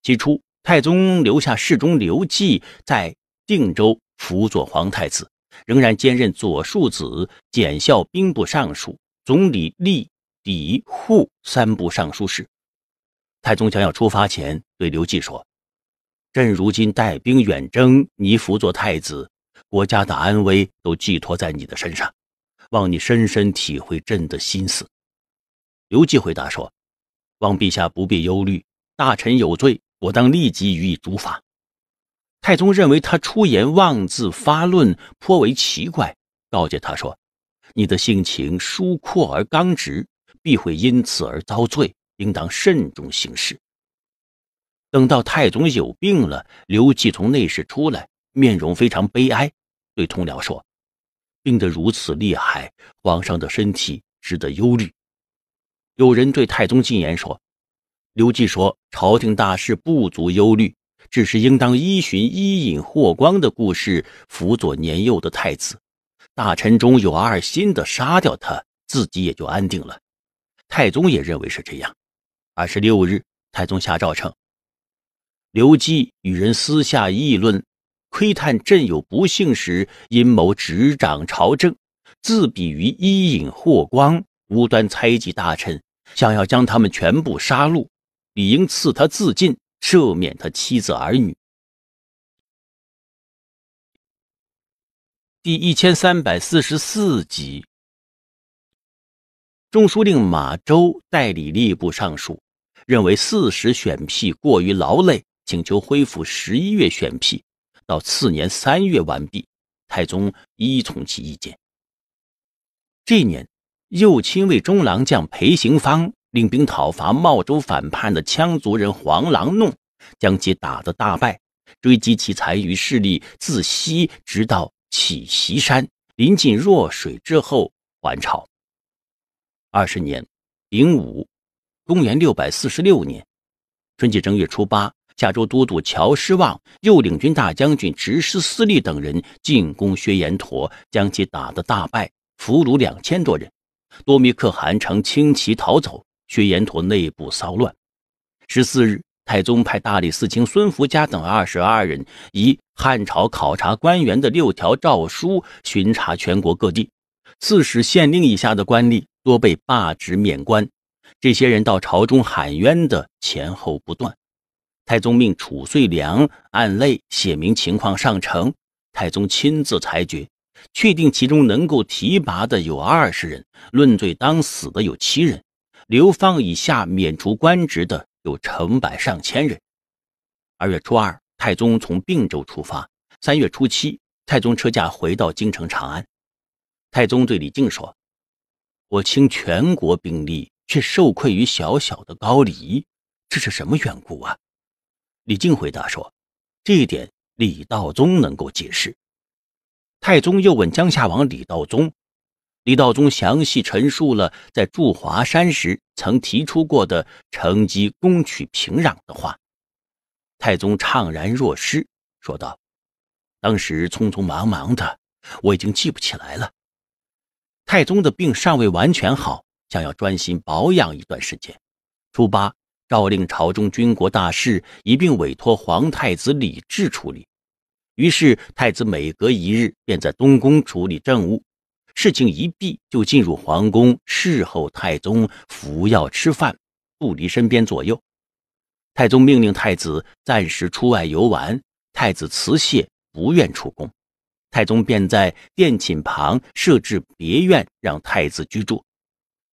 起初，太宗留下侍中刘季在定州辅佐皇太子，仍然兼任左庶子、检校兵部尚书、总理吏、礼、户三部尚书事。太宗想要出发前，对刘季说：“朕如今带兵远征，你辅佐太子，国家的安危都寄托在你的身上，望你深深体会朕的心思。”刘季回答说。望陛下不必忧虑，大臣有罪，我当立即予以诛罚。太宗认为他出言妄自发论，颇为奇怪，告诫他说：“你的性情疏阔而刚直，必会因此而遭罪，应当慎重行事。”等到太宗有病了，刘季从内室出来，面容非常悲哀，对同僚说：“病得如此厉害，皇上的身体值得忧虑。”有人对太宗进言说：“刘季说朝廷大事不足忧虑，只是应当依循伊尹、霍光的故事辅佐年幼的太子。大臣中有二心的，杀掉他，自己也就安定了。”太宗也认为是这样。二十六日，太宗下诏称：“刘季与人私下议论，窥探朕有不幸时，阴谋执掌朝政，自比于伊尹、霍光，无端猜忌大臣。”想要将他们全部杀戮，理应赐他自尽，赦免他妻子儿女。第一千三百四十四集，中书令马周代理吏部尚书，认为四时选辟过于劳累，请求恢复十一月选辟，到次年三月完毕。太宗依从其意见。这年。右亲卫中郎将裴行方领兵讨伐茂州反叛的羌族人黄狼弄，将其打得大败，追击其残余势力自西直到乞袭山，临近弱水之后还朝。二十年，丙午，公元六百四十六年，春季正月初八，夏州都督乔师望、右领军大将军执师司隶等人进攻薛延陀，将其打得大败，俘虏两千多人。多米可汗乘轻骑逃走，薛延陀内部骚乱。十四日，太宗派大理寺卿孙福家等二十二人，以汉朝考察官员的六条诏书，巡查全国各地。刺史、县令以下的官吏多被罢职免官，这些人到朝中喊冤的前后不断。太宗命褚遂良按类写明情况上呈，太宗亲自裁决。确定其中能够提拔的有二十人，论罪当死的有七人，流放以下免除官职的有成百上千人。二月初二，太宗从并州出发。三月初七，太宗车驾回到京城长安。太宗对李靖说：“我倾全国兵力，却受困于小小的高丽，这是什么缘故啊？”李靖回答说：“这一点，李道宗能够解释。”太宗又问江夏王李道宗，李道宗详细陈述了在驻华山时曾提出过的乘机攻取平壤的话。太宗怅然若失，说道：“当时匆匆忙忙的，我已经记不起来了。”太宗的病尚未完全好，想要专心保养一段时间。初八，诏令朝中军国大事一并委托皇太子李治处理。于是，太子每隔一日便在东宫处理政务，事情一毕就进入皇宫侍候太宗服药吃饭，不离身边左右。太宗命令太子暂时出外游玩，太子辞谢不愿出宫。太宗便在殿寝旁设置别院让太子居住。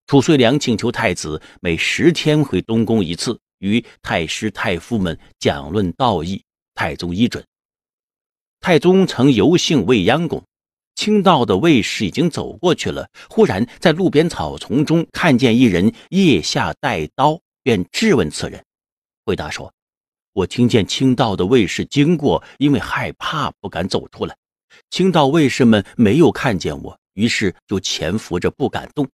褚遂良请求太子每十天回东宫一次，与太师太傅们讲论道义，太宗依准。太宗曾游幸未央宫，清道的卫士已经走过去了。忽然在路边草丛中看见一人腋下带刀，便质问此人。回答说：“我听见清道的卫士经过，因为害怕不敢走出来。清道卫士们没有看见我，于是就潜伏着不敢动。”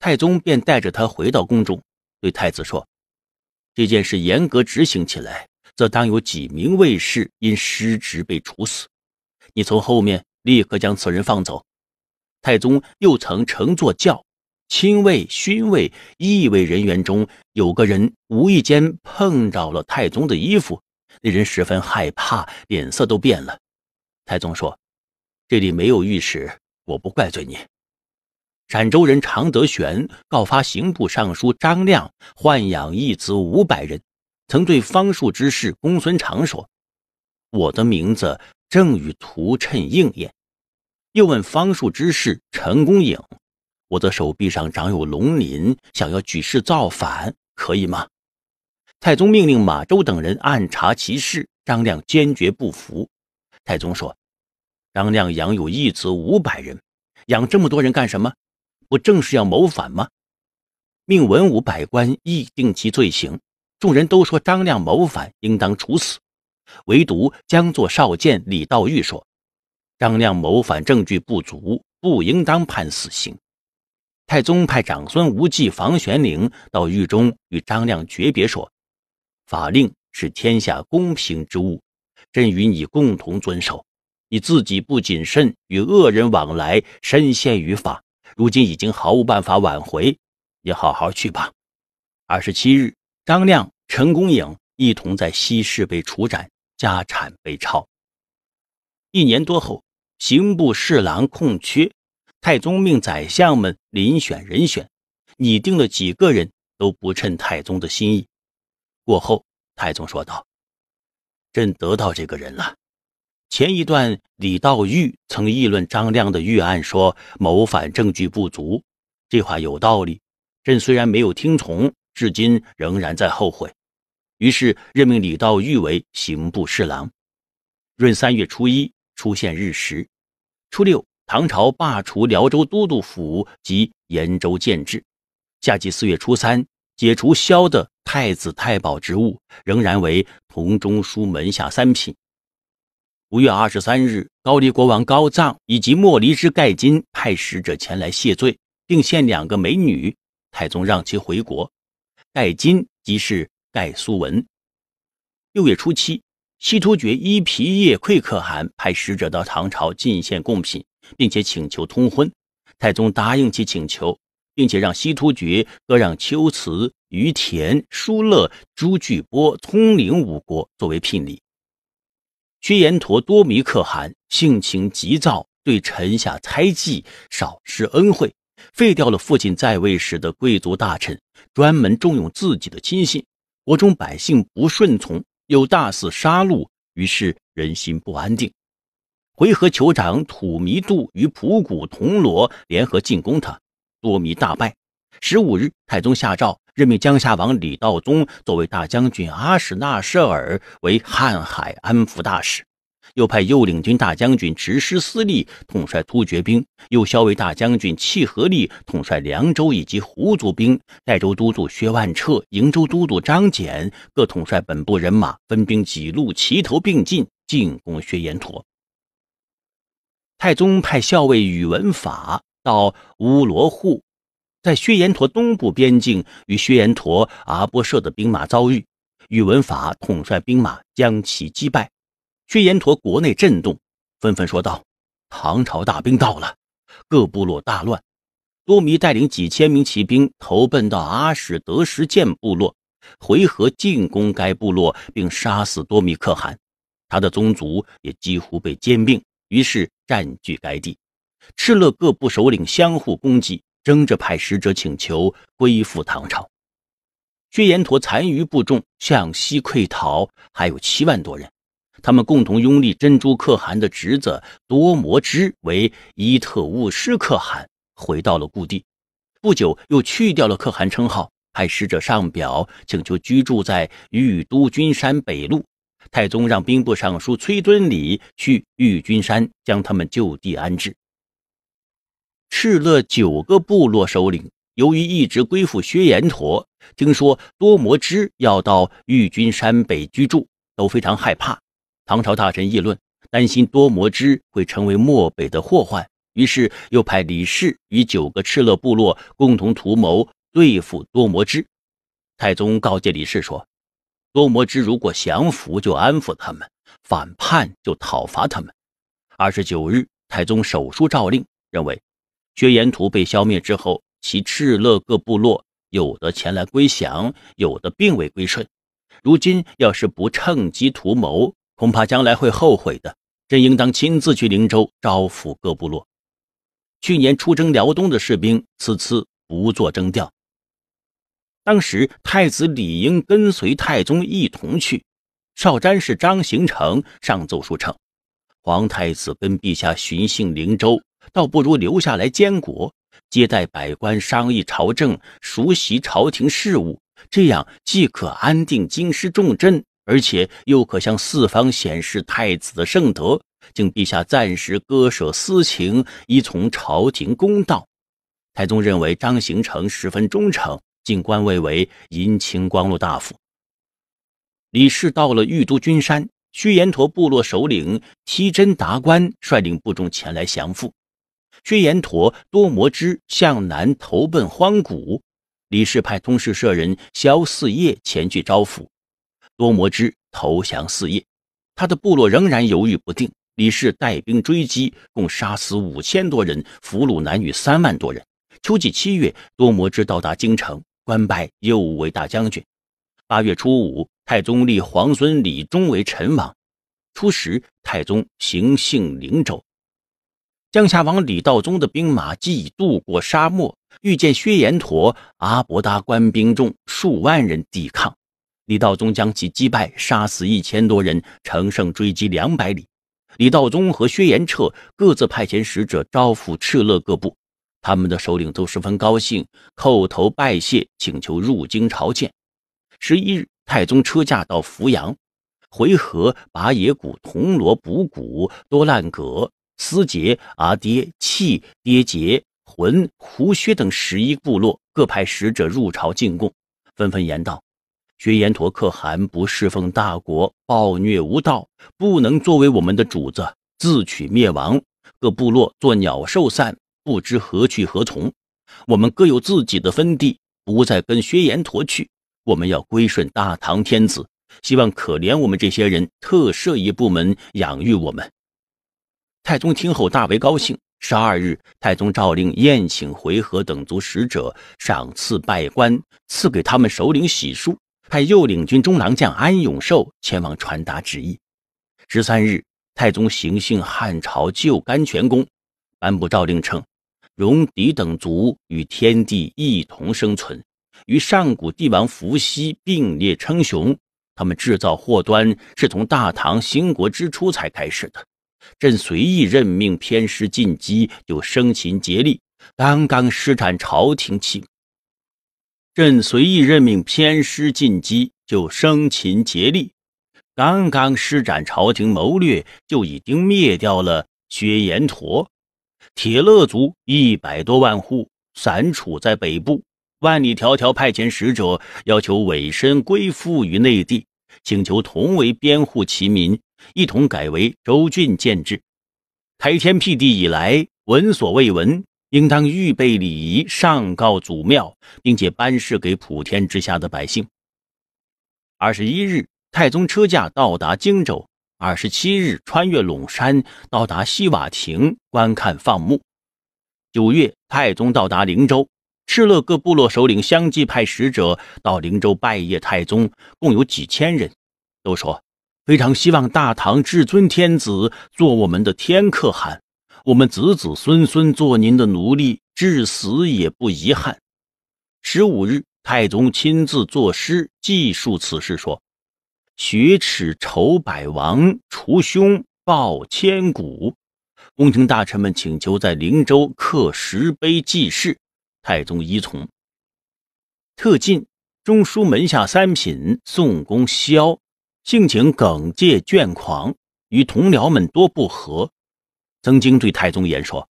太宗便带着他回到宫中，对太子说：“这件事严格执行起来。”则当有几名卫士因失职被处死。你从后面立刻将此人放走。太宗又曾乘坐轿，亲卫、勋卫、义卫人员中有个人无意间碰着了太宗的衣服，那人十分害怕，脸色都变了。太宗说：“这里没有御史，我不怪罪你。”陕州人常德玄告发刑部尚书张亮豢养义子五百人。曾对方术之士公孙长说：“我的名字正与图谶应验。”又问方术之士陈公颖：“我的手臂上长有龙鳞，想要举事造反，可以吗？”太宗命令马周等人暗查其事。张亮坚决不服。太宗说：“张亮养有一子五百人，养这么多人干什么？不正是要谋反吗？”命文武百官议定其罪行。众人都说张亮谋反，应当处死，唯独将作少监李道玉说，张亮谋反证据不足，不应当判死刑。太宗派长孙无忌、房玄龄到狱中与张亮诀别，说：“法令是天下公平之物，朕与你共同遵守。你自己不谨慎，与恶人往来，身陷于法，如今已经毫无办法挽回。你好好去吧。”二十七日，张亮。陈公颖一同在西市被处斩，家产被抄。一年多后，刑部侍郎空缺，太宗命宰相们遴选人选，拟定了几个人都不趁太宗的心意。过后，太宗说道：“朕得到这个人了。前一段李道玉曾议论张亮的预案，说谋反证据不足，这话有道理。朕虽然没有听从。”至今仍然在后悔，于是任命李道玉为刑部侍郎。闰三月初一出现日食，初六，唐朝罢除辽州都督府及延州建制。夏季四月初三，解除萧的太子太保职务，仍然为同中书门下三品。五月二十三日，高丽国王高藏以及莫离之盖金派使者前来谢罪，并献两个美女，太宗让其回国。盖金即是盖苏文。六月初七，西突厥伊皮叶溃可汗派使者到唐朝进献贡品，并且请求通婚。太宗答应其请求，并且让西突厥割让秋辞、于田、疏勒、朱巨波、通灵五国作为聘礼。薛延陀多弥可汗性情急躁，对臣下猜忌，少施恩惠。废掉了父亲在位时的贵族大臣，专门重用自己的亲信。国中百姓不顺从，又大肆杀戮，于是人心不安定。回纥酋长土弥度与普谷同罗联合进攻他，多弥大败。十五日，太宗下诏任命江夏王李道宗作为大将军，阿史那舍尔为瀚海安抚大使。又派右领军大将军执师司隶统帅突厥兵，右校尉大将军契合力统帅凉州以及胡族兵，代州都督薛万彻、瀛州都督张俭各统帅本部人马，分兵几路齐头并进进攻薛延陀。太宗派校尉宇文法到乌罗户，在薛延陀东部边境与薛延陀阿波舍的兵马遭遇，宇文法统帅兵马将其击败。薛延陀国内震动，纷纷说道：“唐朝大兵到了，各部落大乱。”多弥带领几千名骑兵投奔到阿史德什建部落，回合进攻该部落，并杀死多弥可汗，他的宗族也几乎被兼并，于是占据该地。敕勒各部首领相互攻击，争着派使者请求归附唐朝。薛延陀残余部众向西溃逃，还有七万多人。他们共同拥立珍珠可汗的侄子多摩支为伊特兀师可汗，回到了故地。不久又去掉了可汗称号，派使者上表请求居住在玉都君山北麓。太宗让兵部尚书崔敦礼去玉军山将他们就地安置。敕勒九个部落首领由于一直归附薛延陀，听说多摩支要到玉军山北居住，都非常害怕。唐朝大臣议论，担心多摩之会成为漠北的祸患，于是又派李氏与九个敕勒部落共同图谋对付多摩之。太宗告诫李氏说：“多摩之如果降服，就安抚他们；反叛，就讨伐他们。”二十九日，太宗手书诏令，认为薛延图被消灭之后，其敕勒各部落有的前来归降，有的并未归顺。如今要是不趁机图谋，恐怕将来会后悔的。朕应当亲自去灵州招抚各部落。去年出征辽东的士兵，此次不做征调。当时太子理应跟随太宗一同去。少詹事张行成上奏书称：皇太子跟陛下巡幸灵州，倒不如留下来监国，接待百官，商议朝政，熟悉朝廷事务。这样即可安定京师重镇。而且又可向四方显示太子的圣德，请陛下暂时割舍私情，依从朝廷公道。太宗认为张行成十分忠诚，进官位为银青光禄大夫。李氏到了玉都君山，薛延陀部落首领西真达官率领部众前来降服。薛延陀多摩支向南投奔荒谷，李氏派通事舍人萧四业前去招抚。多摩之投降四叶，他的部落仍然犹豫不定。李氏带兵追击，共杀死五千多人，俘虏男女三万多人。秋季七月，多摩之到达京城，官拜右卫大将军。八月初五，太宗立皇孙李忠为陈王。初十，太宗行幸灵州。江夏王李道宗的兵马即已渡过沙漠，遇见薛延陀阿伯达官兵众数万人抵抗。李道宗将其击败，杀死一千多人，乘胜追击两百里。李道宗和薛延彻各自派遣使者招抚敕勒各部，他们的首领都十分高兴，叩头拜谢，请求入京朝见。十一日，太宗车驾到扶阳，回纥、拔野谷、铜锣补谷、多烂格、思杰、阿爹、契、爹杰、浑、胡薛等十一部落各派使者入朝进贡，纷纷言道。薛延陀可汗不侍奉大国，暴虐无道，不能作为我们的主子，自取灭亡。各部落做鸟兽散，不知何去何从。我们各有自己的分地，不再跟薛延陀去。我们要归顺大唐天子，希望可怜我们这些人，特设一部门养育我们。太宗听后大为高兴。十二日，太宗诏令宴请回纥等族使者，赏赐拜官，赐给他们首领玺书。派右领军中郎将安永寿前往传达旨意。十三日，太宗行幸汉朝旧甘泉宫，颁布诏令称：“戎狄等族与天地一同生存，与上古帝王伏羲并列称雄。他们制造祸端，是从大唐兴国之初才开始的。朕随意任命偏师进击，就生擒竭力，刚刚施展朝廷气。”朕随意任命偏师进击，就生擒竭力；刚刚施展朝廷谋略，就已经灭掉了薛延陀。铁勒族一百多万户散处在北部，万里迢迢派遣使者，要求委身归附于内地，请求同为边户齐民，一同改为州郡建制。开天辟地以来，闻所未闻。应当预备礼仪，上告祖庙，并且颁示给普天之下的百姓。二十一日，太宗车驾到达荆州；二十七日，穿越陇山，到达西瓦亭观看放牧。九月，太宗到达灵州，敕勒各部落首领相继派使者到灵州拜谒太宗，共有几千人，都说非常希望大唐至尊天子做我们的天可汗。我们子子孙孙做您的奴隶，至死也不遗憾。十五日，太宗亲自作诗记述此事，说：“雪耻仇百亡，除凶报千古。”宫廷大臣们请求在灵州刻石碑记事，太宗依从，特进中书门下三品宋公萧，性情耿介倦狂，与同僚们多不和。曾经对太宗言说：“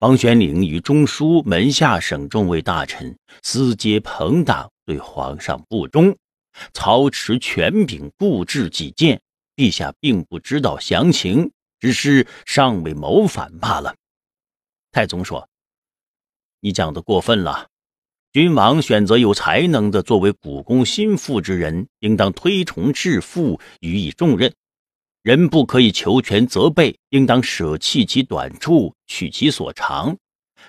王玄龄与中书门下省众位大臣私结朋党，对皇上不忠，操持权柄，固执己见。陛下并不知道详情，只是尚未谋反罢了。”太宗说：“你讲的过分了。君王选择有才能的作为股肱心腹之人，应当推崇致富，予以重任。”人不可以求全责备，应当舍弃其短处，取其所长。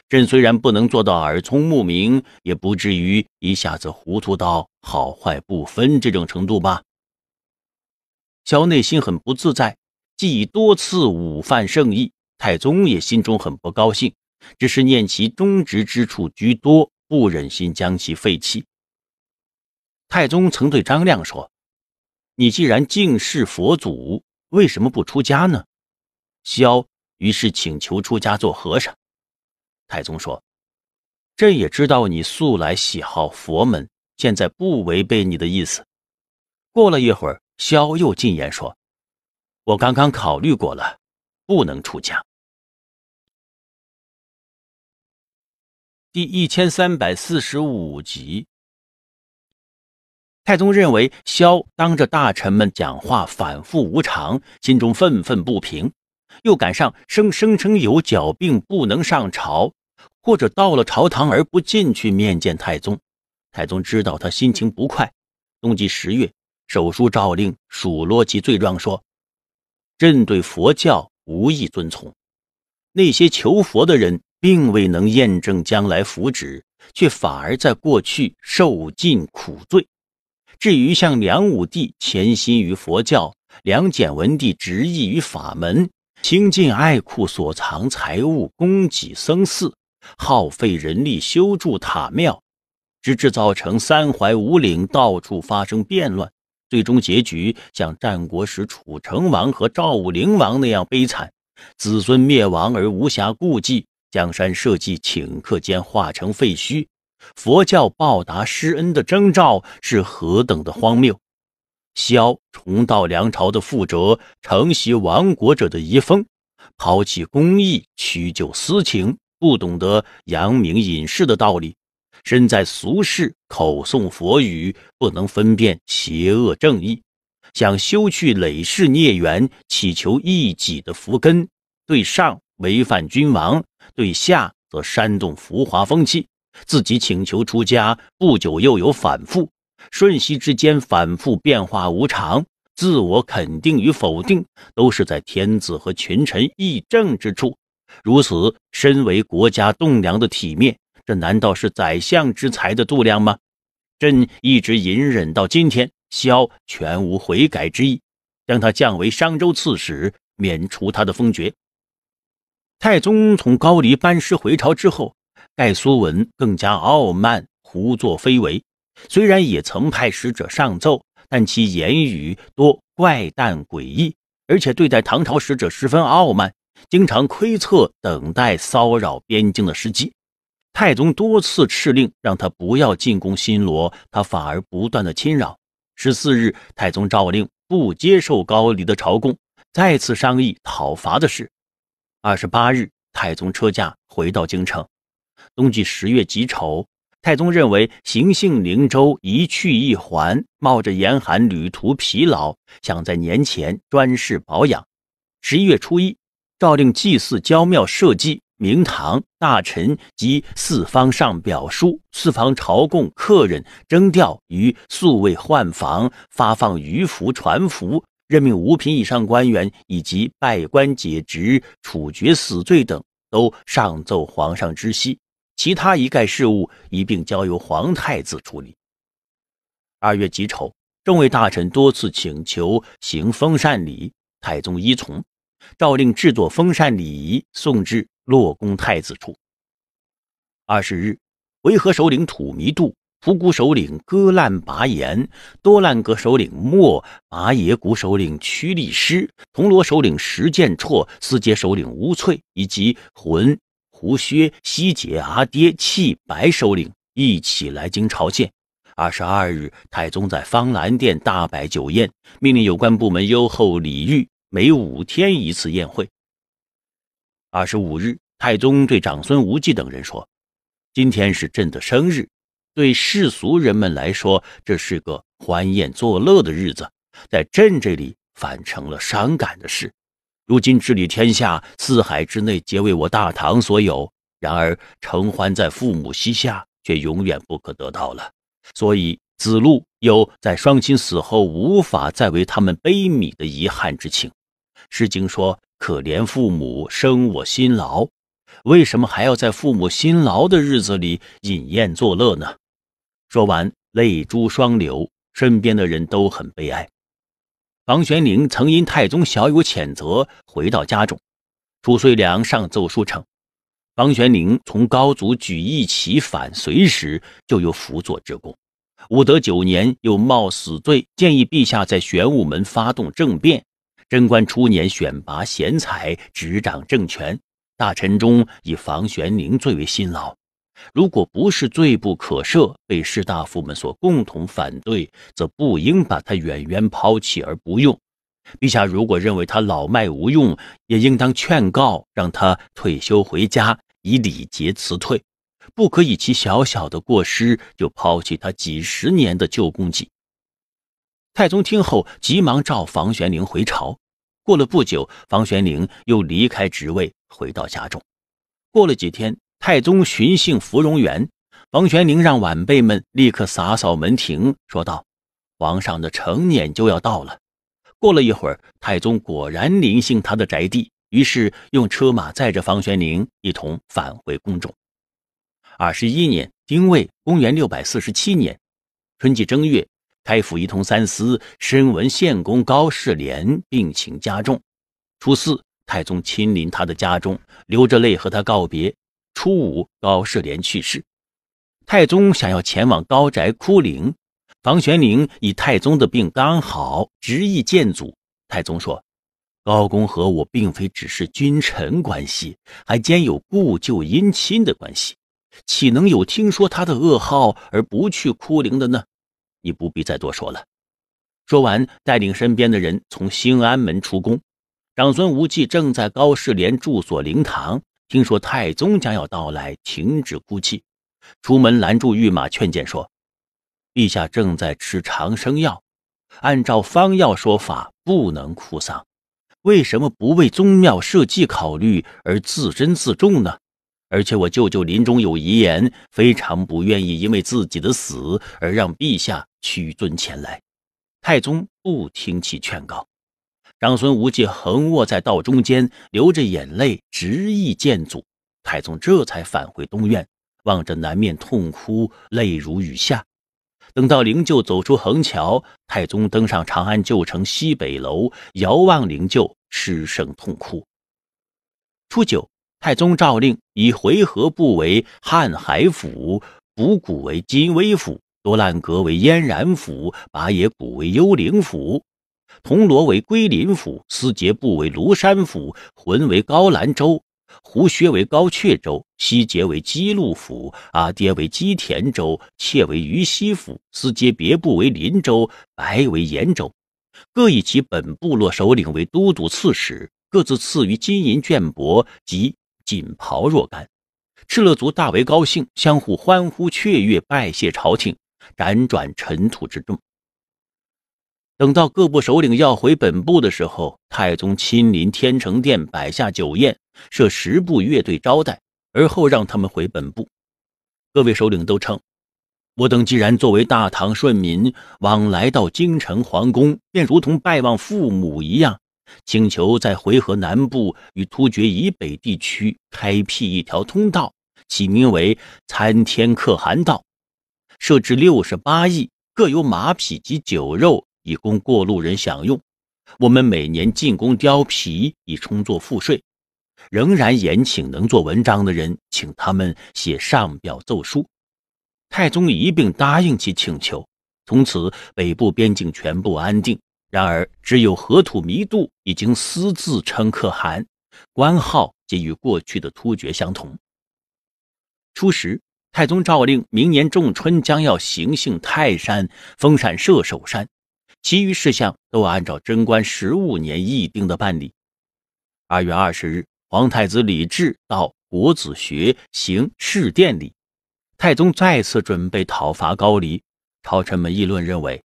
朕虽然不能做到耳聪目明，也不至于一下子糊涂到好坏不分这种程度吧。萧内心很不自在，既已多次午犯圣意，太宗也心中很不高兴，只是念其忠直之处居多，不忍心将其废弃。太宗曾对张亮说：“你既然敬事佛祖。”为什么不出家呢？萧于是请求出家做和尚。太宗说：“朕也知道你素来喜好佛门，现在不违背你的意思。”过了一会儿，萧又进言说：“我刚刚考虑过了，不能出家。”第一千三百四十五集。太宗认为萧当着大臣们讲话反复无常，心中愤愤不平，又赶上生声称有脚病不能上朝，或者到了朝堂而不进去面见太宗。太宗知道他心情不快，冬季十月，手书诏令数落其罪状，说：“朕对佛教无意遵从，那些求佛的人并未能验证将来福祉，却反而在过去受尽苦罪。”至于像梁武帝潜心于佛教，梁简文帝执意于法门，倾尽爱库所藏财物供给僧寺，耗费人力修筑塔庙，直至造成三淮五岭到处发生变乱，最终结局像战国时楚成王和赵武灵王那样悲惨，子孙灭亡而无暇顾忌，江山社稷顷刻间化成废墟。佛教报答师恩的征兆是何等的荒谬！萧重蹈梁朝的覆辙，承袭亡国者的遗风，抛弃公义，屈就私情，不懂得扬名隐世的道理，身在俗世，口诵佛语，不能分辨邪恶正义，想修去累世孽缘，祈求一己的福根。对上违反君王，对下则煽动浮华风气。自己请求出家，不久又有反复，瞬息之间反复变化无常，自我肯定与否定都是在天子和群臣议政之处。如此身为国家栋梁的体面，这难道是宰相之才的度量吗？朕一直隐忍到今天，萧全无悔改之意，将他降为商州刺史，免除他的封爵。太宗从高丽班师回朝之后。盖苏文更加傲慢，胡作非为。虽然也曾派使者上奏，但其言语多怪诞诡异，而且对待唐朝使者十分傲慢，经常窥测等待骚扰边境的时机。太宗多次敕令让他不要进攻新罗，他反而不断的侵扰。十四日，太宗诏令不接受高丽的朝贡，再次商议讨伐的事。二十八日，太宗车驾回到京城。冬季十月己丑，太宗认为行幸灵州一去一还，冒着严寒，旅途疲劳，想在年前专事保养。十一月初一，诏令祭祀郊庙社稷，明堂大臣及四方上表书，四方朝贡客人征调于宿卫换房，发放鱼符船符，任命五品以上官员以及拜官解职、处决死罪等，都上奏皇上知悉。其他一概事务一并交由皇太子处理。二月己丑，众位大臣多次请求行封禅礼，太宗依从，诏令制作封禅礼仪，送至洛宫太子处。二十日，维和首领土弥度、仆骨首领戈烂拔延、多烂格首领莫拔野古首领屈力师、铜锣首领石建绰、四阶首领乌翠以及浑。胡薛西杰阿爹弃白首领一起来京朝见。二十二日，太宗在方兰殿大摆酒宴，命令有关部门优厚礼遇，每五天一次宴会。二十五日，太宗对长孙无忌等人说：“今天是朕的生日，对世俗人们来说，这是个欢宴作乐的日子，在朕这里反成了伤感的事。”如今治理天下，四海之内皆为我大唐所有。然而，承欢在父母膝下，却永远不可得到了。所以，子路有在双亲死后无法再为他们悲悯的遗憾之情。《诗经》说：“可怜父母生我辛劳。”为什么还要在父母辛劳的日子里饮宴作乐呢？说完，泪珠双流，身边的人都很悲哀。房玄龄曾因太宗小有谴责，回到家中。褚遂良上奏书称，房玄龄从高祖举义旗反隋时就有辅佐之功，武德九年又冒死罪建议陛下在玄武门发动政变，贞观初年选拔贤才执掌政权，大臣中以房玄龄最为辛劳。如果不是罪不可赦，被士大夫们所共同反对，则不应把他远远抛弃而不用。陛下如果认为他老迈无用，也应当劝告，让他退休回家，以礼节辞退，不可以其小小的过失就抛弃他几十年的旧功绩。太宗听后，急忙召房玄龄回朝。过了不久，房玄龄又离开职位，回到家中。过了几天。太宗寻幸芙蓉园，房玄龄让晚辈们立刻洒扫门庭，说道：“皇上的成年就要到了。”过了一会儿，太宗果然临幸他的宅地，于是用车马载着房玄龄一同返回宫中。二十一年丁未，公元六百四十七年，春季正月，开府仪同三司深闻献公高士廉病情加重，初四，太宗亲临他的家中，流着泪和他告别。初五，高世廉去世，太宗想要前往高宅哭灵，房玄龄以太宗的病刚好，执意见祖。太宗说：“高公和我并非只是君臣关系，还兼有故旧姻亲的关系，岂能有听说他的噩耗而不去哭灵的呢？”你不必再多说了。说完，带领身边的人从兴安门出宫。长孙无忌正在高世廉住所灵堂。听说太宗将要到来，停止哭泣，出门拦住御马，劝谏说：“陛下正在吃长生药，按照方药说法，不能哭丧。为什么不为宗庙社稷考虑而自珍自重呢？而且我舅舅临终有遗言，非常不愿意因为自己的死而让陛下屈尊前来。”太宗不听其劝告。长孙无忌横卧在道中间，流着眼泪，执意见祖太宗，这才返回东院，望着南面痛哭，泪如雨下。等到灵柩走出横桥，太宗登上长安旧城西北楼，遥望灵柩，失声痛哭。初九，太宗诏令以回纥部为瀚海府，补谷为金微府，多兰阁为燕然府，拔野谷为幽灵府。铜锣为归林府，司节部为庐山府，浑为高兰州，胡薛为高阙州，西节为姬路府，阿爹为姬田州，妾为于西府，司节别部为林州、白为延州，各以其本部落首领为都督、刺史，各自赐予金银绢帛及锦袍若干。敕勒族大为高兴，相互欢呼雀跃，拜谢朝廷，辗转尘土之中。等到各部首领要回本部的时候，太宗亲临天成殿摆下酒宴，设十部乐队招待，而后让他们回本部。各位首领都称：“我等既然作为大唐顺民往来到京城皇宫，便如同拜望父母一样，请求在回河南部与突厥以北地区开辟一条通道，起名为‘参天可汗道’，设置六十八驿，各有马匹及酒肉。”以供过路人享用。我们每年进贡貂皮以充作赋税，仍然延请能做文章的人，请他们写上表奏书。太宗一并答应其请求，从此北部边境全部安定。然而，只有河土弥度已经私自称可汗，官号皆与过去的突厥相同。初时，太宗诏令明年仲春将要行幸泰山，封禅射首山。其余事项都按照贞观十五年议定的办理。二月二十日，皇太子李治到国子学行试殿礼。太宗再次准备讨伐高丽，朝臣们议论认为，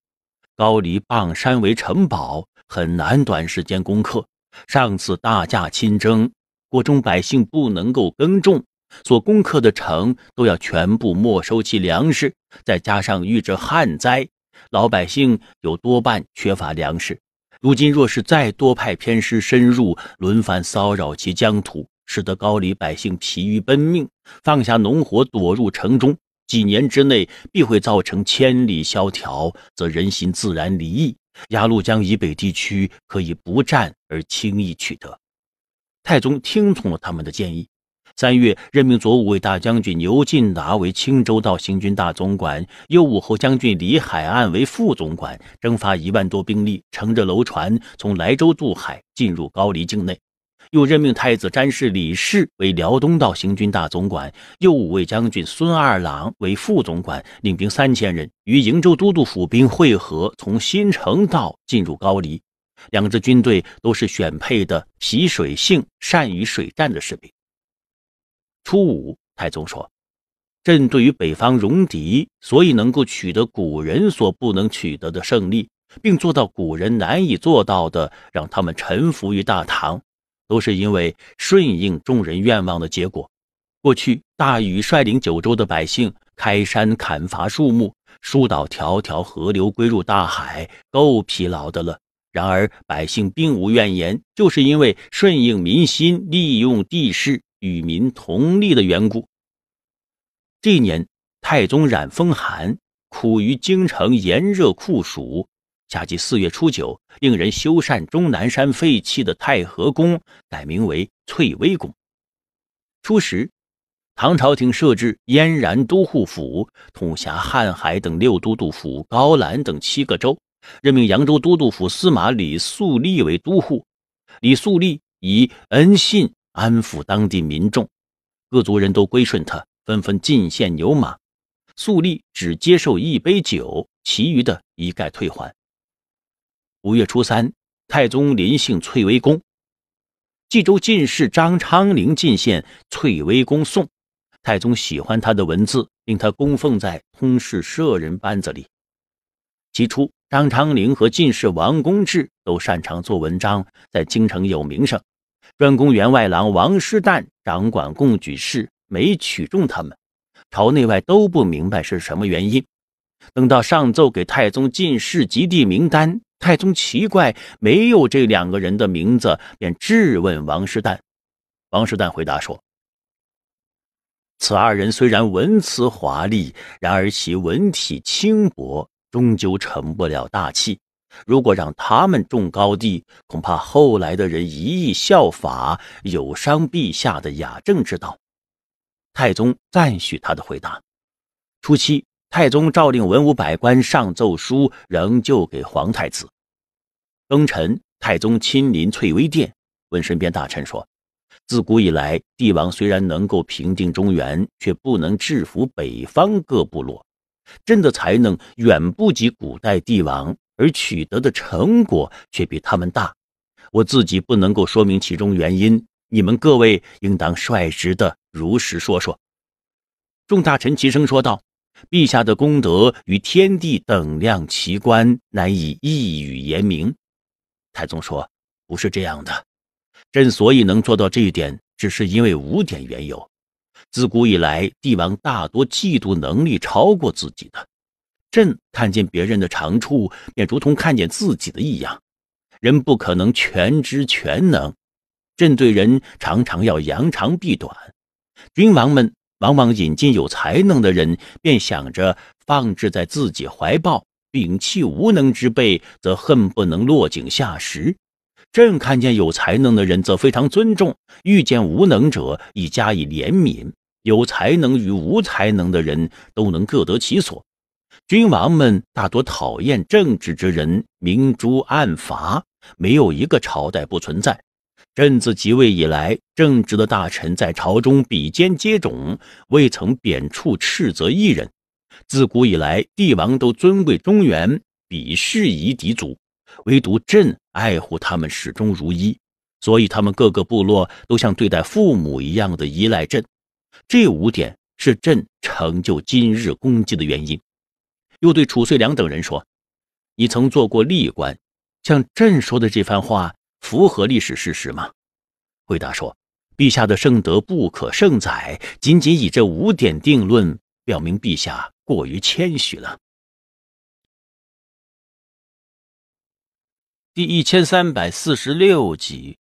高丽傍山为城堡，很难短时间攻克。上次大驾亲征，国中百姓不能够耕种，所攻克的城都要全部没收其粮食，再加上遇着旱灾。老百姓有多半缺乏粮食，如今若是再多派偏师深入，轮番骚扰其疆土，使得高丽百姓疲于奔命，放下农活躲入城中，几年之内必会造成千里萧条，则人心自然离异，鸭绿江以北地区可以不战而轻易取得。太宗听从了他们的建议。三月，任命左武卫大将军牛进达为青州道行军大总管，右武侯将军李海岸为副总管，征发一万多兵力，乘着楼船从莱州渡海进入高丽境内。又任命太子詹事李氏为辽东道行军大总管，右武卫将军孙二郎为副总管，领兵三千人与瀛州都督府兵会合，从新城道进入高丽。两支军队都是选配的习水性、善于水战的士兵。初五，太宗说：“朕对于北方戎狄，所以能够取得古人所不能取得的胜利，并做到古人难以做到的，让他们臣服于大唐，都是因为顺应众人愿望的结果。过去大禹率领九州的百姓开山砍伐树木，疏导条条河流归入大海，够疲劳的了。然而百姓并无怨言，就是因为顺应民心，利用地势。”与民同利的缘故。这一年，太宗染风寒，苦于京城炎热酷暑。夏季四月初九，令人修缮终南山废弃的太和宫，改名为翠微宫。初时，唐朝廷设置燕然都护府，统辖瀚海等六都督府、高兰等七个州，任命扬州都督府司马李素立为都护。李素立以恩信。安抚当地民众，各族人都归顺他，纷纷进献牛马。肃立只接受一杯酒，其余的一概退还。五月初三，太宗临幸翠微宫，冀州进士张昌龄进献翠微宫颂，太宗喜欢他的文字，令他供奉在通事舍人班子里。起初，张昌龄和进士王公志都擅长做文章，在京城有名声。专攻员外郎王师旦掌管贡举事，没取中。他们朝内外都不明白是什么原因。等到上奏给太宗进士及第名单，太宗奇怪没有这两个人的名字，便质问王师旦。王师旦回答说：“此二人虽然文辞华丽，然而其文体轻薄，终究成不了大器。”如果让他们种高地，恐怕后来的人一意效法，有伤陛下的雅政之道。太宗赞许他的回答。初期，太宗诏令文武百官上奏书，仍旧给皇太子。庚辰，太宗亲临翠微殿，问身边大臣说：“自古以来，帝王虽然能够平定中原，却不能制服北方各部落。朕的才能远不及古代帝王。”而取得的成果却比他们大，我自己不能够说明其中原因，你们各位应当率直的如实说说。众大臣齐声说道：“陛下的功德与天地等量齐观，难以一语言明。”太宗说：“不是这样的，朕所以能做到这一点，只是因为五点缘由。自古以来，帝王大多嫉妒能力超过自己的。”朕看见别人的长处，便如同看见自己的一样。人不可能全知全能，朕对人常常要扬长避短。君王们往往引进有才能的人，便想着放置在自己怀抱；摒弃无能之辈，则恨不能落井下石。朕看见有才能的人，则非常尊重；遇见无能者，亦加以怜悯。有才能与无才能的人都能各得其所。君王们大多讨厌正直之人，明诛暗罚，没有一个朝代不存在。朕自即位以来，正直的大臣在朝中比肩接踵，未曾贬黜斥责一人。自古以来，帝王都尊贵中原，鄙视夷狄族，唯独朕爱护他们始终如一，所以他们各个部落都像对待父母一样的依赖朕。这五点是朕成就今日功绩的原因。又对褚遂良等人说：“你曾做过吏官，像朕说的这番话，符合历史事实吗？”回答说：“陛下的圣德不可胜载，仅仅以这五点定论，表明陛下过于谦虚了。”第一千三百四十六集，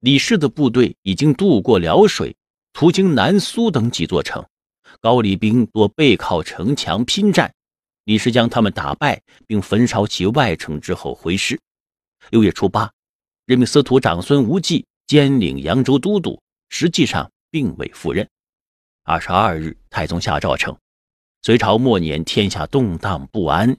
李氏的部队已经渡过辽水，途经南苏等几座城。高丽兵多背靠城墙拼战，李世将他们打败，并焚烧其外城之后回师。六月初八，任命司徒长孙无忌兼领扬州都督，实际上并未赴任。二十二日，太宗下诏称：隋朝末年，天下动荡不安，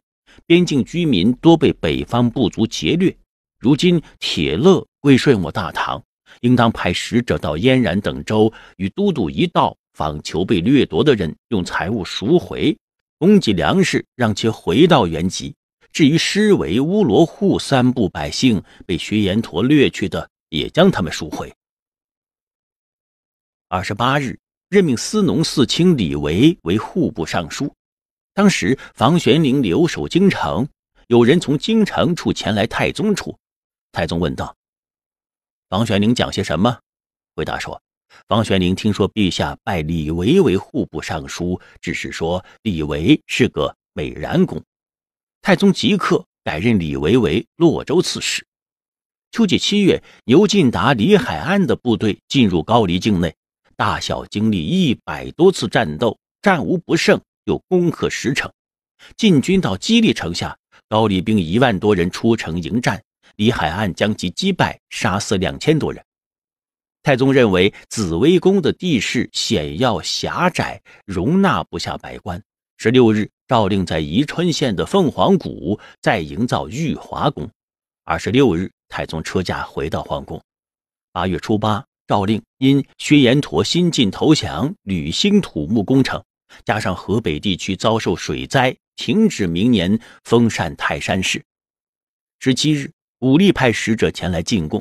边境居民多被北方部族劫掠。如今铁勒归顺我大唐，应当派使者到燕然等州与都督一道。访求被掠夺的人，用财物赎回，供给粮食，让其回到原籍。至于施为乌罗户三部百姓被薛延陀掠去的，也将他们赎回。二十八日，任命司农四卿李维为户部尚书。当时房玄龄留守京城，有人从京城处前来太宗处，太宗问道：“房玄龄讲些什么？”回答说。房玄龄听说陛下拜李维为户部尚书，只是说李维是个美髯公。太宗即刻改任李维为洛州刺史。秋季七月，牛进达、李海岸的部队进入高丽境内，大小经历一百多次战斗，战无不胜，又攻克十城。进军到基利城下，高丽兵一万多人出城迎战，李海岸将其击败，杀死两千多人。太宗认为紫微宫的地势险要狭窄，容纳不下百官。十六日，诏令在宜川县的凤凰谷再营造玉华宫。二十六日，太宗车驾回到皇宫。八月初八，诏令因薛延陀新晋投降，履新土木工程，加上河北地区遭受水灾，停止明年封禅泰山事。十七日，武力派使者前来进贡。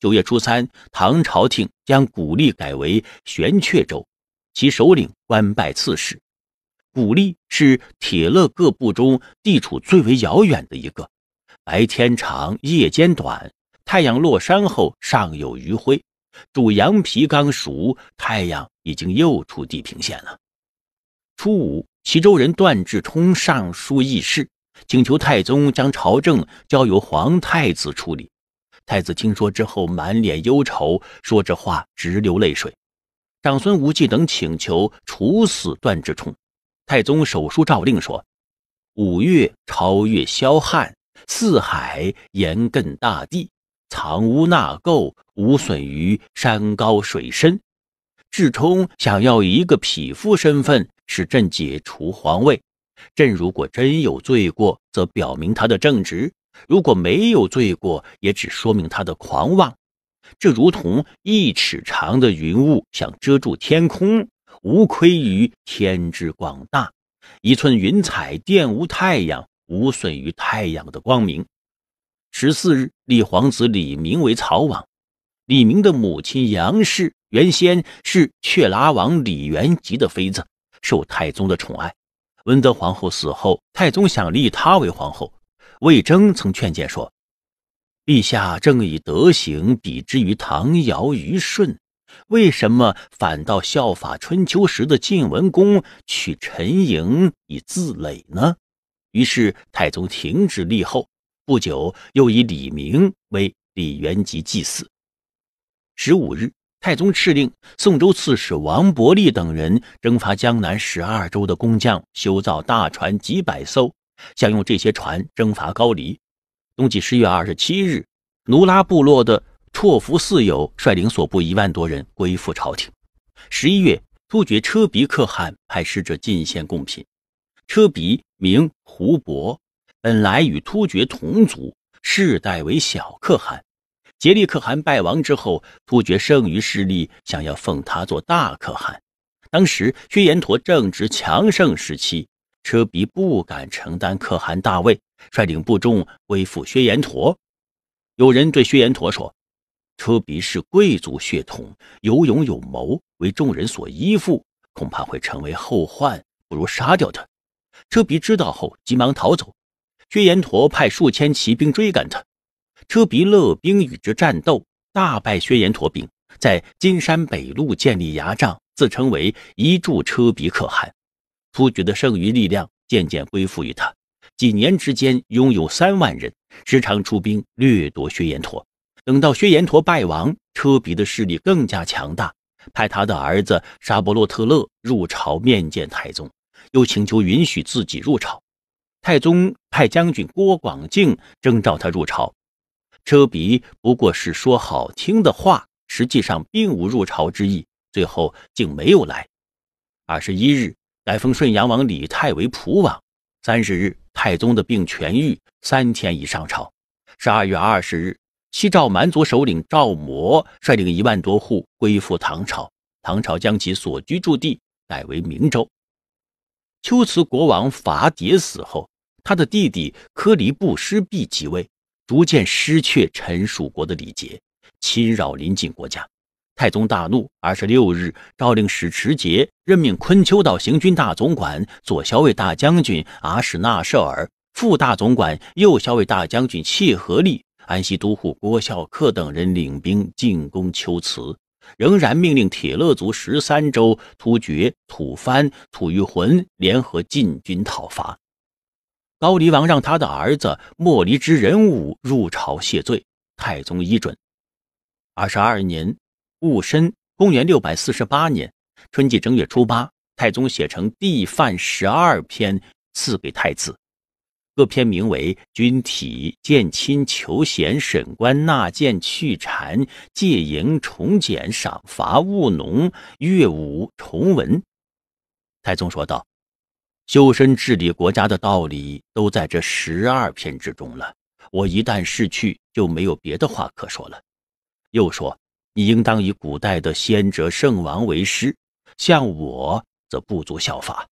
九月初三，唐朝廷将古历改为玄阙州，其首领官拜刺史。古历是铁勒各部中地处最为遥远的一个，白天长，夜间短，太阳落山后尚有余晖，主羊皮刚熟，太阳已经又出地平线了。初五，齐州人段志冲上书议事，请求太宗将朝政交由皇太子处理。太子听说之后，满脸忧愁，说着话直流泪水。长孙无忌等请求处死段志冲。太宗手书诏令说：“五岳超越霄汉，四海严亘大地，藏污纳垢，无损于山高水深。志冲想要一个匹夫身份，使朕解除皇位。朕如果真有罪过，则表明他的正直。”如果没有罪过，也只说明他的狂妄。这如同一尺长的云雾想遮住天空，无愧于天之广大；一寸云彩玷污太阳，无损于太阳的光明。十四日，立皇子李明为曹王。李明的母亲杨氏原先是雀拉王李元吉的妃子，受太宗的宠爱。文德皇后死后，太宗想立她为皇后。魏征曾劝谏说：“陛下正以德行比之于唐尧、虞舜，为什么反倒效法春秋时的晋文公取陈嬴以自累呢？”于是太宗停止立后，不久又以李明为李元吉祭祀。十五日，太宗敕令宋州刺史王伯立等人征伐江南十二州的工匠，修造大船几百艘。想用这些船征伐高黎。冬季十月二十七日，奴拉部落的绰伏四友率领所部一万多人归附朝廷。十一月，突厥车鼻可汗派使者进献贡品。车鼻名胡伯，本来与突厥同族，世代为小可汗。杰里可汗败亡之后，突厥剩余势力想要奉他做大可汗。当时，薛延陀正值强盛时期。车鼻不敢承担可汗大位，率领部众归附薛延陀。有人对薛延陀说：“车鼻是贵族血统，有勇有谋，为众人所依附，恐怕会成为后患，不如杀掉他。”车鼻知道后，急忙逃走。薛延陀派数千骑兵追赶他，车鼻勒兵与之战斗，大败薛延陀兵，在金山北路建立牙帐，自称为一柱车鼻可汗。突厥的剩余力量渐渐归附于他，几年之间拥有三万人，时常出兵掠夺薛延陀。等到薛延陀败亡，车鼻的势力更加强大，派他的儿子沙伯洛特勒入朝面见太宗，又请求允许自己入朝。太宗派将军郭广敬征召他入朝，车鼻不过是说好听的话，实际上并无入朝之意，最后竟没有来。二十一日。来封顺阳王李泰为蒲王。三十日，太宗的病痊愈，三天已上朝。十二月二十日，西赵蛮族首领赵摩率领一万多户归附唐朝，唐朝将其所居住地改为明州。龟兹国王伐迭死后，他的弟弟科黎布施毕即位，逐渐失去陈蜀国的礼节，侵扰邻近国家。太宗大怒。二十六日，诏令使持节，任命昆丘道行军大总管、左骁卫大将军阿史那设尔，副大总管右骁卫大将军契合力、安西都护郭孝恪等人领兵进攻丘辞。仍然命令铁勒族十三州、突厥、吐蕃、吐谷浑联合进军讨伐高黎王，让他的儿子莫离之仁武入朝谢罪。太宗依准。二十二年。戊申，公元六百四十八年春季正月初八，太宗写成《帝范》十二篇，赐给太子。各篇名为：君体、见亲、求贤、审官、纳谏、去谗、戒淫重俭、赏罚务农、乐舞崇文。太宗说道：“修身治理国家的道理都在这十二篇之中了。我一旦逝去，就没有别的话可说了。”又说。应当以古代的先哲圣王为师，像我则不足效法。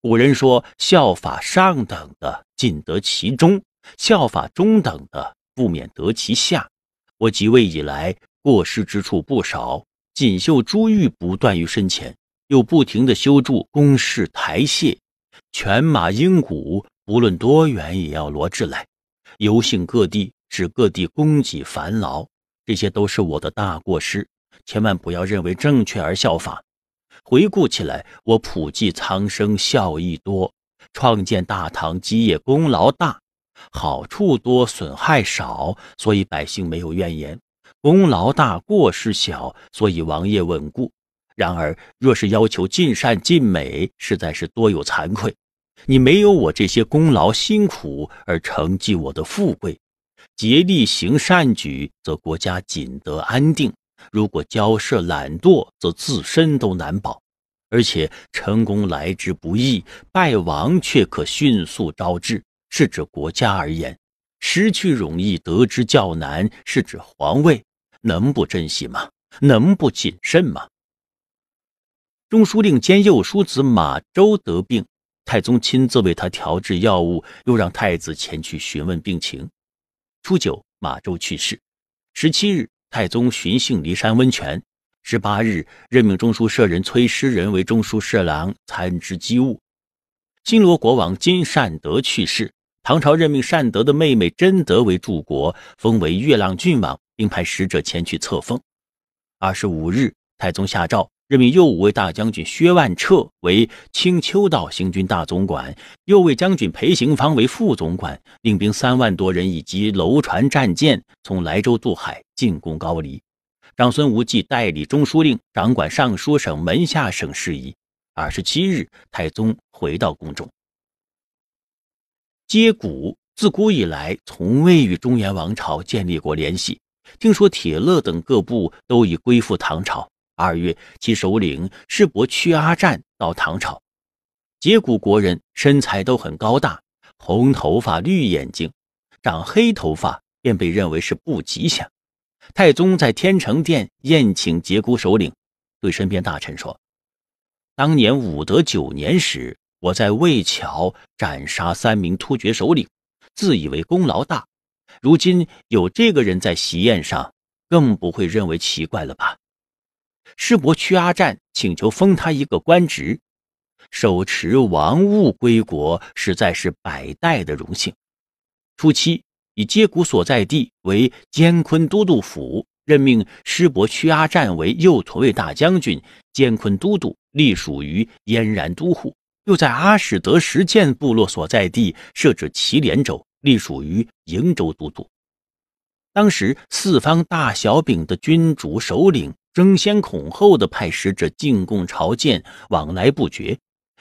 古人说，效法上等的尽得其中，效法中等的不免得其下。我即位以来，过失之处不少，锦绣珠玉不断于身前，又不停的修筑宫室台榭，犬马鹰鹉不论多远也要罗致来，游幸各地，使各地供给繁劳。这些都是我的大过失，千万不要认为正确而效法。回顾起来，我普济苍生，效益多，创建大唐基业，功劳大，好处多，损害少，所以百姓没有怨言。功劳大，过失小，所以王业稳固。然而，若是要求尽善尽美，实在是多有惭愧。你没有我这些功劳辛苦而承继我的富贵。竭力行善举，则国家仅得安定；如果交涉懒惰，则自身都难保。而且成功来之不易，败亡却可迅速招致。是指国家而言，失去容易，得之较难。是指皇位，能不珍惜吗？能不谨慎吗？中书令兼右书子马周得病，太宗亲自为他调制药物，又让太子前去询问病情。初九，马周去世。十七日，太宗巡幸骊山温泉。十八日，任命中书舍人崔师仁为中书侍郎、参知机务。新罗国王金善德去世，唐朝任命善德的妹妹贞德为柱国，封为月朗郡王，并派使者前去册封。二十五日，太宗下诏。任命右武卫大将军薛万彻为青丘道行军大总管，右卫将军裴行方为副总管，领兵三万多人以及楼船战舰，从莱州渡海进攻高丽。长孙无忌代理中书令，掌管尚书省、门下省事宜。二十七日，太宗回到宫中。接骨自古以来从未与中原王朝建立过联系，听说铁勒等各部都已归附唐朝。二月，其首领师伯屈阿赞到唐朝。羯鼓国人身材都很高大，红头发、绿眼睛，长黑头发便被认为是不吉祥。太宗在天成殿宴请羯鼓首领，对身边大臣说：“当年武德九年时，我在渭桥斩杀三名突厥首领，自以为功劳大。如今有这个人在席宴上，更不会认为奇怪了吧？”师伯屈阿赞请求封他一个官职，手持王物归国，实在是百代的荣幸。初期以接骨所在地为坚昆都督府，任命师伯屈阿赞为右屯卫大将军、坚昆都督，隶属于燕然都护。又在阿史德实践部落所在地设置祁连州，隶属于瀛州都督。当时四方大小丙的君主首领。争先恐后的派使者进贡朝见，往来不绝。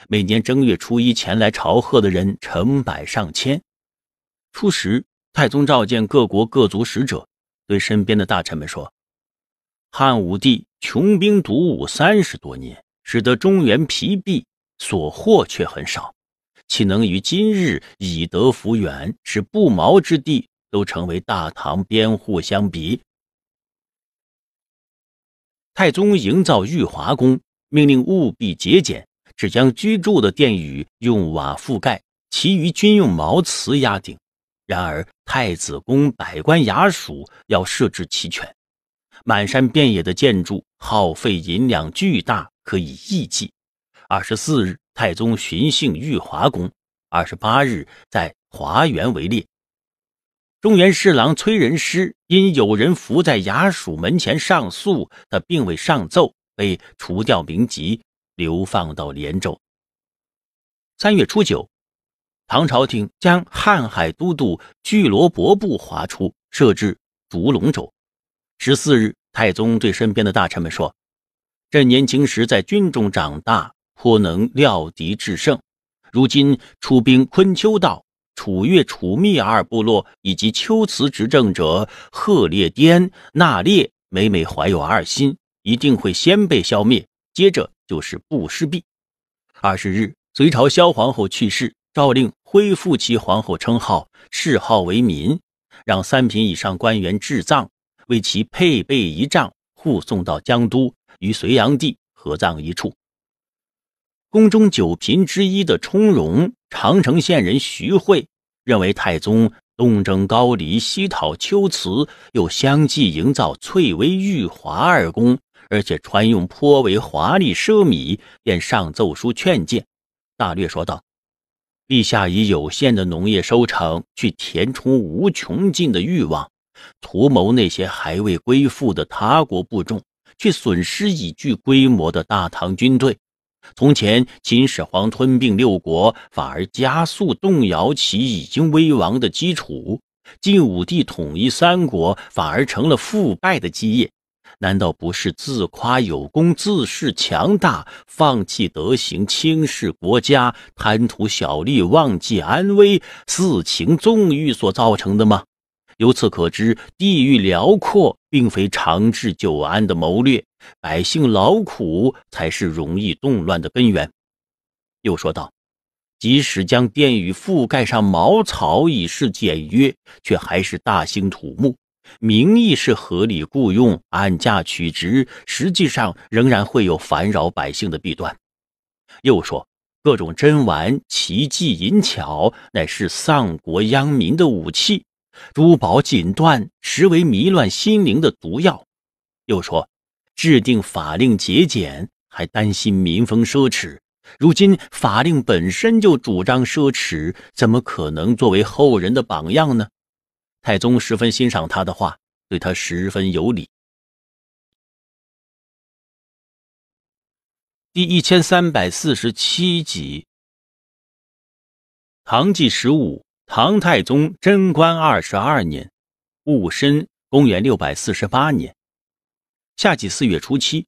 每年正月初一前来朝贺的人成百上千。初时，太宗召见各国各族使者，对身边的大臣们说：“汉武帝穷兵黩武三十多年，使得中原疲弊，所获却很少，岂能于今日以德服远，使不毛之地都成为大唐边户相比？”太宗营造玉华宫，命令务必节俭，只将居住的殿宇用瓦覆盖，其余均用毛瓷压顶。然而太子宫、百官衙署要设置齐全，满山遍野的建筑耗费银两巨大，可以亿计。二十四日，太宗巡幸玉华宫；二十八日，在华园围猎。中原侍郎崔仁师因有人伏在衙署门前上诉，他并未上奏，被除掉名籍，流放到连州。三月初九，唐朝廷将瀚海都督巨罗伯部划出，设置烛龙州。十四日，太宗对身边的大臣们说：“朕年轻时在军中长大，颇能料敌制胜。如今出兵昆丘道。”楚越、楚密二部落以及丘辞执政者赫列颠、那列每每怀有二心，一定会先被消灭，接着就是布失币。二十日，隋朝萧皇后去世，诏令恢复其皇后称号，谥号为民，让三品以上官员治葬，为其配备仪仗，护送到江都，与隋炀帝合葬一处。宫中九嫔之一的充容，长城县人徐惠认为太宗东征高丽、西讨秋辞，又相继营造翠微、玉华二宫，而且穿用颇为华丽奢靡，便上奏书劝谏。大略说道：“陛下以有限的农业收成去填充无穷尽的欲望，图谋那些还未归附的他国部众，去损失已具规模的大唐军队。”从前，秦始皇吞并六国，反而加速动摇其已经危亡的基础；晋武帝统一三国，反而成了腐败的基业。难道不是自夸有功、自恃强大、放弃德行、轻视国家、贪图小利、忘记安危、肆情纵欲所造成的吗？由此可知，地域辽阔并非长治久安的谋略。百姓劳苦才是容易动乱的根源。又说道：“即使将殿宇覆盖上茅草以示简约，却还是大兴土木。名义是合理雇佣、按价取值，实际上仍然会有烦扰百姓的弊端。”又说：“各种珍玩、奇技淫巧，乃是丧国殃民的武器；珠宝锦缎，实为迷乱心灵的毒药。”又说。制定法令节俭，还担心民风奢侈。如今法令本身就主张奢侈，怎么可能作为后人的榜样呢？太宗十分欣赏他的话，对他十分有礼。第一千三百四十七集，《唐继十五》，唐太宗贞观二十二年，戊申，公元六百四十八年。夏季四月初七，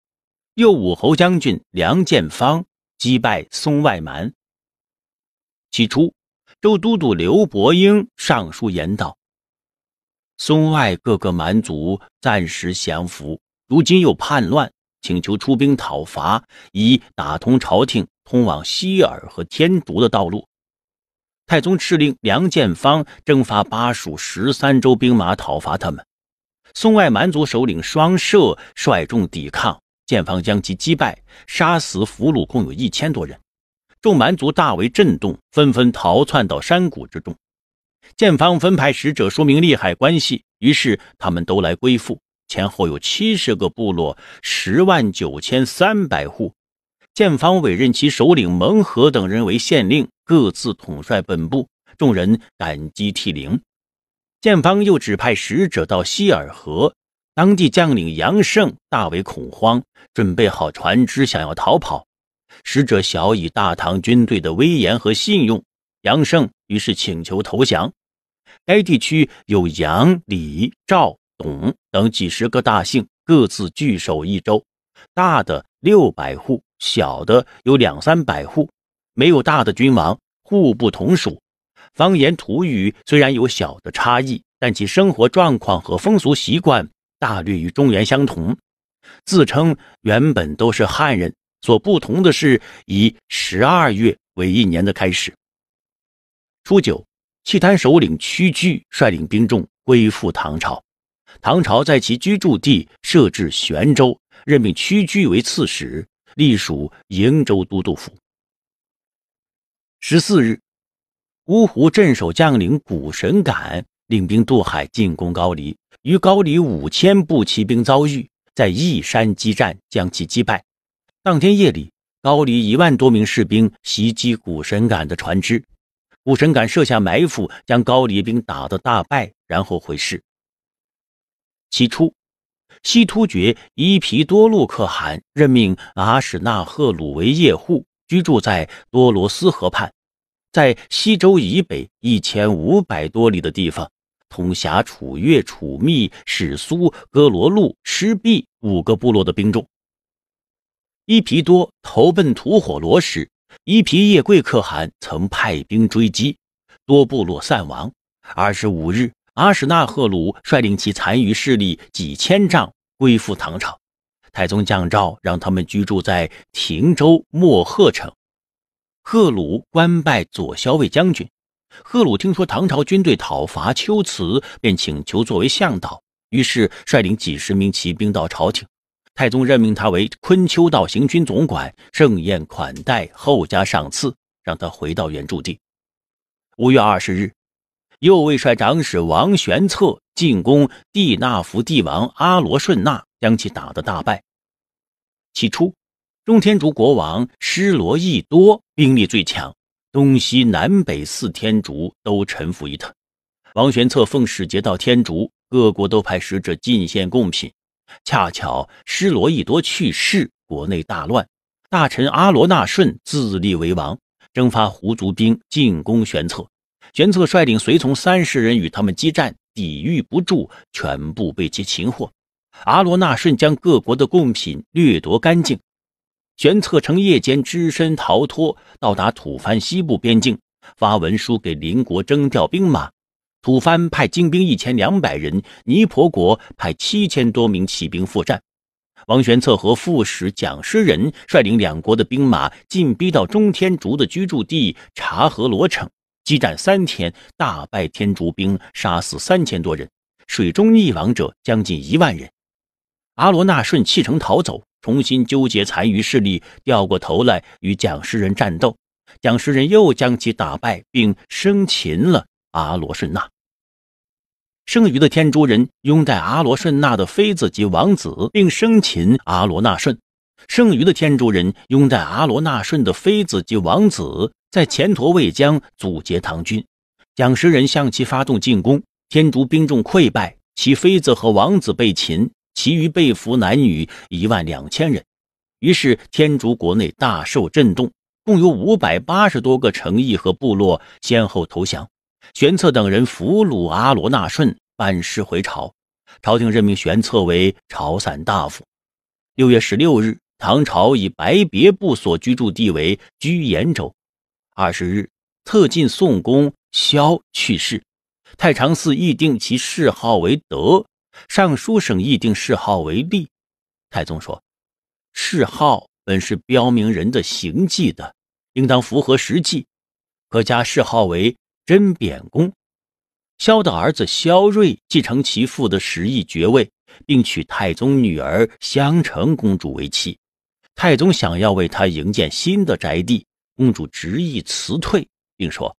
右武侯将军梁建方击败松外蛮。起初，周都督刘伯英上书言道：“松外各个蛮族暂时降服，如今又叛乱，请求出兵讨伐，以打通朝廷通往西洱和天竺的道路。”太宗敕令梁建方征发巴蜀十三州兵马讨伐他们。宋外蛮族首领双射率众抵抗，建方将其击败，杀死俘虏共有一千多人。众蛮族大为震动，纷纷逃窜到山谷之中。建方分派使者说明利害关系，于是他们都来归附。前后有七十个部落，十万九千三百户。建方委任其首领蒙和等人为县令，各自统率本部。众人感激涕零。建方又指派使者到西洱河，当地将领杨胜大为恐慌，准备好船只想要逃跑。使者小以大唐军队的威严和信用，杨胜于是请求投降。该地区有杨、李、赵、董等几十个大姓，各自聚首一州，大的六百户，小的有两三百户，没有大的君王，户不同属。方言土语虽然有小的差异，但其生活状况和风俗习惯大略与中原相同，自称原本都是汉人。所不同的是以十二月为一年的开始。初九，契丹首领屈居率领兵众归附唐朝，唐朝在其居住地设置玄州，任命屈居为刺史，隶属瀛州都督府。十四日。乌湖镇守将领古神敢领兵渡海进攻高丽，与高丽五千步骑兵遭遇，在义山激战，将其击败。当天夜里，高丽一万多名士兵袭击古神敢的船只，古神敢设下埋伏，将高丽兵打得大败，然后回师。起初，西突厥伊皮多禄可汗任命阿史那贺鲁为叶护，居住在多罗斯河畔。在西周以北一千五百多里的地方，统辖楚越、楚密、史苏、哥罗路、失毕五个部落的兵众。伊皮多投奔吐火罗时，伊皮叶贵可汗曾派兵追击，多部落散亡。二十五日，阿史那贺鲁率领其残余势力几千丈归附唐朝，太宗降诏让他们居住在亭州莫贺城。赫鲁官拜左骁卫将军，赫鲁听说唐朝军队讨伐丘辞，便请求作为向导，于是率领几十名骑兵到朝廷。太宗任命他为昆丘道行军总管，盛宴款待，后加赏赐，让他回到原驻地。五月二十日，右卫率长史王玄策进攻蒂纳福帝王阿罗顺纳，将其打得大败。起初。中天竺国王施罗意多兵力最强，东西南北四天竺都臣服于他。王玄策奉使节到天竺，各国都派使者进献贡品。恰巧施罗意多去世，国内大乱，大臣阿罗那顺自立为王，征发胡族兵进攻玄策。玄策率领随从三十人与他们激战，抵御不住，全部被其擒获。阿罗那顺将各国的贡品掠夺干净。玄策乘夜间只身逃脱，到达吐蕃西部边境，发文书给邻国征调兵马。吐蕃派精兵一千两百人，尼婆国派七千多名骑兵赴战。王玄策和副使蒋师仁率领两国的兵马，进逼到中天竺的居住地察和罗城，激战三天，大败天竺兵，杀死三千多人，水中溺亡者将近一万人。阿罗那顺弃城逃走。重新纠结残余势力，掉过头来与蒋师人战斗，蒋师人又将其打败，并生擒了阿罗顺纳。剩余的天竺人拥戴阿罗顺纳的妃子及王子，并生擒阿罗那顺。剩余的天竺人拥戴阿罗那顺的妃子及王子，在前沱卫江阻截唐军，蒋师人向其发动进攻，天竺兵众溃败，其妃子和王子被擒。其余被俘男女一万两千人，于是天竺国内大受震动，共有五百八十多个城邑和部落先后投降。玄策等人俘虏阿罗那顺，班师回朝。朝廷任命玄策为朝散大夫。六月十六日，唐朝以白别部所居住地为居延州。二十日，特进宋公萧去世，太常寺议定其谥号为德。尚书省议定谥号为厉，太宗说：“谥号本是标明人的行迹的，应当符合实际，可加谥号为真扁公。”萧的儿子萧睿继承其父的十一爵位，并娶太宗女儿襄城公主为妻。太宗想要为他营建新的宅地，公主执意辞退，并说：“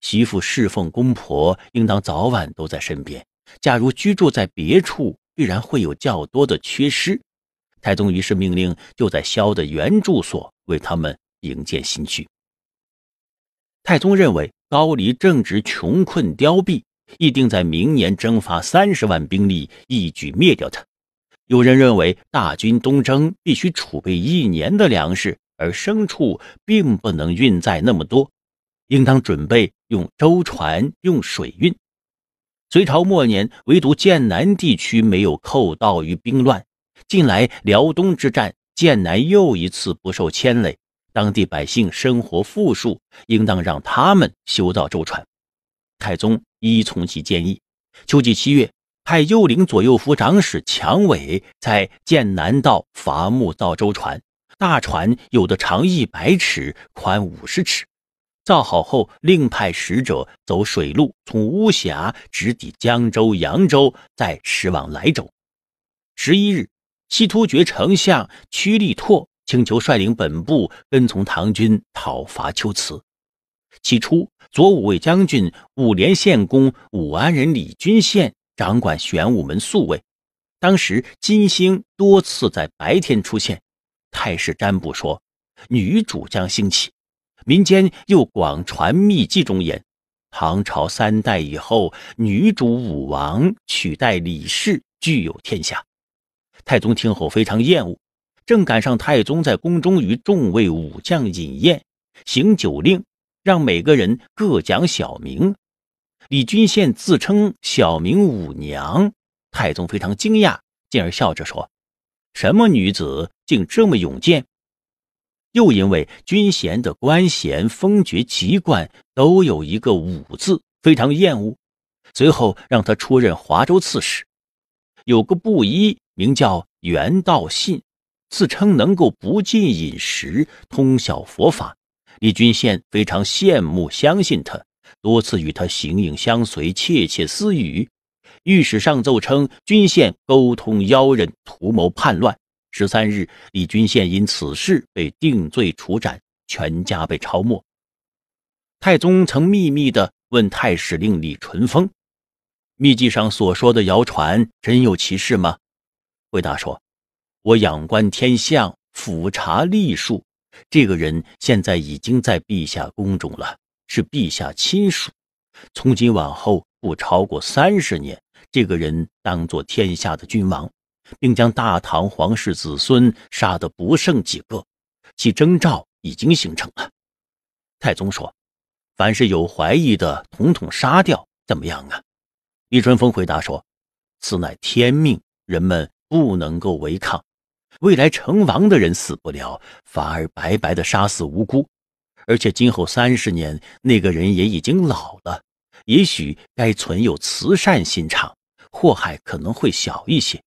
媳妇侍奉公婆，应当早晚都在身边。”假如居住在别处，必然会有较多的缺失。太宗于是命令就在萧的原住所为他们营建新区。太宗认为高丽正值穷困凋敝，议定在明年征发三十万兵力，一举灭掉他。有人认为大军东征必须储备一年的粮食，而牲畜并不能运载那么多，应当准备用舟船用水运。隋朝末年，唯独剑南地区没有寇盗与兵乱。近来辽东之战，剑南又一次不受牵累，当地百姓生活富庶，应当让他们修造舟船。太宗依从其建议，秋季七月，派右领左右副长史强伟在剑南道伐木造舟船，大船有的长一百尺，宽五十尺。造好后，另派使者走水路，从巫峡直抵江州、扬州，再驶往莱州。十一日，西突厥丞相屈力拓请求率领本部跟从唐军讨伐秋辞。起初，左武卫将军、武连县公武安人李君宪掌管玄武门宿卫。当时，金星多次在白天出现，太史占卜说，女主将兴起。民间又广传秘技中言，唐朝三代以后，女主武王取代李氏，具有天下。太宗听后非常厌恶。正赶上太宗在宫中与众位武将饮宴，行酒令，让每个人各讲小名。李君羡自称小名武娘，太宗非常惊讶，进而笑着说：“什么女子竟这么勇健？”又因为军衔的官衔、封爵、籍贯都有一个“武”字，非常厌恶。随后让他出任华州刺史。有个布衣名叫袁道信，自称能够不进饮食，通晓佛法。李君羡非常羡慕，相信他，多次与他形影相随，窃窃私语。御史上奏称军羡沟通妖人，图谋叛乱。十三日，李君羡因此事被定罪处斩，全家被抄没。太宗曾秘密地问太史令李淳风：“秘籍上所说的谣传真有其事吗？”回答说：“我仰观天象，俯察历数，这个人现在已经在陛下宫中了，是陛下亲属。从今往后，不超过三十年，这个人当做天下的君王。”并将大唐皇室子孙杀得不剩几个，其征兆已经形成了。太宗说：“凡是有怀疑的，统统杀掉，怎么样啊？”李春风回答说：“此乃天命，人们不能够违抗。未来成王的人死不了，反而白白的杀死无辜。而且今后三十年，那个人也已经老了，也许该存有慈善心肠，祸害可能会小一些。”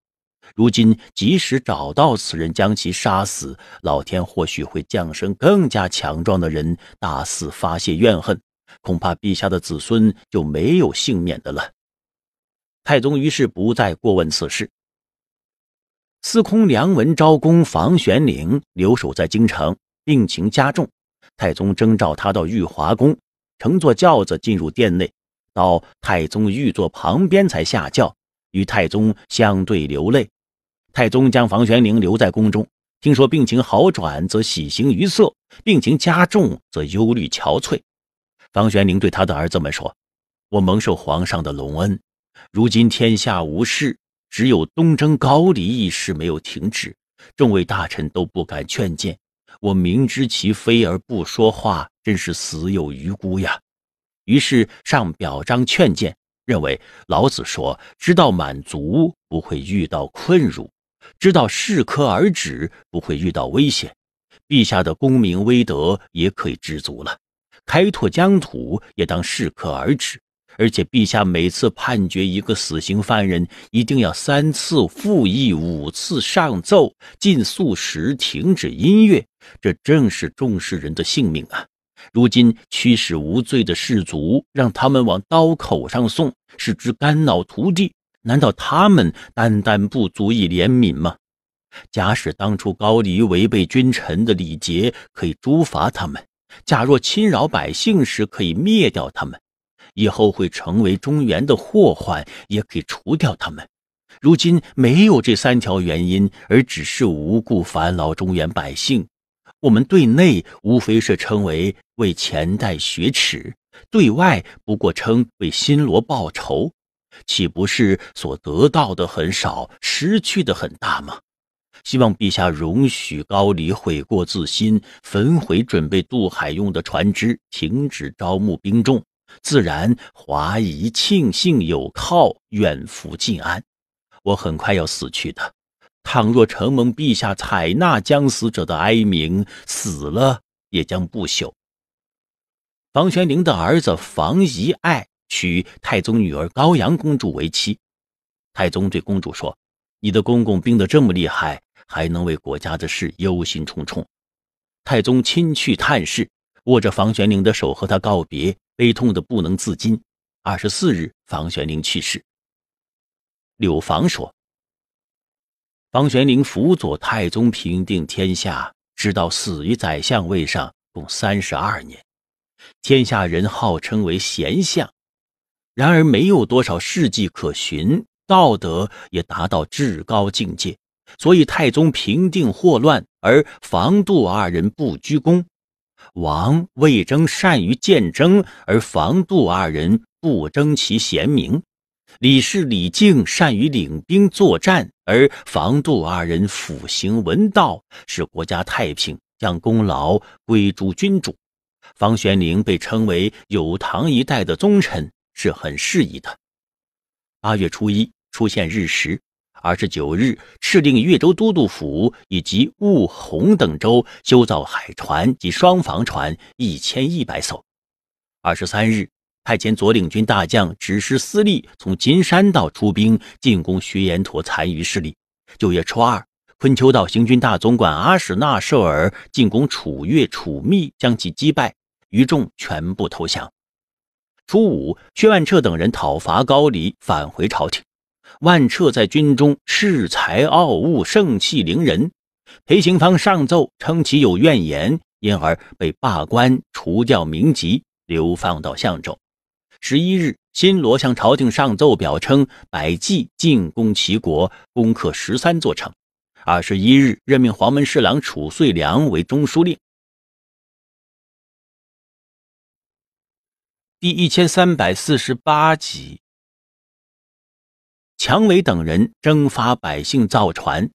如今，即使找到此人，将其杀死，老天或许会降生更加强壮的人，大肆发泄怨恨，恐怕陛下的子孙就没有幸免的了。太宗于是不再过问此事。司空梁文昭公房玄龄留守在京城，病情加重，太宗征召他到玉华宫，乘坐轿子进入殿内，到太宗御座旁边才下轿，与太宗相对流泪。太宗将房玄龄留在宫中，听说病情好转，则喜形于色；病情加重，则忧虑憔悴。房玄龄对他的儿子们说：“我蒙受皇上的隆恩，如今天下无事，只有东征高丽一事没有停止。众位大臣都不敢劝谏，我明知其非而不说话，真是死有余辜呀！”于是上表彰劝谏，认为老子说：“知道满足，不会遇到困辱。”知道适可而止，不会遇到危险；陛下的功名威德也可以知足了。开拓疆土也当适可而止，而且陛下每次判决一个死刑犯人，一定要三次复议，五次上奏，禁宿食，停止音乐，这正是重视人的性命啊！如今驱使无罪的士卒，让他们往刀口上送，是之肝脑涂地。难道他们单单不足以怜悯吗？假使当初高丽违背君臣的礼节，可以诛罚他们；假若侵扰百姓时，可以灭掉他们；以后会成为中原的祸患，也可以除掉他们。如今没有这三条原因，而只是无故烦劳中原百姓。我们对内无非是称为为前代雪耻，对外不过称为新罗报仇。岂不是所得到的很少，失去的很大吗？希望陛下容许高丽悔过自新，焚毁准备渡海用的船只，停止招募兵众。自然，华夷庆幸有靠，远赴晋安。我很快要死去的。倘若承蒙陛下采纳将死者的哀鸣，死了也将不朽。房玄龄的儿子房遗爱。娶太宗女儿高阳公主为妻。太宗对公主说：“你的公公病得这么厉害，还能为国家的事忧心忡忡。”太宗亲去探视，握着房玄龄的手和他告别，悲痛得不能自禁。二十四日，房玄龄去世。柳房说：“房玄龄辅佐太宗平定天下，直到死于宰相位上，共三十二年，天下人号称为贤相。”然而没有多少事迹可循，道德也达到至高境界，所以太宗平定祸乱而房杜二人不居功；王魏征善于谏争而房杜二人不争其贤名；李氏李靖善于领兵作战而房杜二人辅行文道，使国家太平，将功劳归诸君主。房玄龄被称为有唐一代的忠臣。是很适宜的。八月初一出现日食，二十九日敕令越州都督府以及雾洪等州修造海船及双防船一千一百艘。二十三日，派遣左领军大将直师司隶从金山道出兵进攻徐延陀残余势力。九月初二，昆丘道行军大总管阿史那设尔进攻楚越、楚密，将其击败，余众全部投降。初五，薛万彻等人讨伐高丽，返回朝廷。万彻在军中恃才傲物，盛气凌人。裴行方上奏称其有怨言，因而被罢官，除掉名籍，流放到相州。十一日，新罗向朝廷上奏表称百济进攻齐国，攻克十三座城。二十一日，任命黄门侍郎褚遂良为中书令。第一千三百四十八集，强伟等人征发百姓造船，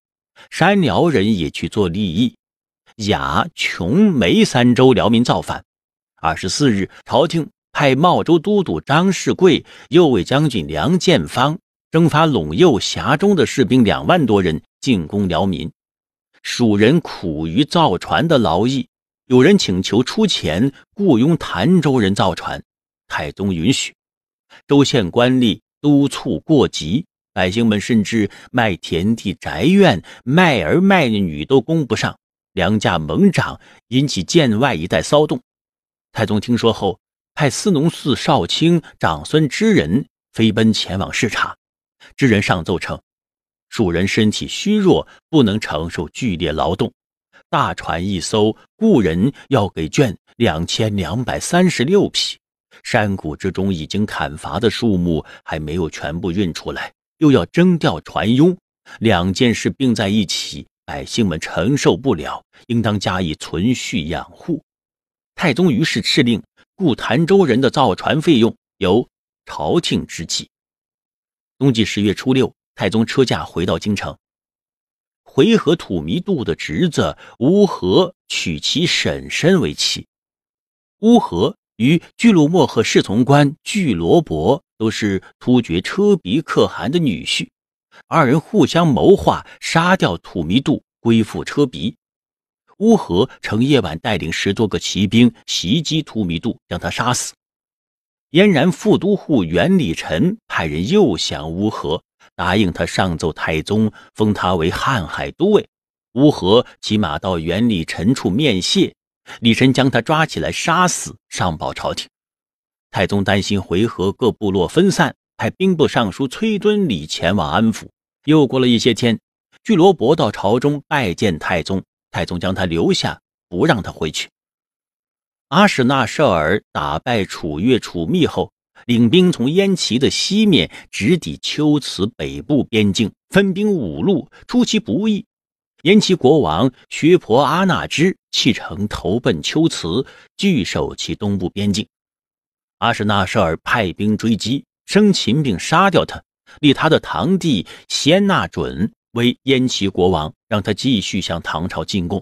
山辽人也去做利益。雅、琼、梅三州辽民造反。二十四日，朝廷派茂州都督张士贵、右卫将军梁建方征发陇右峡中的士兵两万多人进攻辽民。蜀人苦于造船的劳役，有人请求出钱雇佣潭州人造船。太宗允许州县官吏督促过急，百姓们甚至卖田地、宅院、卖儿卖女都供不上，粮价猛涨，引起建外一带骚动。太宗听说后，派司农寺少卿长孙知人飞奔前往视察。知人上奏称，庶人身体虚弱，不能承受剧烈劳动，大船一艘雇人要给绢两千两百三十六匹。山谷之中已经砍伐的树木还没有全部运出来，又要征调船佣，两件事并在一起，百姓们承受不了，应当加以存续养护。太宗于是敕令，故潭州人的造船费用由朝廷支起。冬季十月初六，太宗车驾回到京城。回纥土弥度的侄子乌合娶其婶婶为妻，乌合。与巨鹿莫和侍从官巨罗伯都是突厥车鼻可汗的女婿，二人互相谋划，杀掉土弥度，归附车鼻。乌合乘夜晚带领十多个骑兵袭击突弥度，将他杀死。燕然副都护袁礼臣派人诱降乌合，答应他上奏太宗，封他为瀚海都尉。乌合骑马到袁礼臣处面谢。李晨将他抓起来，杀死，上报朝廷。太宗担心回纥各部落分散，派兵部尚书崔敦礼前往安抚。又过了一些天，巨罗伯到朝中拜见太宗，太宗将他留下，不让他回去。阿史那设尔打败楚越、楚密后，领兵从燕齐的西面直抵秋瓷北部边境，分兵五路，出其不意。燕齐国王薛婆阿那支。弃城投奔秋瓷，据守其东部边境。阿史那舍尔派兵追击，生擒并杀掉他，立他的堂弟先纳准为燕齐国王，让他继续向唐朝进贡。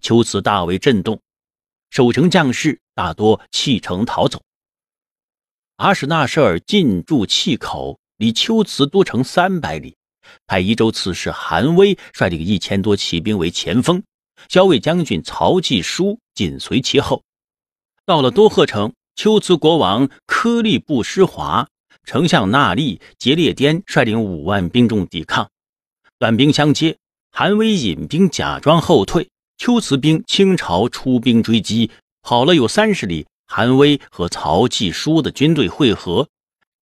秋瓷大为震动，守城将士大多弃城逃走。阿史那舍尔进驻契口，离秋慈都城三百里，派宜州刺史韩威率领一千多骑兵为前锋。骁卫将军曹继书紧随其后，到了多贺城，龟兹国王柯粒布施华丞相纳力杰列颠率领五万兵众抵抗，短兵相接，韩威引兵假装后退，龟兹兵倾巢出兵追击，跑了有三十里，韩威和曹继书的军队会合，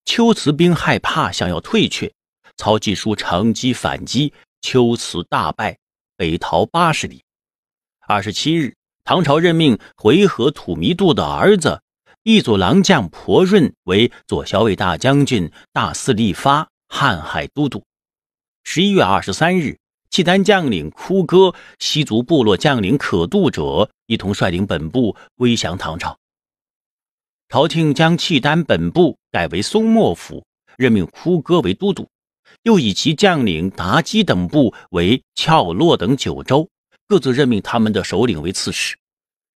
龟兹兵害怕，想要退却，曹继书乘机反击，龟兹大败，北逃八十里。二十七日，唐朝任命回纥土弥度的儿子、一组郎将婆润为左骁卫大将军、大肆力发瀚海都督。十一月二十三日，契丹将领枯哥、西族部落将领可度者一同率领本部归降唐朝。朝廷将契丹本部改为松漠府，任命枯哥为都督，又以其将领达基等部为翘落等九州。各自任命他们的首领为刺史，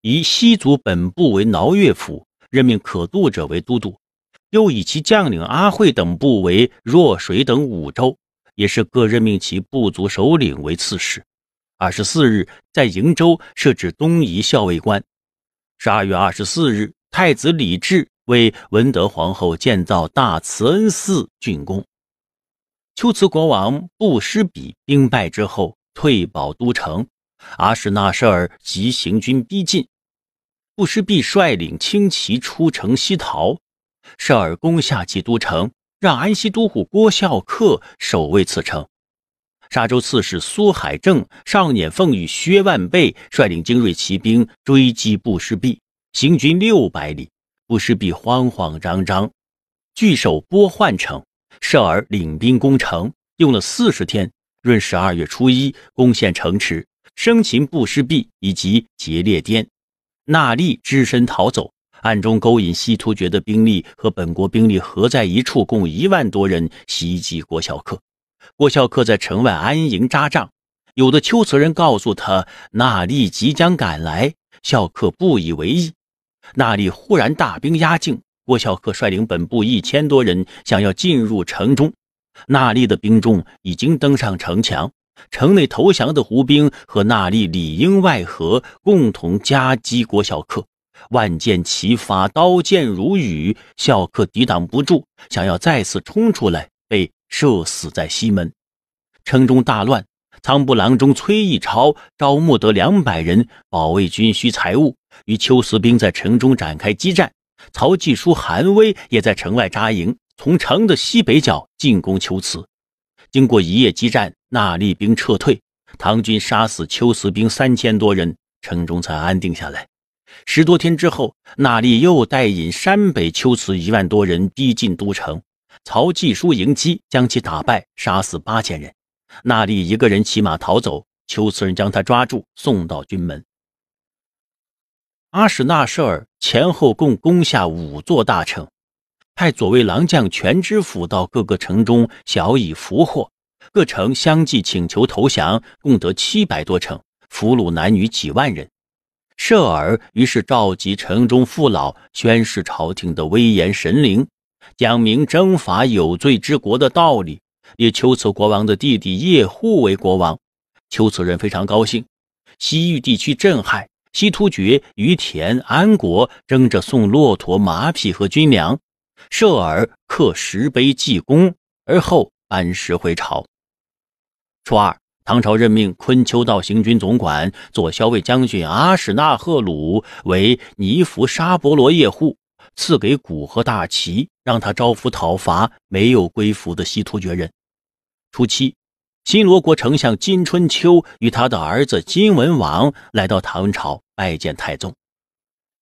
以西族本部为挠月府，任命可渡者为都督，又以其将领阿惠等部为若水等五州，也是各任命其部族首领为刺史。二十四日，在瀛州设置东夷校尉官。十二月二十四日，太子李治为文德皇后建造大慈恩寺竣工。秋瓷国王布施比兵败之后，退保都城。阿史那舍尔急行军逼近，布什必率领轻骑出城西逃。舍尔攻下基都城，让安西都护郭孝恪守卫此城。沙州刺史苏海正上辇奉与薛万倍率领精锐骑兵追击布什弼，行军六百里。布什弼慌慌张张，据守波换城。舍尔领兵攻城，用了四十天，闰十二月初一攻陷城池。生擒布施毕以及劫列颠，纳利只身逃走，暗中勾引西突厥的兵力和本国兵力合在一处，共一万多人袭击郭孝恪。郭孝恪在城外安营扎帐，有的丘辞人告诉他纳利即将赶来，孝恪不以为意。纳利忽然大兵压境，郭孝恪率领本部一千多人想要进入城中，纳利的兵众已经登上城墙。城内投降的胡兵和那利里应外合，共同夹击郭孝克。万箭齐发，刀剑如雨，孝克抵挡不住，想要再次冲出来，被射死在西门。城中大乱，仓部郎中崔义超招募得两百人保卫军需财物，与秋辞兵在城中展开激战。曹继书、韩威也在城外扎营，从城的西北角进攻秋辞。经过一夜激战。纳利兵撤退，唐军杀死秋瓷兵三千多人，城中才安定下来。十多天之后，那利又带引山北秋辞一万多人逼近都城，曹季叔迎击，将其打败，杀死八千人。那利一个人骑马逃走，秋辞人将他抓住，送到军门。阿史那舍尔前后共攻下五座大城，派左卫郎将权知府到各个城中小以俘获。各城相继请求投降，共得七百多城，俘虏男女几万人。舍尔于是召集城中父老，宣示朝廷的威严神灵，讲明征伐有罪之国的道理，以求辞国王的弟弟叶护为国王。丘辞人非常高兴，西域地区震撼。西突厥于田、安国争着送骆驼、马匹和军粮。舍尔刻石碑记功，而后安师回朝。初二，唐朝任命昆丘道行军总管、左骁卫将军阿史那贺鲁为尼福沙伯罗叶护，赐给古河大旗，让他招抚讨伐没有归服的西突厥人。初七，新罗国丞相金春秋与他的儿子金文王来到唐朝拜见太宗。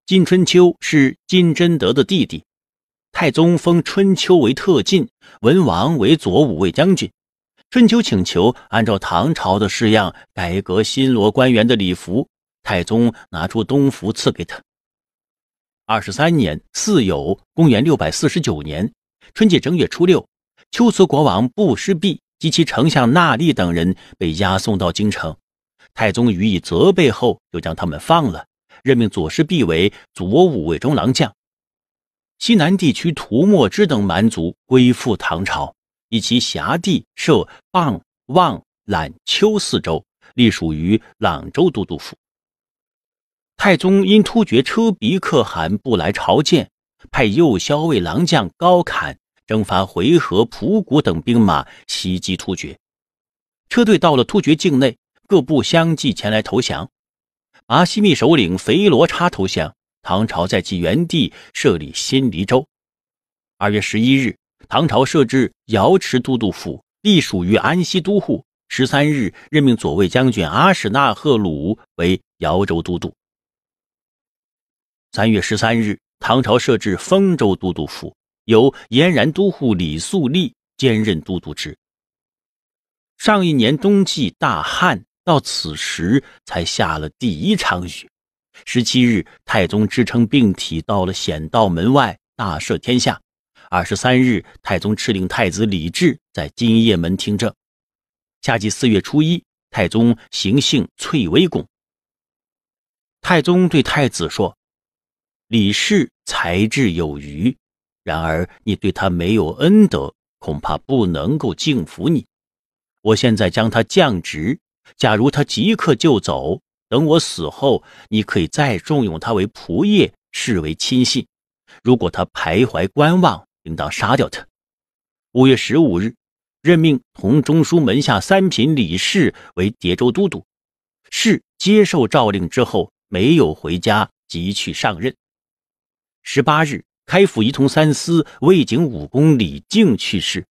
金春秋是金贞德的弟弟，太宗封春秋为特进，文王为左武卫将军。春秋请求按照唐朝的式样改革新罗官员的礼服，太宗拿出东服赐给他。二十三年四酉，公元六百四十九年春季正月初六，秋兹国王布施毕及其丞相纳利等人被押送到京城，太宗予以责备后，就将他们放了，任命左师弼为左武卫中郎将。西南地区图墨支等蛮族归附唐朝。以其辖地设蚌、望、揽、丘四州，隶属于朗州都督府。太宗因突厥车鼻可汗不来朝见，派右骁卫郎将高侃征伐回纥、仆谷等兵马袭击突厥。车队到了突厥境内，各部相继前来投降。阿西密首领肥罗叉投降，唐朝在其原地设立新黎州。二月十一日，唐朝设置瑶池都督府，隶属于安西都护。十三日，任命左卫将军阿史那贺鲁为瑶州都督。三月十三日，唐朝设置丰州都督府，由燕然都护李素立兼任都督职。上一年冬季大旱，到此时才下了第一场雪。十七日，太宗支撑病体，到了显道门外大赦天下。二十三日，太宗敕令太子李治在金叶门听政。下季四月初一，太宗行幸翠微宫。太宗对太子说：“李氏才智有余，然而你对他没有恩德，恐怕不能够敬服你。我现在将他降职，假如他即刻就走，等我死后，你可以再重用他为仆射，视为亲信。如果他徘徊观望，”应当杀掉他。五月十五日，任命同中书门下三品李氏为叠州都督。氏接受诏令之后，没有回家，即去上任。十八日，开府仪同三司、魏景武功李靖去世。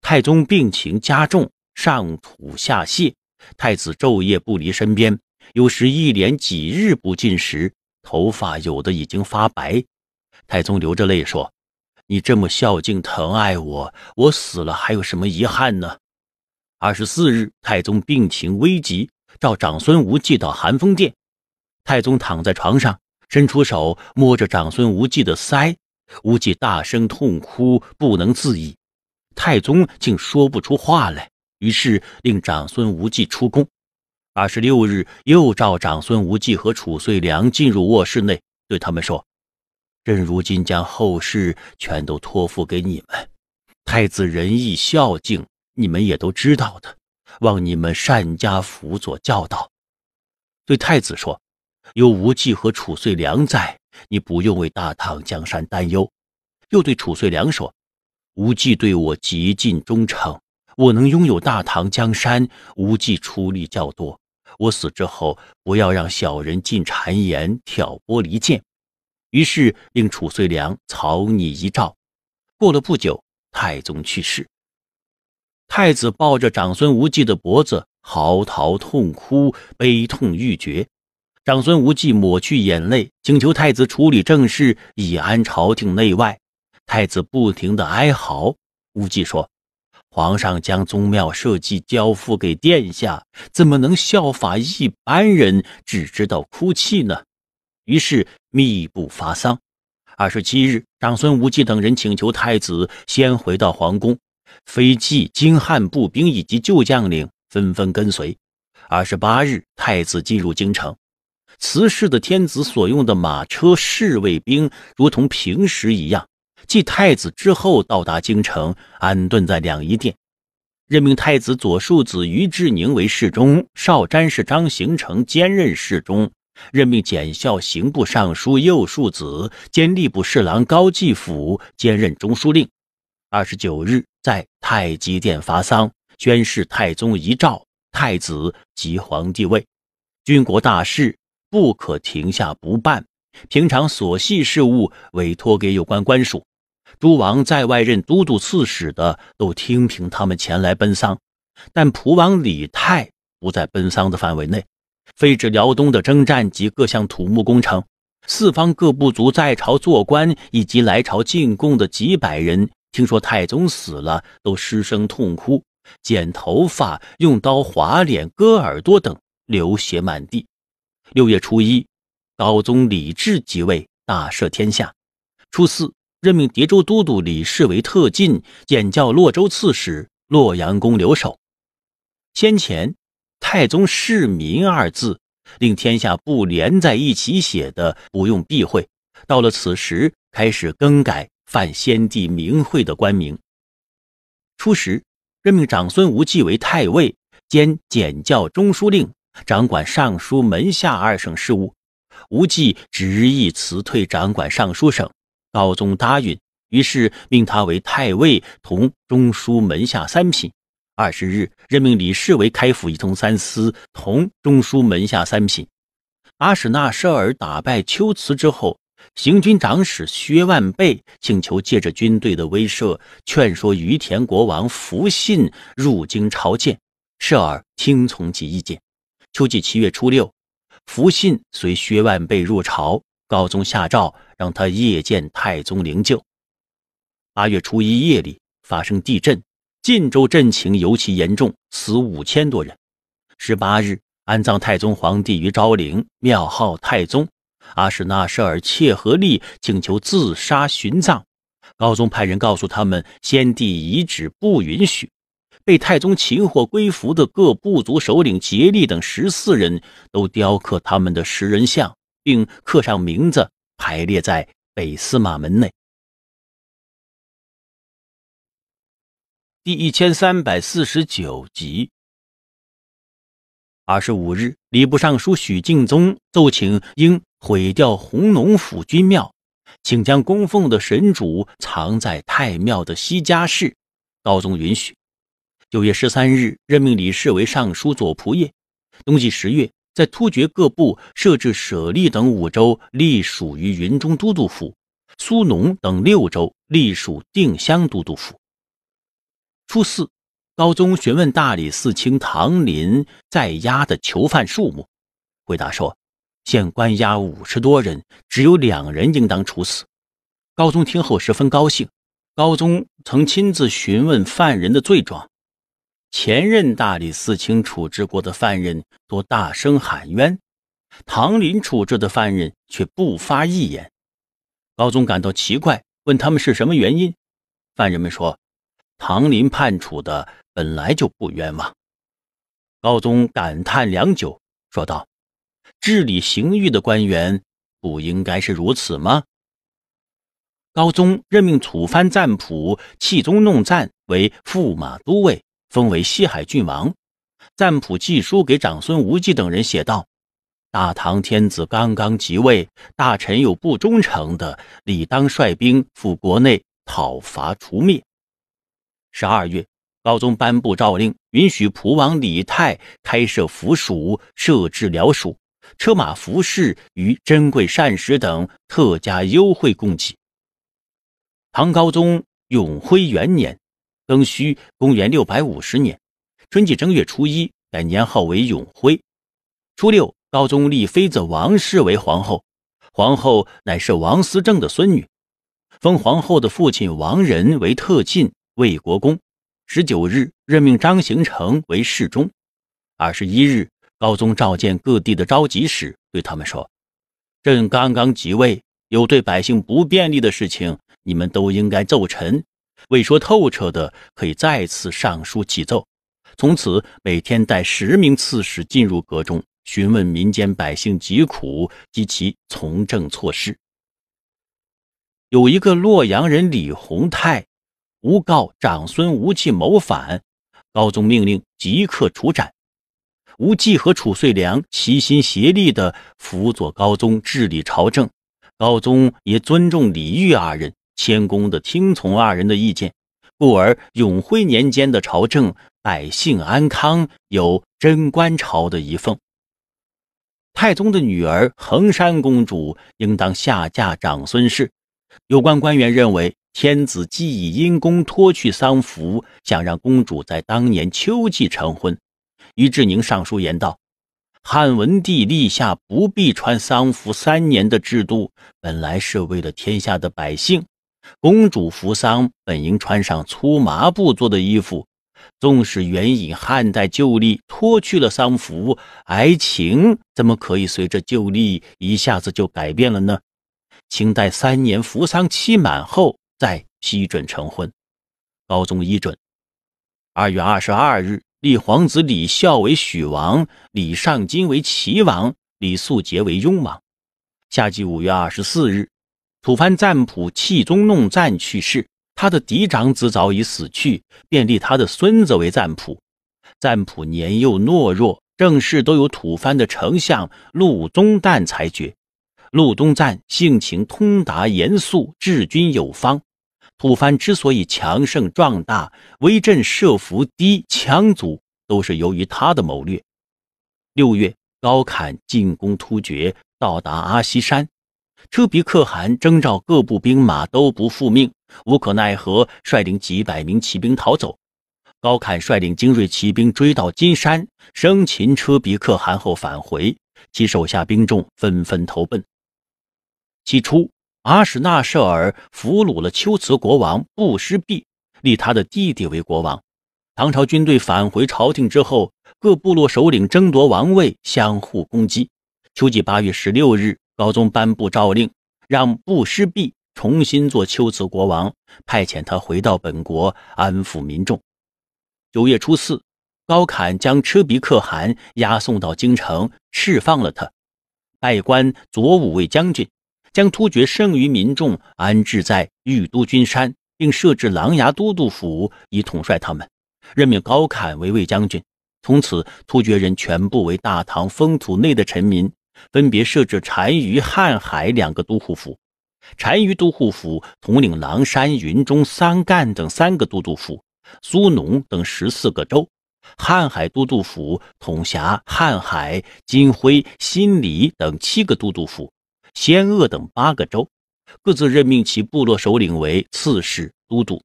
太宗病情加重，上吐下泻，太子昼夜不离身边，有时一连几日不进食，头发有的已经发白。太宗流着泪说。你这么孝敬疼爱我，我死了还有什么遗憾呢？二十四日，太宗病情危急，召长孙无忌到寒风殿。太宗躺在床上，伸出手摸着长孙无忌的腮，无忌大声痛哭，不能自已。太宗竟说不出话来，于是令长孙无忌出宫。二十六日，又召长孙无忌和褚遂良进入卧室内，对他们说。朕如今将后事全都托付给你们。太子仁义孝敬，你们也都知道的，望你们善加辅佐教导。对太子说：“有无忌和褚遂良在，你不用为大唐江山担忧。”又对褚遂良说：“无忌对我极尽忠诚，我能拥有大唐江山，无忌出力较多。我死之后，不要让小人进谗言挑拨离间。”于是令褚遂良草拟遗诏。过了不久，太宗去世。太子抱着长孙无忌的脖子，嚎啕痛哭，悲痛欲绝。长孙无忌抹去眼泪，请求太子处理政事，以安朝廷内外。太子不停的哀嚎。无忌说：“皇上将宗庙社稷交付给殿下，怎么能效法一般人，只知道哭泣呢？”于是密布发丧。二十七日，长孙无忌等人请求太子先回到皇宫，飞骑、精悍步兵以及旧将领纷纷跟随。二十八日，太子进入京城，慈氏的天子所用的马车、侍卫兵如同平时一样。继太子之后到达京城，安顿在两仪殿，任命太子左庶子于志宁为侍中，少詹事张行成兼任侍中。任命检校刑部尚书、右庶子兼吏部侍郎高继辅兼任中书令。二十九日，在太极殿发丧，宣示太宗遗诏，太子即皇帝位。军国大事不可停下不办，平常琐细事务委托给有关官署。诸王在外任都督、刺史的，都听凭他们前来奔丧，但濮王李泰不在奔丧的范围内。废置辽东的征战及各项土木工程，四方各部族在朝做官以及来朝进贡的几百人，听说太宗死了，都失声痛哭，剪头发，用刀划脸、割耳朵等，流血满地。六月初一，高宗李治即位，大赦天下。初四，任命叠州都督李世为特进，检教洛州刺史、洛阳宫留守。先前。太宗“世民”二字，令天下不连在一起写的不用避讳。到了此时，开始更改犯先帝名讳的官名。初时，任命长孙无忌为太尉兼检校中书令，掌管尚书门下二省事务。无忌执意辞退掌管尚书省，高宗答应，于是命他为太尉同中书门下三品。二十日，任命李世为开府仪同三司、同中书门下三品。阿史那舍尔打败丘辞之后，行军长史薛万倍请求借着军队的威慑，劝说于田国王福信入京朝见。舍尔听从其意见。秋季七月初六，福信随薛万倍入朝，高宗下诏让他夜见太宗灵柩。八月初一夜里发生地震。晋州阵情尤其严重，死五千多人。十八日，安葬太宗皇帝于昭陵，庙号太宗。阿史那舍尔切合利请求自杀殉葬，高宗派人告诉他们，先帝遗旨不允许。被太宗擒获归服的各部族首领竭利等十四人都雕刻他们的石人像，并刻上名字，排列在北司马门内。第一千三百四十九集。二十五日，礼部尚书许敬宗奏请应毁掉弘农府君庙，请将供奉的神主藏在太庙的西家室。高宗允许。九月十三日，任命李氏为尚书左仆射。冬季十月，在突厥各部设置舍利等五州，隶属于云中都督府；苏农等六州，隶属定襄都督府。初四，高宗询问大理寺卿唐林在押的囚犯数目，回答说：“现关押五十多人，只有两人应当处死。”高宗听后十分高兴。高宗曾亲自询问犯人的罪状，前任大理寺卿处置过的犯人多大声喊冤，唐林处置的犯人却不发一言。高宗感到奇怪，问他们是什么原因。犯人们说。唐林判处的本来就不冤枉。高宗感叹良久，说道：“治理刑狱的官员不应该是如此吗？”高宗任命楚藩赞普弃宗弄赞为驸马都尉，封为西海郡王。赞普寄书给长孙无忌等人写道：“大唐天子刚刚即位，大臣有不忠诚的，理当率兵赴国内讨伐，除灭。”十二月，高宗颁布诏令，允许蒲王李泰开设府署，设置僚属，车马服饰与珍贵膳食等，特加优惠供给。唐高宗永徽元年，庚戌，公元六百五十年，春季正月初一，改年号为永徽。初六，高宗立妃子王氏为皇后，皇后乃是王思政的孙女，封皇后的父亲王仁为特进。魏国公，十九日任命张行成为侍中。二十一日，高宗召见各地的召集使，对他们说：“朕刚刚即位，有对百姓不便利的事情，你们都应该奏陈。未说透彻的，可以再次上书启奏。”从此，每天带十名刺史进入阁中，询问民间百姓疾苦及其从政措施。有一个洛阳人李洪泰。诬告长孙无忌谋反，高宗命令即刻处斩。无忌和褚遂良齐心协力地辅佐高宗治理朝政，高宗也尊重李煜二人，谦恭地听从二人的意见，故而永徽年间的朝政，百姓安康，有贞观朝的一份。太宗的女儿衡山公主应当下嫁长孙氏，有关官员认为。天子既已因公脱去丧服，想让公主在当年秋季成婚。于志宁上书言道：“汉文帝立下不必穿丧服三年的制度，本来是为了天下的百姓。公主服丧本应穿上粗麻布做的衣服，纵使援引汉代旧例脱去了丧服，哀情怎么可以随着旧例一下子就改变了呢？清代三年服丧期满后。”再批准成婚，高宗依准。二月二十二日，立皇子李孝为许王，李尚金为齐王，李素杰为雍王。夏季五月二十四日，吐蕃赞普弃宗弄赞去世，他的嫡长子早已死去，便立他的孙子为赞普。赞普年幼懦弱，政事都由吐蕃的丞相陆宗旦裁决。陆东赞性情通达严肃，治军有方。吐蕃之所以强盛壮大、威震设伏、低强族，都是由于他的谋略。六月，高侃进攻突厥，到达阿西山，车鼻可汗征召各部兵马，都不复命，无可奈何，率领几百名骑兵逃走。高侃率领精锐骑兵追到金山，生擒车鼻可汗后返回，其手下兵众纷纷投奔。起初。阿史那舍尔俘虏了龟兹国王布施毕，立他的弟弟为国王。唐朝军队返回朝廷之后，各部落首领争夺王位，相互攻击。秋季八月十六日，高宗颁布诏令，让布施毕重新做秋兹国王，派遣他回到本国安抚民众。九月初四，高侃将车鼻可汗押送到京城，释放了他，拜官左武卫将军。将突厥剩余民众安置在玉都军山，并设置狼牙都督府以统帅他们，任命高侃为卫将军。从此，突厥人全部为大唐封土内的臣民。分别设置单于、瀚海两个都护府。单于都护府统领狼山、云中、桑干等三个都督府、苏农等十四个州。瀚海都督府统辖瀚海、金辉、新黎等七个都督府。仙鄂等八个州，各自任命其部落首领为刺史、都督。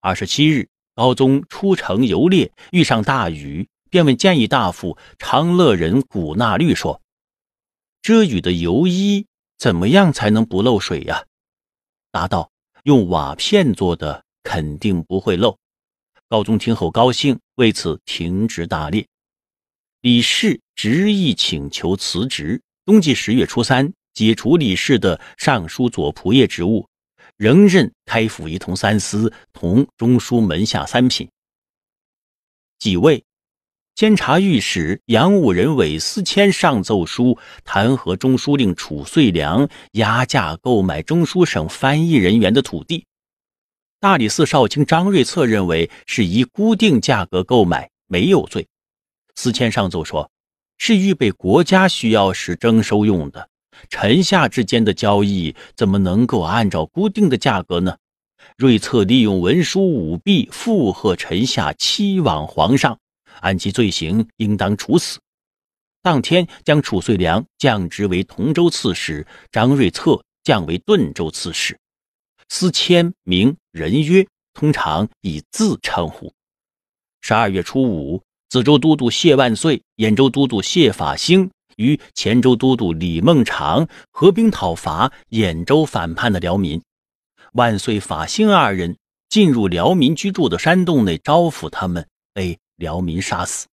二十七日，高宗出城游猎，遇上大雨，便问谏议大夫、昌乐人古纳律说：“遮雨的油衣怎么样才能不漏水呀？”答道：“用瓦片做的肯定不会漏。”高宗听后高兴，为此停职打猎。李氏执意请求辞职。冬季十月初三，解除李氏的尚书左仆射职务，仍任开府仪同三司、同中书门下三品。几位，监察御史杨武人、韦思谦上奏书，弹劾中书令褚遂良压价购买中书省翻译人员的土地。大理寺少卿张瑞策认为是以固定价格购买，没有罪。思谦上奏说。是预备国家需要时征收用的。臣下之间的交易，怎么能够按照固定的价格呢？瑞策利用文书舞弊，附和臣下欺罔皇上，按其罪行应当处死。当天将褚遂良降职为同州刺史，张瑞策降为顿州刺史。司签名人曰，通常以字称呼。十二月初五。梓州都督谢万岁、兖州都督谢法兴与黔州都督李孟长合兵讨伐兖州反叛的辽民。万岁、法兴二人进入辽民居住的山洞内招抚他们，被辽民杀死。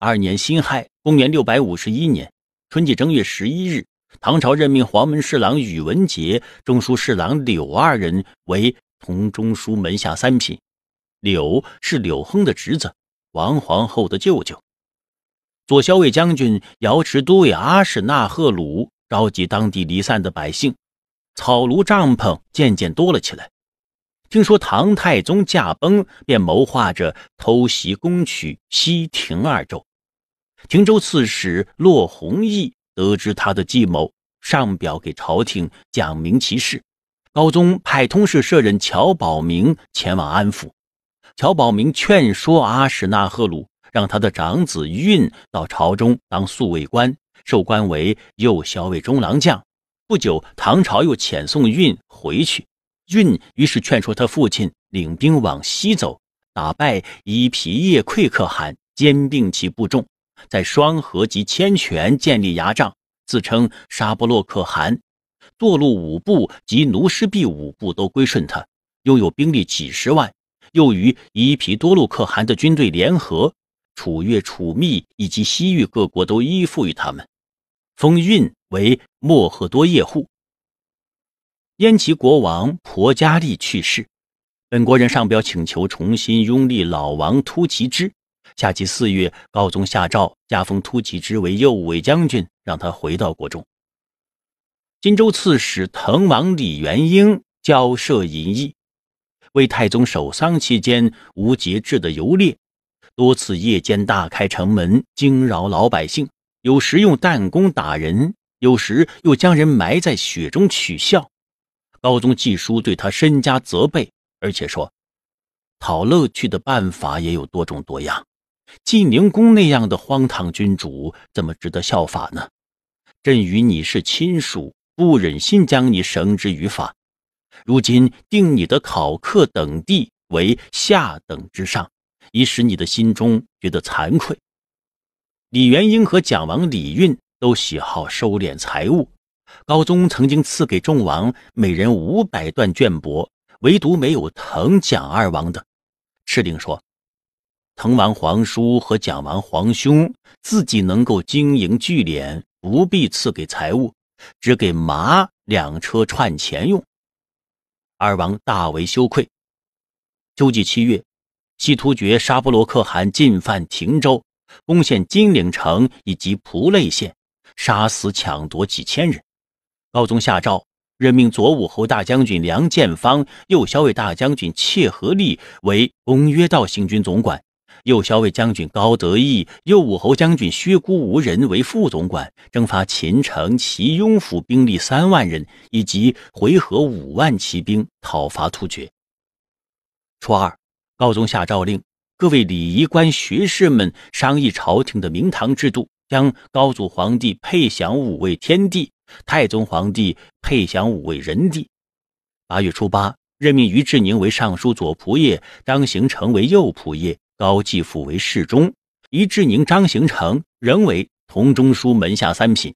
二年辛亥，公元六百五十一年春季正月十一日，唐朝任命黄门侍郎宇文杰、中书侍郎柳二人为同中书门下三品。柳是柳亨的侄子。王皇后的舅舅，左骁卫将军、瑶池都尉阿史那贺鲁召集当地离散的百姓，草庐帐篷渐渐多了起来。听说唐太宗驾崩，便谋划着偷袭攻取西庭二州。庭州刺史骆弘毅得知他的计谋，上表给朝廷讲明其事。高宗派通事舍人乔保明前往安抚。乔保明劝说阿史那贺鲁，让他的长子运到朝中当宿卫官，授官为右骁卫中郎将。不久，唐朝又遣送运回去。运于是劝说他父亲领兵往西走，打败伊皮叶溃可汗，兼并其部众，在双河及千泉建立牙帐，自称沙波洛可汗。堕落五部及奴师婢五部都归顺他，拥有兵力几十万。又与伊皮多禄可汗的军队联合，楚越、楚密以及西域各国都依附于他们，封韵为莫赫多叶护。燕齐国王婆伽利去世，本国人上表请求重新拥立老王突骑支。下期四月，高宗下诏加封突骑支为右卫将军，让他回到国中。荆州刺史滕王李元婴交涉淫逸。为太宗守丧期间无节制的游猎，多次夜间大开城门惊扰老百姓，有时用弹弓打人，有时又将人埋在雪中取笑。高宗季书对他身家责备，而且说，讨乐趣的办法也有多种多样。晋宁公那样的荒唐君主怎么值得效法呢？朕与你是亲属，不忍心将你绳之于法。如今定你的考课等地为下等之上，以使你的心中觉得惭愧。李元英和蒋王李运都喜好收敛财物。高宗曾经赐给众王每人五百段绢帛，唯独没有疼蒋二王的。赤令说：“滕王皇叔和蒋王皇兄自己能够经营聚敛，不必赐给财物，只给马两车串钱用。”二王大为羞愧。秋季七月，西突厥沙钵罗可汗进犯停州，攻陷金陵城以及蒲类县，杀死抢夺几千人。高宗下诏，任命左武侯大将军梁建方、右骁卫大将军切合利为公约道行军总管。右骁卫将军高德义，右武侯将军薛孤无人为副总管，征发秦城、齐雍府兵力三万人，以及回纥五万骑兵，讨伐突厥。初二，高宗下诏令各位礼仪官学士们商议朝廷的明堂制度，将高祖皇帝配享五位天帝，太宗皇帝配享五位人帝。八月初八，任命于志宁为尚书左仆射，当行成为右仆射。高继父为侍中，李志宁、张行成仍为同中书门下三品。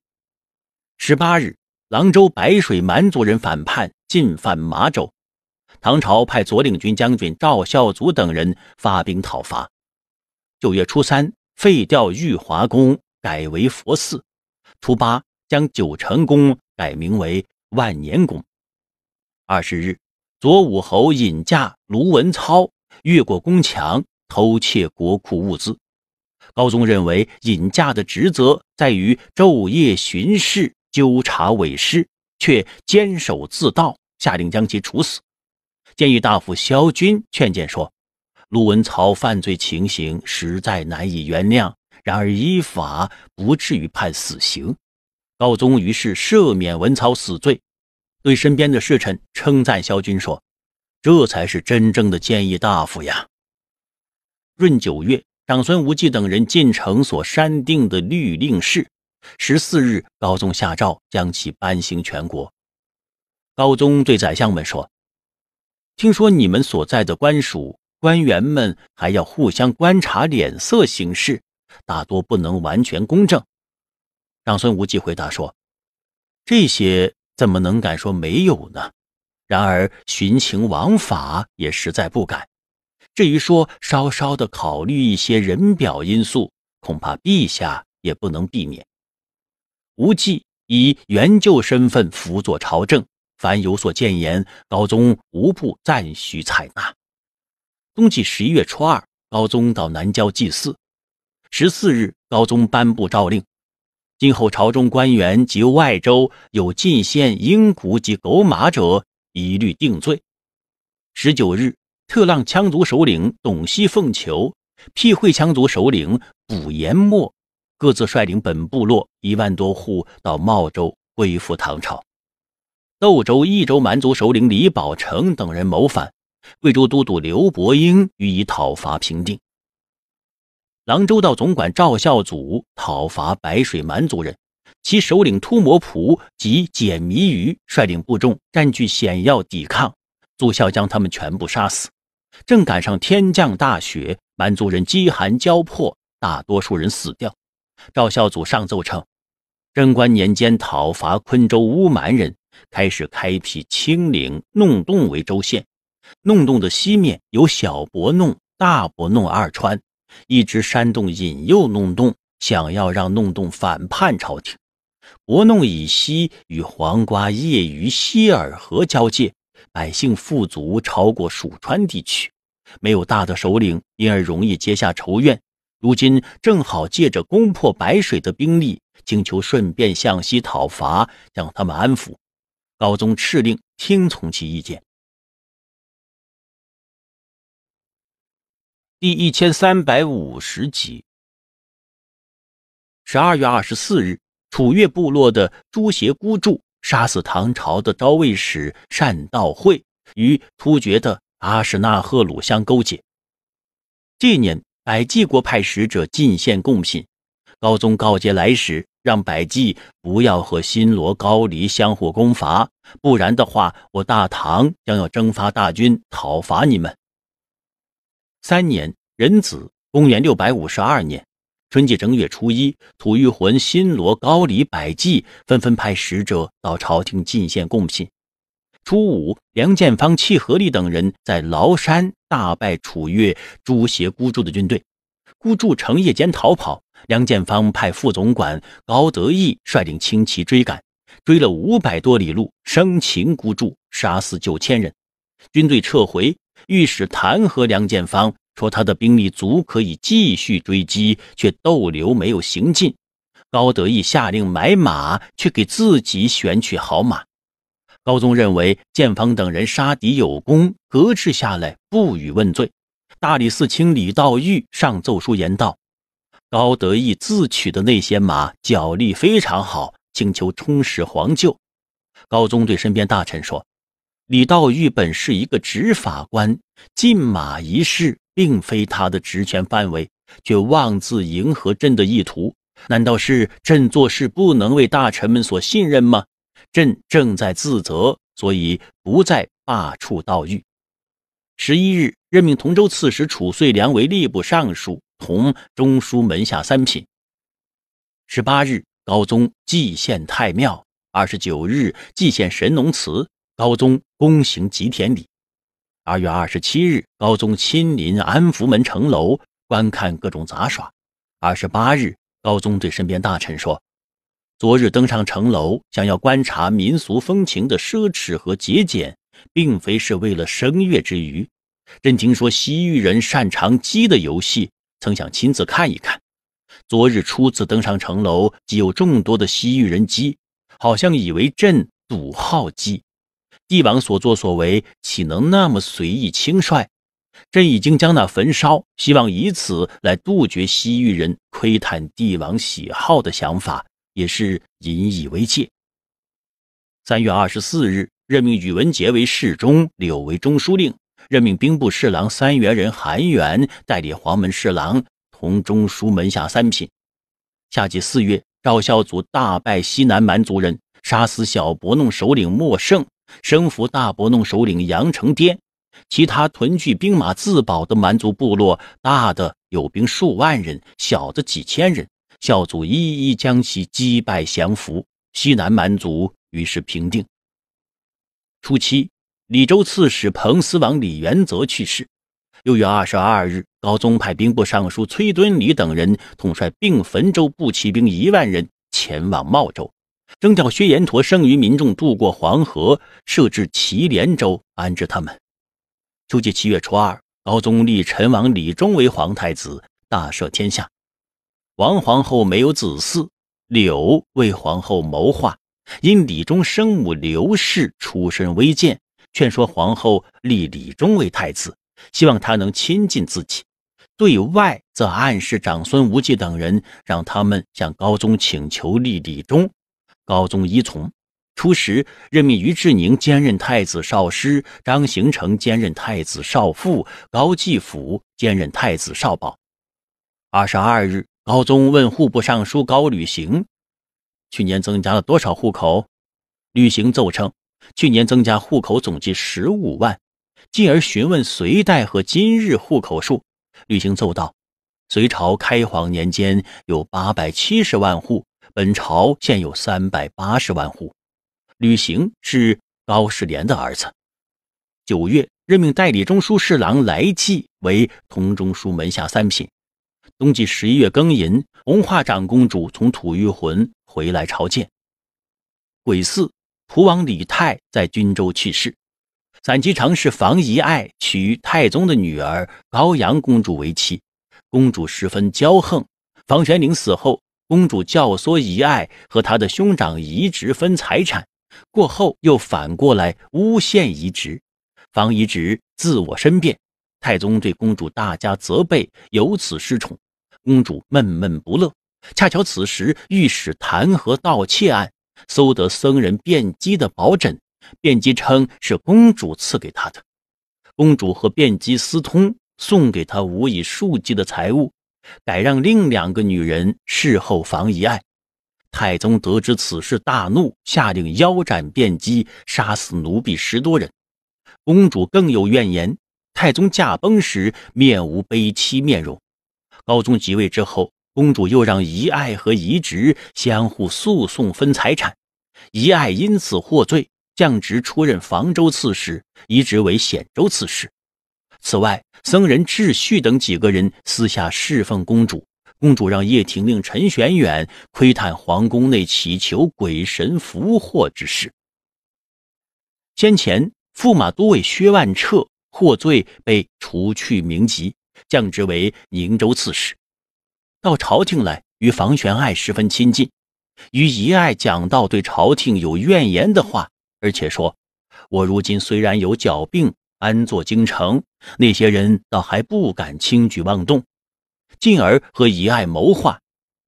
十八日，郎州白水蛮族人反叛，进犯麻州。唐朝派左领军将军赵孝祖等人发兵讨伐。九月初三，废掉玉华宫，改为佛寺。初八，将九成宫改名为万年宫。二十日，左武侯引驾卢文操越过宫墙。偷窃国库物资，高宗认为尹驾的职责在于昼夜巡视纠察委失，却坚守自盗，下令将其处死。建议大夫萧军劝谏说：“陆文曹犯罪情形实在难以原谅，然而依法不至于判死刑。”高宗于是赦免文曹死罪，对身边的侍臣称赞萧军说：“这才是真正的建议大夫呀！”闰九月，长孙无忌等人进城所删定的律令事。十四日，高宗下诏将其颁行全国。高宗对宰相们说：“听说你们所在的官署官员们还要互相观察脸色行事，大多不能完全公正。”长孙无忌回答说：“这些怎么能敢说没有呢？然而徇情枉法也实在不敢。”至于说稍稍的考虑一些人表因素，恐怕陛下也不能避免。吴忌以原旧身份辅佐朝政，凡有所谏言，高宗无不赞许采纳。冬季十一月初二，高宗到南郊祭祀。十四日，高宗颁布诏令：今后朝中官员及外州有进献鹰鹘及狗马者，一律定罪。十九日。特浪羌族首领董西凤求、辟会羌族首领卜延默各自率领本部落一万多户到茂州归附唐朝。窦州、益州蛮族首领李宝成等人谋反，贵州都督刘伯英予以讨伐平定。廊州道总管赵孝祖讨伐白水蛮族人，其首领突摩普及简迷余率领部众占据险要抵抗，奏效将他们全部杀死。正赶上天降大雪，蛮族人饥寒交迫，大多数人死掉。赵孝祖上奏称：贞观年间讨伐昆州乌蛮人，开始开辟清岭弄洞为州县。弄洞的西面有小博弄、大博弄二川，一直煽动引诱弄洞，想要让弄洞反叛朝廷。博弄以西与黄瓜叶于西尔河交界。百姓富足，超过蜀川地区，没有大的首领，因而容易结下仇怨。如今正好借着攻破白水的兵力，请求顺便向西讨伐，将他们安抚。高宗敕令听从其意见。第一千三百五十集，十二月二十四日，楚越部落的朱邪孤注。杀死唐朝的昭慰使单道惠与突厥的阿史那贺鲁相勾结。这年，百济国派使者进献贡品，高宗告诫来使，让百济不要和新罗、高丽相互攻伐，不然的话，我大唐将要征发大军讨伐你们。三年壬子，公元六百五十二年。春季正月初一，吐谷浑、新罗、高丽、百济纷纷派使者到朝廷进献贡品。初五，梁建方、契合利等人在崂山大败楚越诛邪孤注的军队，孤注成夜间逃跑。梁建方派副总管高德义率领轻骑追赶，追了五百多里路，生擒孤注，杀死九千人。军队撤回，御史弹劾梁建方。说他的兵力足可以继续追击，却逗留没有行进。高德义下令买马，却给自己选取好马。高宗认为建方等人杀敌有功，革职下来不予问罪。大理寺卿李道玉上奏书言道：“高德义自取的那些马脚力非常好，请求充实皇厩。”高宗对身边大臣说：“李道玉本是一个执法官，进马一事。”并非他的职权范围，却妄自迎合朕的意图，难道是朕做事不能为大臣们所信任吗？朕正在自责，所以不再罢黜盗御。十一日，任命同州刺史褚遂良为吏部尚书，同中书门下三品。十八日，高宗祭献太庙；二十九日，祭献神农祠，高宗躬行祭田礼。二月二十七日，高宗亲临安福门城楼观看各种杂耍。二十八日，高宗对身边大臣说：“昨日登上城楼，想要观察民俗风情的奢侈和节俭，并非是为了声乐之余。朕听说西域人擅长鸡的游戏，曾想亲自看一看。昨日初次登上城楼，即有众多的西域人鸡，好像以为朕赌号鸡。”帝王所作所为，岂能那么随意轻率？朕已经将那焚烧，希望以此来杜绝西域人窥探帝王喜好的想法，也是引以为戒。三月二十四日，任命宇文杰为侍中，柳为中书令，任命兵部侍郎三元人韩元代理黄门侍郎，同中书门下三品。夏季四月，赵孝祖大败西南蛮族人，杀死小伯弄首领莫胜。生俘大伯弄首领杨成滇，其他屯聚兵马自保的蛮族部落，大的有兵数万人，小的几千人。孝祖一一将其击败降服，西南蛮族于是平定。初七，李州刺史彭思王李元则去世。六月二十二日，高宗派兵部尚书崔敦礼等人统率并汾州步骑兵一万人前往茂州。征调薛延陀剩余民众渡过黄河，设置祁连州安置他们。秋季七月初二，高宗立陈王李忠为皇太子，大赦天下。王皇后没有子嗣，柳为皇后谋划，因李忠生母刘氏出身微贱，劝说皇后立李忠为太子，希望他能亲近自己。对外则暗示长孙无忌等人，让他们向高宗请求立李忠。高宗依从，初时任命于志宁兼任太子少师，张行成兼任太子少傅，高继甫兼任太子少保。二十二日，高宗问户部尚书高履行：“去年增加了多少户口？”履行奏称：“去年增加户口总计十五万。”进而询问隋代和今日户口数，履行奏道：“隋朝开皇年间有八百七十万户。”本朝现有三百八十万户。吕行是高士廉的儿子。九月，任命代理中书侍郎来济为同中书门下三品。冬季十一月庚寅，红化长公主从吐谷魂回来朝见。癸巳，蒲王李泰在均州去世。散骑常侍房遗爱娶太宗的女儿高阳公主为妻，公主十分骄横。房玄龄死后。公主教唆遗爱和他的兄长移植分财产，过后又反过来诬陷移植，防移植自我申辩，太宗对公主大加责备，由此失宠。公主闷闷不乐，恰巧此时御史弹劾盗窃案，搜得僧人辩机的宝枕，辩机称是公主赐给他的，公主和辩机私通，送给他无以数计的财物。改让另两个女人侍候房一爱。太宗得知此事大怒，下令腰斩卞姬，杀死奴婢十多人。公主更有怨言。太宗驾崩时面无悲戚面容。高宗即位之后，公主又让遗爱和移植相互诉讼分财产，遗爱因此获罪，降职出任房州刺史，移植为显州刺史。此外，僧人智旭等几个人私下侍奉公主。公主让叶廷令、陈玄远窥探皇宫内祈求鬼神福祸之事。先前，驸马都尉薛万彻获罪，被除去名籍，降职为宁州刺史。到朝廷来，与房玄爱十分亲近，与一爱讲到对朝廷有怨言的话，而且说：“我如今虽然有脚病。”安坐京城，那些人倒还不敢轻举妄动，进而和遗爱谋划：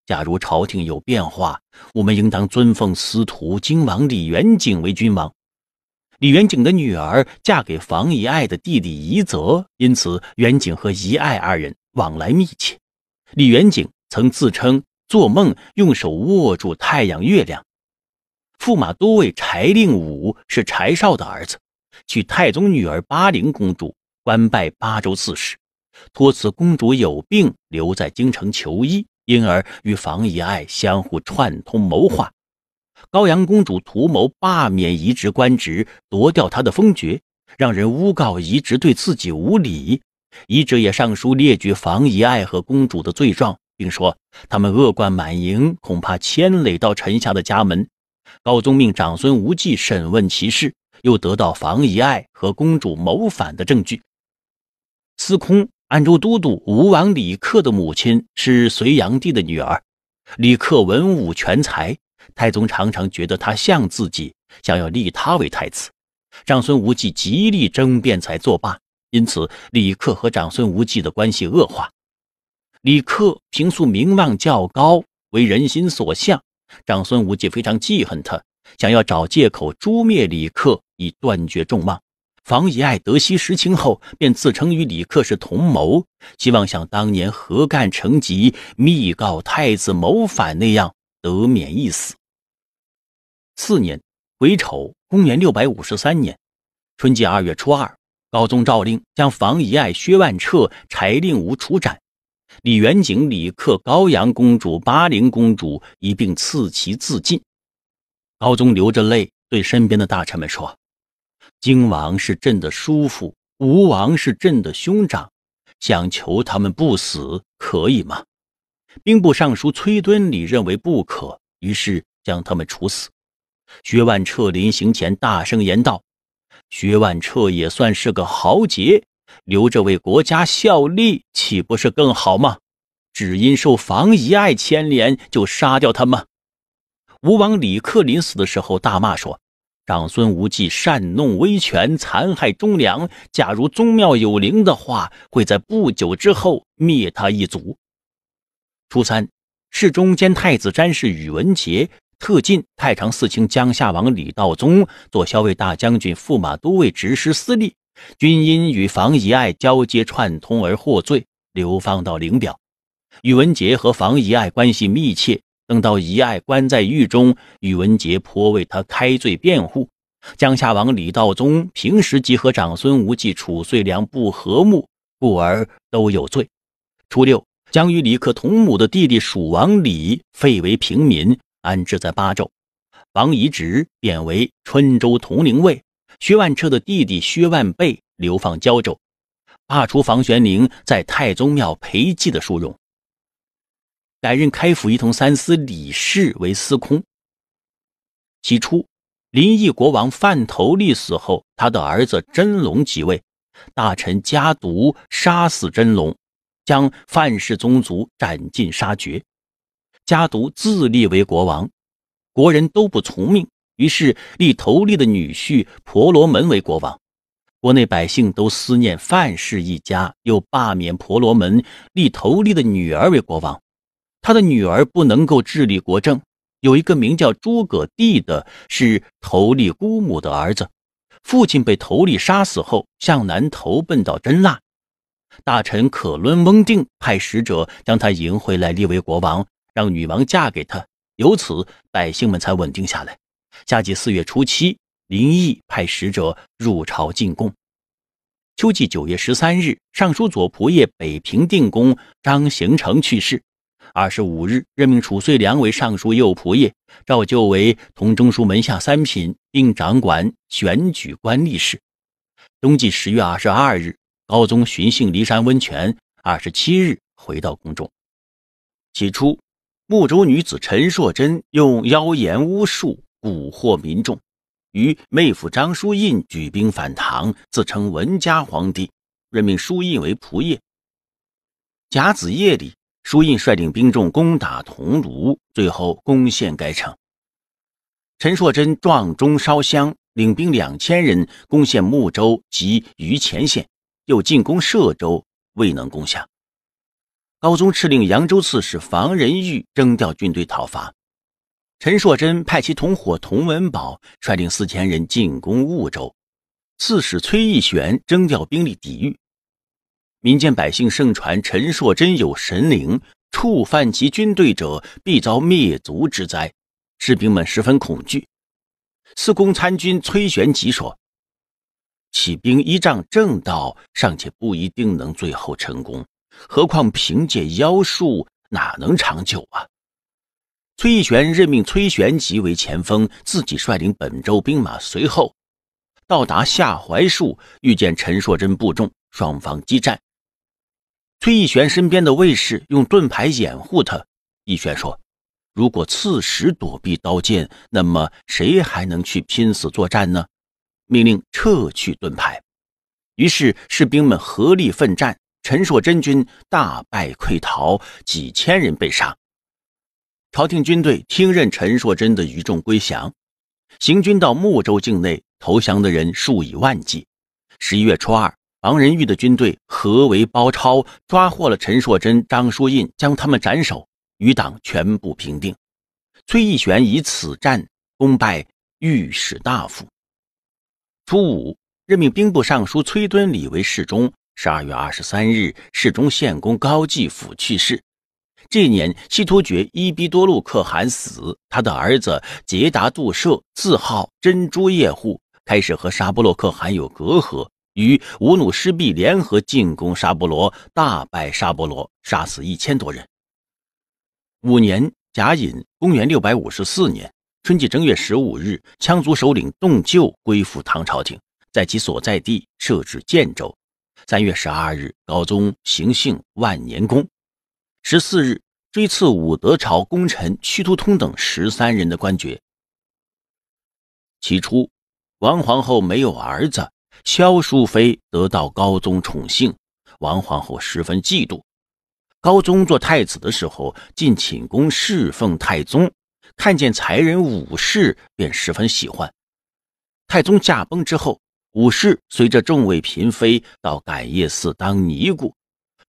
假如朝廷有变化，我们应当尊奉司徒、京王李元景为君王。李元景的女儿嫁给房遗爱的弟弟怡泽，因此元景和遗爱二人往来密切。李元景曾自称做梦，用手握住太阳、月亮。驸马都尉柴令武是柴少的儿子。娶太宗女儿巴陵公主，官拜巴州刺史，托辞公主有病，留在京城求医，因而与房遗爱相互串通谋划。高阳公主图谋罢免移植官职，夺掉他的封爵，让人诬告移植对自己无礼。遗植也上书列举房遗爱和公主的罪状，并说他们恶贯满盈，恐怕牵累到臣下的家门。高宗命长孙无忌审问其事。又得到房遗爱和公主谋反的证据，司空安州都督吴王李克的母亲是隋炀帝的女儿，李克文武全才，太宗常常觉得他像自己，想要立他为太子，长孙无忌极力争辩才作罢，因此李克和长孙无忌的关系恶化。李克平素名望较高，为人心所向，长孙无忌非常记恨他，想要找借口诛灭李克，以断绝众望。房遗爱得悉实情后，便自称与李克是同谋，希望像当年何干成疾密告太子谋反那样得免一死。次年，癸丑，公元六百五十三年，春季二月初二，高宗诏令将房遗爱、薛万彻、柴令吾处斩，李元景、李克、高阳公主、巴陵公主一并赐其自尽。高宗流着泪对身边的大臣们说。荆王是朕的叔父，吴王是朕的兄长，想求他们不死，可以吗？兵部尚书崔敦礼认为不可，于是将他们处死。薛万彻临行前大声言道：“薛万彻也算是个豪杰，留着为国家效力，岂不是更好吗？只因受房遗爱牵连，就杀掉他吗？”吴王李克临死的时候大骂说。长孙无忌擅弄威权，残害忠良。假如宗庙有灵的话，会在不久之后灭他一族。初三，侍中兼太子詹事宇文杰特进、太常寺卿江夏王李道宗做骁卫大将军、驸马都尉，执师司隶。均因与房遗爱交接串通而获罪，流放到灵表。宇文杰和房遗爱关系密切。等到遗爱关在狱中，宇文杰颇为他开罪辩护。江夏王李道宗平时即和长孙无忌、褚遂良不和睦，故而都有罪。初六，将与李克同母的弟弟蜀王李废为平民，安置在巴州。王遗直贬为春州同陵尉。薛万彻的弟弟薛万贝流放交州。罢除房玄龄在太宗庙陪祭的殊荣。改任开府仪同三司李氏为司空。起初，林邑国王范头利死后，他的儿子真龙即位。大臣家独杀死真龙，将范氏宗族斩尽杀绝。家独自立为国王，国人都不从命，于是立头利的女婿婆罗门为国王。国内百姓都思念范氏一家，又罢免婆罗门，立头利的女儿为国王。他的女儿不能够治理国政，有一个名叫诸葛帝的，是头丽姑母的儿子。父亲被头丽杀死后，向南投奔到真腊。大臣可伦翁定派使者将他迎回来，立为国王，让女王嫁给他。由此，百姓们才稳定下来。夏季四月初七，林毅派使者入朝进贡。秋季九月十三日，尚书左仆射北平定公张行成去世。二十五日，任命褚遂良为尚书右仆射，照旧为同中书门下三品，并掌管选举官吏事。冬季十月二十二日，高宗巡幸骊山温泉，二十七日回到宫中。起初，睦州女子陈硕珍用妖言巫术蛊惑民众，与妹夫张书印举兵反唐，自称文家皇帝，任命书印为仆射。甲子夜里。舒胤率领兵众攻打桐庐，最后攻陷该城。陈硕珍撞钟烧香，领兵两千人攻陷睦州及余钱县，又进攻歙州，未能攻下。高宗敕令扬州刺史房仁玉征调军队讨伐。陈硕珍派其同伙童文宝率领四千人进攻婺州，刺史崔义玄征调兵力抵御。民间百姓盛传陈硕真有神灵，触犯其军队者必遭灭族之灾。士兵们十分恐惧。四公参军崔玄吉说：“起兵依仗正道，尚且不一定能最后成功，何况凭借妖术，哪能长久啊？”崔义玄任命崔玄吉为前锋，自己率领本州兵马随后到达下槐树，遇见陈硕真部众，双方激战。崔义玄身边的卫士用盾牌掩护他。义玄说：“如果刺史躲避刀剑，那么谁还能去拼死作战呢？”命令撤去盾牌。于是士兵们合力奋战，陈硕真军大败溃逃，几千人被杀。朝廷军队听任陈硕真的余众归降，行军到睦州境内，投降的人数以万计。十一月初二。王仁玉的军队合围包抄，抓获了陈硕珍、张书印，将他们斩首，余党全部平定。崔义玄以此战功拜御史大夫。初五，任命兵部尚书崔敦礼为侍中。十二月二十三日，侍中献公高继甫去世。这年，西突厥伊比多禄可汗死，他的儿子杰达杜舍，字号珍珠叶护，开始和沙布洛可汗有隔阂。与武努师毕联合进攻沙波罗，大败沙波罗，杀死一千多人。五年甲寅，公元六百五十四年春季正月十五日，羌族首领洞旧归附唐朝廷，在其所在地设置建州。三月十二日，高宗行幸万年宫。十四日，追赐武德朝功臣屈突通等十三人的官爵。起初，王皇后没有儿子。萧淑妃得到高宗宠幸，王皇后十分嫉妒。高宗做太子的时候，进寝宫侍奉太宗，看见才人武士，便十分喜欢。太宗驾崩之后，武士随着众位嫔妃到感业寺当尼姑。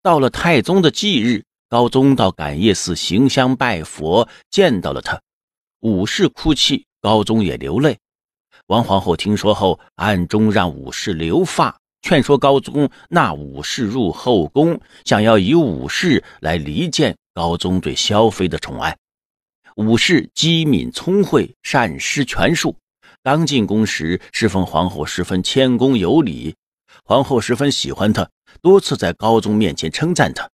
到了太宗的忌日，高宗到感业寺行香拜佛，见到了他，武士哭泣，高宗也流泪。王皇后听说后，暗中让武士留发，劝说高宗纳武士入后宫，想要以武士来离间高宗对萧妃的宠爱。武士机敏聪慧，善施权术。刚进宫时侍奉皇后，十分谦恭有礼，皇后十分喜欢他，多次在高宗面前称赞他。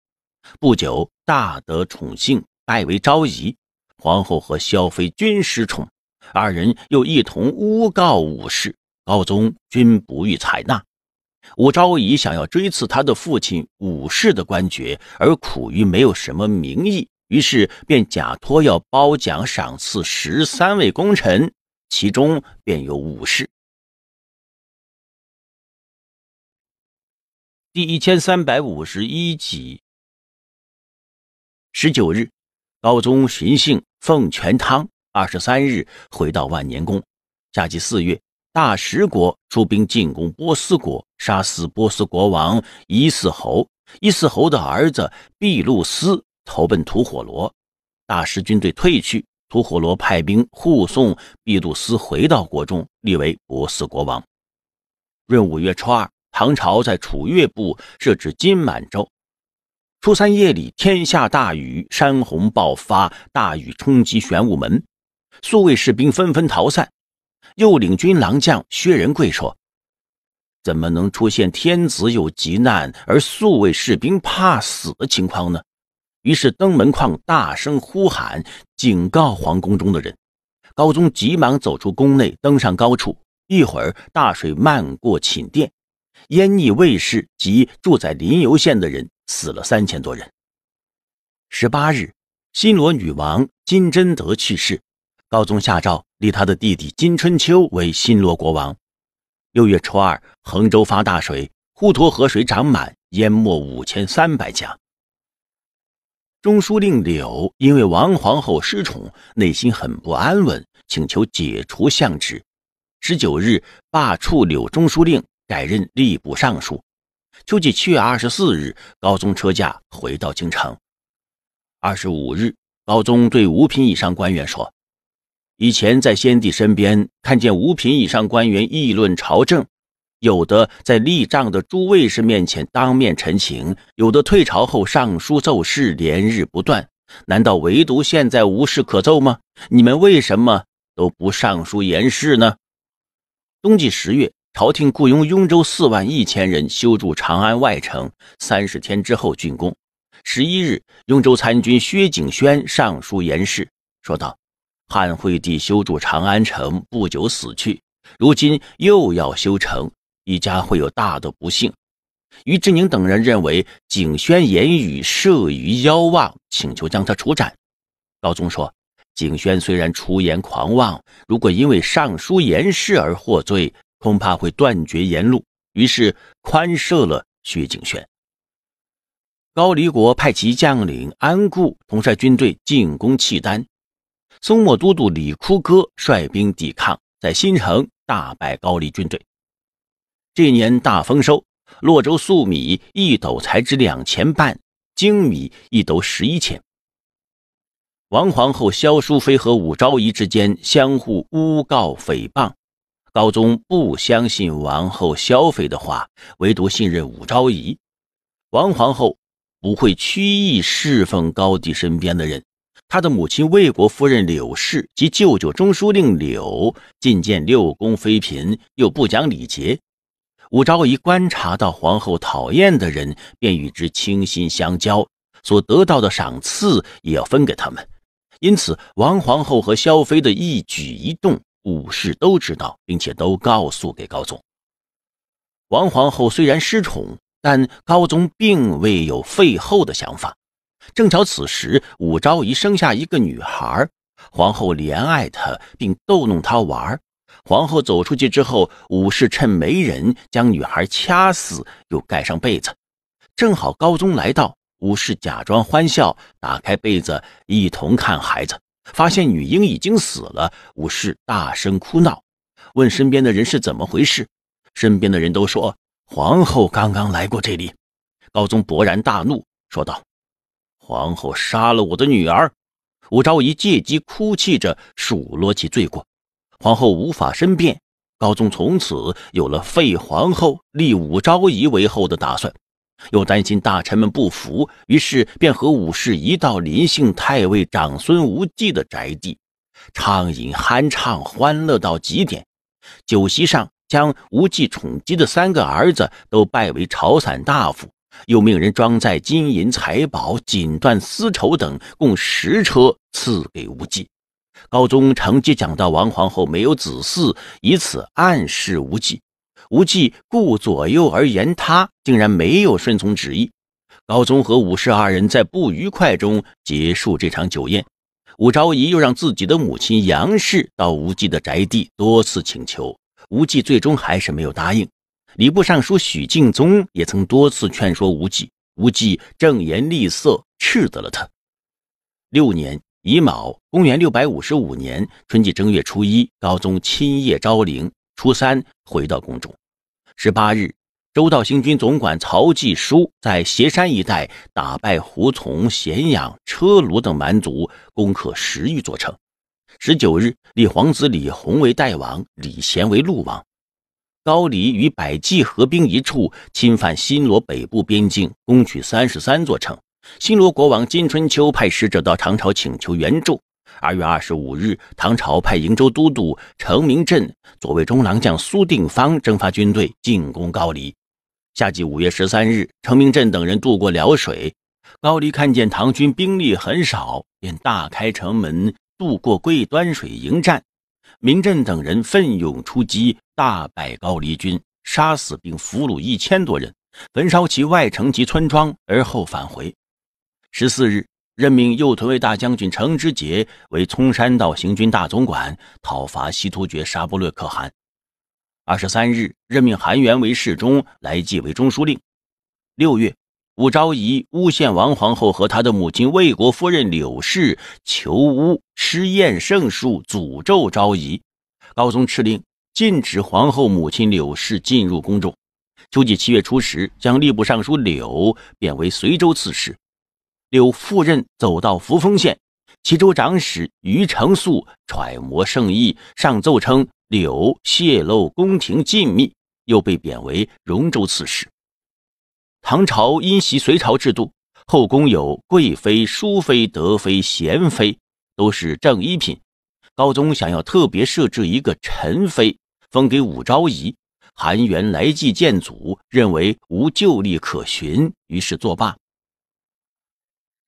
不久，大得宠幸，拜为昭仪。皇后和萧妃均失宠。二人又一同诬告武士，高宗均不予采纳。武昭仪想要追赐他的父亲武士的官爵，而苦于没有什么名义，于是便假托要褒奖赏赐十三位功臣，其中便有武士。第一千三百五十一集。十九日，高宗巡幸奉泉汤。二十三日回到万年宫。夏季四月，大食国出兵进攻波斯国，杀死波斯国王伊斯侯。伊斯侯的儿子毕露斯投奔吐火罗，大食军队退去。吐火罗派兵护送毕露斯回到国中，立为波斯国王。闰五月初二，唐朝在楚越部设置金满州。初三夜里，天下大雨，山洪爆发，大雨冲击玄武门。宿卫士兵纷纷逃散。右领军郎将薛仁贵说：“怎么能出现天子有急难而宿卫士兵怕死的情况呢？”于是登门框大声呼喊，警告皇宫中的人。高宗急忙走出宫内，登上高处。一会儿，大水漫过寝殿，燕地卫士及住在临游县的人死了三千多人。十八日，新罗女王金贞德去世。高宗下诏立他的弟弟金春秋为新罗国王。六月初二，衡州发大水，护沱河水涨满，淹没五千三百家。中书令柳因为王皇后失宠，内心很不安稳，请求解除相职。十九日，罢黜柳中书令，改任吏部尚书。秋季七月二十四日，高宗车驾回到京城。二十五日，高宗对五品以上官员说。以前在先帝身边看见五品以上官员议论朝政，有的在立帐的诸位士面前当面陈情，有的退朝后上书奏事，连日不断。难道唯独现在无事可奏吗？你们为什么都不上书言事呢？冬季十月，朝廷雇佣雍州四万一千人修筑长安外城，三十天之后竣工。十一日，雍州参军薛景轩上书言事，说道。汉惠帝修筑长安城不久死去，如今又要修城，一家会有大的不幸。于志宁等人认为景宣言语慑于妖妄，请求将他处斩。高宗说：“景宣虽然出言狂妄，如果因为上书言事而获罪，恐怕会断绝言路。”于是宽赦了薛景宣。高黎国派其将领安固统帅军队进攻契丹。松漠都督李枯哥率兵抵抗，在新城大败高丽军队。这年大丰收，洛州粟米一斗才值两钱半，精米一斗十一钱。王皇后、萧淑妃和武昭仪之间相互诬告诽谤，高宗不相信王后、萧妃的话，唯独信任武昭仪。王皇后不会曲意侍奉高帝身边的人。他的母亲魏国夫人柳氏及舅舅中书令柳觐见六宫妃嫔，又不讲礼节。武昭仪观察到皇后讨厌的人，便与之倾心相交，所得到的赏赐也要分给他们。因此，王皇后和萧妃的一举一动，武士都知道，并且都告诉给高宗。王皇后虽然失宠，但高宗并未有废后的想法。正巧此时，武昭仪生下一个女孩，皇后怜爱她，并逗弄她玩。皇后走出去之后，武士趁没人将女孩掐死，又盖上被子。正好高宗来到，武士假装欢笑，打开被子，一同看孩子，发现女婴已经死了。武士大声哭闹，问身边的人是怎么回事，身边的人都说皇后刚刚来过这里。高宗勃然大怒，说道。皇后杀了我的女儿，武昭仪借机哭泣着数落其罪过，皇后无法申辩。高宗从此有了废皇后、立武昭仪为后的打算，又担心大臣们不服，于是便和武氏一道临幸太尉长孙无忌的宅地，畅饮酣畅，欢乐到极点。酒席上，将无忌宠姬的三个儿子都拜为朝散大夫。又命人装载金银财宝、锦缎丝绸等，共十车，赐给无忌。高宗乘机讲到王皇后没有子嗣，以此暗示无忌。无忌顾左右而言他，竟然没有顺从旨意。高宗和武士二人在不愉快中结束这场酒宴。武昭仪又让自己的母亲杨氏到无忌的宅地多次请求，无忌最终还是没有答应。礼部尚书许敬宗也曾多次劝说无忌，无忌正言厉色，斥责了他。六年乙卯，公元六百五十五年春季正月初一，高宗亲谒昭陵；初三回到宫中。十八日，周道行军总管曹继书在斜山一带打败胡从、咸阳、车卢等蛮族，攻克十余座城。十九日，立皇子李弘为代王，李贤为陆王。高丽与百济合兵一处，侵犯新罗北部边境，攻取三十三座城。新罗国王金春秋派使者到唐朝请求援助。二月二十五日，唐朝派瀛州都督程明镇、左卫中郎将苏定方征发军队进攻高丽。夏季五月十三日，程明镇等人渡过辽水，高丽看见唐军兵力很少，便大开城门渡过桂端水迎战。明镇等人奋勇出击。大败高丽军，杀死并俘虏一千多人，焚烧其外城及村庄，而后返回。十四日，任命右屯卫大将军程之杰为冲山道行军大总管，讨伐西突厥沙伯略可汗。二十三日，任命韩元为侍中，来继为中书令。六月，武昭仪诬陷王皇后和她的母亲魏国夫人柳氏，求巫施厌圣术诅咒昭仪。高宗敕令。禁止皇后母亲柳氏进入宫中。秋季七月初十，将吏部尚书柳贬为随州刺史。柳赴任走到扶风县，齐州长史于承素揣摩圣意，上奏称柳泄露宫廷禁密，又被贬为荣州刺史。唐朝因袭隋朝制度，后宫有贵妃、淑妃、德妃、贤妃，都是正一品。高宗想要特别设置一个宸妃。封给武昭仪，韩元来祭见祖，认为无旧例可循，于是作罢。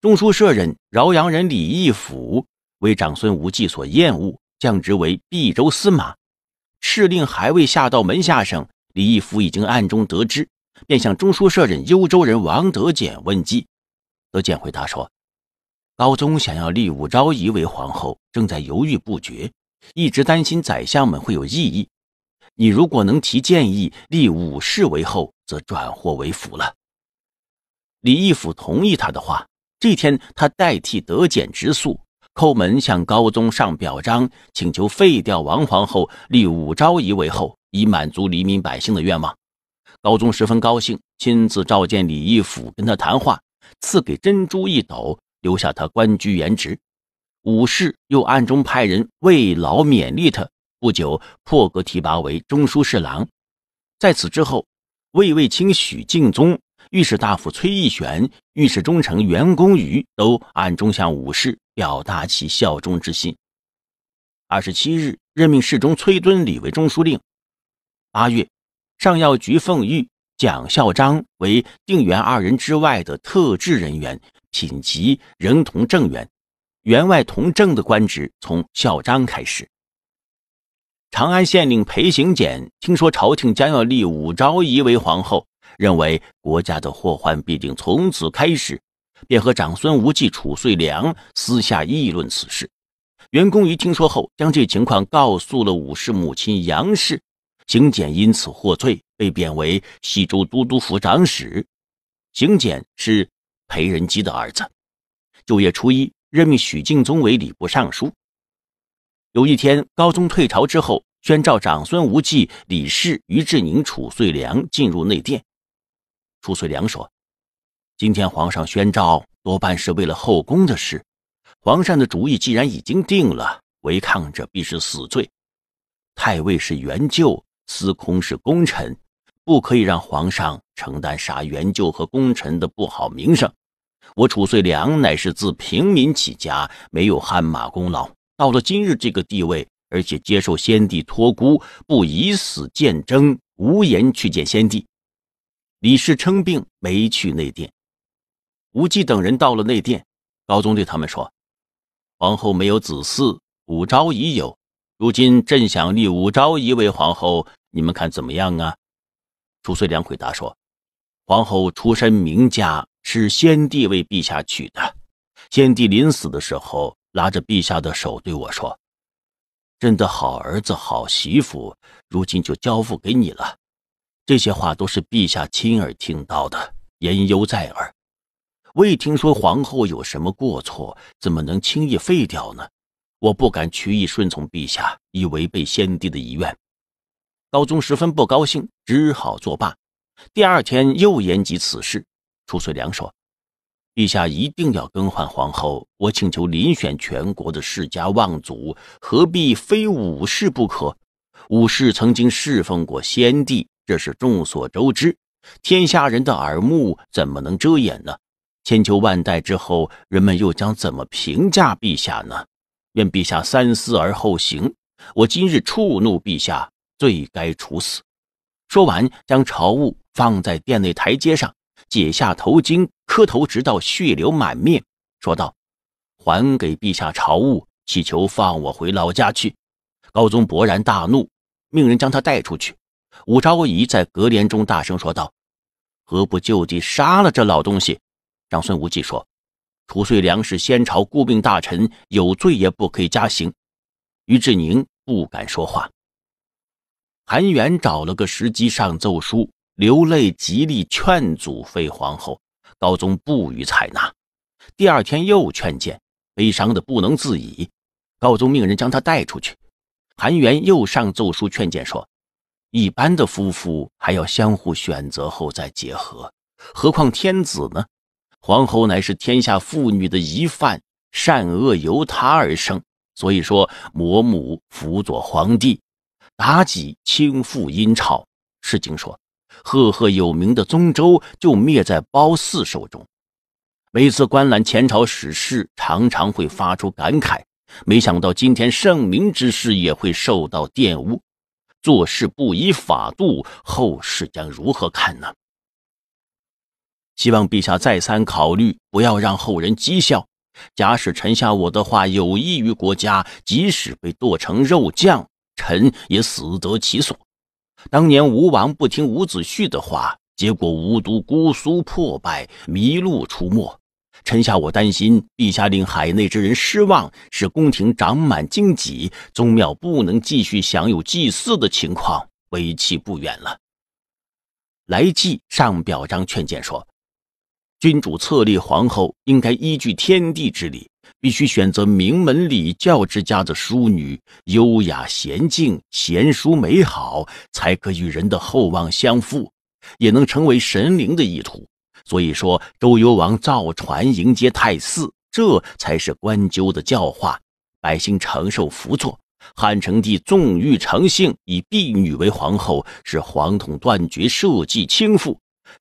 中书舍人饶阳人李义府为长孙无忌所厌恶，降职为毕州司马。敕令还未下到门下省，李义府已经暗中得知，便向中书舍人幽州人王德俭问计。德俭回答说：“高宗想要立武昭仪为皇后，正在犹豫不决，一直担心宰相们会有异议。”你如果能提建议立武士为后，则转祸为福了。李义府同意他的话，这天他代替德简直诉，叩门向高宗上表彰，请求废掉王皇后，立武昭仪为后，以满足黎民百姓的愿望。高宗十分高兴，亲自召见李义府，跟他谈话，赐给珍珠一斗，留下他官居原职。武士又暗中派人慰劳勉励他。不久，破格提拔为中书侍郎。在此之后，魏卫青、许敬宗、御史大夫崔义玄、御史中丞袁公瑜都暗中向武士表达其效忠之心。二十七日，任命侍中崔敦礼为中书令。八月，上要局凤谕，蒋孝章为定元二人之外的特制人员，品级仍同正员，员外同正的官职从孝章开始。长安县令裴行俭听说朝廷将要立武昭仪为皇后，认为国家的祸患必定从此开始，便和长孙无忌、褚遂良私下议论此事。袁公仪听说后，将这情况告诉了武氏母亲杨氏。行俭因此获罪，被贬为西州都督府长史。行俭是裴仁基的儿子。九月初一，任命许敬宗为礼部尚书。有一天，高宗退朝之后，宣召长孙无忌、李氏、于志宁、褚遂良进入内殿。褚遂良说：“今天皇上宣召，多半是为了后宫的事。皇上的主意既然已经定了，违抗者必是死罪。太尉是援救，司空是功臣，不可以让皇上承担杀援救和功臣的不好名声。我褚遂良乃是自平民起家，没有汗马功劳。”到了今日这个地位，而且接受先帝托孤，不以死见争，无颜去见先帝。李氏称病没去内殿，吴忌等人到了内殿，高宗对他们说：“皇后没有子嗣，武昭仪有，如今朕想立武昭仪为皇后，你们看怎么样啊？”褚遂良回答说：“皇后出身名家，是先帝为陛下娶的，先帝临死的时候。”拉着陛下的手对我说：“朕的好儿子、好媳妇，如今就交付给你了。”这些话都是陛下亲耳听到的，言犹在耳。未听说皇后有什么过错，怎么能轻易废掉呢？我不敢曲意顺从陛下，以违背先帝的遗愿。高宗十分不高兴，只好作罢。第二天又言及此事，褚遂良说。陛下一定要更换皇后，我请求遴选全国的世家望族，何必非武士不可？武士曾经侍奉过先帝，这是众所周知，天下人的耳目怎么能遮掩呢？千秋万代之后，人们又将怎么评价陛下呢？愿陛下三思而后行。我今日触怒陛下，罪该处死。说完，将朝物放在殿内台阶上，解下头巾。磕头直到血流满面，说道：“还给陛下朝物，祈求放我回老家去。”高宗勃然大怒，命人将他带出去。武昭仪在隔帘中大声说道：“何不就地杀了这老东西？”长孙无忌说：“褚遂良是先朝顾命大臣，有罪也不可以加刑。”于志宁不敢说话。韩元找了个时机上奏书，流泪极力劝阻废皇后。高宗不予采纳。第二天又劝谏，悲伤的不能自已。高宗命人将他带出去。韩元又上奏书劝谏说：“一般的夫妇还要相互选择后再结合，何况天子呢？皇后乃是天下妇女的一范，善恶由她而生。所以说，魔母辅佐皇帝，妲己倾覆阴朝。《世经》说。”赫赫有名的宗周就灭在褒姒手中。每次观览前朝史事，常常会发出感慨：没想到今天圣明之事也会受到玷污，做事不依法度，后世将如何看呢？希望陛下再三考虑，不要让后人讥笑。假使臣下我的话有益于国家，即使被剁成肉酱，臣也死得其所。当年吴王不听伍子胥的话，结果吴都姑苏破败，麋鹿出没。臣下我担心，陛下令海内之人失望，使宫廷长满荆棘，宗庙不能继续享有祭祀的情况，为期不远了。来济上表彰劝谏说，君主册立皇后，应该依据天地之礼。必须选择名门礼教之家的淑女，优雅娴静，贤淑美好，才可与人的厚望相副，也能成为神灵的意图。所以说，周幽王造船迎接太姒，这才是关雎的教化，百姓承受辅佐。汉成帝纵欲成性，以婢女为皇后，使皇统断绝，社稷倾覆。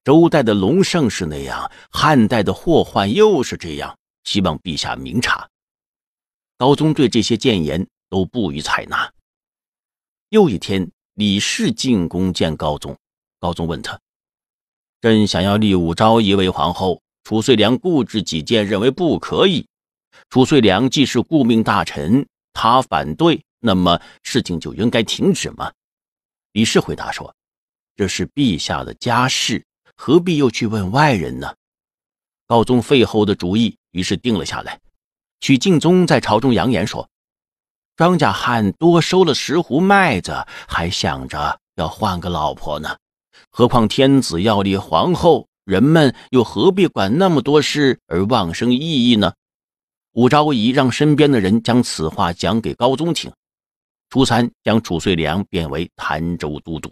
周代的隆盛是那样，汉代的祸患又是这样。希望陛下明察。高宗对这些谏言都不予采纳。又一天，李氏进宫见高宗，高宗问他：“朕想要立武昭仪为皇后，褚遂良固执己见，认为不可以。褚遂良既是顾命大臣，他反对，那么事情就应该停止吗？”李氏回答说：“这是陛下的家事，何必又去问外人呢？”高宗废后的主意。于是定了下来。许敬宗在朝中扬言说：“庄稼汉多收了十斛麦子，还想着要换个老婆呢。何况天子要立皇后，人们又何必管那么多事而妄生异议呢？”武昭仪让身边的人将此话讲给高宗听。初三，将褚遂良贬为潭州都督。